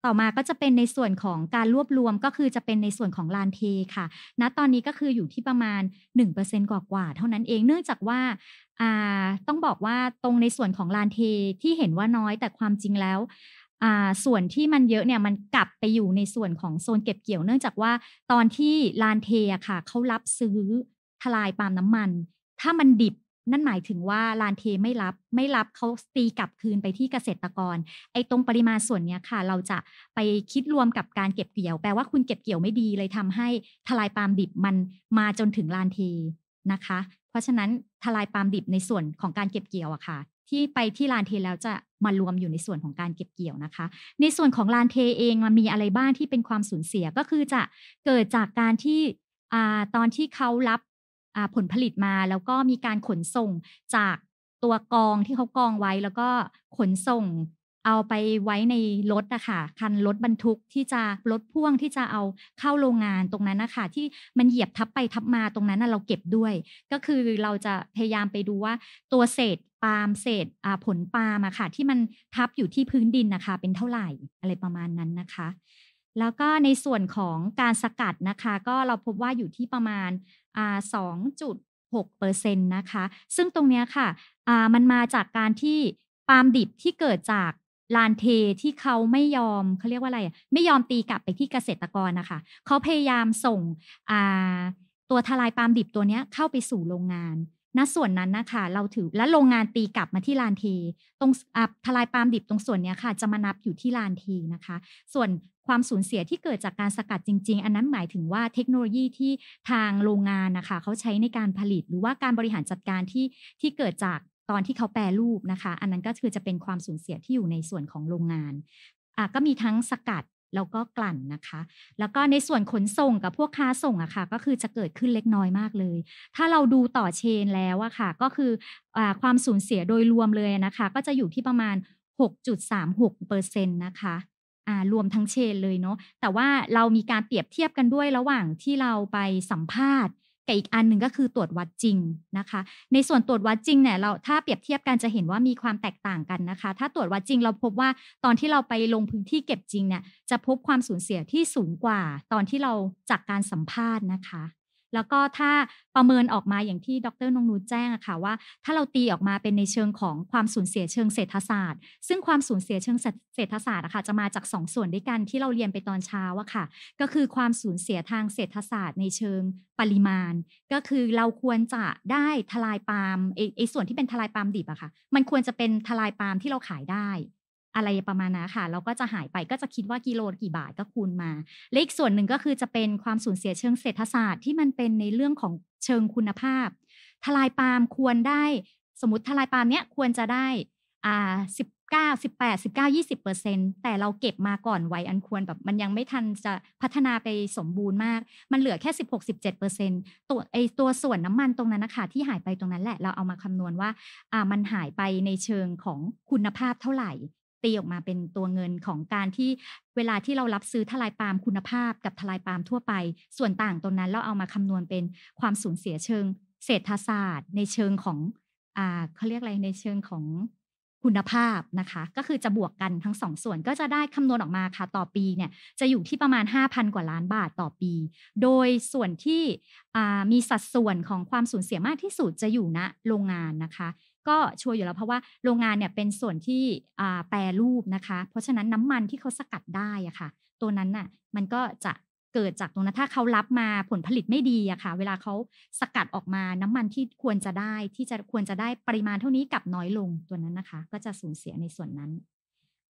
ต่อมาก็จะเป็นในส่วนของการรวบรวมก็คือจะเป็นในส่วนของลานเทค่ะ ณตอนนี้ก็คืออยู่ที่ประมาณ 1%กว่ากว่าเท่านั้นเองเนื่องจากว่าต้องบอกว่าตรงในส่วนของลานเทที่เห็นว่าน้อยแต่ความจริงแล้วส่วนที่มันเยอะเนี่ยมันกลับไปอยู่ในส่วนของโซนเก็บเกี่ยวเนื่องจากว่าตอนที่ลานเทค่ะเขารับซื้อทลายปาล์มน้ำมัน ถ้ามันดิบนั่นหมายถึงว่าลานเทไม่รับไม่รับเขาตีกลับคืนไปที่เกษตรกรไอ้ตรงปริมาณส่วนเนี้ยค่ะ เราจะไปคิดรวมกับการเก็บเกี่ยว แปลว่าคุณเก็บเกี่ยวไม่ดีเลยทำให้ทลายปาล์มดิบมันมาจนถึงลานเทนะคะ เพราะฉะนั้นทลายปาล์มดิบในส่วนของการเก็บเกี่ยวอะค่ะที่ไปที่ลานเทแล้วจะมารวมอยู่ในส่วนของการเก็บเกี่ยวนะคะ ในส่วนของลานเทเองมันมีอะไรบ้างที่เป็นความสูญเสียก็คือจะเกิดจากการที่ตอนที่เขารับผลผลิตมาแล้วก็มีการขนส่งจากตัวกองที่เขากองไว้ แล้วก็ขนส่งเอาไปไว้ในรถนะคะคันรถบรรทุกที่จะรถพ่วงที่จะเอาเข้าโรงงานตรงนั้นนะคะที่มันเหยียบทับไปทับมาตรงนั้นเราเก็บด้วย ก็คือเราจะพยายามไปดูว่า ตัวเศษปาล์มเศษผลปาล์มอะค่ะที่มันทับอยู่ที่พื้นดินนะคะเป็นเท่าไหร่อะไรประมาณนั้นนะคะ แล้วก็ในส่วนของการสกัดนะคะ ก็เราพบว่าอยู่ที่ประมาณ2.6%นะคะ ซึ่งตรงนี้ค่ะมันมาจากการที่ ปาล์มดิบที่เกิดจากลานเทที่เขาไม่ยอมเขาเรียกว่าอะไรไม่ยอมตีกลับไปที่เกษตรกรนะคะ เขาพยายามส่งตัวทลายปาล์มดิบตัวนี้เข้าไปสู่โรงงาน ณส่วนนั้นนะคะเราถือและโรงงานตีกลับมาที่ลานเทตรงทลายปาล์มดิบตรงส่วนนี้ค่ะ จะมานับอยู่ที่ลานเทนะคะ ส่วนความสูญเสียที่เกิดจากการสกัดจริงๆ อันนั้นหมายถึงว่าเทคโนโลยีที่ทางโรงงานนะคะเขาใช้ในการผลิต หรือว่าการบริหารจัดการที่ที่เกิดจากตอนที่เขาแปรรูปนะคะ อันนั้นก็คือจะเป็นความสูญเสียที่อยู่ในส่วนของโรงงานอ่ะก็มีทั้งสกัดแล้วก็กลั่นนะคะ แล้วก็ในส่วนขนส่งกับพวกค้าส่งอะค่ะ ก็คือจะเกิดขึ้นเล็กน้อยมากเลย ถ้าเราดูต่อเชนแล้วอะค่ะ ก็คืออความสูญเสียโดยรวมเลยนะคะ ก็จะอยู่ที่ประมาณ 6.36%นะคะรวมทั้งเชนเลยเนาะแต่ว่าเรามีการเปรียบเทียบกันด้วยระหว่างที่เราไปสัมภาษณ์กับอีกอันหนึ่งก็คือตรวจวัดจริงนะคะ ในส่วนตรวจวัดจริงเนี่ยเราถ้าเปรียบเทียบกัน จะเห็นว่ามีความแตกต่างกันนะคะ ถ้าตรวจวัดจริงเราพบว่าตอนที่เราไปลงพื้นที่เก็บจริงเนี่ยจะพบความสูญเสียที่สูงกว่า ตอนที่เราจากการสัมภาษณ์นะคะแล้วก็ถ้าประเมินออกมาอย่างที่ดรนงนูแจ้งอะค่ะว่าถ้าเราตีออกมาเป็นในเชิงของความสูญเสียเชิงเศรษฐศาสตร์ ซึ่งความสูญเสียเชิงเศรษฐศาสตร์อะค่ะจะมาจาก2ส่วนด้วยกันที่เราเรียนไปตอนเช้าอะค่ะก็คือความสูญเสียทางเศรษฐศาสตร์ ในเชิงปริมาณ ก็คือเราควรจะได้ทลายปาล์มไอส่วนที่เป็นทลายปาล์มดิบอะค่ะ มันควรจะเป็นทลายปาล์มที่เราขายได้อะไรประมาณนั้นค่ะเราก็จะหายไปก็จะคิดว่ากิโลกี่บาทก็คูณมาเลขอีกส่วนหนึ่งก็คือจะเป็นความสูญเสียเชิงเศรษฐศาสตร์ที่มันเป็นในเรื่องของเชิงคุณภาพ ทลายปาล์มควรได้ สมมติทลายปาล์มเนี้ยควรจะได้ อ่าสิบเก้าสิบแปดสิบเก้ายี่สิบเปอร์เซ็นตแต่เราเก็บมาก่อนไว้อันควรแบบมันยังไม่ทันจะพัฒนาไปสมบูรณ์มาก มันเหลือแค่สิบหกสิบเจ็ดเปอร์เซ็นตัวไอตัวส่วนน้ำมันตรงนั้นนะคะที่หายไปตรงนั้นแหละเราเอามาคำนวณว่า อ่ามันหายไปในเชิงของคุณภาพเท่าไหร่ตีออกมาเป็นตัวเงินของการที่เวลาที่เรารับซื้อทลายปาล์มคุณภาพ กับทลายปาล์มทั่วไปส่วนต่างตรงนั้นเราเอามาคำนวณเป็นความสูญเสียเชิงเศรษฐศาสตร์ ในเชิงของอ่าเขาเรียกอะไรในเชิงของคุณภาพนะคะ ก็คือจะบวกกันทั้งสองส่วน ก็จะได้คำนวณออกมาค่ะ ต่อปีเนี่ยจะอยู่ที่ประมาณ 5,000 กว่าล้านบาทต่อปี โดยส่วนที่มีสัดส่วนของความสูญเสียมากที่สุดจะอยู่ณโรงงานนะคะก็ชัวร์อยู่แล้วเพราะว่าโรงงานเนี่ยเป็นส่วนที่แปรรูปนะคะ เพราะฉะนั้นน้ำมันที่เขาสกัดได้อะค่ะ ตัวนั้นน่ะมันก็จะเกิดจากตรงนั้นถ้าเขารับมาผลผลิตไม่ดีอะค่ะเวลาเขาสกัดออกมาน้ำมันที่ควรจะได้ที่จะควรจะได้ปริมาณเท่านี้กับน้อยลงตัวนั้นนะคะ ก็จะสูญเสียในส่วนนั้น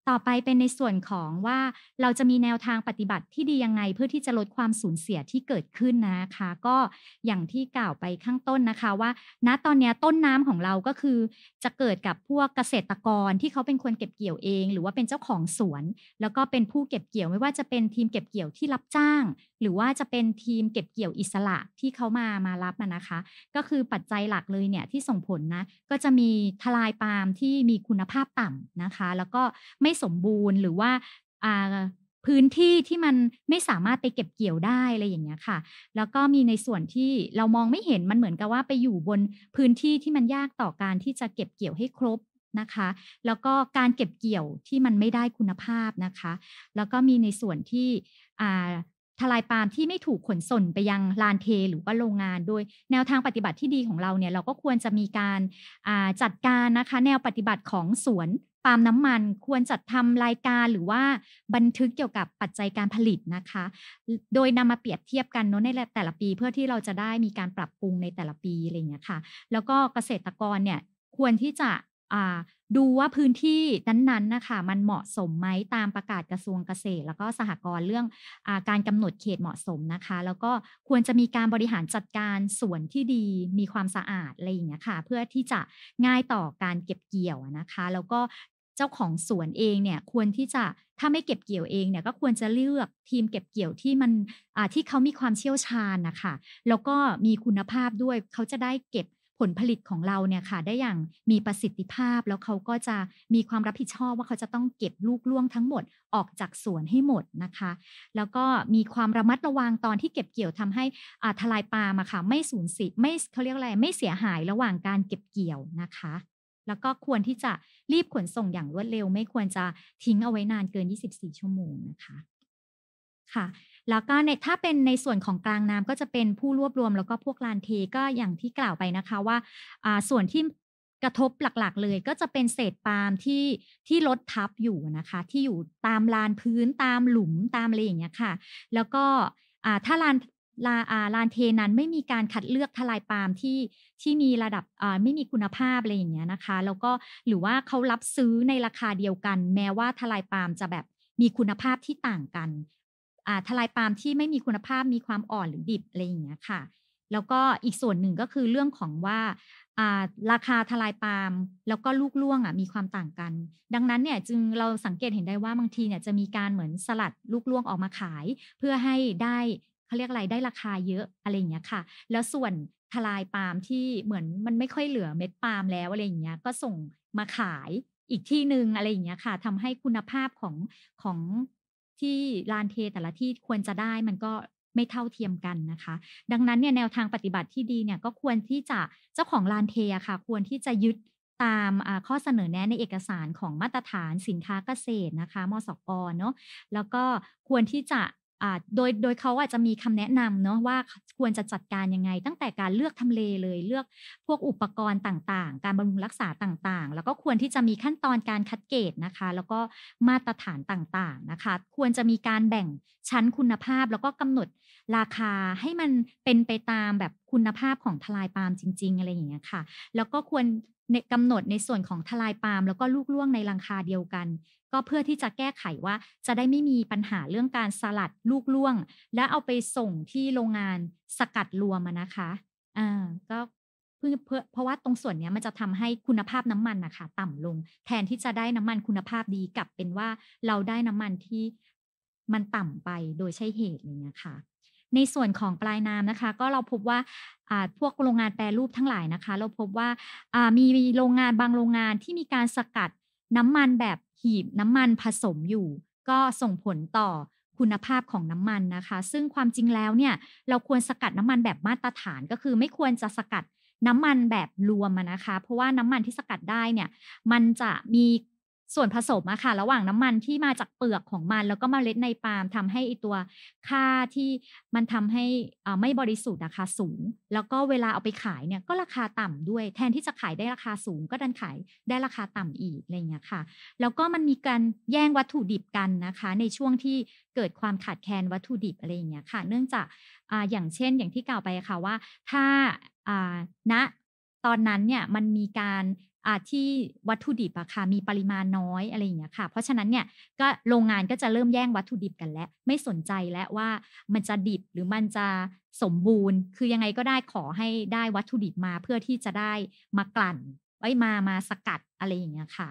ต่อไปเป็นในส่วนของว่าเราจะมีแนวทางปฏิบัติที่ดียังไงเพื่อที่จะลดความสูญเสียที่เกิดขึ้นนะคะ ก็อย่างที่กล่าวไปข้างต้นนะคะว่า ณตอนนี้ต้นน้ำของเราก็คือ จะเกิดกับพวกเกษตรกรที่เขาเป็นคนเก็บเกี่ยวเอง หรือว่าเป็นเจ้าของสวน แล้วก็เป็นผู้เก็บเกี่ยวไม่ว่าจะเป็นทีมเก็บเกี่ยวที่รับจ้างหรือว่าจะเป็นทีมเก็บเกี่ยวอิสระที่เขามามารับนะคะ ก็คือปัจจัยหลักเลยเนี่ยที่ส่งผลนะก็จะมีทลายปาล์มที่มีคุณภาพต่ำนะคะ แล้วก็ไม่สมบูรณ์ หรือว่าพื้นที่ที่มันไม่สามารถไปเก็บเกี่ยวได้อะไรอย่างเงี้ยค่ะ แล้วก็มีในส่วนที่เรามองไม่เห็นมันเหมือนกับว่าไปอยู่บนพื้นที่ที่มันยากต่อการที่จะเก็บเกี่ยวให้ครบนะคะ แล้วก็การเก็บเกี่ยวที่มันไม่ได้คุณภาพนะคะ แล้วก็มีในส่วนที่ทลายปาล์มที่ไม่ถูกขนส่งไปยังลานเทหรือว่าโรงงาน โดยแนวทางปฏิบัติที่ดีของเราเนี่ยเราก็ควรจะมีการจัดการนะคะ แนวปฏิบัติของสวนปาล์มน้ำมันควรจัดทำรายการหรือว่าบันทึกเกี่ยวกับปัจจัยการผลิตนะคะ โดยนำมาเปรียบเทียบกันเนาะในแต่ละปีเพื่อที่เราจะได้มีการปรับปรุงในแต่ละปีอะไรอย่างเงี้ยค่ะแล้วก็เกษตรกรเนี่ยควรที่จะดูว่าพื้นที่นั้นๆนะคะมันเหมาะสมไหมตามประกาศกระทรวงเกษตร แล้วก็สหกรณ์เรื่องอการกำหนดเขตเหมาะสมนะคะแล้วก็ควรจะมีการบริหารจัดการสวนที่ดีมีความสะอาดอะไรอย่างเงี้ยค่ะ เพื่อที่จะง่ายต่อการเก็บเกี่ยวนะคะ แล้วก็เจ้าของสวนเองเนี่ยควรที่จะถ้าไม่เก็บเกี่ยวเองเนี่ยก็ควรจะเลือกทีมเก็บเกี่ยวที่มันที่เขามีความเชี่ยวชาญนะคะ แล้วก็มีคุณภาพด้วยเขาจะได้เก็บผลผลิตของเราเนี่ยค่ะได้อย่างมีประสิทธิภาพแล้วเขาก็จะมีความรับผิดชอบว่าเขาจะต้องเก็บลูกล่วงทั้งหมดออกจากสวนให้หมดนะคะ แล้วก็มีความระมัดระวังตอนที่เก็บเกี่ยวทำให้อาทลายปาล์มค่ะไม่สูญสิทธิ์ไม่เขาเรียกอะไรไม่เสียหายระหว่างการเก็บเกี่ยวนะคะ แล้วก็ควรที่จะรีบขนส่งอย่างรวดเร็วไม่ควรจะทิ้งเอาไว้นานเกิน 24 ชั่วโมงนะคะค่ะแล้วก็ในถ้าเป็นในส่วนของกลางน้ำก็จะเป็นผู้รวบรวมแล้วก็พวกลานเท ก็อย่างที่กล่าวไปนะคะว่าส่วนที่กระทบหลักๆเลย ก็จะเป็นเศษปาล์มที่ที่ลดทับอยู่นะคะ ที่อยู่ตามลานพื้นตามหลุมตามอะไรอย่างเงี้ยค่ะ แล้วก็ถ้าลานลาลานเทนั้นไม่มีการคัดเลือกทลายปาล์มที่ที่มีระดับไม่มีคุณภาพอะไรอย่างเงี้ยนะคะ แล้วก็หรือว่าเขารับซื้อในราคาเดียวกัน แม้ว่าทลายปาล์มจะแบบมีคุณภาพที่ต่างกันทลายปาล์มที่ไม่มีคุณภาพมีความอ่อนหรือดิบอะไรอย่างเงี้ยค่ะ แล้วก็อีกส่วนหนึ่งก็คือเรื่องของว่าราคาทลายปาล์มแล้วก็ลูกล่วงอ่ะมีความต่างกัน ดังนั้นเนี่ยจึงเราสังเกตเห็นได้ว่าบางทีเนี่ยจะมีการเหมือนสลัดลูกล่วงออกมาขาย เพื่อให้ได้เขาเรียกอะไรได้ราคาเยอะอะไรอย่างเงี้ยค่ะ แล้วส่วนทลายปาล์มที่เหมือนมันไม่ค่อยเหลือเม็ดปาล์มแล้วอะไรอย่างเงี้ยก็ส่งมาขายอีกที่หนึ่งอะไรอย่างเงี้ยค่ะทำให้คุณภาพของของที่ลานเทแต่ละที่ควรจะได้มันก็ไม่เท่าเทียมกันนะคะ ดังนั้นเนี่ย แนวทางปฏิบัติที่ดีเนี่ย ก็ควรที่จะเจ้าของลานเทค่ะควรที่จะยึดตามข้อเสนอแนะในเอกสารของมาตรฐานสินค้าเกษตรนะคะ มสกเนาะแล้วก็ควรที่จะโดยโดยเขาอาจจะมีคำแนะนำเนาะว่าควรจะจัดการยังไง ตั้งแต่การเลือกทำเลเลย เลือกพวกอุปกรณ์ต่างๆ การบำรุงรักษาต่างๆ แล้วก็ควรที่จะมีขั้นตอนการคัดเกรดนะคะ แล้วก็มาตรฐานต่างๆนะคะ ควรจะมีการแบ่งชั้นคุณภาพ แล้วก็กำหนดราคาให้มันเป็นไปตามแบบคุณภาพของทลายปาล์มจริงๆอะไรอย่างเงี้ยค่ะแล้วก็ควรกำหนดในส่วนของทลายปาล์มแล้วก็ลูกล่วงในราคาเดียวกันก็เพื่อที่จะแก้ไขว่าจะได้ไม่มีปัญหาเรื่องการสลัดลูกล่วง และเอาไปส่งที่โรงงานสกัดรวมนะคะอ่าก็เพื่อเพราะว่าตรงส่วนนี้มันจะทำให้คุณภาพน้ำมันนะคะต่ำลง แทนที่จะได้น้ำมันคุณภาพดีกลับเป็นว่าเราได้น้ำมันที่มันต่ำไปโดยใช่เหตุอย่างเงี้ยค่ะในส่วนของปลายน้ำนะคะ ก็เราพบว่าพวกโรงงานแปรรูปทั้งหลายนะคะ เราพบว่ามีโรงงานบางโรงงานที่มีการสกัดน้ำมันแบบหีบน้ำมันผสมอยู่ก็ส่งผลต่อคุณภาพของน้ำมันนะคะ ซึ่งความจริงแล้วเนี่ยเราควรสกัดน้ำมันแบบมาตรฐานก็คือ ไม่ควรจะสกัดน้ำมันแบบรวมนะคะ เพราะว่าน้ำมันที่สกัดได้เนี่ยมันจะมีส่วนผสมอะค่ะระหว่างน้ำมันที่มาจากเปลือกของมันแล้วก็มเมล็ดในปาล์มทำให้อีตัวค่าที่มันทำให้ไม่บริสุทธิ์นะคะสูง แล้วก็เวลาเอาไปขายเนี่ยก็ราคาต่ำด้วย แทนที่จะขายได้ราคาสูง ก็ดันขายได้ราคาต่ำอีกอะไรเงี้ยค่ะ แล้วก็มันมีการแย่งวัตถุดิบกันนะคะ ในช่วงที่เกิดความขาดแคลนวัตถุดิบอะไรเงี้ยค่ะ เนื่องจากออย่างเช่น อย่างที่กล่าวไปค่ะว่าถ้าณตอนนั้นเนี่ยมันมีการที่วัตถุดิบอะค่ะมีปริมาณน้อยอะไรอย่างเงี้ยค่ะ เพราะฉะนั้นเนี่ยก็โรงงานก็จะเริ่มแย่งวัตถุดิบกันแล้วไม่สนใจแล้วว่ามันจะดิบหรือมันจะสมบูรณ์ คือยังไงก็ได้ขอให้ได้วัตถุดิบมา เพื่อที่จะได้มากลั่น ไว้มามาสกัดอะไรอย่างเงี้ยค่ะ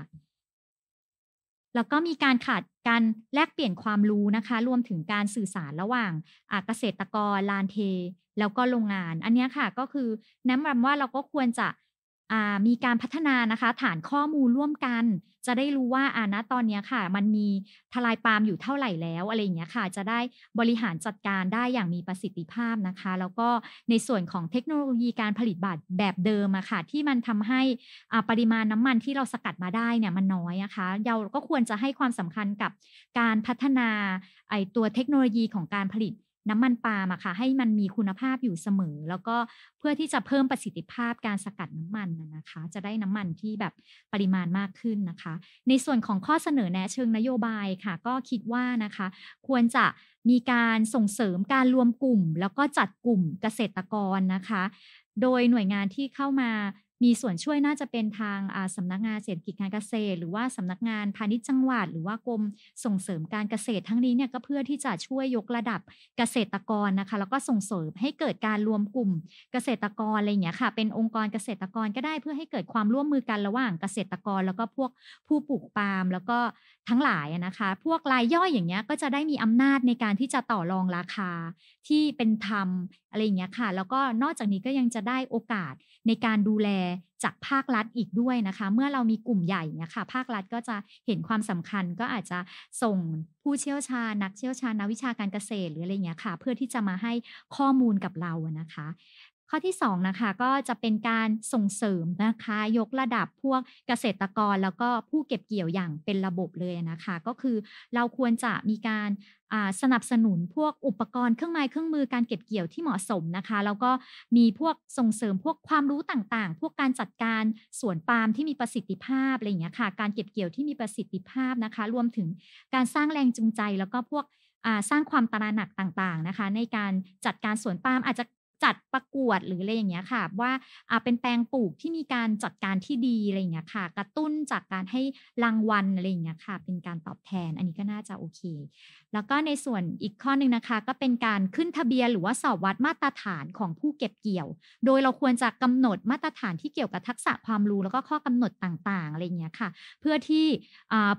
แล้วก็มีการขาดการแลกเปลี่ยนความรู้นะคะรวมถึงการสื่อสารระหว่างเกษตรกรลานเท แล้วก็โรงงาน อันนี้ค่ะก็คือแนะนำว่าเราก็ควรจะมีการพัฒนานะคะ ฐานข้อมูลร่วมกัน จะได้รู้ว่าอ่านะตอนนี้ค่ะมันมีทลายปาล์มอยู่เท่าไหร่แล้ว อะไรอย่างเงี้ยค่ะจะได้บริหารจัดการได้อย่างมีประสิทธิภาพนะคะ แล้วก็ในส่วนของเทคโนโลยีการผลิตบัตรแบบเดิมอะค่ะที่มันทำให้ปริมาณน้ำมันที่เราสกัดมาได้เนี่ยมันน้อยนะคะเราก็ควรจะให้ความสำคัญกับการพัฒนาไอตัวเทคโนโลยีของการผลิตน้ำมันปาล์มอะค่ะให้มันมีคุณภาพอยู่เสมอ แล้วก็เพื่อที่จะเพิ่มประสิทธิภาพการสกัดน้ำมันนะคะ จะได้น้ำมันที่แบบปริมาณมากขึ้นนะคะ ในส่วนของข้อเสนอแนะเชิงนโยบายค่ะ ก็คิดว่านะคะ ควรจะมีการส่งเสริมการรวมกลุ่มแล้วก็จัดกลุ่มเกษตรกรนะคะ โดยหน่วยงานที่เข้ามามีส่วนช่วยน่าจะเป็นทางสำนักงานเศรษฐกิจการเกษตร หรือว่าสำนักงานพาณิชย์จังหวัด หรือว่ากรมส่งเสริมการเกษตรทั้งนี้ เนี่ยก็เพื่อที่จะช่วยยกระดับเกษตรกรนะคะแล้วก็ส่งเสริมให้เกิดการรวมกลุ่มเกษตรกรอะไรอย่างเงี้ยค่ะเป็นองค์กรเกษตรกรก็ได้เพื่อให้เกิดความร่วมมือกันระหว่างเกษตรกร แล้วก็พวกผู้ปลูกปาล์มแล้วก็ทั้งหลายนะคะ พวกรายย่อยอย่างเงี้ยก็จะได้มีอำนาจในการที่จะต่อรองราคาที่เป็นธรรมอะไรอย่างเงี้ยค่ะแล้วก็นอกจากนี้ก็ยังจะได้โอกาสในการดูแลจากภาครัฐอีกด้วยนะคะ เมื่อเรามีกลุ่มใหญ่เนี่ยค่ะ ภาครัฐก็จะเห็นความสำคัญ ก็อาจจะส่งผู้เชี่ยวชาญนักเชี่ยวชาญนักวิชาการเกษตรหรืออะไรเงี้ยค่ะ เพื่อที่จะมาให้ข้อมูลกับเรานะคะข้อที่ 2 นะคะ ก็จะเป็นการส่งเสริมนะคะยกระดับพวกเกษตรกรแล้วก็ผู้เก็บเกี่ยวอย่างเป็นระบบเลยนะคะ ก็คือเราควรจะมีการสนับสนุน พวกอุปกรณ์เครื่องไม้เครื่องมือการเก็บเกี่ยวที่เหมาะสมนะคะแล้วก็มีพวกส่งเสริมพวกความรู้ต่างๆ พวกการจัดการสวนปาล์มที่มีประสิทธิภาพอะไรอย่างนี้ค่ะการเก็บเกี่ยวที่มีประสิทธิภาพนะคะ รวมถึงการสร้างแรงจูงใจ แล้วก็พวกสร้างความตระหนักต่างๆนะคะ ในการจัดการสวนปาล์มอาจจะจัดประกวดหรืออะไรอย่างเงี้ยค่ะ ว่าเป็นแปลงปลูกที่มีการจัดการที่ดีอะไรอย่างเงี้ยค่ะกระตุ้นจากการให้รางวัลอะไรอย่างเงี้ยค่ะเป็นการตอบแทนอันนี้ก็น่าจะโอเค แล้วก็ในส่วนอีกข้อหนึ่งนะคะ ก็เป็นการขึ้นทะเบียน หรือว่าสอบวัดมาตรฐานของผู้เก็บเกี่ยว โดยเราควรจะกำหนดมาตรฐานที่เกี่ยวกับทักษะความรู้แล้วก็ข้อกำหนดต่างๆอะไรอย่างเงี้ยค่ะเพื่อที่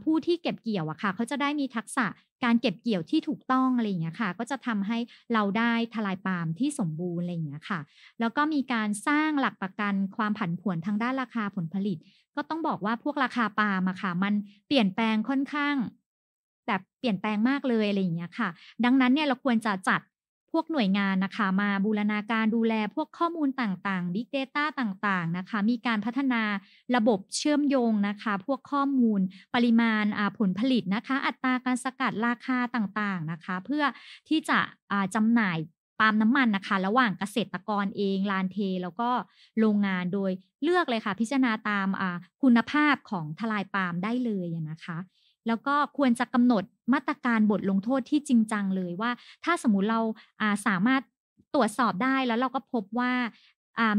ผู้ที่เก็บเกี่ยวอะค่ะเขาจะได้มีทักษะการเก็บเกี่ยวที่ถูกต้องอะไรอย่างเงี้ยค่ะ ก็จะทำให้เราได้ทลายปาล์มที่สมบูรณ์อะไรอย่างเงี้ยค่ะ แล้วก็มีการสร้างหลักประกันความผันผวนทางด้านราคาผลผลิต ก็ต้องบอกว่าพวกราคาปาล์มอะค่ะมันเปลี่ยนแปลงค่อนข้างแบบเปลี่ยนแปลงมากเลยอะไรอย่างเงี้ยค่ะ ดังนั้นเนี่ยเราควรจะจัดพวกหน่วยงานนะคะมาบูรณาการดูแล พวกข้อมูลต่างๆ Big Data ต่างๆนะคะ มีการพัฒนาระบบเชื่อมโยงนะคะ พวกข้อมูลปริมาณผลผลิตนะคะ อัตราการสกัดราคาต่างๆนะคะ เพื่อที่จะจำหน่ายปาล์มน้ำมันนะคะ ระหว่างเกษตรกรเองลานเทแล้วก็โรงงานโดยเลือกเลยค่ะพิจารณาตามคุณภาพของทลายปาล์มได้เลยนะคะแล้วก็ควรจะกำหนดมาตรการบทลงโทษที่จริงจังเลยว่า ถ้าสมมติเราาสามารถตรวจสอบได้แล้วเราก็พบว่า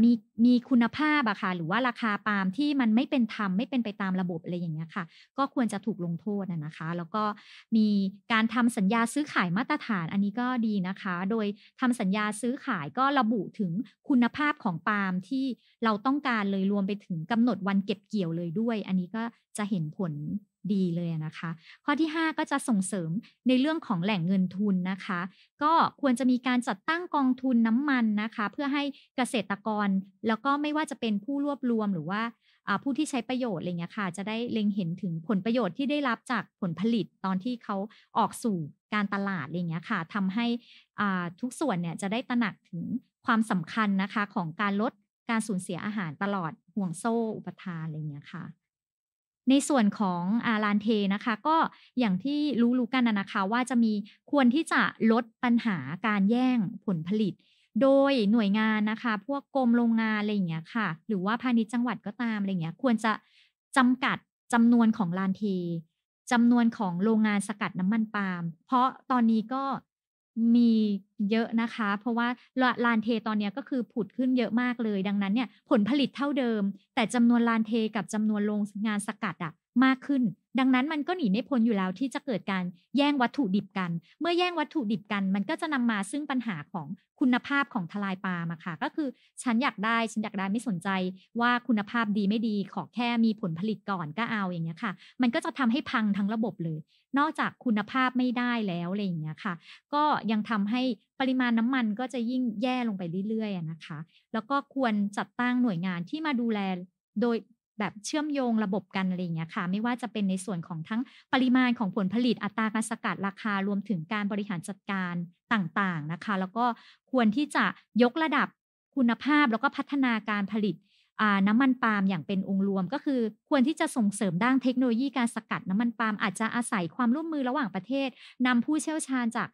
มีมีคุณภาพอะค่ะหรือว่าราคาปาล์มที่มันไม่เป็นธรรมไม่เป็นไปตามระบบอะไรอย่างเงี้ยค่ะ ก็ควรจะถูกลงโทษนะคะ แล้วก็มีการทำสัญญาซื้อขายมาตรฐาน อันนี้ก็ดีนะคะ โดยทำสัญญาซื้อขายก็ระบุถึงคุณภาพของปาล์มที่เราต้องการเลยรวมไปถึงกำหนดวันเก็บเกี่ยวเลยด้วย อันนี้ก็จะเห็นผลดีเลยนะคะ ข้อที่ 5 ก็จะส่งเสริมในเรื่องของแหล่งเงินทุนนะคะ ก็ควรจะมีการจัดตั้งกองทุนน้ำมันนะคะ เพื่อให้เกษตรกร แล้วก็ไม่ว่าจะเป็นผู้รวบรวมหรือว่าผู้ที่ใช้ประโยชน์อะไรเงี้ยค่ะ จะได้เล็งเห็นถึงผลประโยชน์ที่ได้รับจากผลผลิตตอนที่เขาออกสู่การตลาดอะไรเงี้ยค่ะทำให้ทุกส่วนเนี่ยจะได้ตระหนักถึงความสำคัญนะคะของการลดการสูญเสียอาหารตลอดห่วงโซ่อุปทานอะไรเงี้ยค่ะในส่วนของอาลานเทนะคะ ก็อย่างที่รู้ๆกันนะคะ ว่าจะมีควรที่จะลดปัญหาการแย่งผลผลิต โดยหน่วยงานนะคะ พวกกรมโรงงานอะไรอย่างเงี้ยค่ะ หรือว่าพาณิชย์จังหวัดก็ตามอะไรเงี้ยควรจะจำกัดจำนวนของลานเทจำนวนของโรงงานสกัดน้ำมันปาล์มเพราะตอนนี้ก็มีเยอะนะคะ เพราะว่าลานเทตอนนี้ก็คือผุดขึ้นเยอะมากเลย ดังนั้นเนี่ยผลผลิตเท่าเดิม แต่จำนวนลานเทกับจำนวนโรงงานสกัดอะมากขึ้น ดังนั้นมันก็หนีไม่พ้นอยู่แล้วที่จะเกิดการแย่งวัตถุดิบกัน เมื่อแย่งวัตถุดิบกัน มันก็จะนำมาซึ่งปัญหาของคุณภาพของทลายปลามาค่ะก็คือฉันอยากได้ฉันอยากได้ไม่สนใจว่าคุณภาพดีไม่ดีขอแค่มีผลผลิตก่อนก็เอาอย่างเงี้ยค่ะมันก็จะทำให้พังทั้งระบบเลย นอกจากคุณภาพไม่ได้แล้วอะไรอย่างเงี้ยค่ะ ก็ยังทำให้ปริมาณน้ำมันก็จะยิ่งแย่ลงไปเรื่อยๆนะคะ แล้วก็ควรจัดตั้งหน่วยงานที่มาดูแลโดยแบบเชื่อมโยงระบบกันอะไรอย่างเงี้ยค่ะไม่ว่าจะเป็นในส่วนของทั้งปริมาณของผลผลิต อัตราการสกัดราคารวมถึงการบริหารจัดการต่างๆนะคะแล้วก็ควรที่จะยกระดับคุณภาพแล้วก็พัฒนาการผลิตน้ำมันปาล์มอย่างเป็นองค์รวมก็คือควรที่จะส่งเสริมด้านเทคโนโลยีการสกัดน้ำมันปาล์มอาจจะอาศัยความร่วมมือระหว่างประเทศนำผู้เชี่ยวชาญจาก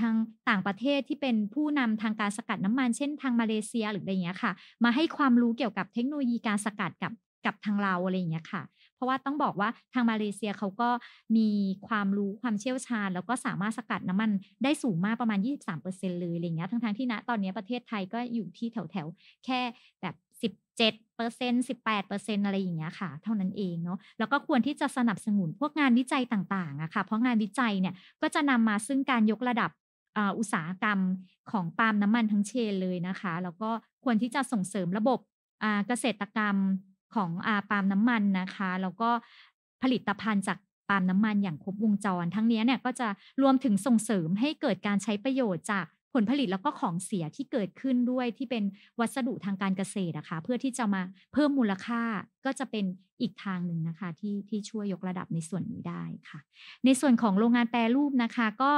ทางต่างประเทศที่เป็นผู้นำทางการสกัดน้ำมัน เช่น ทางมาเลเซียหรืออะไรเงี้ยค่ะมาให้ความรู้เกี่ยวกับเทคโนโลยีการสกัดกับกับทางเราอะไรอย่างเงี้ยค่ะ เพราะว่าต้องบอกว่าทางมาเลเซียเขาก็มีความรู้ความเชี่ยวชาญ แล้วก็สามารถสกัดน้ำมันได้สูงมากประมาณ 23%เลยอะไรเงี้ย ทั้งๆทที่ณตอนนี้ประเทศไทยก็อยู่ที่แถวแถวแค่แบบ 17เปอร์เซ็นต์18เปอร์เซ็นต์อะไรอย่างเงี้ยค่ะเท่านั้นเองเนาะ แล้วก็ควรที่จะสนับสนุนพวกงานวิจัยต่างๆอะค่ะ เพราะงานวิจัยเนี่ยก็จะนำมาซึ่งการยกระดับอุตสาหกรรมของปาล์มน้ำมันทั้งเชนเลยนะคะ แล้วก็ควรที่จะส่งเสริมระบบเกษตรกรรมของอาปาล์มน้ำมันนะคะ แล้วก็ผลิตภัณฑ์จากปาล์มน้ำมันอย่างครบวงจร ทั้งนี้เนี่ยก็จะรวมถึงส่งเสริมให้เกิดการใช้ประโยชน์จากผลผลิตแล้วก็ของเสียที่เกิดขึ้นด้วยที่เป็นวัสดุทางการเกษตรนะคะ เพื่อที่จะมาเพิ่มมูลค่าก็จะเป็นอีกทางหนึ่งนะคะที่ที่ช่วยยกระดับในส่วนนี้ได้ค่ะ ในส่วนของโรงงานแปรรูปนะคะ ก็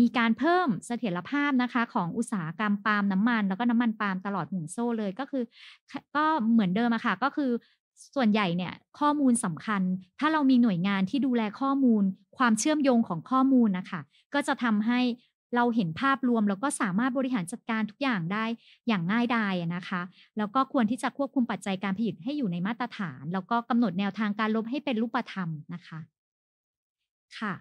มีการเพิ่มเสถียรภาพนะคะ ของอุตสาหกรรมปาล์มน้ำมัน แล้วก็น้ำมันปาล์มตลอดห่วงโซ่เลยก็คือ ก็เหมือนเดิมอะค่ะก็คือ ส่วนใหญ่เนี่ยข้อมูลสำคัญ ถ้าเรามีหน่วยงานที่ดูแลข้อมูล ความเชื่อมโยงของข้อมูลนะคะก็จะทำใหเราเห็นภาพรวมแล้วก็สามารถบริหารจัดการทุกอย่างได้อย่างง่ายดายนะคะแล้วก็ควรที่จะควบคุมปัจจัยการผลิตให้อยู่ในมาตรฐานแล้วก็กำหนดแนวทางการลบให้เป็นรูปธรรมนะคะค่ะ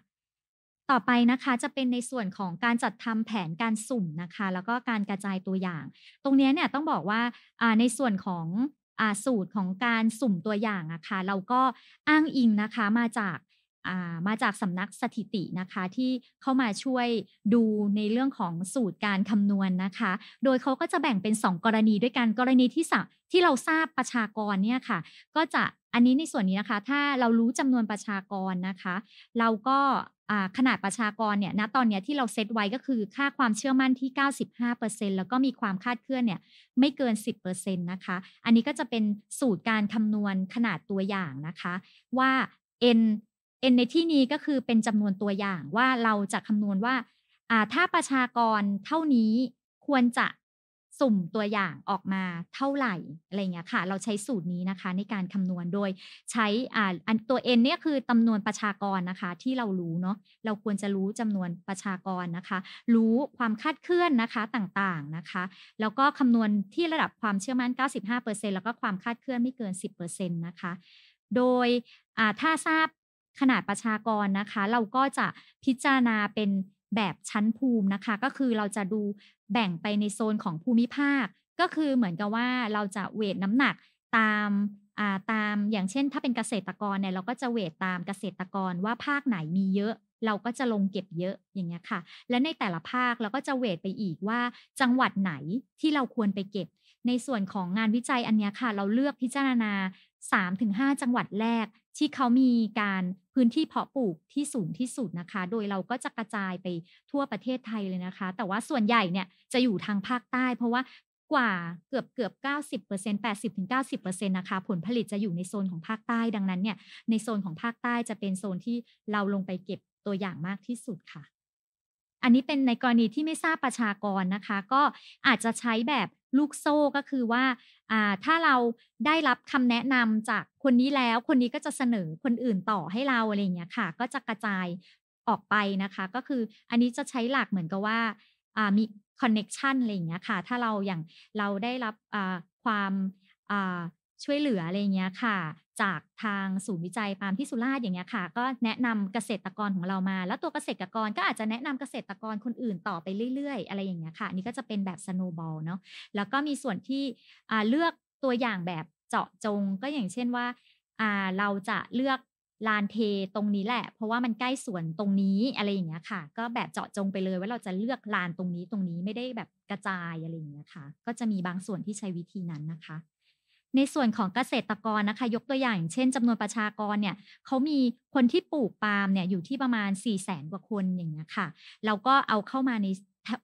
ต่อไปนะคะจะเป็นในส่วนของการจัดทำแผนการสุ่มนะคะ แล้วก็การกระจายตัวอย่าง ตรงนี้เนี่ยต้องบอกว่าในส่วนของสูตรของการสุ่มตัวอย่างอะคะ่ะเราก็อ้างอิงนะคะมาจากมาจากสำนักสถิติ นะคะที่เข้ามาช่วยดูในเรื่องของสูตรการคำนวณนนะคะ โดยเขาก็จะแบ่งเป็น 2 กรณีด้วยกันกรณีที่สที่เราทราบประชากรเนี่ยค่ะก็จะอันนี้ในส่วนนี้นะคะถ้าเรารู้จำนวนประชากรนะคะ เราก็ขนาดประชากรเนี่ยณตอนนี้ที่เราเซตไว้ก็คือค่าความเชื่อมั่นที่ 95%แล้วก็มีความคาดเคลื่อนเนี่ยไม่เกิน10%นะคะอันนี้ก็จะเป็นสูตรการคำนวณขนาดตัวอย่างนะคะว่า n n ในที่นี้ก็คือเป็นจำนวนตัวอย่างว่าเราจะคำนวณว่าถ้าประชากรเท่านี้ควรจะสุ่มตัวอย่างออกมาเท่าไหร่อะไรเงี้ยค่ะเราใช้สูตรนี้นะคะในการคำนวณโดยใช้อ่าตัว n เนี่ยคือจำนวนประชากรนะคะที่เรารู้เนาะเราควรจะรู้จำนวนประชากรนะคะ รู้ความคาดเคลื่อนนะคะต่างๆนะคะแล้วก็คำนวณที่ระดับความเชื่อมั่น 95%แล้วก็ความคาดเคลื่อนไม่เกิน10%นะคะโดยถ้าทราบขนาดประชากรนะคะเราก็จะพิจารณาเป็นแบบชั้นภูมินะคะ ก็คือเราจะดูแบ่งไปในโซนของภูมิภาคก็คือเหมือนกับว่าเราจะเวทน้ำหนักตามาตามอย่างเช่นถ้าเป็นเกษตรกรเนี่ยเราก็จะเวทตามเกษตรกรว่าภาคไหนมีเยอะเราก็จะลงเก็บเยอะอย่างเงี้ยค่ะ และในแต่ละภาคเราก็จะเวทไปอีกว่าจังหวัดไหนที่เราควรไปเก็บ ในส่วนของงานวิจัยอันเนี้ยค่ะเราเลือกพิจารณา 3-5 จังหวัดแรก ที่เขามีการพื้นที่เพาะปลูกที่สูงที่สุดนะคะ โดยเราก็จะกระจายไปทั่วประเทศไทยเลยนะคะ แต่ว่าส่วนใหญ่เนี่ยจะอยู่ทางภาคใต้ เพราะว่ากว่าเกือบเกือบ90% 80ถึง90%นะคะผลผลิตจะอยู่ในโซนของภาคใต้ ดังนั้นเนี่ยในโซนของภาคใต้จะเป็นโซนที่เราลงไปเก็บตัวอย่างมากที่สุดค่ะอันนี้เป็นในกรณีที่ไม่ทราบประชากรนะคะ ก็อาจจะใช้แบบลูกโซ่ก็คือว่าถ้าเราได้รับคำแนะนำจากคนนี้แล้วคนนี้ก็จะเสนอคนอื่นต่อให้เราอะไรอย่างเงี้ยค่ะ ก็จะกระจายออกไปนะคะ ก็คืออันนี้จะใช้หลักเหมือนกับว่ามีคอนเน็กชันอะไรอย่างเงี้ยค่ะถ้าเราอย่างเราได้รับความช่วยเหลืออะไรเงี้ยค่ะ จากทางศูนย์วิจัยปาล์มที่สุราษฎร์อย่างเงี้ยค่ะ ก็แนะนำเกษตรกรของเรามา แล้วตัวเกษตรกรก็อาจจะแนะนำเกษตรกรคนอื่นต่อไปเรื่อย ๆ อะไรอย่างเงี้ยค่ะนี่ก็จะเป็นแบบสโนบอลเนาะแล้วก็มีส่วนที่เลือกตัวอย่างแบบเจาะจงก็อย่างเช่นว่าเราจะเลือกลานเทตรงนี้แหละ เพราะว่ามันใกล้สวนตรงนี้อะไรอย่างเงี้ยค่ะ ก็แบบเจาะจงไปเลยว่าเราจะเลือกลานตรงนี้ตรงนี้ไม่ได้แบบกระจายอะไรอย่างเงี้ยค่ะ ก็จะมีบางส่วนที่ใช้วิธีนั้นนะคะในส่วนของเกษตรกรนะคะ ยกตัวอย่าง เช่น จำนวนประชากรเนี่ย เขามีคนที่ปลูกปาล์มเนี่ย อยู่ที่ประมาณ4ี่แสนกว่าคนอย่างเงี้ยค่ะเราก็เอาเข้ามาใน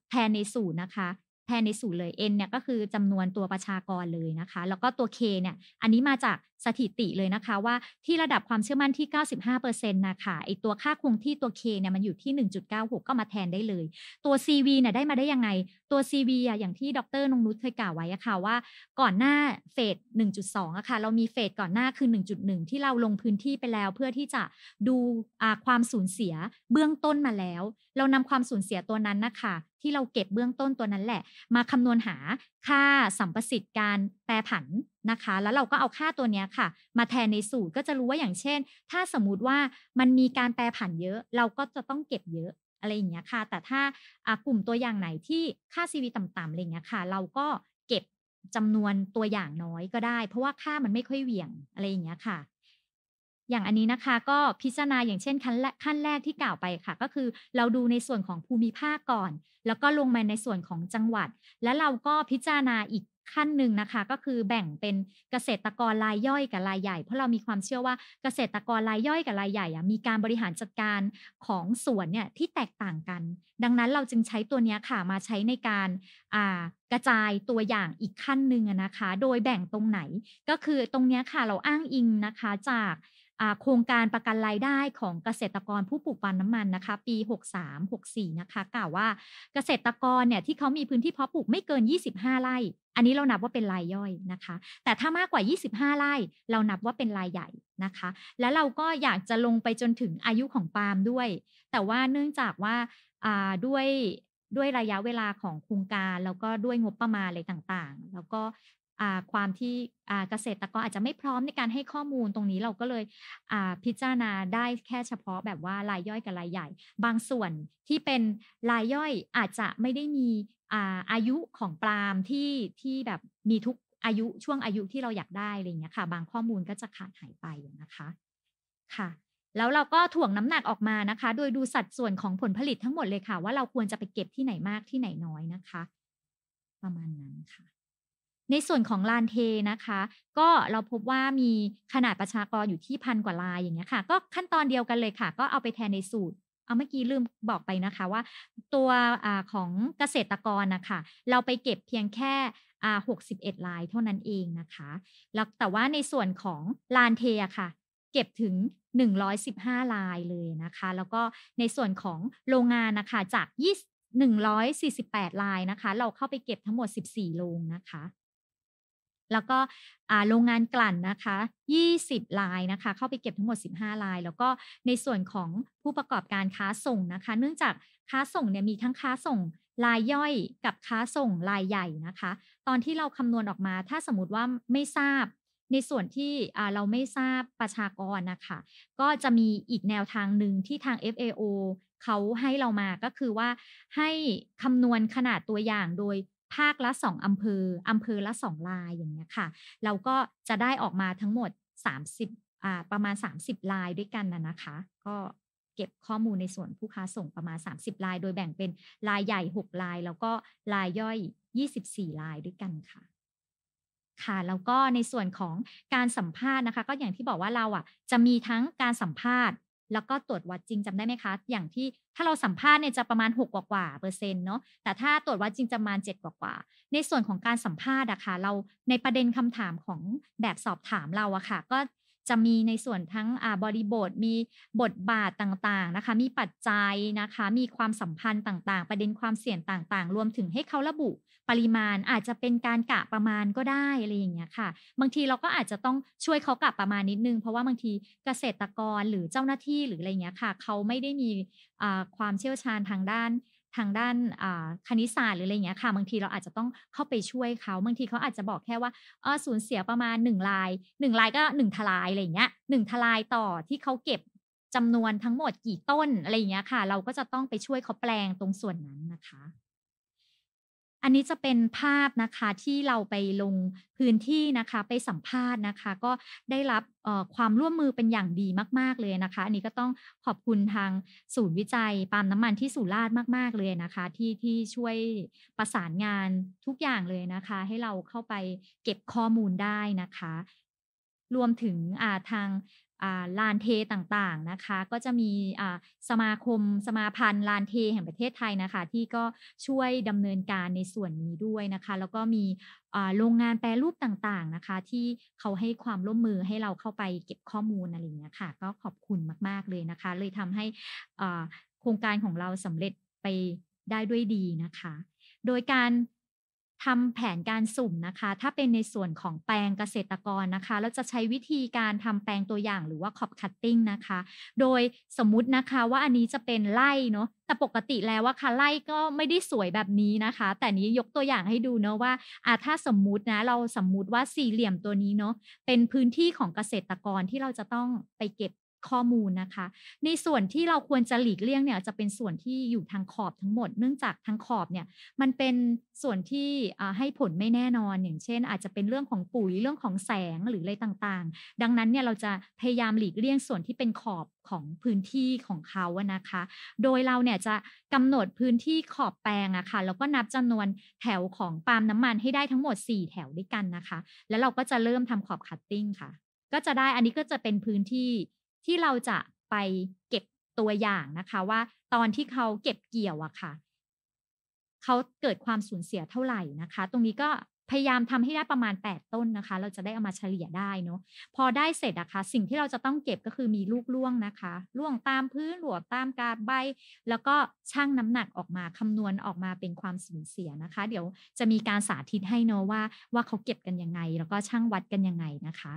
แทนในสูตรนะคะแทนในศูนย์เลย n เนี่ยก็คือจำนวนตัวประชากรเลยนะคะ แล้วก็ตัว k เนี่ย อันนี้มาจากสถิติเลยนะคะว่าที่ระดับความเชื่อมั่นที่ 95%นะคะไอตัวค่าคงที่ตัว k เนี่ยมันอยู่ที่ 1.96 ก็มาแทนได้เลย ตัว CV เนี่ยได้มาได้ยังไง ตัว CV อ่ะ อย่างที่ ดรนงนุชเคยกล่าวไว้อะค่ะว่าก่อนหน้าเฟส1.2อะค่ะ เรามีเฟสก่อนหน้าคือ 1.1 ที่เราลงพื้นที่ไปแล้ว เพื่อที่จะดูความสูญเสียเบื้องต้นมาแล้วเรานำความสูญเสียตัวนั้นนะคะ ที่เราเก็บเบื้องต้นตัวนั้นแหละ มาคำนวณหาค่าสัมประสิทธิ์การแปรผันนะคะ แล้วเราก็เอาค่าตัวนี้ค่ะ มาแทนในสูตรก็จะรู้ว่าอย่างเช่น ถ้าสมมติว่ามันมีการแปรผันเยอะเราก็จะต้องเก็บเยอะอะไรอย่างเงี้ยค่ะ แต่ถ้ากลุ่มตัวอย่างไหนที่ค่าซีวีต่ำๆอะไรเงี้ยค่ะเราก็เก็บ จำนวนตัวอย่างน้อยก็ได้ เพราะว่าค่ามันไม่ค่อยเหวี่ยงอะไรอย่างเงี้ยค่ะอย่างอันนี้นะคะก็พิจารณาอย่างเช่นขั้นแรกขั้นแรกที่กล่าวไปค่ะ ก็คือเราดูในส่วนของภูมิภาคก่อน แล้วก็ลงมาในส่วนของจังหวัด แล้วเราก็พิจารณาอีกขั้นหนึ่งนะคะก็คือแบ่งเป็นเกษตรกรรายย่อยกับรายใหญ่เพราะเรามีความเชื่อว่าเกษตรกรรายย่อยกับรายใหญ่ มีการบริหารจัดการของสวนเนี่ยที่แตกต่างกัน ดังนั้นเราจึงใช้ตัวนี้ค่ะมาใช้ในการกระจายตัวอย่างอีกขั้นหนึ่งนะคะ โดยแบ่งตรงไหนก็คือตรงนี้ค่ะเราอ้างอิงนะคะจากโครงการประกันรายได้ของเกษตรกรผู้ปลูกปาล์มน้ำมันนะคะปี 63-64นะคะกล่าวว่าเกษตรกรเนี่ยที่เขามีพื้นที่เพาะปลูกไม่เกิน 25ไร่อันนี้เรานับว่าเป็นรายย่อยนะคะ แต่ถ้ามากกว่า 25ไร่เรานับว่าเป็นรายใหญ่นะคะ แล้วเราก็อยากจะลงไปจนถึงอายุของปาล์มด้วย แต่ว่าเนื่องจากว่าด้วยด้วยระยะเวลาของโครงการ แล้วก็ด้วยงบประมาณอะไรต่างๆแล้วก็ความที่เกษตรกรอาจจะไม่พร้อมในการให้ข้อมูลตรงนี้เราก็เลยพิจารณาได้แค่เฉพาะแบบว่ารายย่อยกับรายใหญ่ บางส่วนที่เป็นรายย่อยอาจจะไม่ได้มีอายุของปลามที่ที่แบบมีทุกอายุช่วงอายุที่เราอยากได้อะไรเงี้ยค่ะ บางข้อมูลก็จะขาดหายไปนะคะค่ะ แล้วเราก็ถ่วงน้ำหนักออกมานะคะ โดยดูสัดส่วนของผลผลิตทั้งหมดเลยค่ะ ว่าเราควรจะไปเก็บที่ไหนมากที่ไหนน้อยนะคะ ประมาณนั้นค่ะในส่วนของลานเทนะคะ ก็เราพบว่ามีขนาดประชากรอยู่ที่พันกว่าลายอย่างเงี้ยค่ะ ก็ขั้นตอนเดียวกันเลยค่ะ ก็เอาไปแทนในสูตร เอาเมื่อกี้ลืมบอกไปนะคะว่า ตัวอของเกษตรกรนะคะเราไปเก็บเพียงแค่61ลายเท่านั้นเองนะคะแล้วแต่ว่าในส่วนของลานเทอะค่ะเก็บถึง 115ลายเลยนะคะ แล้วก็ในส่วนของโรงงานนะคะจาก148 ลายนะคะ เราเข้าไปเก็บทั้งหมด 14โรงนะคะแล้วก็โรงงานกลั่นนะคะ 20 ลายนะคะ เข้าไปเก็บทั้งหมด 15 ลาย แล้วก็ในส่วนของผู้ประกอบการค้าส่งนะคะ เนื่องจากค้าส่งเนี่ย มีทั้งค้าส่งลายย่อยกับค้าส่งลายใหญ่นะคะ ตอนที่เราคำนวณออกมา ถ้าสมมติว่าไม่ทราบในส่วนที่เราไม่ทราบประชากรนะคะ ก็จะมีอีกแนวทางหนึ่งที่ทาง FAO เขาให้เรามาก็คือว่าให้คำนวณขนาดตัวอย่างโดยภาคละ 2อำเภออำเภอละ 2 ลายอย่างเงี้ยค่ะ เราก็จะได้ออกมาทั้งหมด30อ่าประมาณ 30 ลายด้วยกันนะนะคะ ก็เก็บข้อมูลในส่วนผู้ค้าส่งประมาณ 30 ลาย โดยแบ่งเป็นลายใหญ่ 6 ลาย แล้วก็ลายย่อย 24 ลายด้วยกันค่ะ ค่ะแล้วก็ในส่วนของการสัมภาษณ์นะคะ ก็อย่างที่บอกว่าเราอ่ะจะมีทั้งการสัมภาษณ์แล้วก็ตรวจวัดจริงจำได้ไหมคะ อย่างที่ถ้าเราสัมภาษณ์เนี่ยจะประมาณ 6 กว่ากว่าเปอร์เซ็นต์เนาะแต่ถ้าตรวจวัดจริงจะประมาณ7กว่ากว่าในส่วนของการสัมภาษณ์อะคะ่ะเราในประเด็นคำถามของแบบสอบถามเราอะคะ่ะก็จะมีในส่วนทั้งบริบทมีบทบาทต่าง ๆนะคะมีปัจจัยนะคะมีความสัมพันธ์ต่างๆ ประเด็นความเสี่ยงต่าง ๆ รวมถึงให้เขาระบุปริมาณ อาจจะเป็นการกะประมาณก็ได้อะไรอย่างเงี้ยค่ะบางทีเราก็อาจจะต้องช่วยเขากะประมาณนิดนึง เพราะว่าบางทีเกษตรกรหรือเจ้าหน้าที่หรืออะไรเงี้ยค่ะเขาไม่ได้มีความเชี่ยวชาญทางด้านทางด้านคณิตศาสตร์หรืออะไรเงี้ยค่ะ บางทีเราอาจจะต้องเข้าไปช่วยเขาบางทีเขาอาจจะบอกแค่ว่าเออสูญเสียประมาณ1ลาย1ลายก็1ทลายอะไรเงี้ยหทลายต่อที่เขาเก็บจำนวนทั้งหมดกี่ต้นอะไรเงี้ยค่ะ เราก็จะต้องไปช่วยเขาแปลงตรงส่วนนั้นนะคะอันนี้จะเป็นภาพนะคะที่เราไปลงพื้นที่นะคะ ไปสัมภาษณ์นะคะ ก็ได้รับความร่วมมือเป็นอย่างดีมาก ๆ เลยนะคะอันนี้ก็ต้องขอบคุณทางศูนย์วิจัย ปาล์มน้ำมันที่สุราษฎร์มาก ๆเลยนะคะ ที่ที่ช่วยประสานงานทุกอย่างเลยนะคะ ให้เราเข้าไปเก็บข้อมูลได้นะคะ รวมถึงทางลานเทต่างๆนะคะ ก็จะมีสมาคมสมาพันธ์ลานเทแห่งประเทศไทยนะคะ ที่ก็ช่วยดำเนินการในส่วนนี้ด้วยนะคะ แล้วก็มีโรงงานแปรรูปต่างๆนะคะ ที่เขาให้ความร่วมมือให้เราเข้าไปเก็บข้อมูลอะไรอย่างเงี้ยค่ะก็ขอบคุณมาก ๆเลยนะคะ เลยทำให้โครงการของเราสำเร็จไปได้ด้วยดีนะคะ โดยการทำ แผนการสุ่มนะคะ ถ้าเป็นในส่วนของแปลงเกษตรกรนะคะ เราจะใช้วิธีการทำแปลงตัวอย่างหรือว่าขอบคัตติ้งนะคะ โดยสมมุตินะคะว่าอันนี้จะเป็นไล่เนาะ แต่ปกติแล้วว่าค่ะไล่ก็ไม่ได้สวยแบบนี้นะคะ แต่นี้ยกตัวอย่างให้ดู เนาะว่าอาถ้าสมมุตินะ เราสมมุติว่าสี่เหลี่ยมตัวนี้เนาะ เป็นพื้นที่ของเกษตรกรที่เราจะต้องไปเก็บข้อมูลนะคะ ในส่วนที่เราควรจะหลีกเลี่ยงเนี่ยจะเป็นส่วนที่อยู่ทางขอบทั้งหมด เนื่องจากทางขอบเนี่ยมันเป็นส่วนที่ให้ผลไม่แน่นอน อย่างเช่น อาจจะเป็นเรื่องของปุ๋ยเรื่องของแสงหรืออะไรต่างๆ ดังนั้นเนี่ยเราจะพยายามหลีกเลี่ยง ส่วนที่เป็นขอบของพื้นที่ของเขาอะนะคะ โดยเราเนี่ยจะกำหนดพื้นที่ขอบแปลงอะคะ่ะ แล้วก็นับจำนวนแถวของปาล์มน้ำมันให้ได้ทั้งหมด 4 แถวด้วยกันนะคะ แล้วเราก็จะเริ่มทำขอบคัตติ้งค่ะ ก็จะได้อันนี้ก็จะเป็นพื้นที่ที่เราจะไปเก็บตัวอย่างนะคะ ว่าตอนที่เขาเก็บเกี่ยวอะค่ะ เขาเกิดความสูญเสียเท่าไหร่นะคะ ตรงนี้ก็พยายามทำให้ได้ประมาณ 8 ต้นนะคะ เราจะได้เอามาเฉลี่ยได้เนาะพอได้เสร็จนะคะ สิ่งที่เราจะต้องเก็บก็คือมีลูกล่วงนะคะล่วงตามพื้นหลวตามกาบใบแล้วก็ชั่งน้ำหนักออกมาคำนวณออกมาเป็นความสูญเสียนะคะ เดี๋ยวจะมีการสาธิตให้เนาะว่า ว่าเขาเก็บกันยังไง แล้วก็ชั่งวัดกันยังไงนะคะ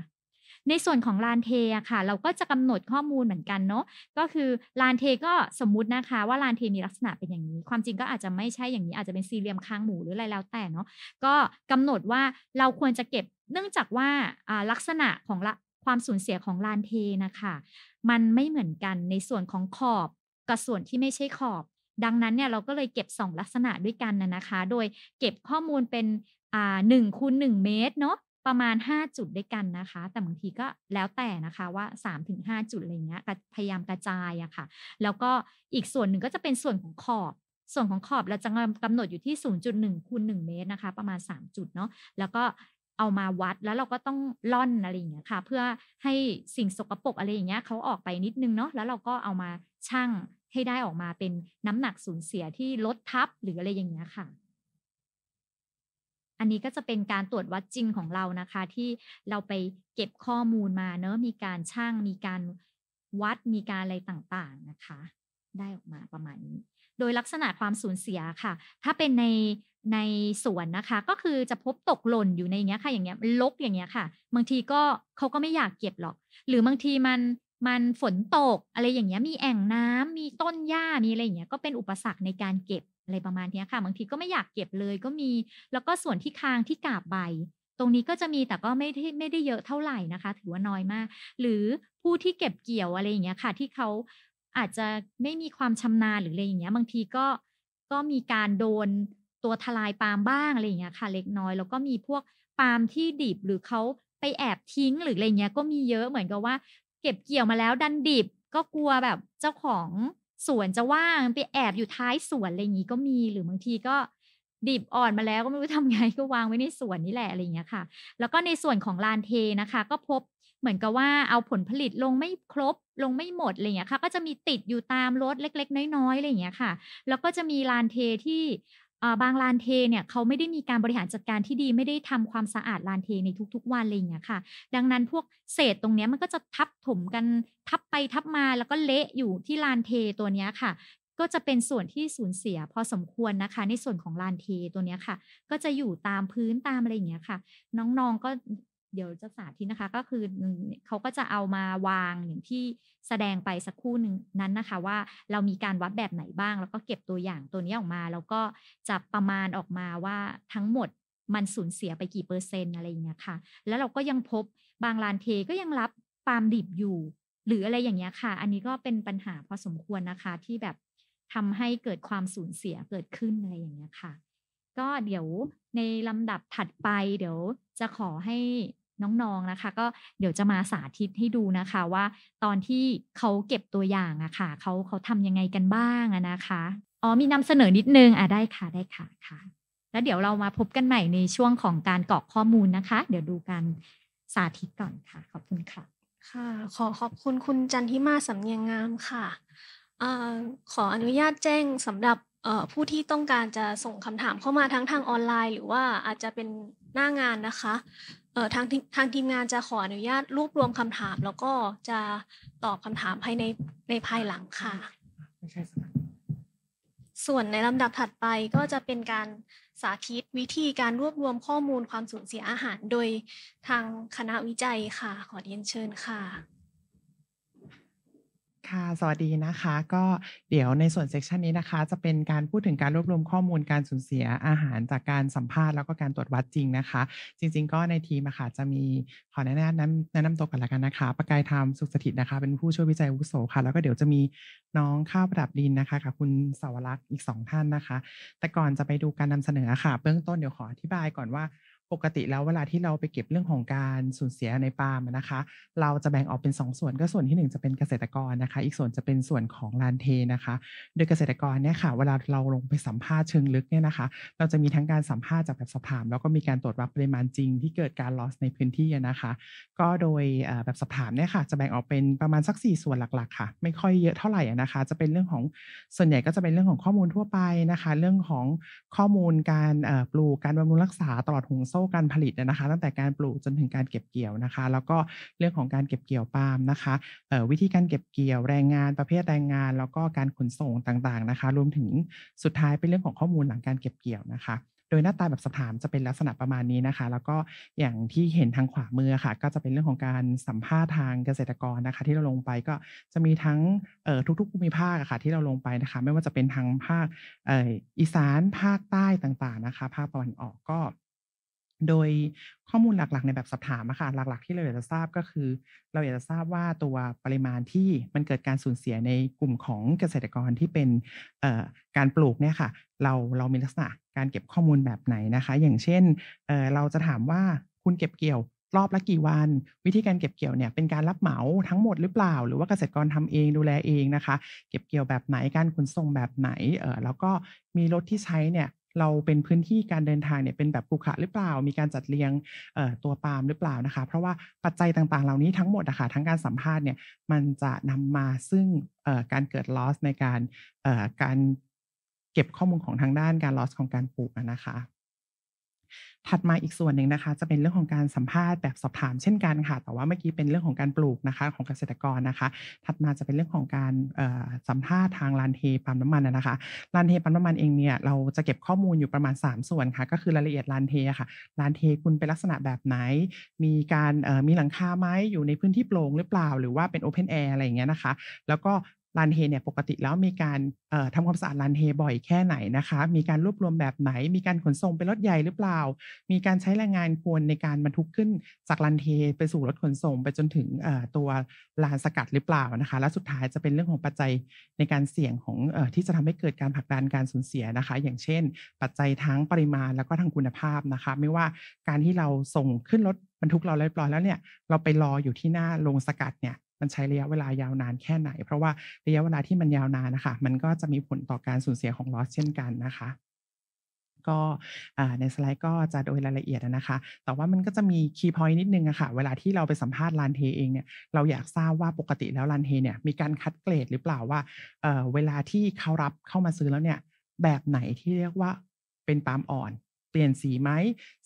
ในส่วนของลานเทค่ะ เราก็จะกำหนดข้อมูลเหมือนกันเนาะก็คือลานเทก็สมมุตินะคะ ว่าลานเทมีลักษณะเป็นอย่างนี้ ความจริงก็อาจจะไม่ใช่อย่างนี้อาจจะเป็นสี่เหลี่ยมค้างหมูหรืออะไรแล้วแต่เนาะก็กำหนดว่าเราควรจะเก็บ เนื่องจากว่าลักษณะของความสูญเสียของลานเทนะคะมันไม่เหมือนกันในส่วนของขอบกับส่วนที่ไม่ใช่ขอบ ดังนั้นเนี่ยเราก็เลยเก็บ 2 ลักษณะด้วยกันนะนะคะ โดยเก็บข้อมูลเป็นหนึ่งคูณหนึ่งเมตรเนาะประมาณ5จุดด้วยกันนะคะแต่บางทีก็แล้วแต่นะคะว่า 3-5 จุดอะไรเงี้ยพยายามกระจายอะคะ่ะ แล้วก็อีกส่วนหนึ่งก็จะเป็นส่วนของขอบส่วนของขอบเราจะกำหนดอยู่ที่0.1คูณ1เมตรนะคะ ประมาณ3จุดเนาะแล้วก็เอามาวัดแล้วเราก็ต้องล่อนอะไรอย่างเงี้ยค่ะ เพื่อให้สิ่งสกปรกอะไรอย่างเงี้ยเขาออกไปนิดนึงเนาะแล้วเราก็เอามาชั่งให้ได้ออกมาเป็นน้ำหนักสูญเสียที่ลดทับหรืออะไรอย่างเงี้ยค่ะอันนี้ก็จะเป็นการตรวจวัดจริงของเรานะคะ ที่เราไปเก็บข้อมูลมาเนอะมีการช่างมีการวัดมีการอะไรต่างๆนะคะ ได้ออกมาประมาณนี้ โดยลักษณะความสูญเสียค่ะ ถ้าเป็นในในสวนนะคะก็คือจะพบตกหล่นอยู่ในเงี้ยค่ะอย่างเงี้ยลกอย่างเงี้ยค่ะ บางทีก็เขาก็ไม่อยากเก็บหรอก หรือบางทีมันมันฝนตกอะไรอย่างเงี้ยมีแอ่งน้ำมีต้นหญ้ามีอะไรอย่างเงี้ยก็เป็นอุปสรรคในการเก็บอะไรประมาณนี้ค่ะบางทีก็ไม่อยากเก็บเลยก็มีแล้วก็ส่วนที่คางที่กาบใบ ตรงนี้ก็จะมีแต่ก็ไม่ได้ไม่ได้เยอะเท่าไหร่นะคะถือว่าน้อยมาก หรือผู้ที่เก็บเกี่ยวอะไรอย่างเงี้ยค่ะ ที่เขาอาจจะไม่มีความชำนาญหรืออะไรอย่างเงี้ย บางทีก็ก็มีการโดนตัวทลายปาล์มบ้างอะไรอย่างเงี้ยค่ะ เล็กน้อยแล้วก็มีพวกปาล์มที่ดิบหรือเขาไปแอบทิ้งหรืออะไรเงี้ยก็มีเยอะเหมือนกับว่าเก็บเกี่ยวมาแล้ว ดันดิบก็กลัวแบบเจ้าของสวนจะว่างไปแอบอยู่ท้ายสวนอะไรอย่างนี้ก็มีหรือบางทีก็ดิบอ่อนมาแล้วก็ไม่รู้ทำไงก็วางไว้ในสวนนี่แหละอะไรอย่างเงี้ยค่ะ แล้วก็ในส่วนของลานเทนะคะ ก็พบเหมือนกับว่าเอาผลผลิตลงไม่ครบ ลงไม่หมดอะไรอย่างเงี้ยค่ะ ก็จะมีติดอยู่ตามรถเล็ก ๆน้อยๆอะไรอย่างเงี้ยค่ะ แล้วก็จะมีลานเทที่บางลานเทเนี่ยเขาไม่ได้มีการบริหารจัดการที่ดีไม่ได้ทำความสะอาดลานเทในทุก ๆ วันอะไรอย่างเงี้ยค่ะ ดังนั้นพวกเศษตรงเนี้ยมันก็จะทับถมกันทับไปทับมาแล้วก็เละอยู่ที่ลานเทตัวเนี้ยค่ะ ก็จะเป็นส่วนที่สูญเสียพอสมควรนะคะในส่วนของลานเทตัวเนี้ยค่ะ ก็จะอยู่ตามพื้นตามอะไรอย่างเงี้ยค่ะ น้องๆก็เดี๋ยวจะสาธิตนะคะก็คือเขาก็จะเอามาวางอย่างที่แสดงไปสักครู่หนึ่งนั้นนะคะ ว่าเรามีการวัดแบบไหนบ้าง แล้วก็เก็บตัวอย่างตัวนี้ออกมาแล้วก็จะประมาณออกมาว่าทั้งหมดมันสูญเสียไปกี่เปอร์เซ็นต์อะไรอย่างเงี้ยค่ะ แล้วเราก็ยังพบบางลานเทก็ยังรับปาล์มดิบอยู่ หรืออะไรอย่างเงี้ยค่ะ อันนี้ก็เป็นปัญหาพอสมควรนะคะที่แบบทำให้เกิดความสูญเสียเกิดขึ้นอะไรอย่างเงี้ยค่ะ ก็เดี๋ยวในลำดับถัดไปเดี๋ยวจะขอให้น้องๆนนะคะ ก็เดี๋ยวจะมาสาธิตให้ดูนะคะว่าตอนที่เขาเก็บตัวอย่างอะคะ่ะเขาเขาทำยังไงกันบ้างอะนะคะอ๋อมีนำเสนอนิดนึงอ่ะ ได้ค่ะได้ค่ะค่ะ แล้วเดี๋ยวเรามาพบกันใหม่ในช่วงของการกรอกข้อมูลนะคะ เดี๋ยวดูการสาธิตก่อนค่ะขอบคุณค่ะ ค่ะ ขอขอบคุณคุณจันทิมาสำเนียงงามค่ะอขออนุญาตแจ้งสำหรับผู้ที่ต้องการจะส่งคำถามเข้ามาทั้งทางออนไลน์ หรือว่าอาจจะเป็นหน้างานนะคะเอ่อทางทางทีมงานจะขออนุญาตรวบรวมคำถามแล้วก็จะตอบคำถามภายในในภายหลังค่ะ ไม่ใช่ส่วนในลำดับถัดไปก็จะเป็นการสาธิตวิธีการรวบรวมข้อมูลความสูญเสียอาหาร โดยทางคณะวิจัยค่ะ ขอเรียนเชิญค่ะค่ะสวัสดีนะคะก็เดี๋ยวในส่วนเซสชันนี้นะคะจะเป็นการพูดถึงการรวบรวมข้อมูลการสูญเสียอาหารจากการสัมภาษณ์แล้วก็การตรวจวัดจริงนะคะ จริง ๆ ก็ในทีมอะค่ะจะมีขอแนะนำแนะนำตัวกันละกันนะคะ ประกายธรรมสุขสถิตนะคะ เป็นผู้ช่วยวิจัยวุโสค่ะ แล้วก็เดี๋ยวจะมีน้องข้าวประดับดินนะคะกับคุณสาวรักษ์อีก2ท่านนะคะ แต่ก่อนจะไปดูการนำเสนอค่ะเบื้องต้นเดี๋ยวขออธิบายก่อนว่าปกติแล้ว เวลาที่เราไปเก็บเรื่องของการสูญเสียในปาล์มนะคะเราจะแบ่งออกเป็น 2 ส่วน ก็ส่วนที่ 1 จะเป็นเกษตรกรนะคะ อีกส่วนจะเป็นส่วนของลานเทนะคะโดยเกษตรกรเนี่ยค่ะเวลาเราลงไปสัมภาษณ์เชิงลึกเนี่ยนะคะเราจะมีทั้งการสัมภาษณ์จากแบบสอบถาม แล้วก็มีการตรวจวัดปริมาณจริง ที่เกิดการ loss ในพื้นที่นะคะ ก็โดยแบบสอบถามเนี่ยค่ะจะแบ่งออกเป็นประมาณสัก 4 ส่วนหลักๆค่ะไม่ค่อยเยอะเท่าไหร่นะคะจะเป็นเรื่องของส่วนใหญ่ก็จะเป็นเรื่องของข้อมูลทั่วไปนะคะเรื่องของข้อมูลการปลูกการบำรุงรักษาตลอดหงสซ่การผลิตนะคะ ตั้งแต่การปลูกจนถึงการเก็บเกี่ยวนะคะ แล้วก็เรื่องของการเก็บเกี่ยวปาล์มนะคะวิธีการเก็บเกี่ยวแรงงานประเภทแรงงาน แล้วก็การขนส่งต่างๆนะคะ รวมถึงสุดท้ายเป็นเรื่องของข้อมูลหลังการเก็บเกี่ยวนะคะ โดยหน้าตาแบบสอบถามจะเป็นลักษณะประมาณนี้นะคะ แล้วก็อย่างที่เห็นทางขวามือค่ะ ก็จะเป็นเรื่องของการสัมภาษณ์ทางเกษตรกรนะคะ ที่เราลงไปก็จะมีทั้งทุกๆ ภูมิภาคค่ะที่เราลงไปนะคะ ไม่ว่าจะเป็นทางภาคอีสานภาคใต้ต่างๆนะคะ ภาคตะวันออกก็โดยข้อมูลหลักๆ ในแบบสอบถามอะค่ะ หลักๆ ที่เราอยากจะทราบก็คือ เราอยากจะทราบว่าตัวปริมาณที่มันเกิดการสูญเสียในกลุ่มของเกษตรกรที่เป็นการปลูกเนี่ยค่ะ เราเรามีลักษณะการเก็บข้อมูลแบบไหนนะคะ อย่างเช่นเเราจะถามว่าคุณเก็บเกี่ยวรอบละกี่วัน วิธีการเก็บเกี่ยวเนี่ยเป็นการรับเหมาทั้งหมดหรือเปล่า หรือว่าเกษตรกรทำเองดูแลเองนะคะ เก็บเกี่ยวแบบไหนการขนส่งแบบไหนเออแล้วก็มีรถที่ใช้เนี่ยเราเป็นพื้นที่การเดินทางเนี่ยเป็นแบบูุขาหรือเปล่า มีการจัดเรียงตัวปาล์มหรือเปล่านะคะ เพราะว่าปัจจัยต่างๆเหล่านี้ทั้งหมดนะคะทั้งการสัมภาษณ์เนี่ย มันจะนำมาซึ่งการเกิด loss ในการการเก็บข้อมูลของทางด้านการ loss ของการปลูกนะคะถัดมาอีกส่วนหนึ่งนะคะ จะเป็นเรื่องของการสัมภาษณ์แบบสอบถามเช่นกันค่ะแต่ว่าเมื่อกี้เป็นเรื่องของการปลูกนะคะของเกษตรกรนะคะ ถัดมาจะเป็นเรื่องของการสัมภาษณ์ทางลานเทปั๊มน้ำมันนะคะลานเทปั๊มน้ำมันเองเนี่ยเราจะเก็บข้อมูลอยู่ประมาณ 3 ส่วนค่ะก็คือรายละเอียดลานเทค่ะลานเทคุณเป็นลักษณะแบบไหน มีการมีหลังคาไหมอยู่ในพื้นที่โปร่งหรือเปล่าหรือว่าเป็นโอเพนแอร์อะไรอย่างเงี้ยนะคะแล้วก็ลานเฮเนี่ยปกติแล้วมีการทำความสะอาดลานเฮบ่อยแค่ไหนนะคะ มีการรวบรวมแบบไหน มีการขนส่งเป็นรถใหญ่หรือเปล่า มีการใช้แรงงานควรในการบรรทุกขึ้นจากลานเฮไปสู่รถขนส่ง ไปจนถึงตัวลานสกัดหรือเปล่านะคะ และสุดท้ายจะเป็นเรื่องของปัจจัยในการเสี่ยงของอที่จะทำให้เกิดการผลักดันการสูญเสียนะคะ อย่างเช่น ปัจจัยทั้งปริมาณแล้วก็ทางคุณภาพนะคะ ไม่ว่าการที่เราส่งขึ้นรถบรรทุกเราเรียบร้อยแล้วเนี่ย เราไปรออยู่ที่หน้าโรงสกัดเนี่ยมันใช้ระยะเวลายาวนานแค่ไหน เพราะว่าระยะเวลาที่มันยาวนานนะคะมันก็จะมีผลต่อการสูญเสียของลอสเช่นกันนะคะ ก็ในสไลด์ก็จะโดยรายละเอียดนะคะ แต่ว่ามันก็จะมีคีย์พอยต์นิดนึงอะคะ่ะ เวลาที่เราไปสัมภาษณ์ลานเทเองเนี่ย เราอยากทราบว่าปกติแล้วลานเทเนี่ย มีการคัดเกรดหรือเปล่าว่า เวลาที่เขารับเข้ามาซื้อแล้วเนี่ย แบบไหนที่เรียกว่าเป็นปามอ่อนเปลี่ยนสีไหม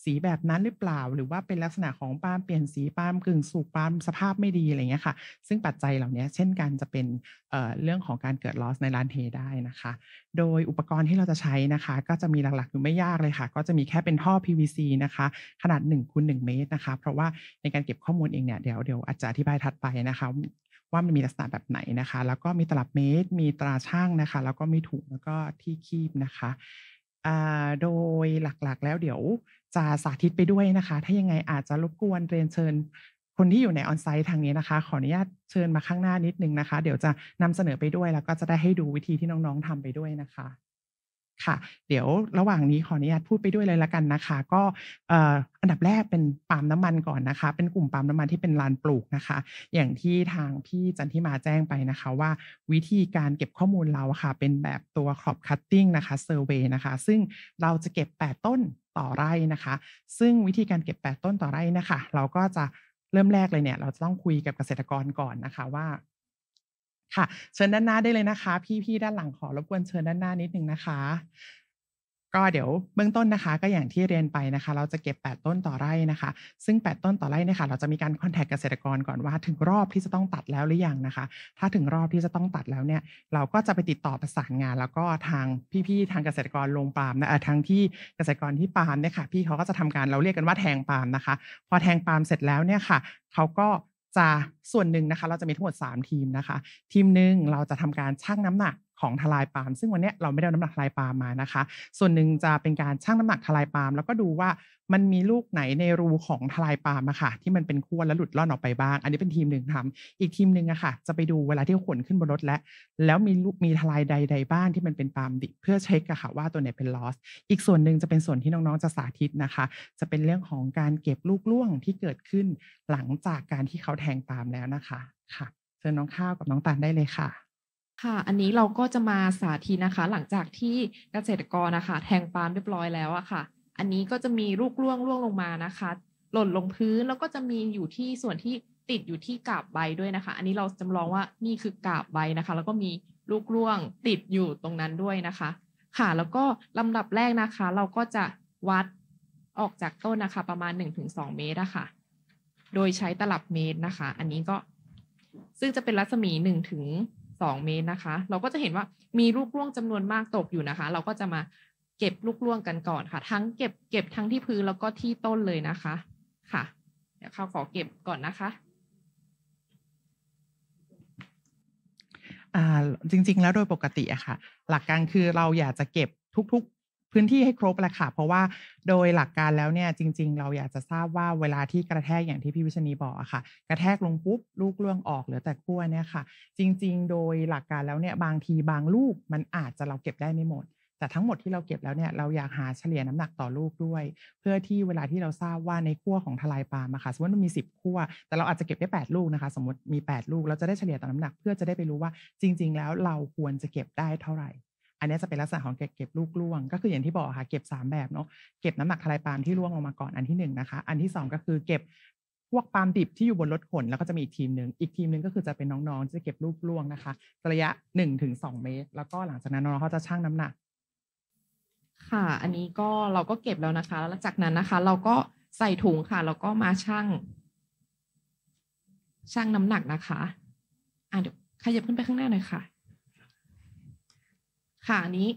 สีแบบนั้นหรือเปล่า หรือว่าเป็นลักษณะของปาล์มเปลี่ยนสีปาล์มกึ่งสุกปาล์มสภาพไม่ดีอะไรเงี้ยค่ะซึ่งปัจจัยเหล่านี้เช่นกันจะเป็นเเรื่องของการเกิดลอสในร้านเทได้นะคะ โดยอุปกรณ์ที่เราจะใช้นะคะก็จะมีหลักๆอยู่ไม่ยากเลยค่ะก็จะมีแค่เป็นท่อ PVC นะคะขนาด1คูณหเมตรนะคะ เพราะว่าในการเก็บข้อมูลเองเนี่ยเดี๋ยวเดี๋ยวอาจจะอธิบายถัดไปนะคะว่ามันมีลักษณะแบบไหนนะคะแล้วก็มีตลับเมตรมีตราช่างนะคะแล้วก็มีถุงแล้วก็ที่คีบนะคะโดยหลักๆแล้วเดี๋ยวจะสาธิตไปด้วยนะคะ ถ้ายังไงอาจจะรบกวนเรียนเชิญคนที่อยู่ในออนไซต์ทางนี้นะคะ ขออนุญาตเชิญมาข้างหน้านิดนึงนะคะ เดี๋ยวจะนำเสนอไปด้วยแล้วก็จะได้ให้ดูวิธีที่น้องๆทำไปด้วยนะคะค่ะเดี๋ยวระหว่างนี้ขออนุญาตพูดไปด้วยเลยละกันนะคะก็อันดับแรกเป็นปาล์มน้ำมันก่อนนะคะเป็นกลุ่มปาล์มน้ำมันที่เป็นลานปลูกนะคะอย่างที่ทางพี่จันทิมาแจ้งไปนะคะว่าวิธีการเก็บข้อมูลเราค่ะ เป็นแบบตัวครอบคัตติ้งนะคะเซอร์เวย์นะคะ ซึ่งเราจะเก็บ 8 ต้นต่อไร่นะคะ ซึ่งวิธีการเก็บ 8 ต้นต่อไร่นะคะ เราก็จะเริ่มแรกเลยเนี่ย เราจะต้องคุยกับเกษตรกรก่อนนะคะว่าค่ะเชิญด้านหน้าได้เลยนะคะ พี่ๆด้านหลังขอรบกวนเชิญด้านหน้านิดนึงนะคะ ก็เดี๋ยวเบื้องต้นนะคะ ก็อย่างที่เรียนไปนะคะ เราจะเก็บ 8 ต้นต่อไร่นะคะซึ่ง8ต้นต่อไร่เนี่ยค่ะเราจะมีการคอนแทคเกษตรกรก่อนว่า ถึงรอบที่จะต้องตัดแล้วหรือยังนะคะ ถ้าถึงรอบที่จะต้องตัดแล้วเนี่ย เราก็จะไปติดต่อประสานงาน แล้วก็ทางพี่ๆทางเกษตรกรลงปาล์มนะทางที่เกษตรกรที่ปาล์มเนี่ยค่ะพี่เขาก็จะทำการเราเรียกกันว่าแทงปาล์มนะคะ พอแทงปาล์มเสร็จแล้วเนี่ยค่ะ เขาก็จะส่วนหนึ่งนะคะเราจะมีทั้งหมด 3 ทีมนะคะ ทีมหนึ่งเราจะทำการชั่งน้ำหนักของทลายปาล์มซึ่งวันนี้เราไม่ได้น้ำหนักทลายปาล์มมานะคะ ส่วนหนึ่งจะเป็นการชั่งน้ำหนักทลายปาล์มแล้วก็ดูว่ามันมีลูกไหนในรูของทลายปาล์มอะค่ะ ที่มันเป็นขั้วแล้วหลุดล่อนออกไปบ้าง อันนี้เป็นทีมหนึ่งทำอีกทีมหนึ่งอะค่ะ จะไปดูเวลาที่ขนขึ้นบนรถแล้วแล้วมีลูกมีทลายใดใดบ้างที่มันเป็นปาล์มดิเพื่อเช็คอะค่ะ ว่าตัวไหนเป็นลอสอีกส่วนหนึ่งจะเป็นส่วนที่น้องๆจะสาธิตนะคะ จะเป็นเรื่องของการเก็บลูกล่วงที่เกิดขึ้นหลังจากการที่เขาแทงปาล์มแล้วนะคะค่ะเชิญน้องข้าวกับน้องตาลได้เลยค่ะค่ะ อันนี้เราก็จะมาสาธิตนะคะ หลังจากที่เกษตรกรนะคะแทงปาล์มเรียบร้อยแล้วอะค่ะ อันนี้ก็จะมีลูกร่วงร่วงลงมานะคะ หล่นลงพื้นแล้วก็จะมีอยู่ที่ส่วนที่ติดอยู่ที่กาบใบด้วยนะคะ อันนี้เราจำลองว่านี่คือกาบใบนะคะ แล้วก็มีลูกร่วงติดอยู่ตรงนั้นด้วยนะคะ ค่ะ แล้วก็ลำดับแรกนะคะ เราก็จะวัดออกจากต้นนะคะ ประมาณ1-2 เมตรอะคะ่ะ โดยใช้ตลับเมตรนะคะ อันนี้ก็ซึ่งจะเป็นรัศมี1ถึง2เมตรนะคะ เราก็จะเห็นว่ามีลูกร่วงจำนวนมากตกอยู่นะคะ เราก็จะมาเก็บ ลูกร่วงกันก่อนค่ะ ทั้งเก็บเก็บทั้งที่พื้นแล้วก็ที่ ต้น เลยนะคะ ค่ะ เดี๋ยวข้าวขอเก็บก่อนนะคะ จริงๆ แล้วโดยปกติอะค่ะ หลักการคือเราอยากจะเก็บทุกพื้นที่ให้ครบแหละค่ะ เพราะว่าโดยหลักการแล้วเนี่ยจริง ๆ เราอยากจะทราบว่าเวลาที่กระแทกอย่างที่พี่วิชนีบอกอะค่ะ กระแทกลงปุ๊บลูกล่วงออกเหลือแต่ขั้วเนี่ยค่ะ จริงๆโดยหลักการแล้วเนี่ยบางทีบางลูก มันอาจจะเราเก็บได้ไม่หมดแต่ทั้งหมดที่เราเก็บแล้วเนี่ยเราอยากหาเฉลี่ยน้ำหนักต่อลูกด้วย เพื่อที่เวลาที่เราทราบว่าในขั้วของทลายปลามค่ะสมมติมันมี 10ขั้วแต่เราอาจจะเก็บได้ 8 ลูกนะคะสมมติมี 8ลูกเราจะได้เฉลี่ยต่อน้ำหนัก เพื่อจะได้ไปรู้ว่า จริง ๆ แล้วเราควรจะเก็บได้เท่าไหร่อันนี้จะเป็นลักษณะของเก็บเก็บลูกล่วง ก็คืออย่างที่บอกค่ะเก็บ3แบบเนาะเก็บน้ำหนักทลายปาล์มที่ล่วงลงมาก่อนอันที่1นนะคะ อันที่2ก็คือ เก็บพวกปาล์มดิบที่อยู่บนรถขนแล้วก็จะมีอีกทีมหนึ่งอีกทีมหนึ่งก็คือจะเป็นน้องๆจะเก็บลูกล่วงนะคะระยะ1สเมตร แล้วก็หลังจากนั้นน้องเขาจะชั่งน้ำหนัก ค่ะ อันนี้ก็เราก็เก็บแล้วนะคะแล้วจากนั้นนะคะ เราก็ใส่ถุงค่ะแล้วก็มาชั่งชั่งน้ำหนักนะคะอ่ะเดี๋ยวขยับขึ้นไปข้างหน้าหน่อยค่ะค่ะอันนี้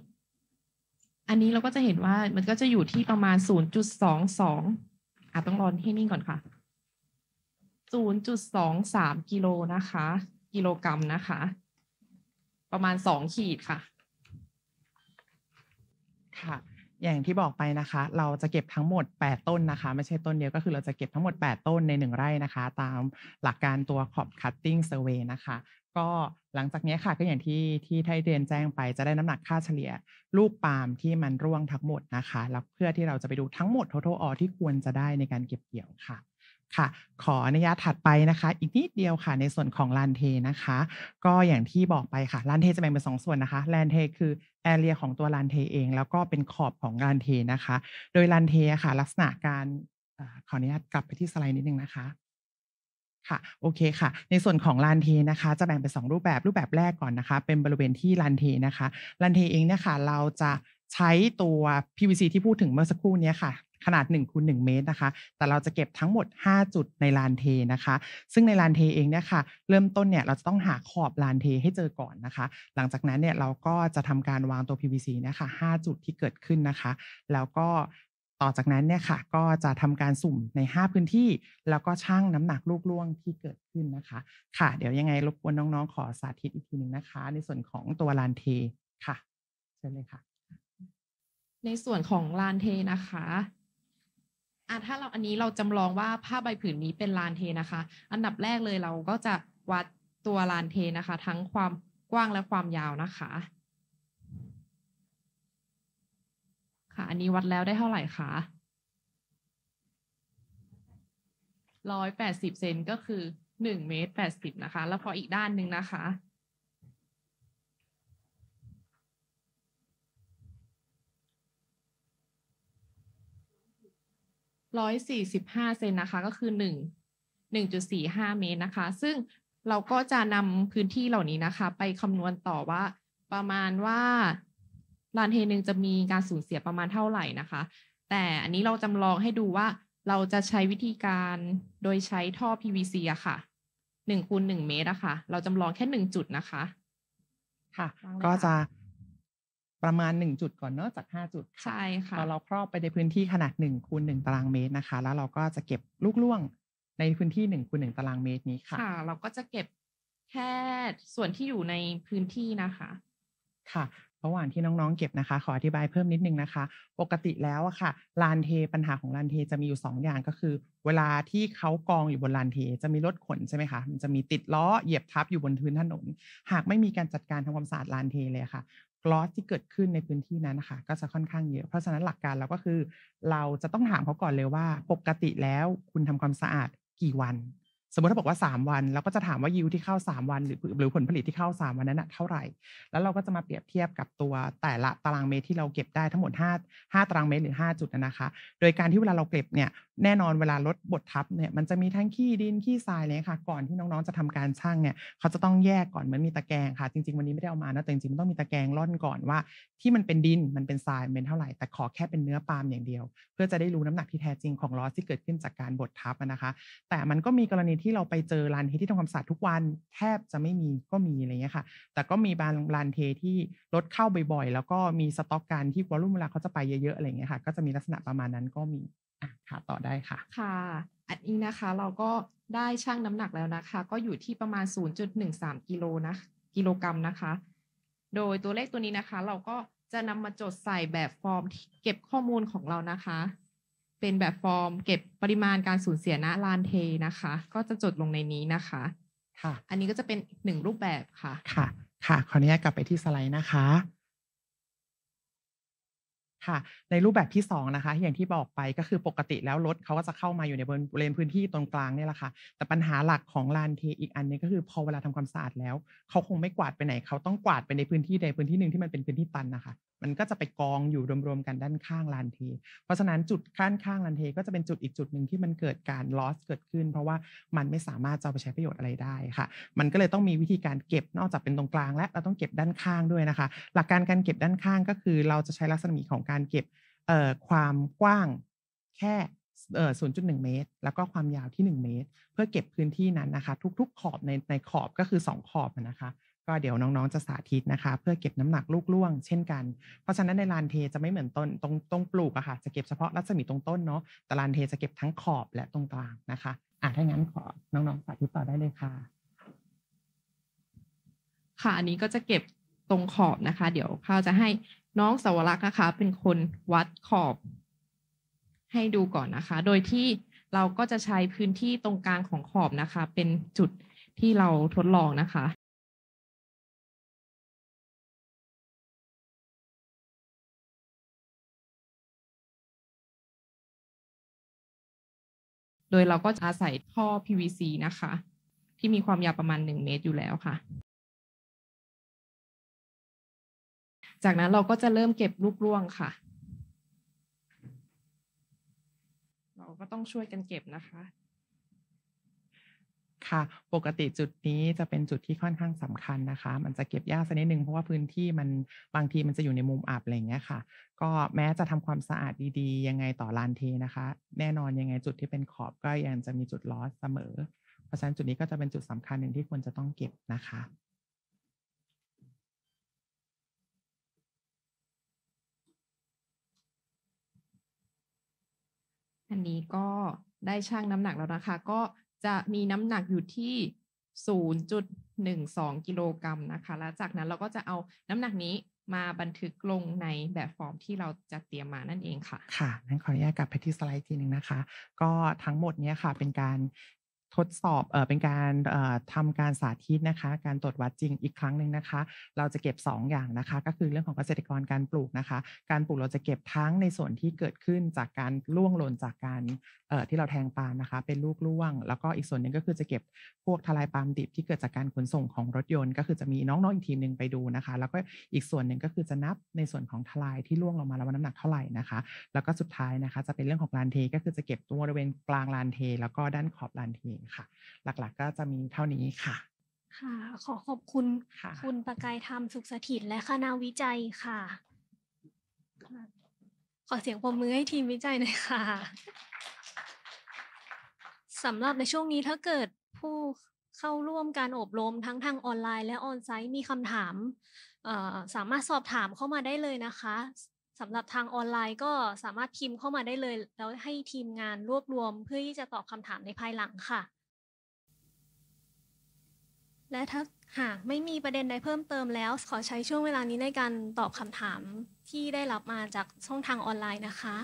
อันนี้เราก็จะเห็นว่ามันก็จะอยู่ที่ประมาณ 0.22อาจต้องรอนให้นิ่งก่อนค่ะ 0.23 กิโลนะคะ กิโลกรัมนะคะ ประมาณ 2 ขีดค่ะ ค่ะ อย่างที่บอกไปนะคะ เราจะเก็บทั้งหมด 8 ต้นนะคะ ไม่ใช่ต้นเดียวก็คือเราจะเก็บทั้งหมด 8 ต้นใน 1 ไร่นะคะ ตามหลักการตัวขอบคัตติ้งเซอร์เวนะคะก็หลังจากนี้ค่ะก็อย่างที่ที่ไทยเรียนแจ้งไปจะได้น้ำหนักค่าเฉลี่ยลูกปาล์มที่มันร่วงทั้งหมดนะคะแล้วเพื่อที่เราจะไปดูทั้งหมด t o t ท l อ l อที่ควรจะได้ในการเก็บเกี่ยวค่ะค่ะ ขออนุญาตถัดไปนะคะ อีกนิดเดียวค่ะ ในส่วนของลานเทนะคะก็อย่างที่บอกไปค่ะลานเทจะแบ่งเป็นสองส่วนนะคะลานเทคือแอเรียของตัวลานเทเองแล้วก็เป็นขอบของลานเทนะคะ โดยลานเทค่ะ ลักษณะการขออนุญาตกลับไปที่สไลด์นิดนึงนะคะค่ะโอเคค่ะ ในส่วนของลานเทนะคะ จะแบ่งเป็น2รูปแบบ รูปแบบแรกก่อนนะคะ เป็นบริเวณที่ลานเทนะคะ ลานเทเองเนี่ยค่ะ เราจะใช้ตัว PVC ที่พูดถึงเมื่อสักครู่นี้ค่ะ ขนาด1คูณ1เมตรนะคะ แต่เราจะเก็บทั้งหมด 5 จุดในลานเทนะคะ ซึ่งในลานเทเองเนี่ยค่ะ เริ่มต้นเนี่ยเราจะต้องหาขอบลานเท ให้เจอก่อนนะคะ หลังจากนั้นเนี่ยเราก็จะทำการวางตัว PVC นะคะ5 จุดที่เกิดขึ้นนะคะ แล้วก็ต่อจากนั้นเนี่ยค่ะก็จะทำการสุ่มใน5พื้นที่แล้วก็ชั่งน้ำหนักลูกล่วงที่เกิดขึ้นนะคะ ค่ะ เดี๋ยวยังไงรบกวนน้องๆ ขอสาธิตอีกทีหนึ่งนะคะ ในส่วนของตัวลานเทค่ะเชิญเลยค่ะในส่วนของลานเทนะคะอ่ะถ้าเราอันนี้เราจำลองว่าผ้าใบผืนนี้เป็นลานเทนะคะ อันดับแรกเลยเราก็จะวัดตัวลานเทนะคะ ทั้งความกว้างและความยาวนะคะันนี้วัดแล้วได้เท่าไหร่คะร้อยแปดสิบเซนก็คือหนึ่งเมตรแปดสิบนะคะ แล้วพออีกด้านหนึ่งนะคะ ร้อยสี่สิบห้าเซนนะคะ ก็คือหนึ่งหนึ่งจุดสี่ห้าเมตรนะคะ ซึ่งเราก็จะนำพื้นที่เหล่านี้นะคะ ไปคำนวณต่อว่าประมาณว่าลานเทนึงจะมีการสูญเสียประมาณเท่าไหร่นะคะ แต่อันนี้เราจำลองให้ดูว่า เราจะใช้วิธีการโดยใช้ท่อ PVC อะค่ะ1คูณ1เมตรอะค่ะเราจำลองแค่ 1 จุดนะคะค่ะ ก็จะประมาณ 1 จุดก่อนเนาะจาก 5 จุดใช่ค่ะพอเราครอบไปในพื้นที่ขนาด1คูณ1ตารางเมตรนะคะ แล้วเราก็จะเก็บลูกล่วงในพื้นที่1คูณ1ตารางเมตรนี้ค่ะค่ะ เราก็จะเก็บแค่ส่วนที่อยู่ในพื้นที่นะคะค่ะระหว่างที่น้องๆเก็บนะคะขออธิบายเพิ่มนิดนึงนะคะ ปกติแล้วอะค่ะลานเทปัญหาของลานเทจะมีอยู่ 2 อย่างก็คือ เวลาที่เขากองอยู่บนลานเท จะมีรถขนใช่ไหมคะมันจะมีติดล้อเหยียบทับอยู่บนพื้นถนน หากไม่มีการจัดการทำความสะอาดลานเทเลยค่ะกลอสที่เกิดขึ้นในพื้นที่นั้นนะคะก็จะค่อนข้างเยอะเพราะฉะนั้นหลักการเราก็คือ เราจะต้องถามเขาก่อนเลยว่าปกติแล้วคุณทำความสะอาดกี่วันสมมติถ้าบอกว่า 3 วันเราก็จะถามว่ายิวที่เข้า 3 วันหรือหรือผลผลิตที่เข้า3วันนั้นนะเท่าไหร่ แล้วเราก็จะมาเปรียบเทียบกับตัวแต่ละตารางเมตรที่เราเก็บได้ทั้งหมด 5 5 ตารางเมตรหรือ 5 จุดนะคะ โดยการที่เวลาเราเก็บเนี่ยแน่นอนเวลาลดบททับเนี่ยมันจะมีทั้งขี้ดินขี้ทรายเลยค่ะก่อนที่น้องๆจะทำการช่างเนี่ยเขาจะต้องแยกก่อนเหมือนมีตะแกรงค่ะ จริง ๆวันนี้ไม่ได้เอามานะแต่จริงๆมันต้องมีตะแกรงร่อนก่อนว่า ที่มันเป็นดินมันเป็นทรายเป็นเท่าไหร่แต่ขอแค่เป็นเนื้อปาล์มอย่างเดียว เพื่อจะได้รู้ น้ำหนักที่แท้จริงของลอสที่เกิดขึ้นจากการบททับนะคะ แต่มันก็มีกรณีที่เราไปเจอลานเทที่ทำความสะอาดทุกวันแทบจะไม่มีก็มีอะไรเงี้ยค่ะ แต่ก็มีบางลานเทที่รถเข้าบ่อยๆ แล้วก็มีสต็อกการที่วอลุ่มเวลาเขาจะไปเยอะๆอะไรเงี้ยค่ะก็จะมีลักษณะประมาณนั้นก็มีอ่ะค่ะต่อได้ค่ะ ค่ะ อันนี้นะคะ เราก็ได้ชั่งน้ำหนักแล้วนะคะ ก็อยู่ที่ประมาณ 0.13กิโลนะกิโลกรรัมนะคะ โดยตัวเลขตัวนี้นะคะ เราก็จะนำมาจดใส่แบบฟอร์มเก็บข้อมูลของเรานะคะเป็นแบบฟอร์มเก็บปริมาณการสูญเสียณลานเทนะคะ ก็จะจดลงในนี้นะคะค่ะ อันนี้ก็จะเป็นหนึ่งรูปแบบค่ะค่ะ ค่ะขออนุญาตกลับไปที่สไลด์นะคะค่ะในรูปแบบที่2นะคะอย่างที่บอกไปก็คือปกติแล้วรถเขาก็จะเข้ามาอยู่ในบริเวณพื้นที่ตรงกลางเนี่ยแหละค่ะ แต่ปัญหาหลักของลานเทอีกอันนึงก็คือพอเวลาทำความสะอาดแล้วเขาคงไม่กวาดไปไหนเขาต้องกวาดไปในพื้นที่ใดพื้นที่หนึ่งที่มันเป็นพื้นที่ตันนะคะมันก็จะไปกองอยู่รวมๆกันด้านข้างลานเท เพราะฉะนั้นจุดข้านข้างลานเท ก็จะเป็นจุดอีกจุดหนึ่งที่มันเกิดการลอสเกิดขึ้น เพราะว่ามันไม่สามารถจะไปใช้ประโยชน์อะไรได้ค่ะ มันก็เลยต้องมีวิธีการเก็บนอกจากเป็นตรงกลางและเราต้องเก็บด้านข้างด้วยนะคะ หลักการการเก็บด้านข้างก็คือเราจะใช้ลักษณะของการเก็บความกว้างแค่0.1เมตร แล้วก็ความยาวที่ 1 เมตร เพื่อเก็บพื้นที่นั้นนะคะ ทุก ๆ ขอบในในขอบก็คือ 2 ขอบนะคะก็เดี๋ยวน้องๆจะสาธิตนะคะ เพื่อเก็บน้ำหนักลูกล่วงเช่นกัน เพราะฉะนั้นในลานเทจะไม่เหมือนต้นตรงตรงปลูกอะค่ะจะเก็บเฉพาะรัศมีตรงต้นเนาะแต่ลานเทจะเก็บทั้งขอบและตรงกลางนะคะอ่ะถ้างั้นขอ น้องๆสาธิตต่อได้เลยค่ะ ค่ะ อันนี้ก็จะเก็บตรงขอบนะคะ เดี๋ยวข้าจะให้น้องสวรักษ์นะคะ เป็นคนวัดขอบ ให้ดูก่อนนะคะ โดยที่เราก็จะใช้พื้นที่ตรงกลางของขอบนะคะ เป็นจุดที่เราทดลองนะคะโดยเราก็จะอาศัยท่อ PVC นะคะ ที่มีความยาวประมาณ 1 เมตรอยู่แล้วค่ะ จากนั้นเราก็จะเริ่มเก็บลูกร่วงค่ะ เราก็ต้องช่วยกันเก็บนะคะค่ะ ปกติจุดนี้จะเป็นจุดที่ค่อนข้างสำคัญนะคะ มันจะเก็บยากสักนิดหนึ่งเพราะว่าพื้นที่มันบางทีมันจะอยู่ในมุมอับอะไรเงี้ยค่ะ ก็แม้จะทำความสะอาดดีๆยังไงต่อลานเทนะคะ แน่นอนยังไงจุดที่เป็นขอบก็ยังจะมีจุดลอสเสมอ เพราะฉะนั้นจุดนี้ก็จะเป็นจุดสำคัญหนึ่งที่ควรจะต้องเก็บนะคะ อันนี้ก็ได้ช่างน้ำหนักแล้วนะคะก็จะมีน้ำหนักอยู่ที่ 0.12 กิโลกรัมนะคะ แล้วจากนั้นเราก็จะเอาน้ำหนักนี้มาบันทึกลงในแบบฟอร์มที่เราจะเตรียมมานั่นเองค่ะ ค่ะนั้นขออนุญาตกลับไปที่สไลด์ทีนึงนะคะ ก็ทั้งหมดนี้ค่ะเป็นการทดสอบเเป็นการทำการสาธิตนะคะการตรวจวัดจริงอีกครั้งหนึ่งนะคะ เราจะเก็บ 2 อย่างนะคะ ก็คือเรื่องของเกษตรกรการปลูกนะคะ การปลูกเราจะเก็บทั้งในส่วนที่เกิดขึ้นจากการล่วงหล่นจากการที่เราแทงปาล์มนะคะ เป็นลูกล่วง แล้วก็อีกส่วนหนึ่งก็คือจะเก็บพวกทลายปาล์มดิบที่เกิดจากการขนส่งของรถยนต์ ก็คือจะมีน้องๆอีกทีมหนึ่งไปดูนะคะ แล้วก็อีกส่วนหนึ่งก็คือจะนับในส่วนของทลายที่ล่วงลงมาแล้วว่าน้ำหนักเท่าไหร่นะคะแล้วก็สุดท้ายนะคะ จะเป็นเรื่องของลานเทก็คือจะเก็บตัวบริเวณกลางลานเท แล้วก็ด้านขอบลานเทค่ะหลัก ๆ ก็จะมีเท่านี้ค่ะ ค่ะ ขอขอบคุณคคุณประกายธรรมสุขสถิตและคณะวิจัยค่ะ ขอเสียงปรบมือให้ทีมวิจัยหน่อยค่ะ สำหรับในช่วงนี้ถ้าเกิดผู้เข้าร่วมการอบรมทั้งทางออนไลน์และออนไซต์มีคำถาม สามารถสอบถามเข้ามาได้เลยนะคะสำหรับทางออนไลน์ก็สามารถพิมพ์เข้ามาได้เลย แล้วให้ทีมงานรวบรวมเพื่อที่จะตอบคำถามในภายหลังค่ะและถ้าหาก ไม่มีประเด็นใดเพิ่มเติมแล้ว ขอใช้ช่วงเวลานี้ในการตอบคำถามที่ได้รับมาจากช่องทางออนไลน์นะคะ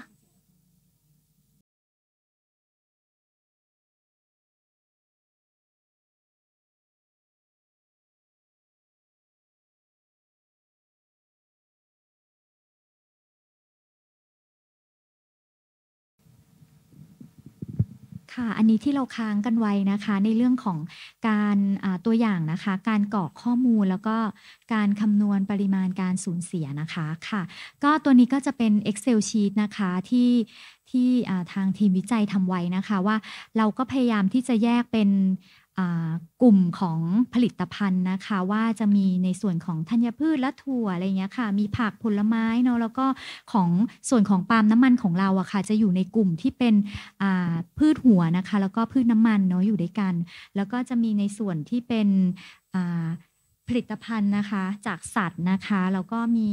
ค่ะ อันนี้ที่เราค้างกันไว้นะคะ ในเรื่องของการตัวอย่างนะคะ การกรอกข้อมูลแล้วก็การคำนวณปริมาณการสูญเสียนะคะค่ะ ก็ตัวนี้ก็จะเป็น Excel sheet นะคะที่ที่ทางทีมวิจัยทำไว้นะคะ ว่าเราก็พยายามที่จะแยกเป็นกลุ่มของผลิตภัณฑ์นะคะ ว่าจะมีในส่วนของธัญพืชและถั่วอะไรเงี้ยค่ะ มีผักผลไม้เนาะแล้วก็ของส่วนของปาล์มน้ำมันของเราอะค่ะจะอยู่ในกลุ่มที่เป็นพืชหัวนะคะ แล้วก็พืชน้ำมันเนาะอยู่ด้วยกัน แล้วก็จะมีในส่วนที่เป็นผลิตภัณฑ์นะคะจากสัตว์นะคะแล้วก็มี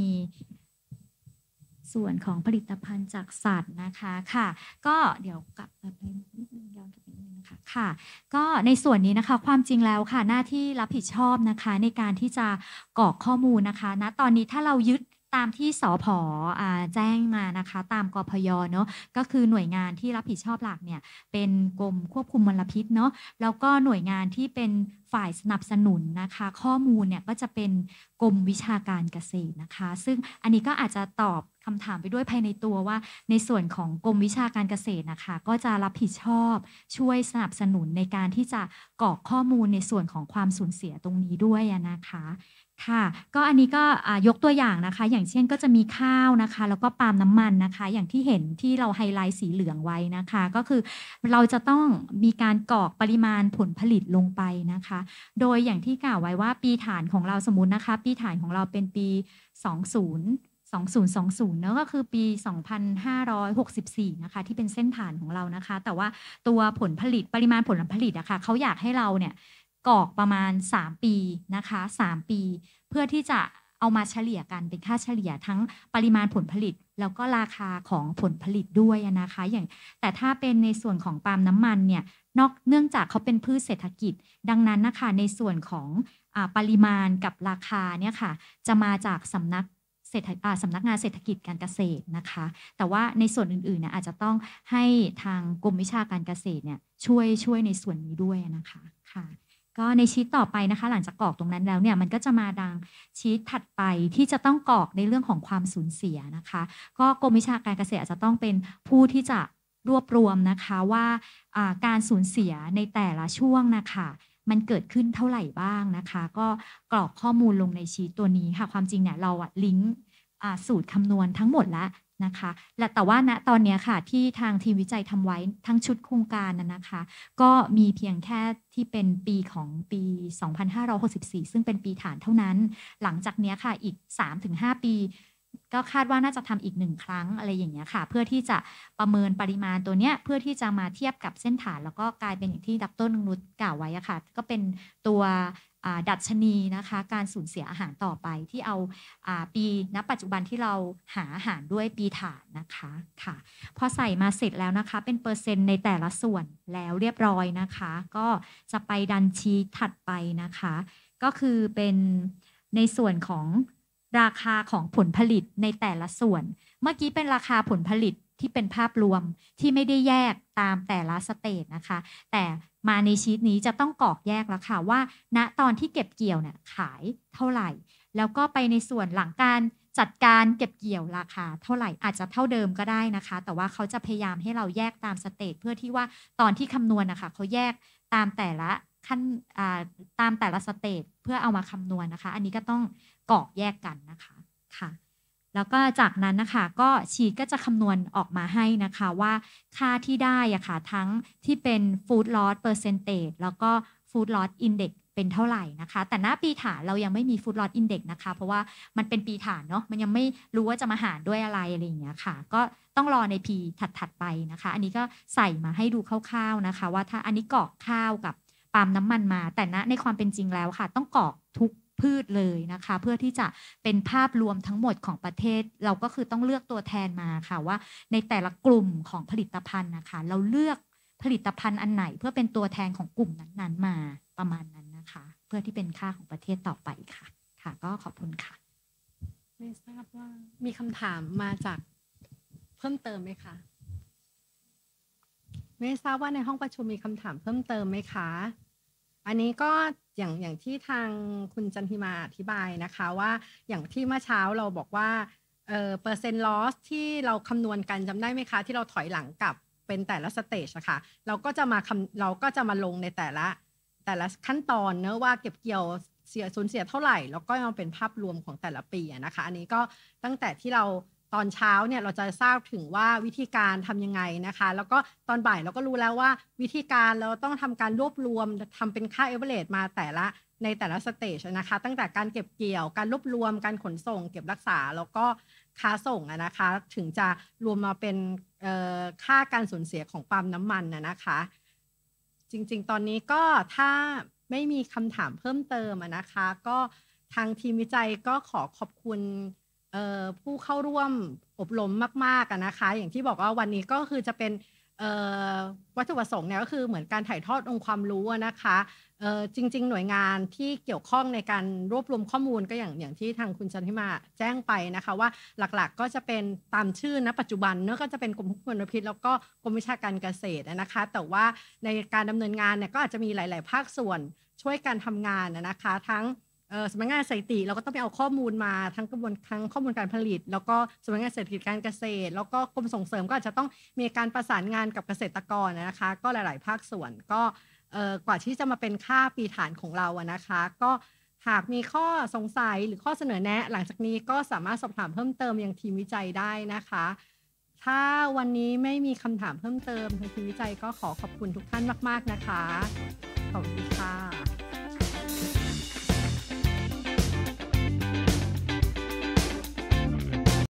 ส่วนของผลิตภัณฑ์จากสัตว์นะคะค่ะ ก็เดี๋ยวกลับไปนิดนึงย้อนกลับไปนิดนึงนะคะค่ะก็ในส่วนนี้นะคะความจริงแล้วค่ะ หน้าที่รับผิดชอบนะคะในการที่จะกรอกข้อมูลนะคะณนะตอนนี้ถ้าเรายึดตามที่สพแจ้งมานะคะ ตามกพย เนาะก็คือหน่วยงานที่รับผิดชอบหลักเนี่ยเป็นกรมควบคุมมลพิษเนาะแล้วก็หน่วยงานที่เป็นฝ่ายสนับสนุนนะคะ ข้อมูลเนี่ยก็จะเป็นกรมวิชาการเกษตรนะคะ ซึ่งอันนี้ก็อาจจะตอบคำถามไปด้วยภายในตัวว่าในส่วนของกรมวิชาการเกษตรนะคะ ก็จะรับผิดชอบช่วยสนับสนุนในการที่จะกรอกข้อมูลในส่วนของความสูญเสียตรงนี้ด้วยนะคะค่ะก็อันนี้ก็ยกตัวอย่างนะคะ อย่างเช่นก็จะมีข้าวนะคะ แล้วก็ปาล์มน้ำมันนะคะ อย่างที่เห็นที่เราไฮไลท์สีเหลืองไว้นะคะ ก็คือเราจะต้องมีการกรอกปริมาณผลผลิตลงไปนะคะ โดยอย่างที่กล่าวไว้ว่าปีฐานของเราสมมตินะคะ ปีฐานของเราเป็นปี 20 2020เนอะก็คือปี 2564 นะคะที่เป็นเส้นฐานของเรานะคะ แต่ว่าตัวผลผลิตปริมาณผลผลิตนะคะเขาอยากให้เราเนี่ยกอกประมาณ 3 ปีนะคะ 3 ปี เพื่อที่จะเอามาเฉลี่ยกันเป็นค่าเฉลี่ยทั้งปริมาณผลผลิต แล้วก็ราคาของผลผลิตด้วยนะคะอย่างแต่ถ้าเป็นในส่วนของปาล์มน้ำมันเนี่ยนอกเนื่องจากเขาเป็นพืชเศรษฐกิจ ดังนั้นนะคะ ในส่วนของอปริมาณกับราคาเนี่ยค่ะ จะมาจากสำนักเศรษฐสำนักงานเศรษฐกิจการเกษตรนะคะ แต่ว่าในส่วนอื่นๆเนี่ยอาจจะต้องให้ทางกรมวิชาการเกษตรเนี่ยช่วยช่วยในส่วนนี้ด้วยนะคะค่ะก็ในชีตต่อไปนะคะหลังจากกรอกตรงนั้นแล้วเนี่ยมันก็จะมาดังชีตถัดไปที่จะต้องกรอกในเรื่องของความสูญเสียนะคะ ก็กรมวิชาการเกษตรจะต้องเป็นผู้ที่จะรวบรวมนะคะว่าการสูญเสียในแต่ละช่วงนะคะมันเกิดขึ้นเท่าไหร่บ้างนะคะ ก็กรอกข้อมูลลงในชีตตัวนี้ค่ะ ความจริงเนี่ยเราลิงก์สูตรคำนวณทั้งหมดแล้วนะคะและแต่ว่าณตอนนี้ค่ะที่ทางทีมวิจัยทำไว้ทั้งชุดโครงการนะนะคะ ก็มีเพียงแค่ที่เป็นปีของปี 2564 ซึ่งเป็นปีฐานเท่านั้น หลังจากนี้ค่ะอีก 3-5 ปีก็คาดว่าน่าจะทำอีกหนึ่งครั้งอะไรอย่างเงี้ยค่ะ เพื่อที่จะประเมินปริมาณตัวเนี้ยเพื่อที่จะมาเทียบกับเส้นฐาน แล้วก็กลายเป็นอย่างที่ดับต้นนุชกล่าวไว้ค่ะ ก็เป็นตัวดัชนีนะคะการสูญเสียอาหารต่อไปที่เอาปีณ ปัจจุบันที่เราหาอาหารด้วยปีฐานนะคะค่ะพอใส่มาเสร็จแล้วนะคะเป็นเปอร์เซ็นต์ในแต่ละส่วนแล้วเรียบร้อยนะคะ ก็จะไปดันชีถัดไปนะคะ ก็คือเป็นในส่วนของราคาของผลผลิตในแต่ละส่วน เมื่อกี้เป็นราคาผลผลิตที่เป็นภาพรวมที่ไม่ได้แยกตามแต่ละสเตจนะคะแต่มาในชีตนี้จะต้องกรอกแยกแล้วค่ะ ว่า ณตอนที่เก็บเกี่ยวเนี่ยขายเท่าไหร่ แล้วก็ไปในส่วนหลังการจัดการเก็บเกี่ยวราคาเท่าไหร่อาจจะเท่าเดิมก็ได้นะคะ แต่ว่าเขาจะพยายามให้เราแยกตามสเตจเพื่อที่ว่าตอนที่คำนวณนะคะเขาแยกตามแต่ละขั้นตามแต่ละสเตจเพื่อเอามาคำนวณนะคะ อันนี้ก็ต้องกรอกแยกกันนะคะค่ะแล้วก็จากนั้นนะคะก็ชีก็จะคำนวณออกมาให้นะคะว่าค่าที่ได้อะคะ่ะทั้งที่เป็น food loss percentage แล้วก็ food loss index เป็นเท่าไหร่นะคะ แต่หน้าปีฐานเรายังไม่มี food loss index นะคะเพราะว่ามันเป็นปีฐานเนาะมันยังไม่รู้ว่าจะมาหารด้วยอะไรอะไรอย่างเงี้ยค่ะ ก็ต้องรอในปีถัดๆไปนะคะ อันนี้ก็ใส่มาให้ดูคร่าวๆนะคะ ว่าถ้าอันนี้กาอกข้าวกับปาล์มน้ำมันมา แต่ณในความเป็นจริงแล้วค่ะ ต้องกาอกทุกพืชเลยนะคะเพื่อที่จะเป็นภาพรวมทั้งหมดของประเทศเราก็คือต้องเลือกตัวแทนมาค่ะว่าในแต่ละกลุ่มของผลิตภัณฑ์นะคะ เราเลือกผลิตภัณฑ์อันไหนเพื่อเป็นตัวแทนของกลุ่มนั้นๆ มาประมาณนั้นนะคะ เพื่อที่เป็นค่าของประเทศต่อไปค่ะ ค่ะ ก็ขอบคุณค่ะไม่ทราบว่ามีคำถามมาจากเพิ่มเติมไหมคะไม่ทราบว่าในห้องประชุมมีคำถามเพิ่มเติมไหมคะอันนี้ก็อย่างอย่างที่ทางคุณจันทิมาอธิบายนะคะว่าอย่างที่เมื่อเช้าเราบอกว่าเปอร์เซ็นต์ลอสที่เราคำนวณกันจำได้ไหมคะ ที่เราถอยหลังกลับเป็นแต่ละสเตจอะคะ่ะเราก็จะมาคำเราก็จะมาลงในแต่ละแต่ละขั้นตอนเนอะว่าเก็บเกี่ยวเสียสูญเสียเท่าไหร่แล้วก็มาเป็นภาพรวมของแต่ละปีนะคะ อันนี้ก็ตั้งแต่ที่เราตอนเช้าเนี่ยเราจะทราบถึงว่าวิธีการทํำยังไงนะคะ แล้วก็ตอนบ่ายเราก็รู้แล้วว่า วิธีการเราต้องทำการรวบรวมทำเป็นค่าเอเวอเรสมาแต่ละในแต่ละสเตจนะคะตั้งแต่การเก็บเกี่ยวการรวบรวม การขนส่ง เก็บรักษาแล้วก็ค้าส่งนะคะ ถึงจะรวมมาเป็นค่าการสูญเสียของปั๊มน้ำมันนะคะ จริงๆ ตอนนี้ก็ถ้าไม่มีคำถามเพิ่มเติมนะคะ ก็ทางทีมวิจัยก็ขอขอบคุณผู้เข้าร่วมอบรมมากๆกนะคะ อย่างที่บอกว่าวันนี้ก็คือจะเป็นวัตถุประสงค์เนี่ยก็คือเหมือนการถ่ายทอดองค์ความรู้นะคะจริง ๆ หน่วยงานที่เกี่ยวข้องในการรวบรวมข้อมูลก็อย่างอย่างที่ทางคุณชันทิมาแจ้งไปนะคะ ว่าหลักๆก็จะเป็นตามชื่อณ ปัจจุบันเนอะก็จะเป็นกรมควบคุมพิษแล้วก็กรมวิชาการเกษตรนะคะ แต่ว่าในการดำเนินงานเนี่ยก็อาจจะมีหลาย ๆ ภาคส่วนช่วยการทำงานนะคะทั้งสำนักงานสถิติเราก็ต้องไปเอาข้อมูลมา ทั้งกระบวนทั้งข้อมูลการผลิต แล้วก็สำนักงานเศรษฐกิจการเกษตร แล้วก็กรมส่งเสริมก็อาจจะต้องมีการประสานงานกับเกษตรกรนะคะ ก็หลาย ๆ ภาคส่วนก็กว่าที่จะมาเป็นค่าปีฐานของเราอะนะคะ ก็หากมีข้อสงสัยหรือข้อเสนอแนะ หลังจากนี้ก็สามารถสอบถามเพิ่มเติมยังทีมวิจัยได้นะคะ ถ้าวันนี้ไม่มีคำถามเพิ่มเติมททีมวิจัยก็ขอขอบคุณทุกท่านมาก ๆ นะคะ ขอบคุณค่ะ